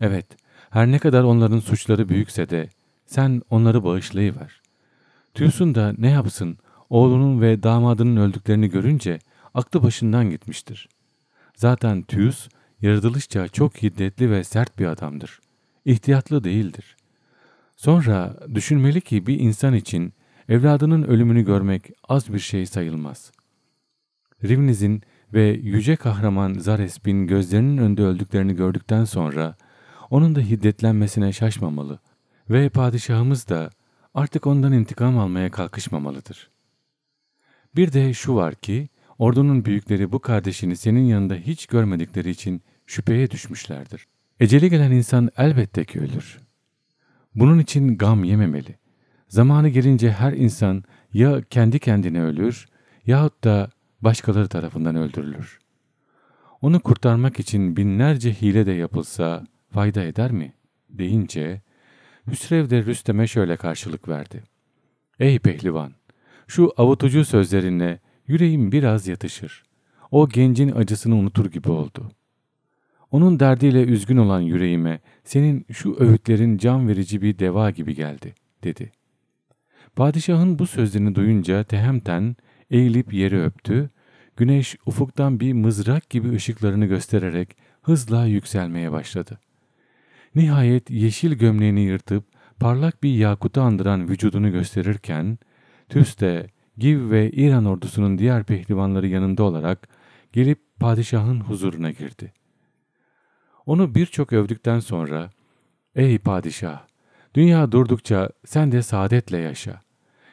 Evet, her ne kadar onların suçları büyükse de sen onları bağışlayıver. Tüysun da ne yapsın oğlunun ve damadının öldüklerini görünce aklı başından gitmiştir. Zaten Tüyüs yaratılışça çok hiddetli ve sert bir adamdır. İhtiyatlı değildir. Sonra düşünmeli ki bir insan için evladının ölümünü görmek az bir şey sayılmaz. Rivniz'in ve yüce kahraman Zares bin gözlerinin önünde öldüklerini gördükten sonra onun da hiddetlenmesine şaşmamalı ve padişahımız da artık ondan intikam almaya kalkışmamalıdır. Bir de şu var ki ordunun büyükleri bu kardeşini senin yanında hiç görmedikleri için şüpheye düşmüşlerdir. Eceli gelen insan elbette ki ölür. Bunun için gam yememeli. Zamanı gelince her insan ya kendi kendine ölür yahut da başkaları tarafından öldürülür. Onu kurtarmak için binlerce hile de yapılsa fayda eder mi? deyince Hüsrev de Rüstem'e şöyle karşılık verdi. Ey pehlivan! Şu avutucu sözlerine yüreğim biraz yatışır. O gencin acısını unutur gibi oldu. Onun derdiyle üzgün olan yüreğime senin şu öğütlerin can verici bir deva gibi geldi, dedi. Padişahın bu sözlerini duyunca Tehemten eğilip yeri öptü Güneş ufuktan bir mızrak gibi ışıklarını göstererek hızla yükselmeye başladı. Nihayet yeşil gömleğini yırtıp parlak bir yakutu andıran vücudunu gösterirken, Tüs de Giv ve İran ordusunun diğer pehlivanları yanında olarak gelip padişahın huzuruna girdi. Onu birçok övdükten sonra, ''Ey padişah, dünya durdukça sen de saadetle yaşa.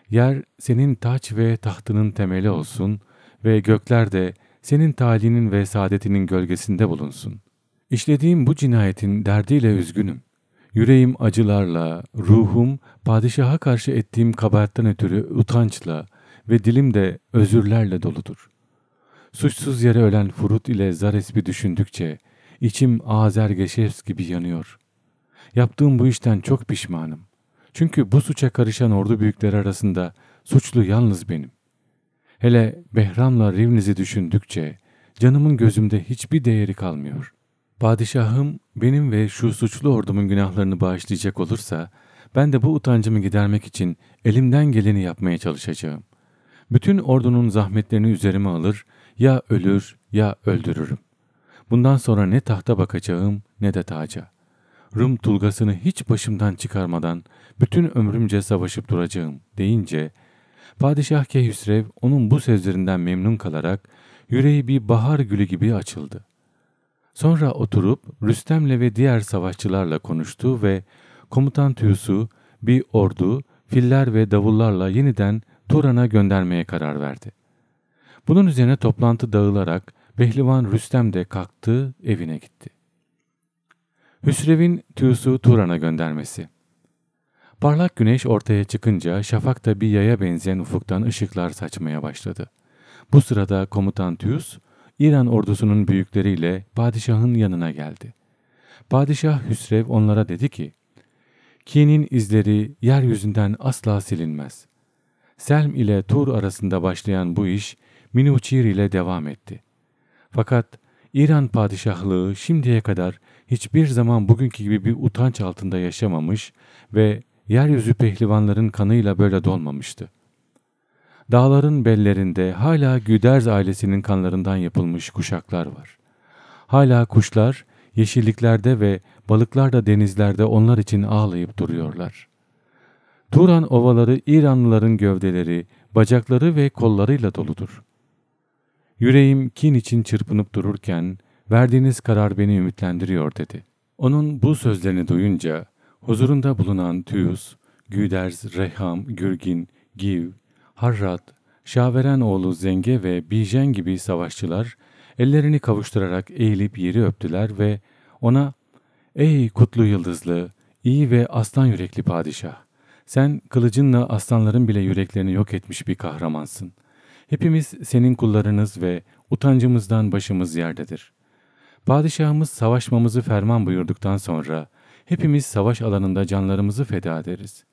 Yer senin taç ve tahtının temeli olsun.'' ve gökler de senin talinin ve saadetinin gölgesinde bulunsun. İşlediğim bu cinayetin derdiyle üzgünüm. Yüreğim acılarla, ruhum padişaha karşı ettiğim kabahatten ötürü utançla ve dilim de özürlerle doludur. Suçsuz yere ölen Furut ile Zaresbi düşündükçe içim Azergeşevs gibi yanıyor. Yaptığım bu işten çok pişmanım. Çünkü bu suça karışan ordu büyükleri arasında suçlu yalnız benim. Hele Behram'la Rivniz'i düşündükçe canımın gözümde hiçbir değeri kalmıyor. Padişahım benim ve şu suçlu ordumun günahlarını bağışlayacak olursa ben de bu utancımı gidermek için elimden geleni yapmaya çalışacağım. Bütün ordunun zahmetlerini üzerime alır, ya ölür ya öldürürüm. Bundan sonra ne tahta bakacağım ne de taca. Rum tulgasını hiç başımdan çıkarmadan bütün ömrümce savaşıp duracağım deyince Padişah Kehüsrev onun bu sözlerinden memnun kalarak yüreği bir bahar gülü gibi açıldı. Sonra oturup Rüstem'le ve diğer savaşçılarla konuştu ve komutan tüyüsü bir ordu, filler ve davullarla yeniden Turan'a göndermeye karar verdi. Bunun üzerine toplantı dağılarak Behlivan Rüstem de kalktı, evine gitti. Hüsrev'in Tüyus'u Turan'a göndermesi Parlak güneş ortaya çıkınca şafakta bir yaya benzeyen ufuktan ışıklar saçmaya başladı. Bu sırada komutan Tüyüs, İran ordusunun büyükleriyle padişahın yanına geldi. Padişah Hüsrev onlara dedi ki, Kinin izleri yeryüzünden asla silinmez. Selm ile Tur arasında başlayan bu iş Minuçir ile devam etti. Fakat İran padişahlığı şimdiye kadar hiçbir zaman bugünkü gibi bir utanç altında yaşamamış ve yeryüzü pehlivanların kanıyla böyle dolmamıştı. Dağların bellerinde hala Güderz ailesinin kanlarından yapılmış kuşaklar var. Hala kuşlar yeşilliklerde ve balıklar da denizlerde onlar için ağlayıp duruyorlar. Turan ovaları İranlıların gövdeleri, bacakları ve kollarıyla doludur. Yüreğim kin için çırpınıp dururken verdiğiniz karar beni ümitlendiriyor dedi. Onun bu sözlerini duyunca Huzurunda bulunan Tüyus, Güders, Reham, Gürgin, Giv, Harrat, Şaveren oğlu Zenge ve Bijen gibi savaşçılar ellerini kavuşturarak eğilip yeri öptüler ve ona ''Ey kutlu yıldızlı, iyi ve aslan yürekli padişah, sen kılıcınla aslanların bile yüreklerini yok etmiş bir kahramansın. Hepimiz senin kullarınız ve utancımızdan başımız yerdedir. Padişahımız savaşmamızı ferman buyurduktan sonra hepimiz savaş alanında canlarımızı feda ederiz.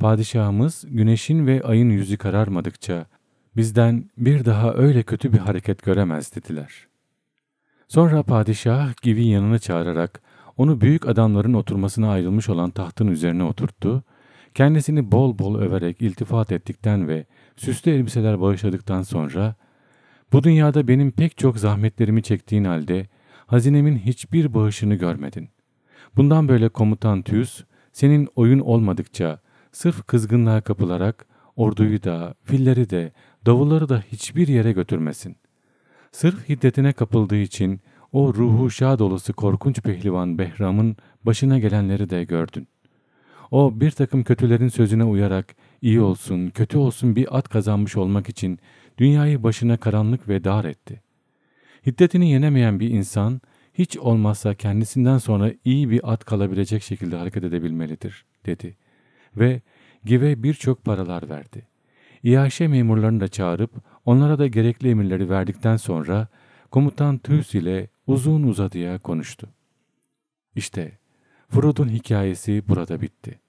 Padişahımız güneşin ve ayın yüzü kararmadıkça bizden bir daha öyle kötü bir hareket göremez dediler. Sonra padişah Giv'in yanına çağırarak onu büyük adamların oturmasına ayrılmış olan tahtın üzerine oturttu, kendisini bol bol överek iltifat ettikten ve süslü elbiseler bağışladıktan sonra bu dünyada benim pek çok zahmetlerimi çektiğin halde hazinemin hiçbir bağışını görmedin. Bundan böyle komutan Tüs, senin oyun olmadıkça sırf kızgınlığa kapılarak orduyu da, filleri de, davulları da hiçbir yere götürmesin. Sırf hiddetine kapıldığı için o ruhu şad olası korkunç pehlivan Behram'ın başına gelenleri de gördün. O bir takım kötülerin sözüne uyarak iyi olsun, kötü olsun bir at kazanmış olmak için dünyayı başına karanlık ve dar etti. Hiddetini yenemeyen bir insan hiç olmazsa kendisinden sonra iyi bir at kalabilecek şekilde hareket edebilmelidir, dedi. Ve Giv'e birçok paralar verdi. İHŞ memurlarını da çağırıp onlara da gerekli emirleri verdikten sonra komutan Tüs ile uzun uzadıya konuştu. İşte Frodo'nun hikayesi burada bitti.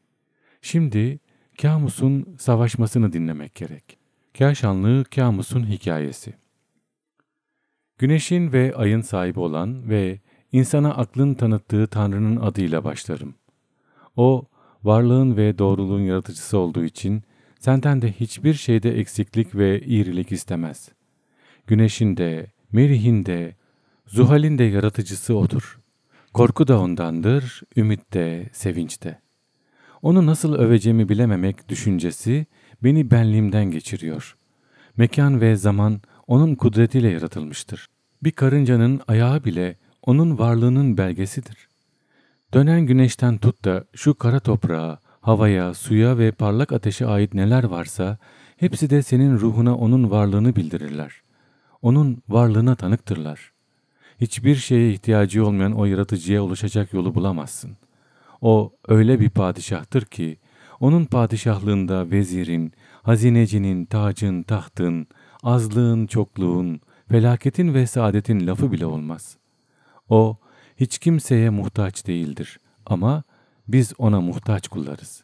Şimdi Kamus'un savaşmasını dinlemek gerek. Kaşanlı Kamus'un hikayesi. Güneşin ve ayın sahibi olan ve insana aklın tanıttığı Tanrı'nın adıyla başlarım. O, varlığın ve doğruluğun yaratıcısı olduğu için senden de hiçbir şeyde eksiklik ve iyilik istemez. Güneşin de, Merih'in de, Zuhal'in de yaratıcısı O'dur. Korku da O'ndandır, ümit de, sevinç de. Onu nasıl öveceğimi bilememek düşüncesi beni benliğimden geçiriyor. Mekan ve zaman onun kudretiyle yaratılmıştır. Bir karıncanın ayağı bile onun varlığının belgesidir. Dönen güneşten tut da şu kara toprağa, havaya, suya ve parlak ateşe ait neler varsa hepsi de senin ruhuna onun varlığını bildirirler. Onun varlığına tanıktırlar. Hiçbir şeye ihtiyacı olmayan o yaratıcıya ulaşacak yolu bulamazsın. O öyle bir padişahtır ki onun padişahlığında vezirin, hazinecinin, tacın, tahtın, azlığın, çokluğun, felaketin ve saadetin lafı bile olmaz. O, hiç kimseye muhtaç değildir ama biz ona muhtaç kullarız.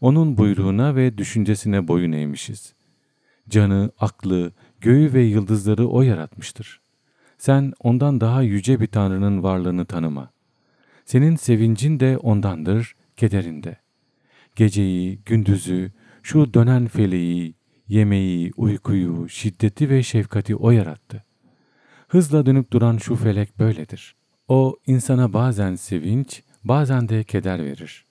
Onun buyruğuna ve düşüncesine boyun eğmişiz. Canı, aklı, göğü ve yıldızları O yaratmıştır. Sen ondan daha yüce bir Tanrı'nın varlığını tanıma. Senin sevincin de ondandır, kederinde. Geceyi, gündüzü, şu dönen feleği, Yemeği, uykuyu, şiddeti ve şefkati o yarattı. Hızla dönüp duran şu felek böyledir. O insana bazen sevinç, bazen de keder verir.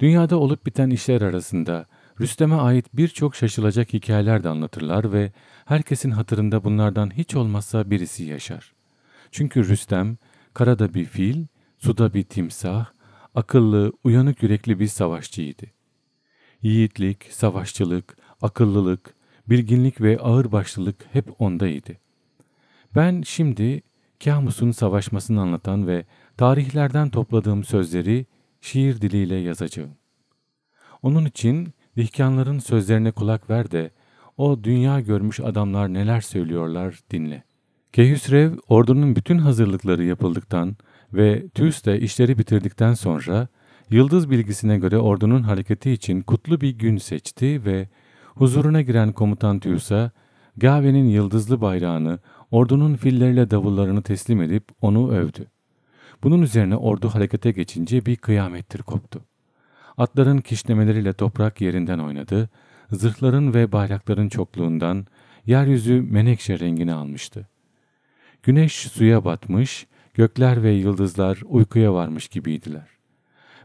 Dünyada olup biten işler arasında Rüstem'e ait birçok şaşılacak hikayeler de anlatırlar ve herkesin hatırında bunlardan hiç olmazsa birisi yaşar. Çünkü Rüstem, karada bir fil, suda bir timsah, akıllı, uyanık yürekli bir savaşçıydı. Yiğitlik, savaşçılık, Akıllılık, bilginlik ve ağırbaşlılık hep ondaydı. Ben şimdi Kahmus'un savaşmasını anlatan ve tarihlerden topladığım sözleri şiir diliyle yazacağım. Onun için dihkanların sözlerine kulak ver de o dünya görmüş adamlar neler söylüyorlar dinle. Kehüsrev ordunun bütün hazırlıkları yapıldıktan ve TÜS de işleri bitirdikten sonra yıldız bilgisine göre ordunun hareketi için kutlu bir gün seçti ve Huzuruna giren komutan Tüysa, Gave'nin yıldızlı bayrağını, ordunun filleriyle davullarını teslim edip onu övdü. Bunun üzerine ordu harekete geçince bir kıyamettir koptu. Atların kişnemeleriyle toprak yerinden oynadı, zırhların ve bayrakların çokluğundan yeryüzü menekşe rengini almıştı. Güneş suya batmış, gökler ve yıldızlar uykuya varmış gibiydiler.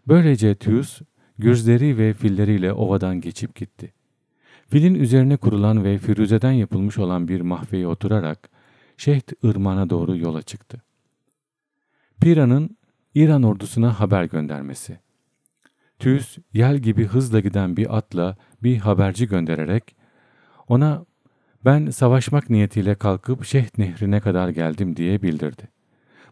Böylece Tüys, gürzleri ve filleriyle ovadan geçip gitti. Filin üzerine kurulan ve firuzeden yapılmış olan bir mahveye oturarak Şehit Irman'a doğru yola çıktı. Pira'nın İran ordusuna haber göndermesi. Tüs yel gibi hızla giden bir atla bir haberci göndererek ona ben savaşmak niyetiyle kalkıp Şehit Nehri'ne kadar geldim diye bildirdi.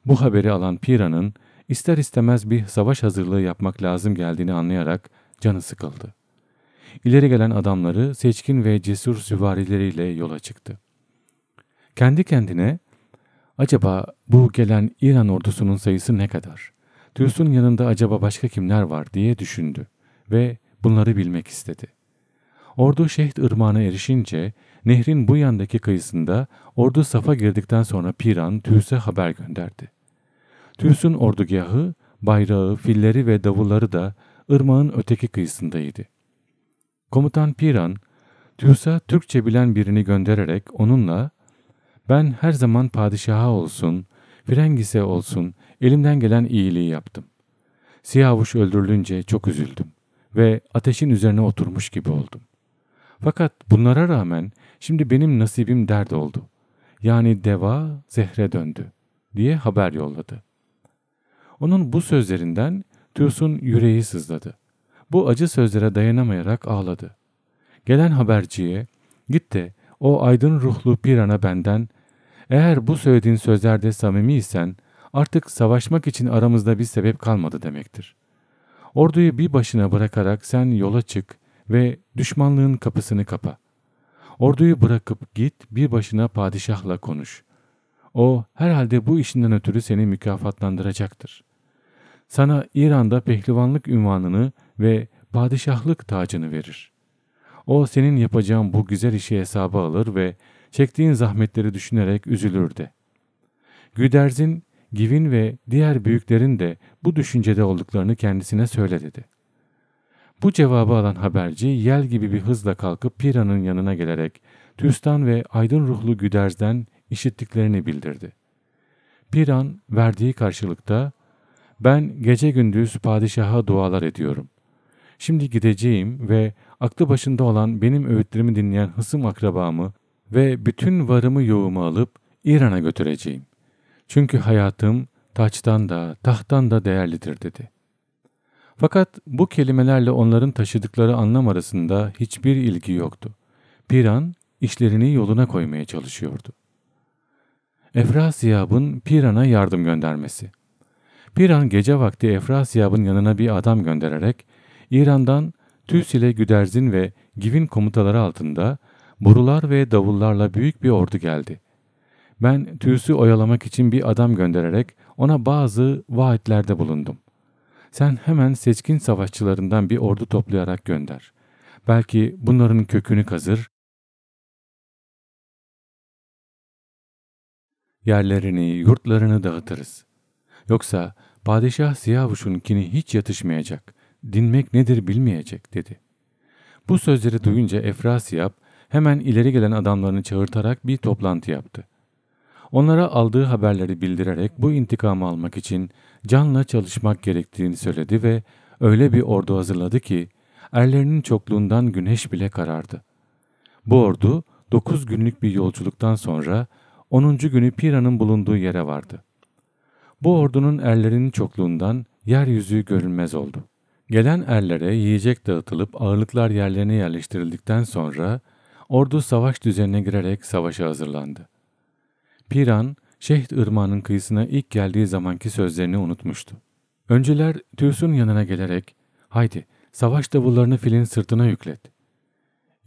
Bu haberi alan Pira'nın ister istemez bir savaş hazırlığı yapmak lazım geldiğini anlayarak canı sıkıldı ileri gelen adamları seçkin ve cesur süvarileriyle yola çıktı. Kendi kendine acaba bu gelen İran ordusunun sayısı ne kadar? Tüyus'un yanında acaba başka kimler var diye düşündü ve bunları bilmek istedi. Ordu Şehit Irmağı'na erişince nehrin bu yandaki kıyısında ordu safa girdikten sonra Piran Tüyüs'e haber gönderdi. Tüyüs'ün ordugahı, bayrağı, filleri ve davulları da ırmağın öteki kıyısındaydı. Komutan Piran, TÜS'a Türkçe bilen birini göndererek onunla ''Ben her zaman padişaha olsun, Frengise olsun, elimden gelen iyiliği yaptım. Siyavuş öldürülünce çok üzüldüm ve ateşin üzerine oturmuş gibi oldum. Fakat bunlara rağmen şimdi benim nasibim dert oldu. Yani deva zehre döndü.'' diye haber yolladı. Onun bu sözlerinden Tüs'ün yüreği sızladı. Bu acı sözlere dayanamayarak ağladı. Gelen haberciye, git de o aydın ruhlu pirana benden, eğer bu söylediğin sözlerde samimiysen artık savaşmak için aramızda bir sebep kalmadı demektir. Orduyu bir başına bırakarak sen yola çık ve düşmanlığın kapısını kapa. Orduyu bırakıp git bir başına padişahla konuş. O herhalde bu işinden ötürü seni mükafatlandıracaktır. Sana İran'da pehlivanlık ünvanını ve padişahlık tacını verir. O senin yapacağın bu güzel işi hesaba alır ve çektiğin zahmetleri düşünerek üzülür de. Güderz'in, Givin ve diğer büyüklerin de bu düşüncede olduklarını kendisine söyle dedi. Bu cevabı alan haberci yel gibi bir hızla kalkıp Pira'nın yanına gelerek Tüstan ve aydın ruhlu Güderz'den işittiklerini bildirdi. Piran verdiği karşılıkta ben gece gündüz padişaha dualar ediyorum. Şimdi gideceğim ve aklı başında olan benim öğütlerimi dinleyen hısım akrabamı ve bütün varımı yoğumu alıp İran'a götüreceğim. Çünkü hayatım taçtan da tahttan da değerlidir dedi. Fakat bu kelimelerle onların taşıdıkları anlam arasında hiçbir ilgi yoktu. Piran işlerini yoluna koymaya çalışıyordu. Efrasiyab'ın Piran'a yardım göndermesi. Piran gece vakti Efrasiyab'ın yanına bir adam göndererek İran'dan TÜS ile Güderzin ve Givin komutaları altında borular ve davullarla büyük bir ordu geldi. Ben TÜS'ü oyalamak için bir adam göndererek ona bazı vaatlerde bulundum. Sen hemen seçkin savaşçılarından bir ordu toplayarak gönder. Belki bunların kökünü kazır, yerlerini, yurtlarını dağıtırız. Yoksa padişah kini hiç yatışmayacak dinmek nedir bilmeyecek dedi. Bu sözleri duyunca Efrasiyab hemen ileri gelen adamlarını çağırtarak bir toplantı yaptı. Onlara aldığı haberleri bildirerek bu intikamı almak için canla çalışmak gerektiğini söyledi ve öyle bir ordu hazırladı ki erlerinin çokluğundan güneş bile karardı. Bu ordu 9 günlük bir yolculuktan sonra 10. günü Pira'nın bulunduğu yere vardı. Bu ordunun erlerinin çokluğundan yeryüzü görünmez oldu.'' Gelen erlere yiyecek dağıtılıp ağırlıklar yerlerine yerleştirildikten sonra ordu savaş düzenine girerek savaşa hazırlandı. Piran, Şehit Irmağı'nın kıyısına ilk geldiği zamanki sözlerini unutmuştu. Önceler Tüs'ün yanına gelerek ''Haydi savaş davullarını filin sırtına yüklet.''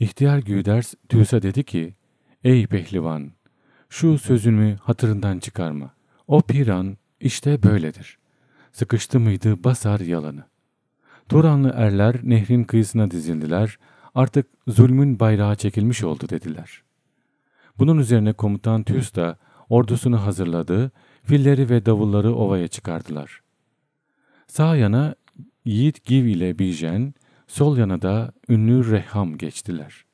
İhtiyar Güders Tüs'e dedi ki ''Ey pehlivan şu sözümü hatırından çıkarma. O piran işte böyledir. Sıkıştı mıydı basar yalanı. Turanlı erler nehrin kıyısına dizildiler, artık zulmün bayrağı çekilmiş oldu dediler. Bunun üzerine komutan Tüs da ordusunu hazırladı, filleri ve davulları ovaya çıkardılar. Sağ yana Yiğit Giv ile Bijen, sol yana da ünlü Reham geçtiler.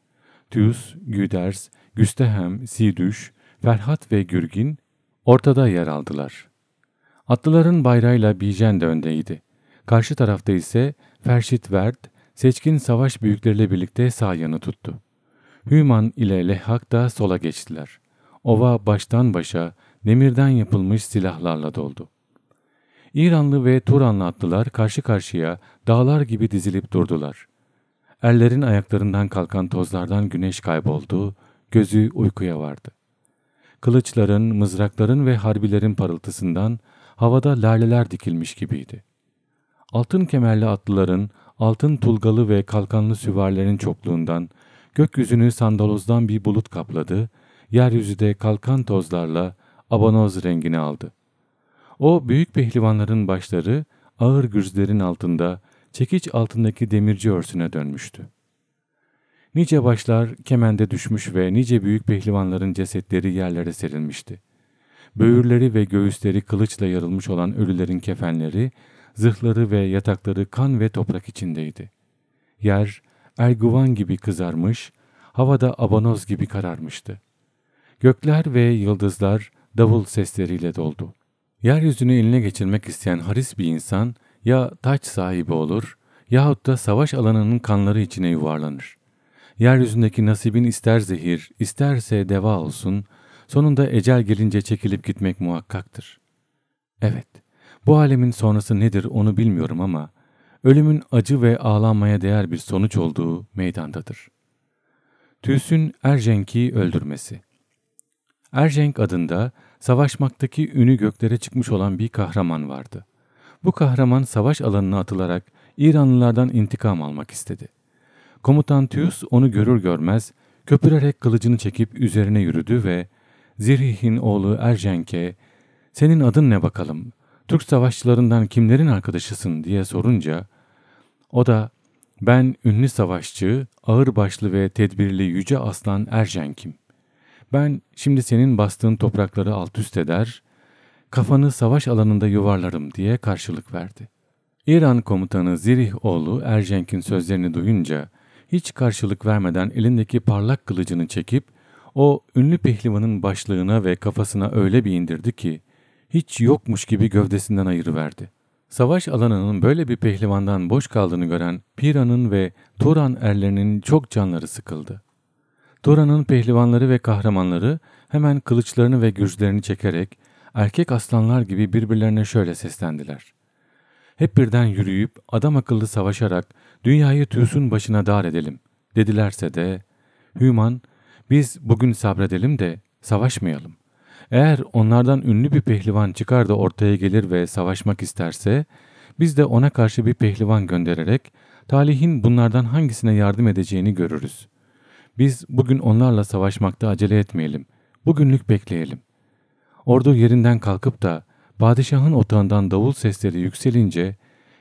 Tüs, Güders, Güstehem, Sidüş, Ferhat ve Gürgin ortada yer aldılar. Atlıların bayrağıyla Bijen de öndeydi. Karşı tarafta ise Ferşit Vert, seçkin savaş büyükleriyle birlikte sağ yanı tuttu. Hüman ile Lehak da sola geçtiler. Ova baştan başa demirden yapılmış silahlarla doldu. İranlı ve Turanlı atlılar karşı karşıya dağlar gibi dizilip durdular. Ellerin ayaklarından kalkan tozlardan güneş kayboldu, gözü uykuya vardı. Kılıçların, mızrakların ve harbilerin parıltısından havada laleler dikilmiş gibiydi. Altın kemerli atlıların, altın tulgalı ve kalkanlı süvarilerin çokluğundan, gökyüzünü sandalozdan bir bulut kapladı, yeryüzü de kalkan tozlarla abanoz rengini aldı. O büyük pehlivanların başları ağır gürzlerin altında, çekiç altındaki demirci örsüne dönmüştü. Nice başlar kemende düşmüş ve nice büyük pehlivanların cesetleri yerlere serilmişti. Böğürleri ve göğüsleri kılıçla yarılmış olan ölülerin kefenleri zırhları ve yatakları kan ve toprak içindeydi. Yer erguvan gibi kızarmış, havada abanoz gibi kararmıştı. Gökler ve yıldızlar davul sesleriyle doldu. Yeryüzünü eline geçirmek isteyen haris bir insan ya taç sahibi olur yahut da savaş alanının kanları içine yuvarlanır. Yeryüzündeki nasibin ister zehir, isterse deva olsun, sonunda ecel gelince çekilip gitmek muhakkaktır. Evet, bu alemin sonrası nedir onu bilmiyorum ama ölümün acı ve ağlanmaya değer bir sonuç olduğu meydandadır. Tüs'ün Ercenk'i öldürmesi Ercenk adında savaşmaktaki ünü göklere çıkmış olan bir kahraman vardı. Bu kahraman savaş alanına atılarak İranlılardan intikam almak istedi. Komutan Tüs onu görür görmez köpürerek kılıcını çekip üzerine yürüdü ve Zirih'in oğlu Ercenk'e ''Senin adın ne bakalım?'' Türk savaşçılarından kimlerin arkadaşısın diye sorunca o da ben ünlü savaşçı, ağırbaşlı ve tedbirli Yüce Aslan Ercenk'im. Ben şimdi senin bastığın toprakları alt üst eder, kafanı savaş alanında yuvarlarım diye karşılık verdi. İran komutanı Zirih oğlu Ercenk'in sözlerini duyunca hiç karşılık vermeden elindeki parlak kılıcını çekip o ünlü pehlivanın başlığına ve kafasına öyle bir indirdi ki hiç yokmuş gibi gövdesinden ayırıverdi. Savaş alanının böyle bir pehlivandan boş kaldığını gören Pira'nın ve Turan erlerinin çok canları sıkıldı. Turan'ın pehlivanları ve kahramanları hemen kılıçlarını ve güçlerini çekerek erkek aslanlar gibi birbirlerine şöyle seslendiler. Hep birden yürüyüp adam akıllı savaşarak dünyayı tüysün başına dar edelim dedilerse de Hüman biz bugün sabredelim de savaşmayalım. Eğer onlardan ünlü bir pehlivan çıkar da ortaya gelir ve savaşmak isterse, biz de ona karşı bir pehlivan göndererek talihin bunlardan hangisine yardım edeceğini görürüz. Biz bugün onlarla savaşmakta acele etmeyelim. Bugünlük bekleyelim. Ordu yerinden kalkıp da padişahın otağından davul sesleri yükselince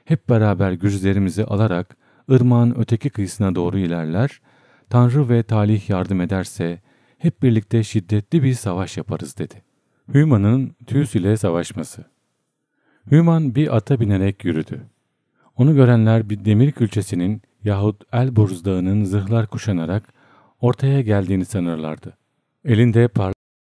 hep beraber güçlerimizi alarak ırmağın öteki kıyısına doğru ilerler, Tanrı ve talih yardım ederse hep birlikte şiddetli bir savaş yaparız dedi. Hüman'ın Tüs ile savaşması. Hüman bir ata binerek yürüdü. Onu görenler bir demir külçesinin yahut Elburz dağının zırhlar kuşanarak ortaya geldiğini sanırlardı. Elinde parlak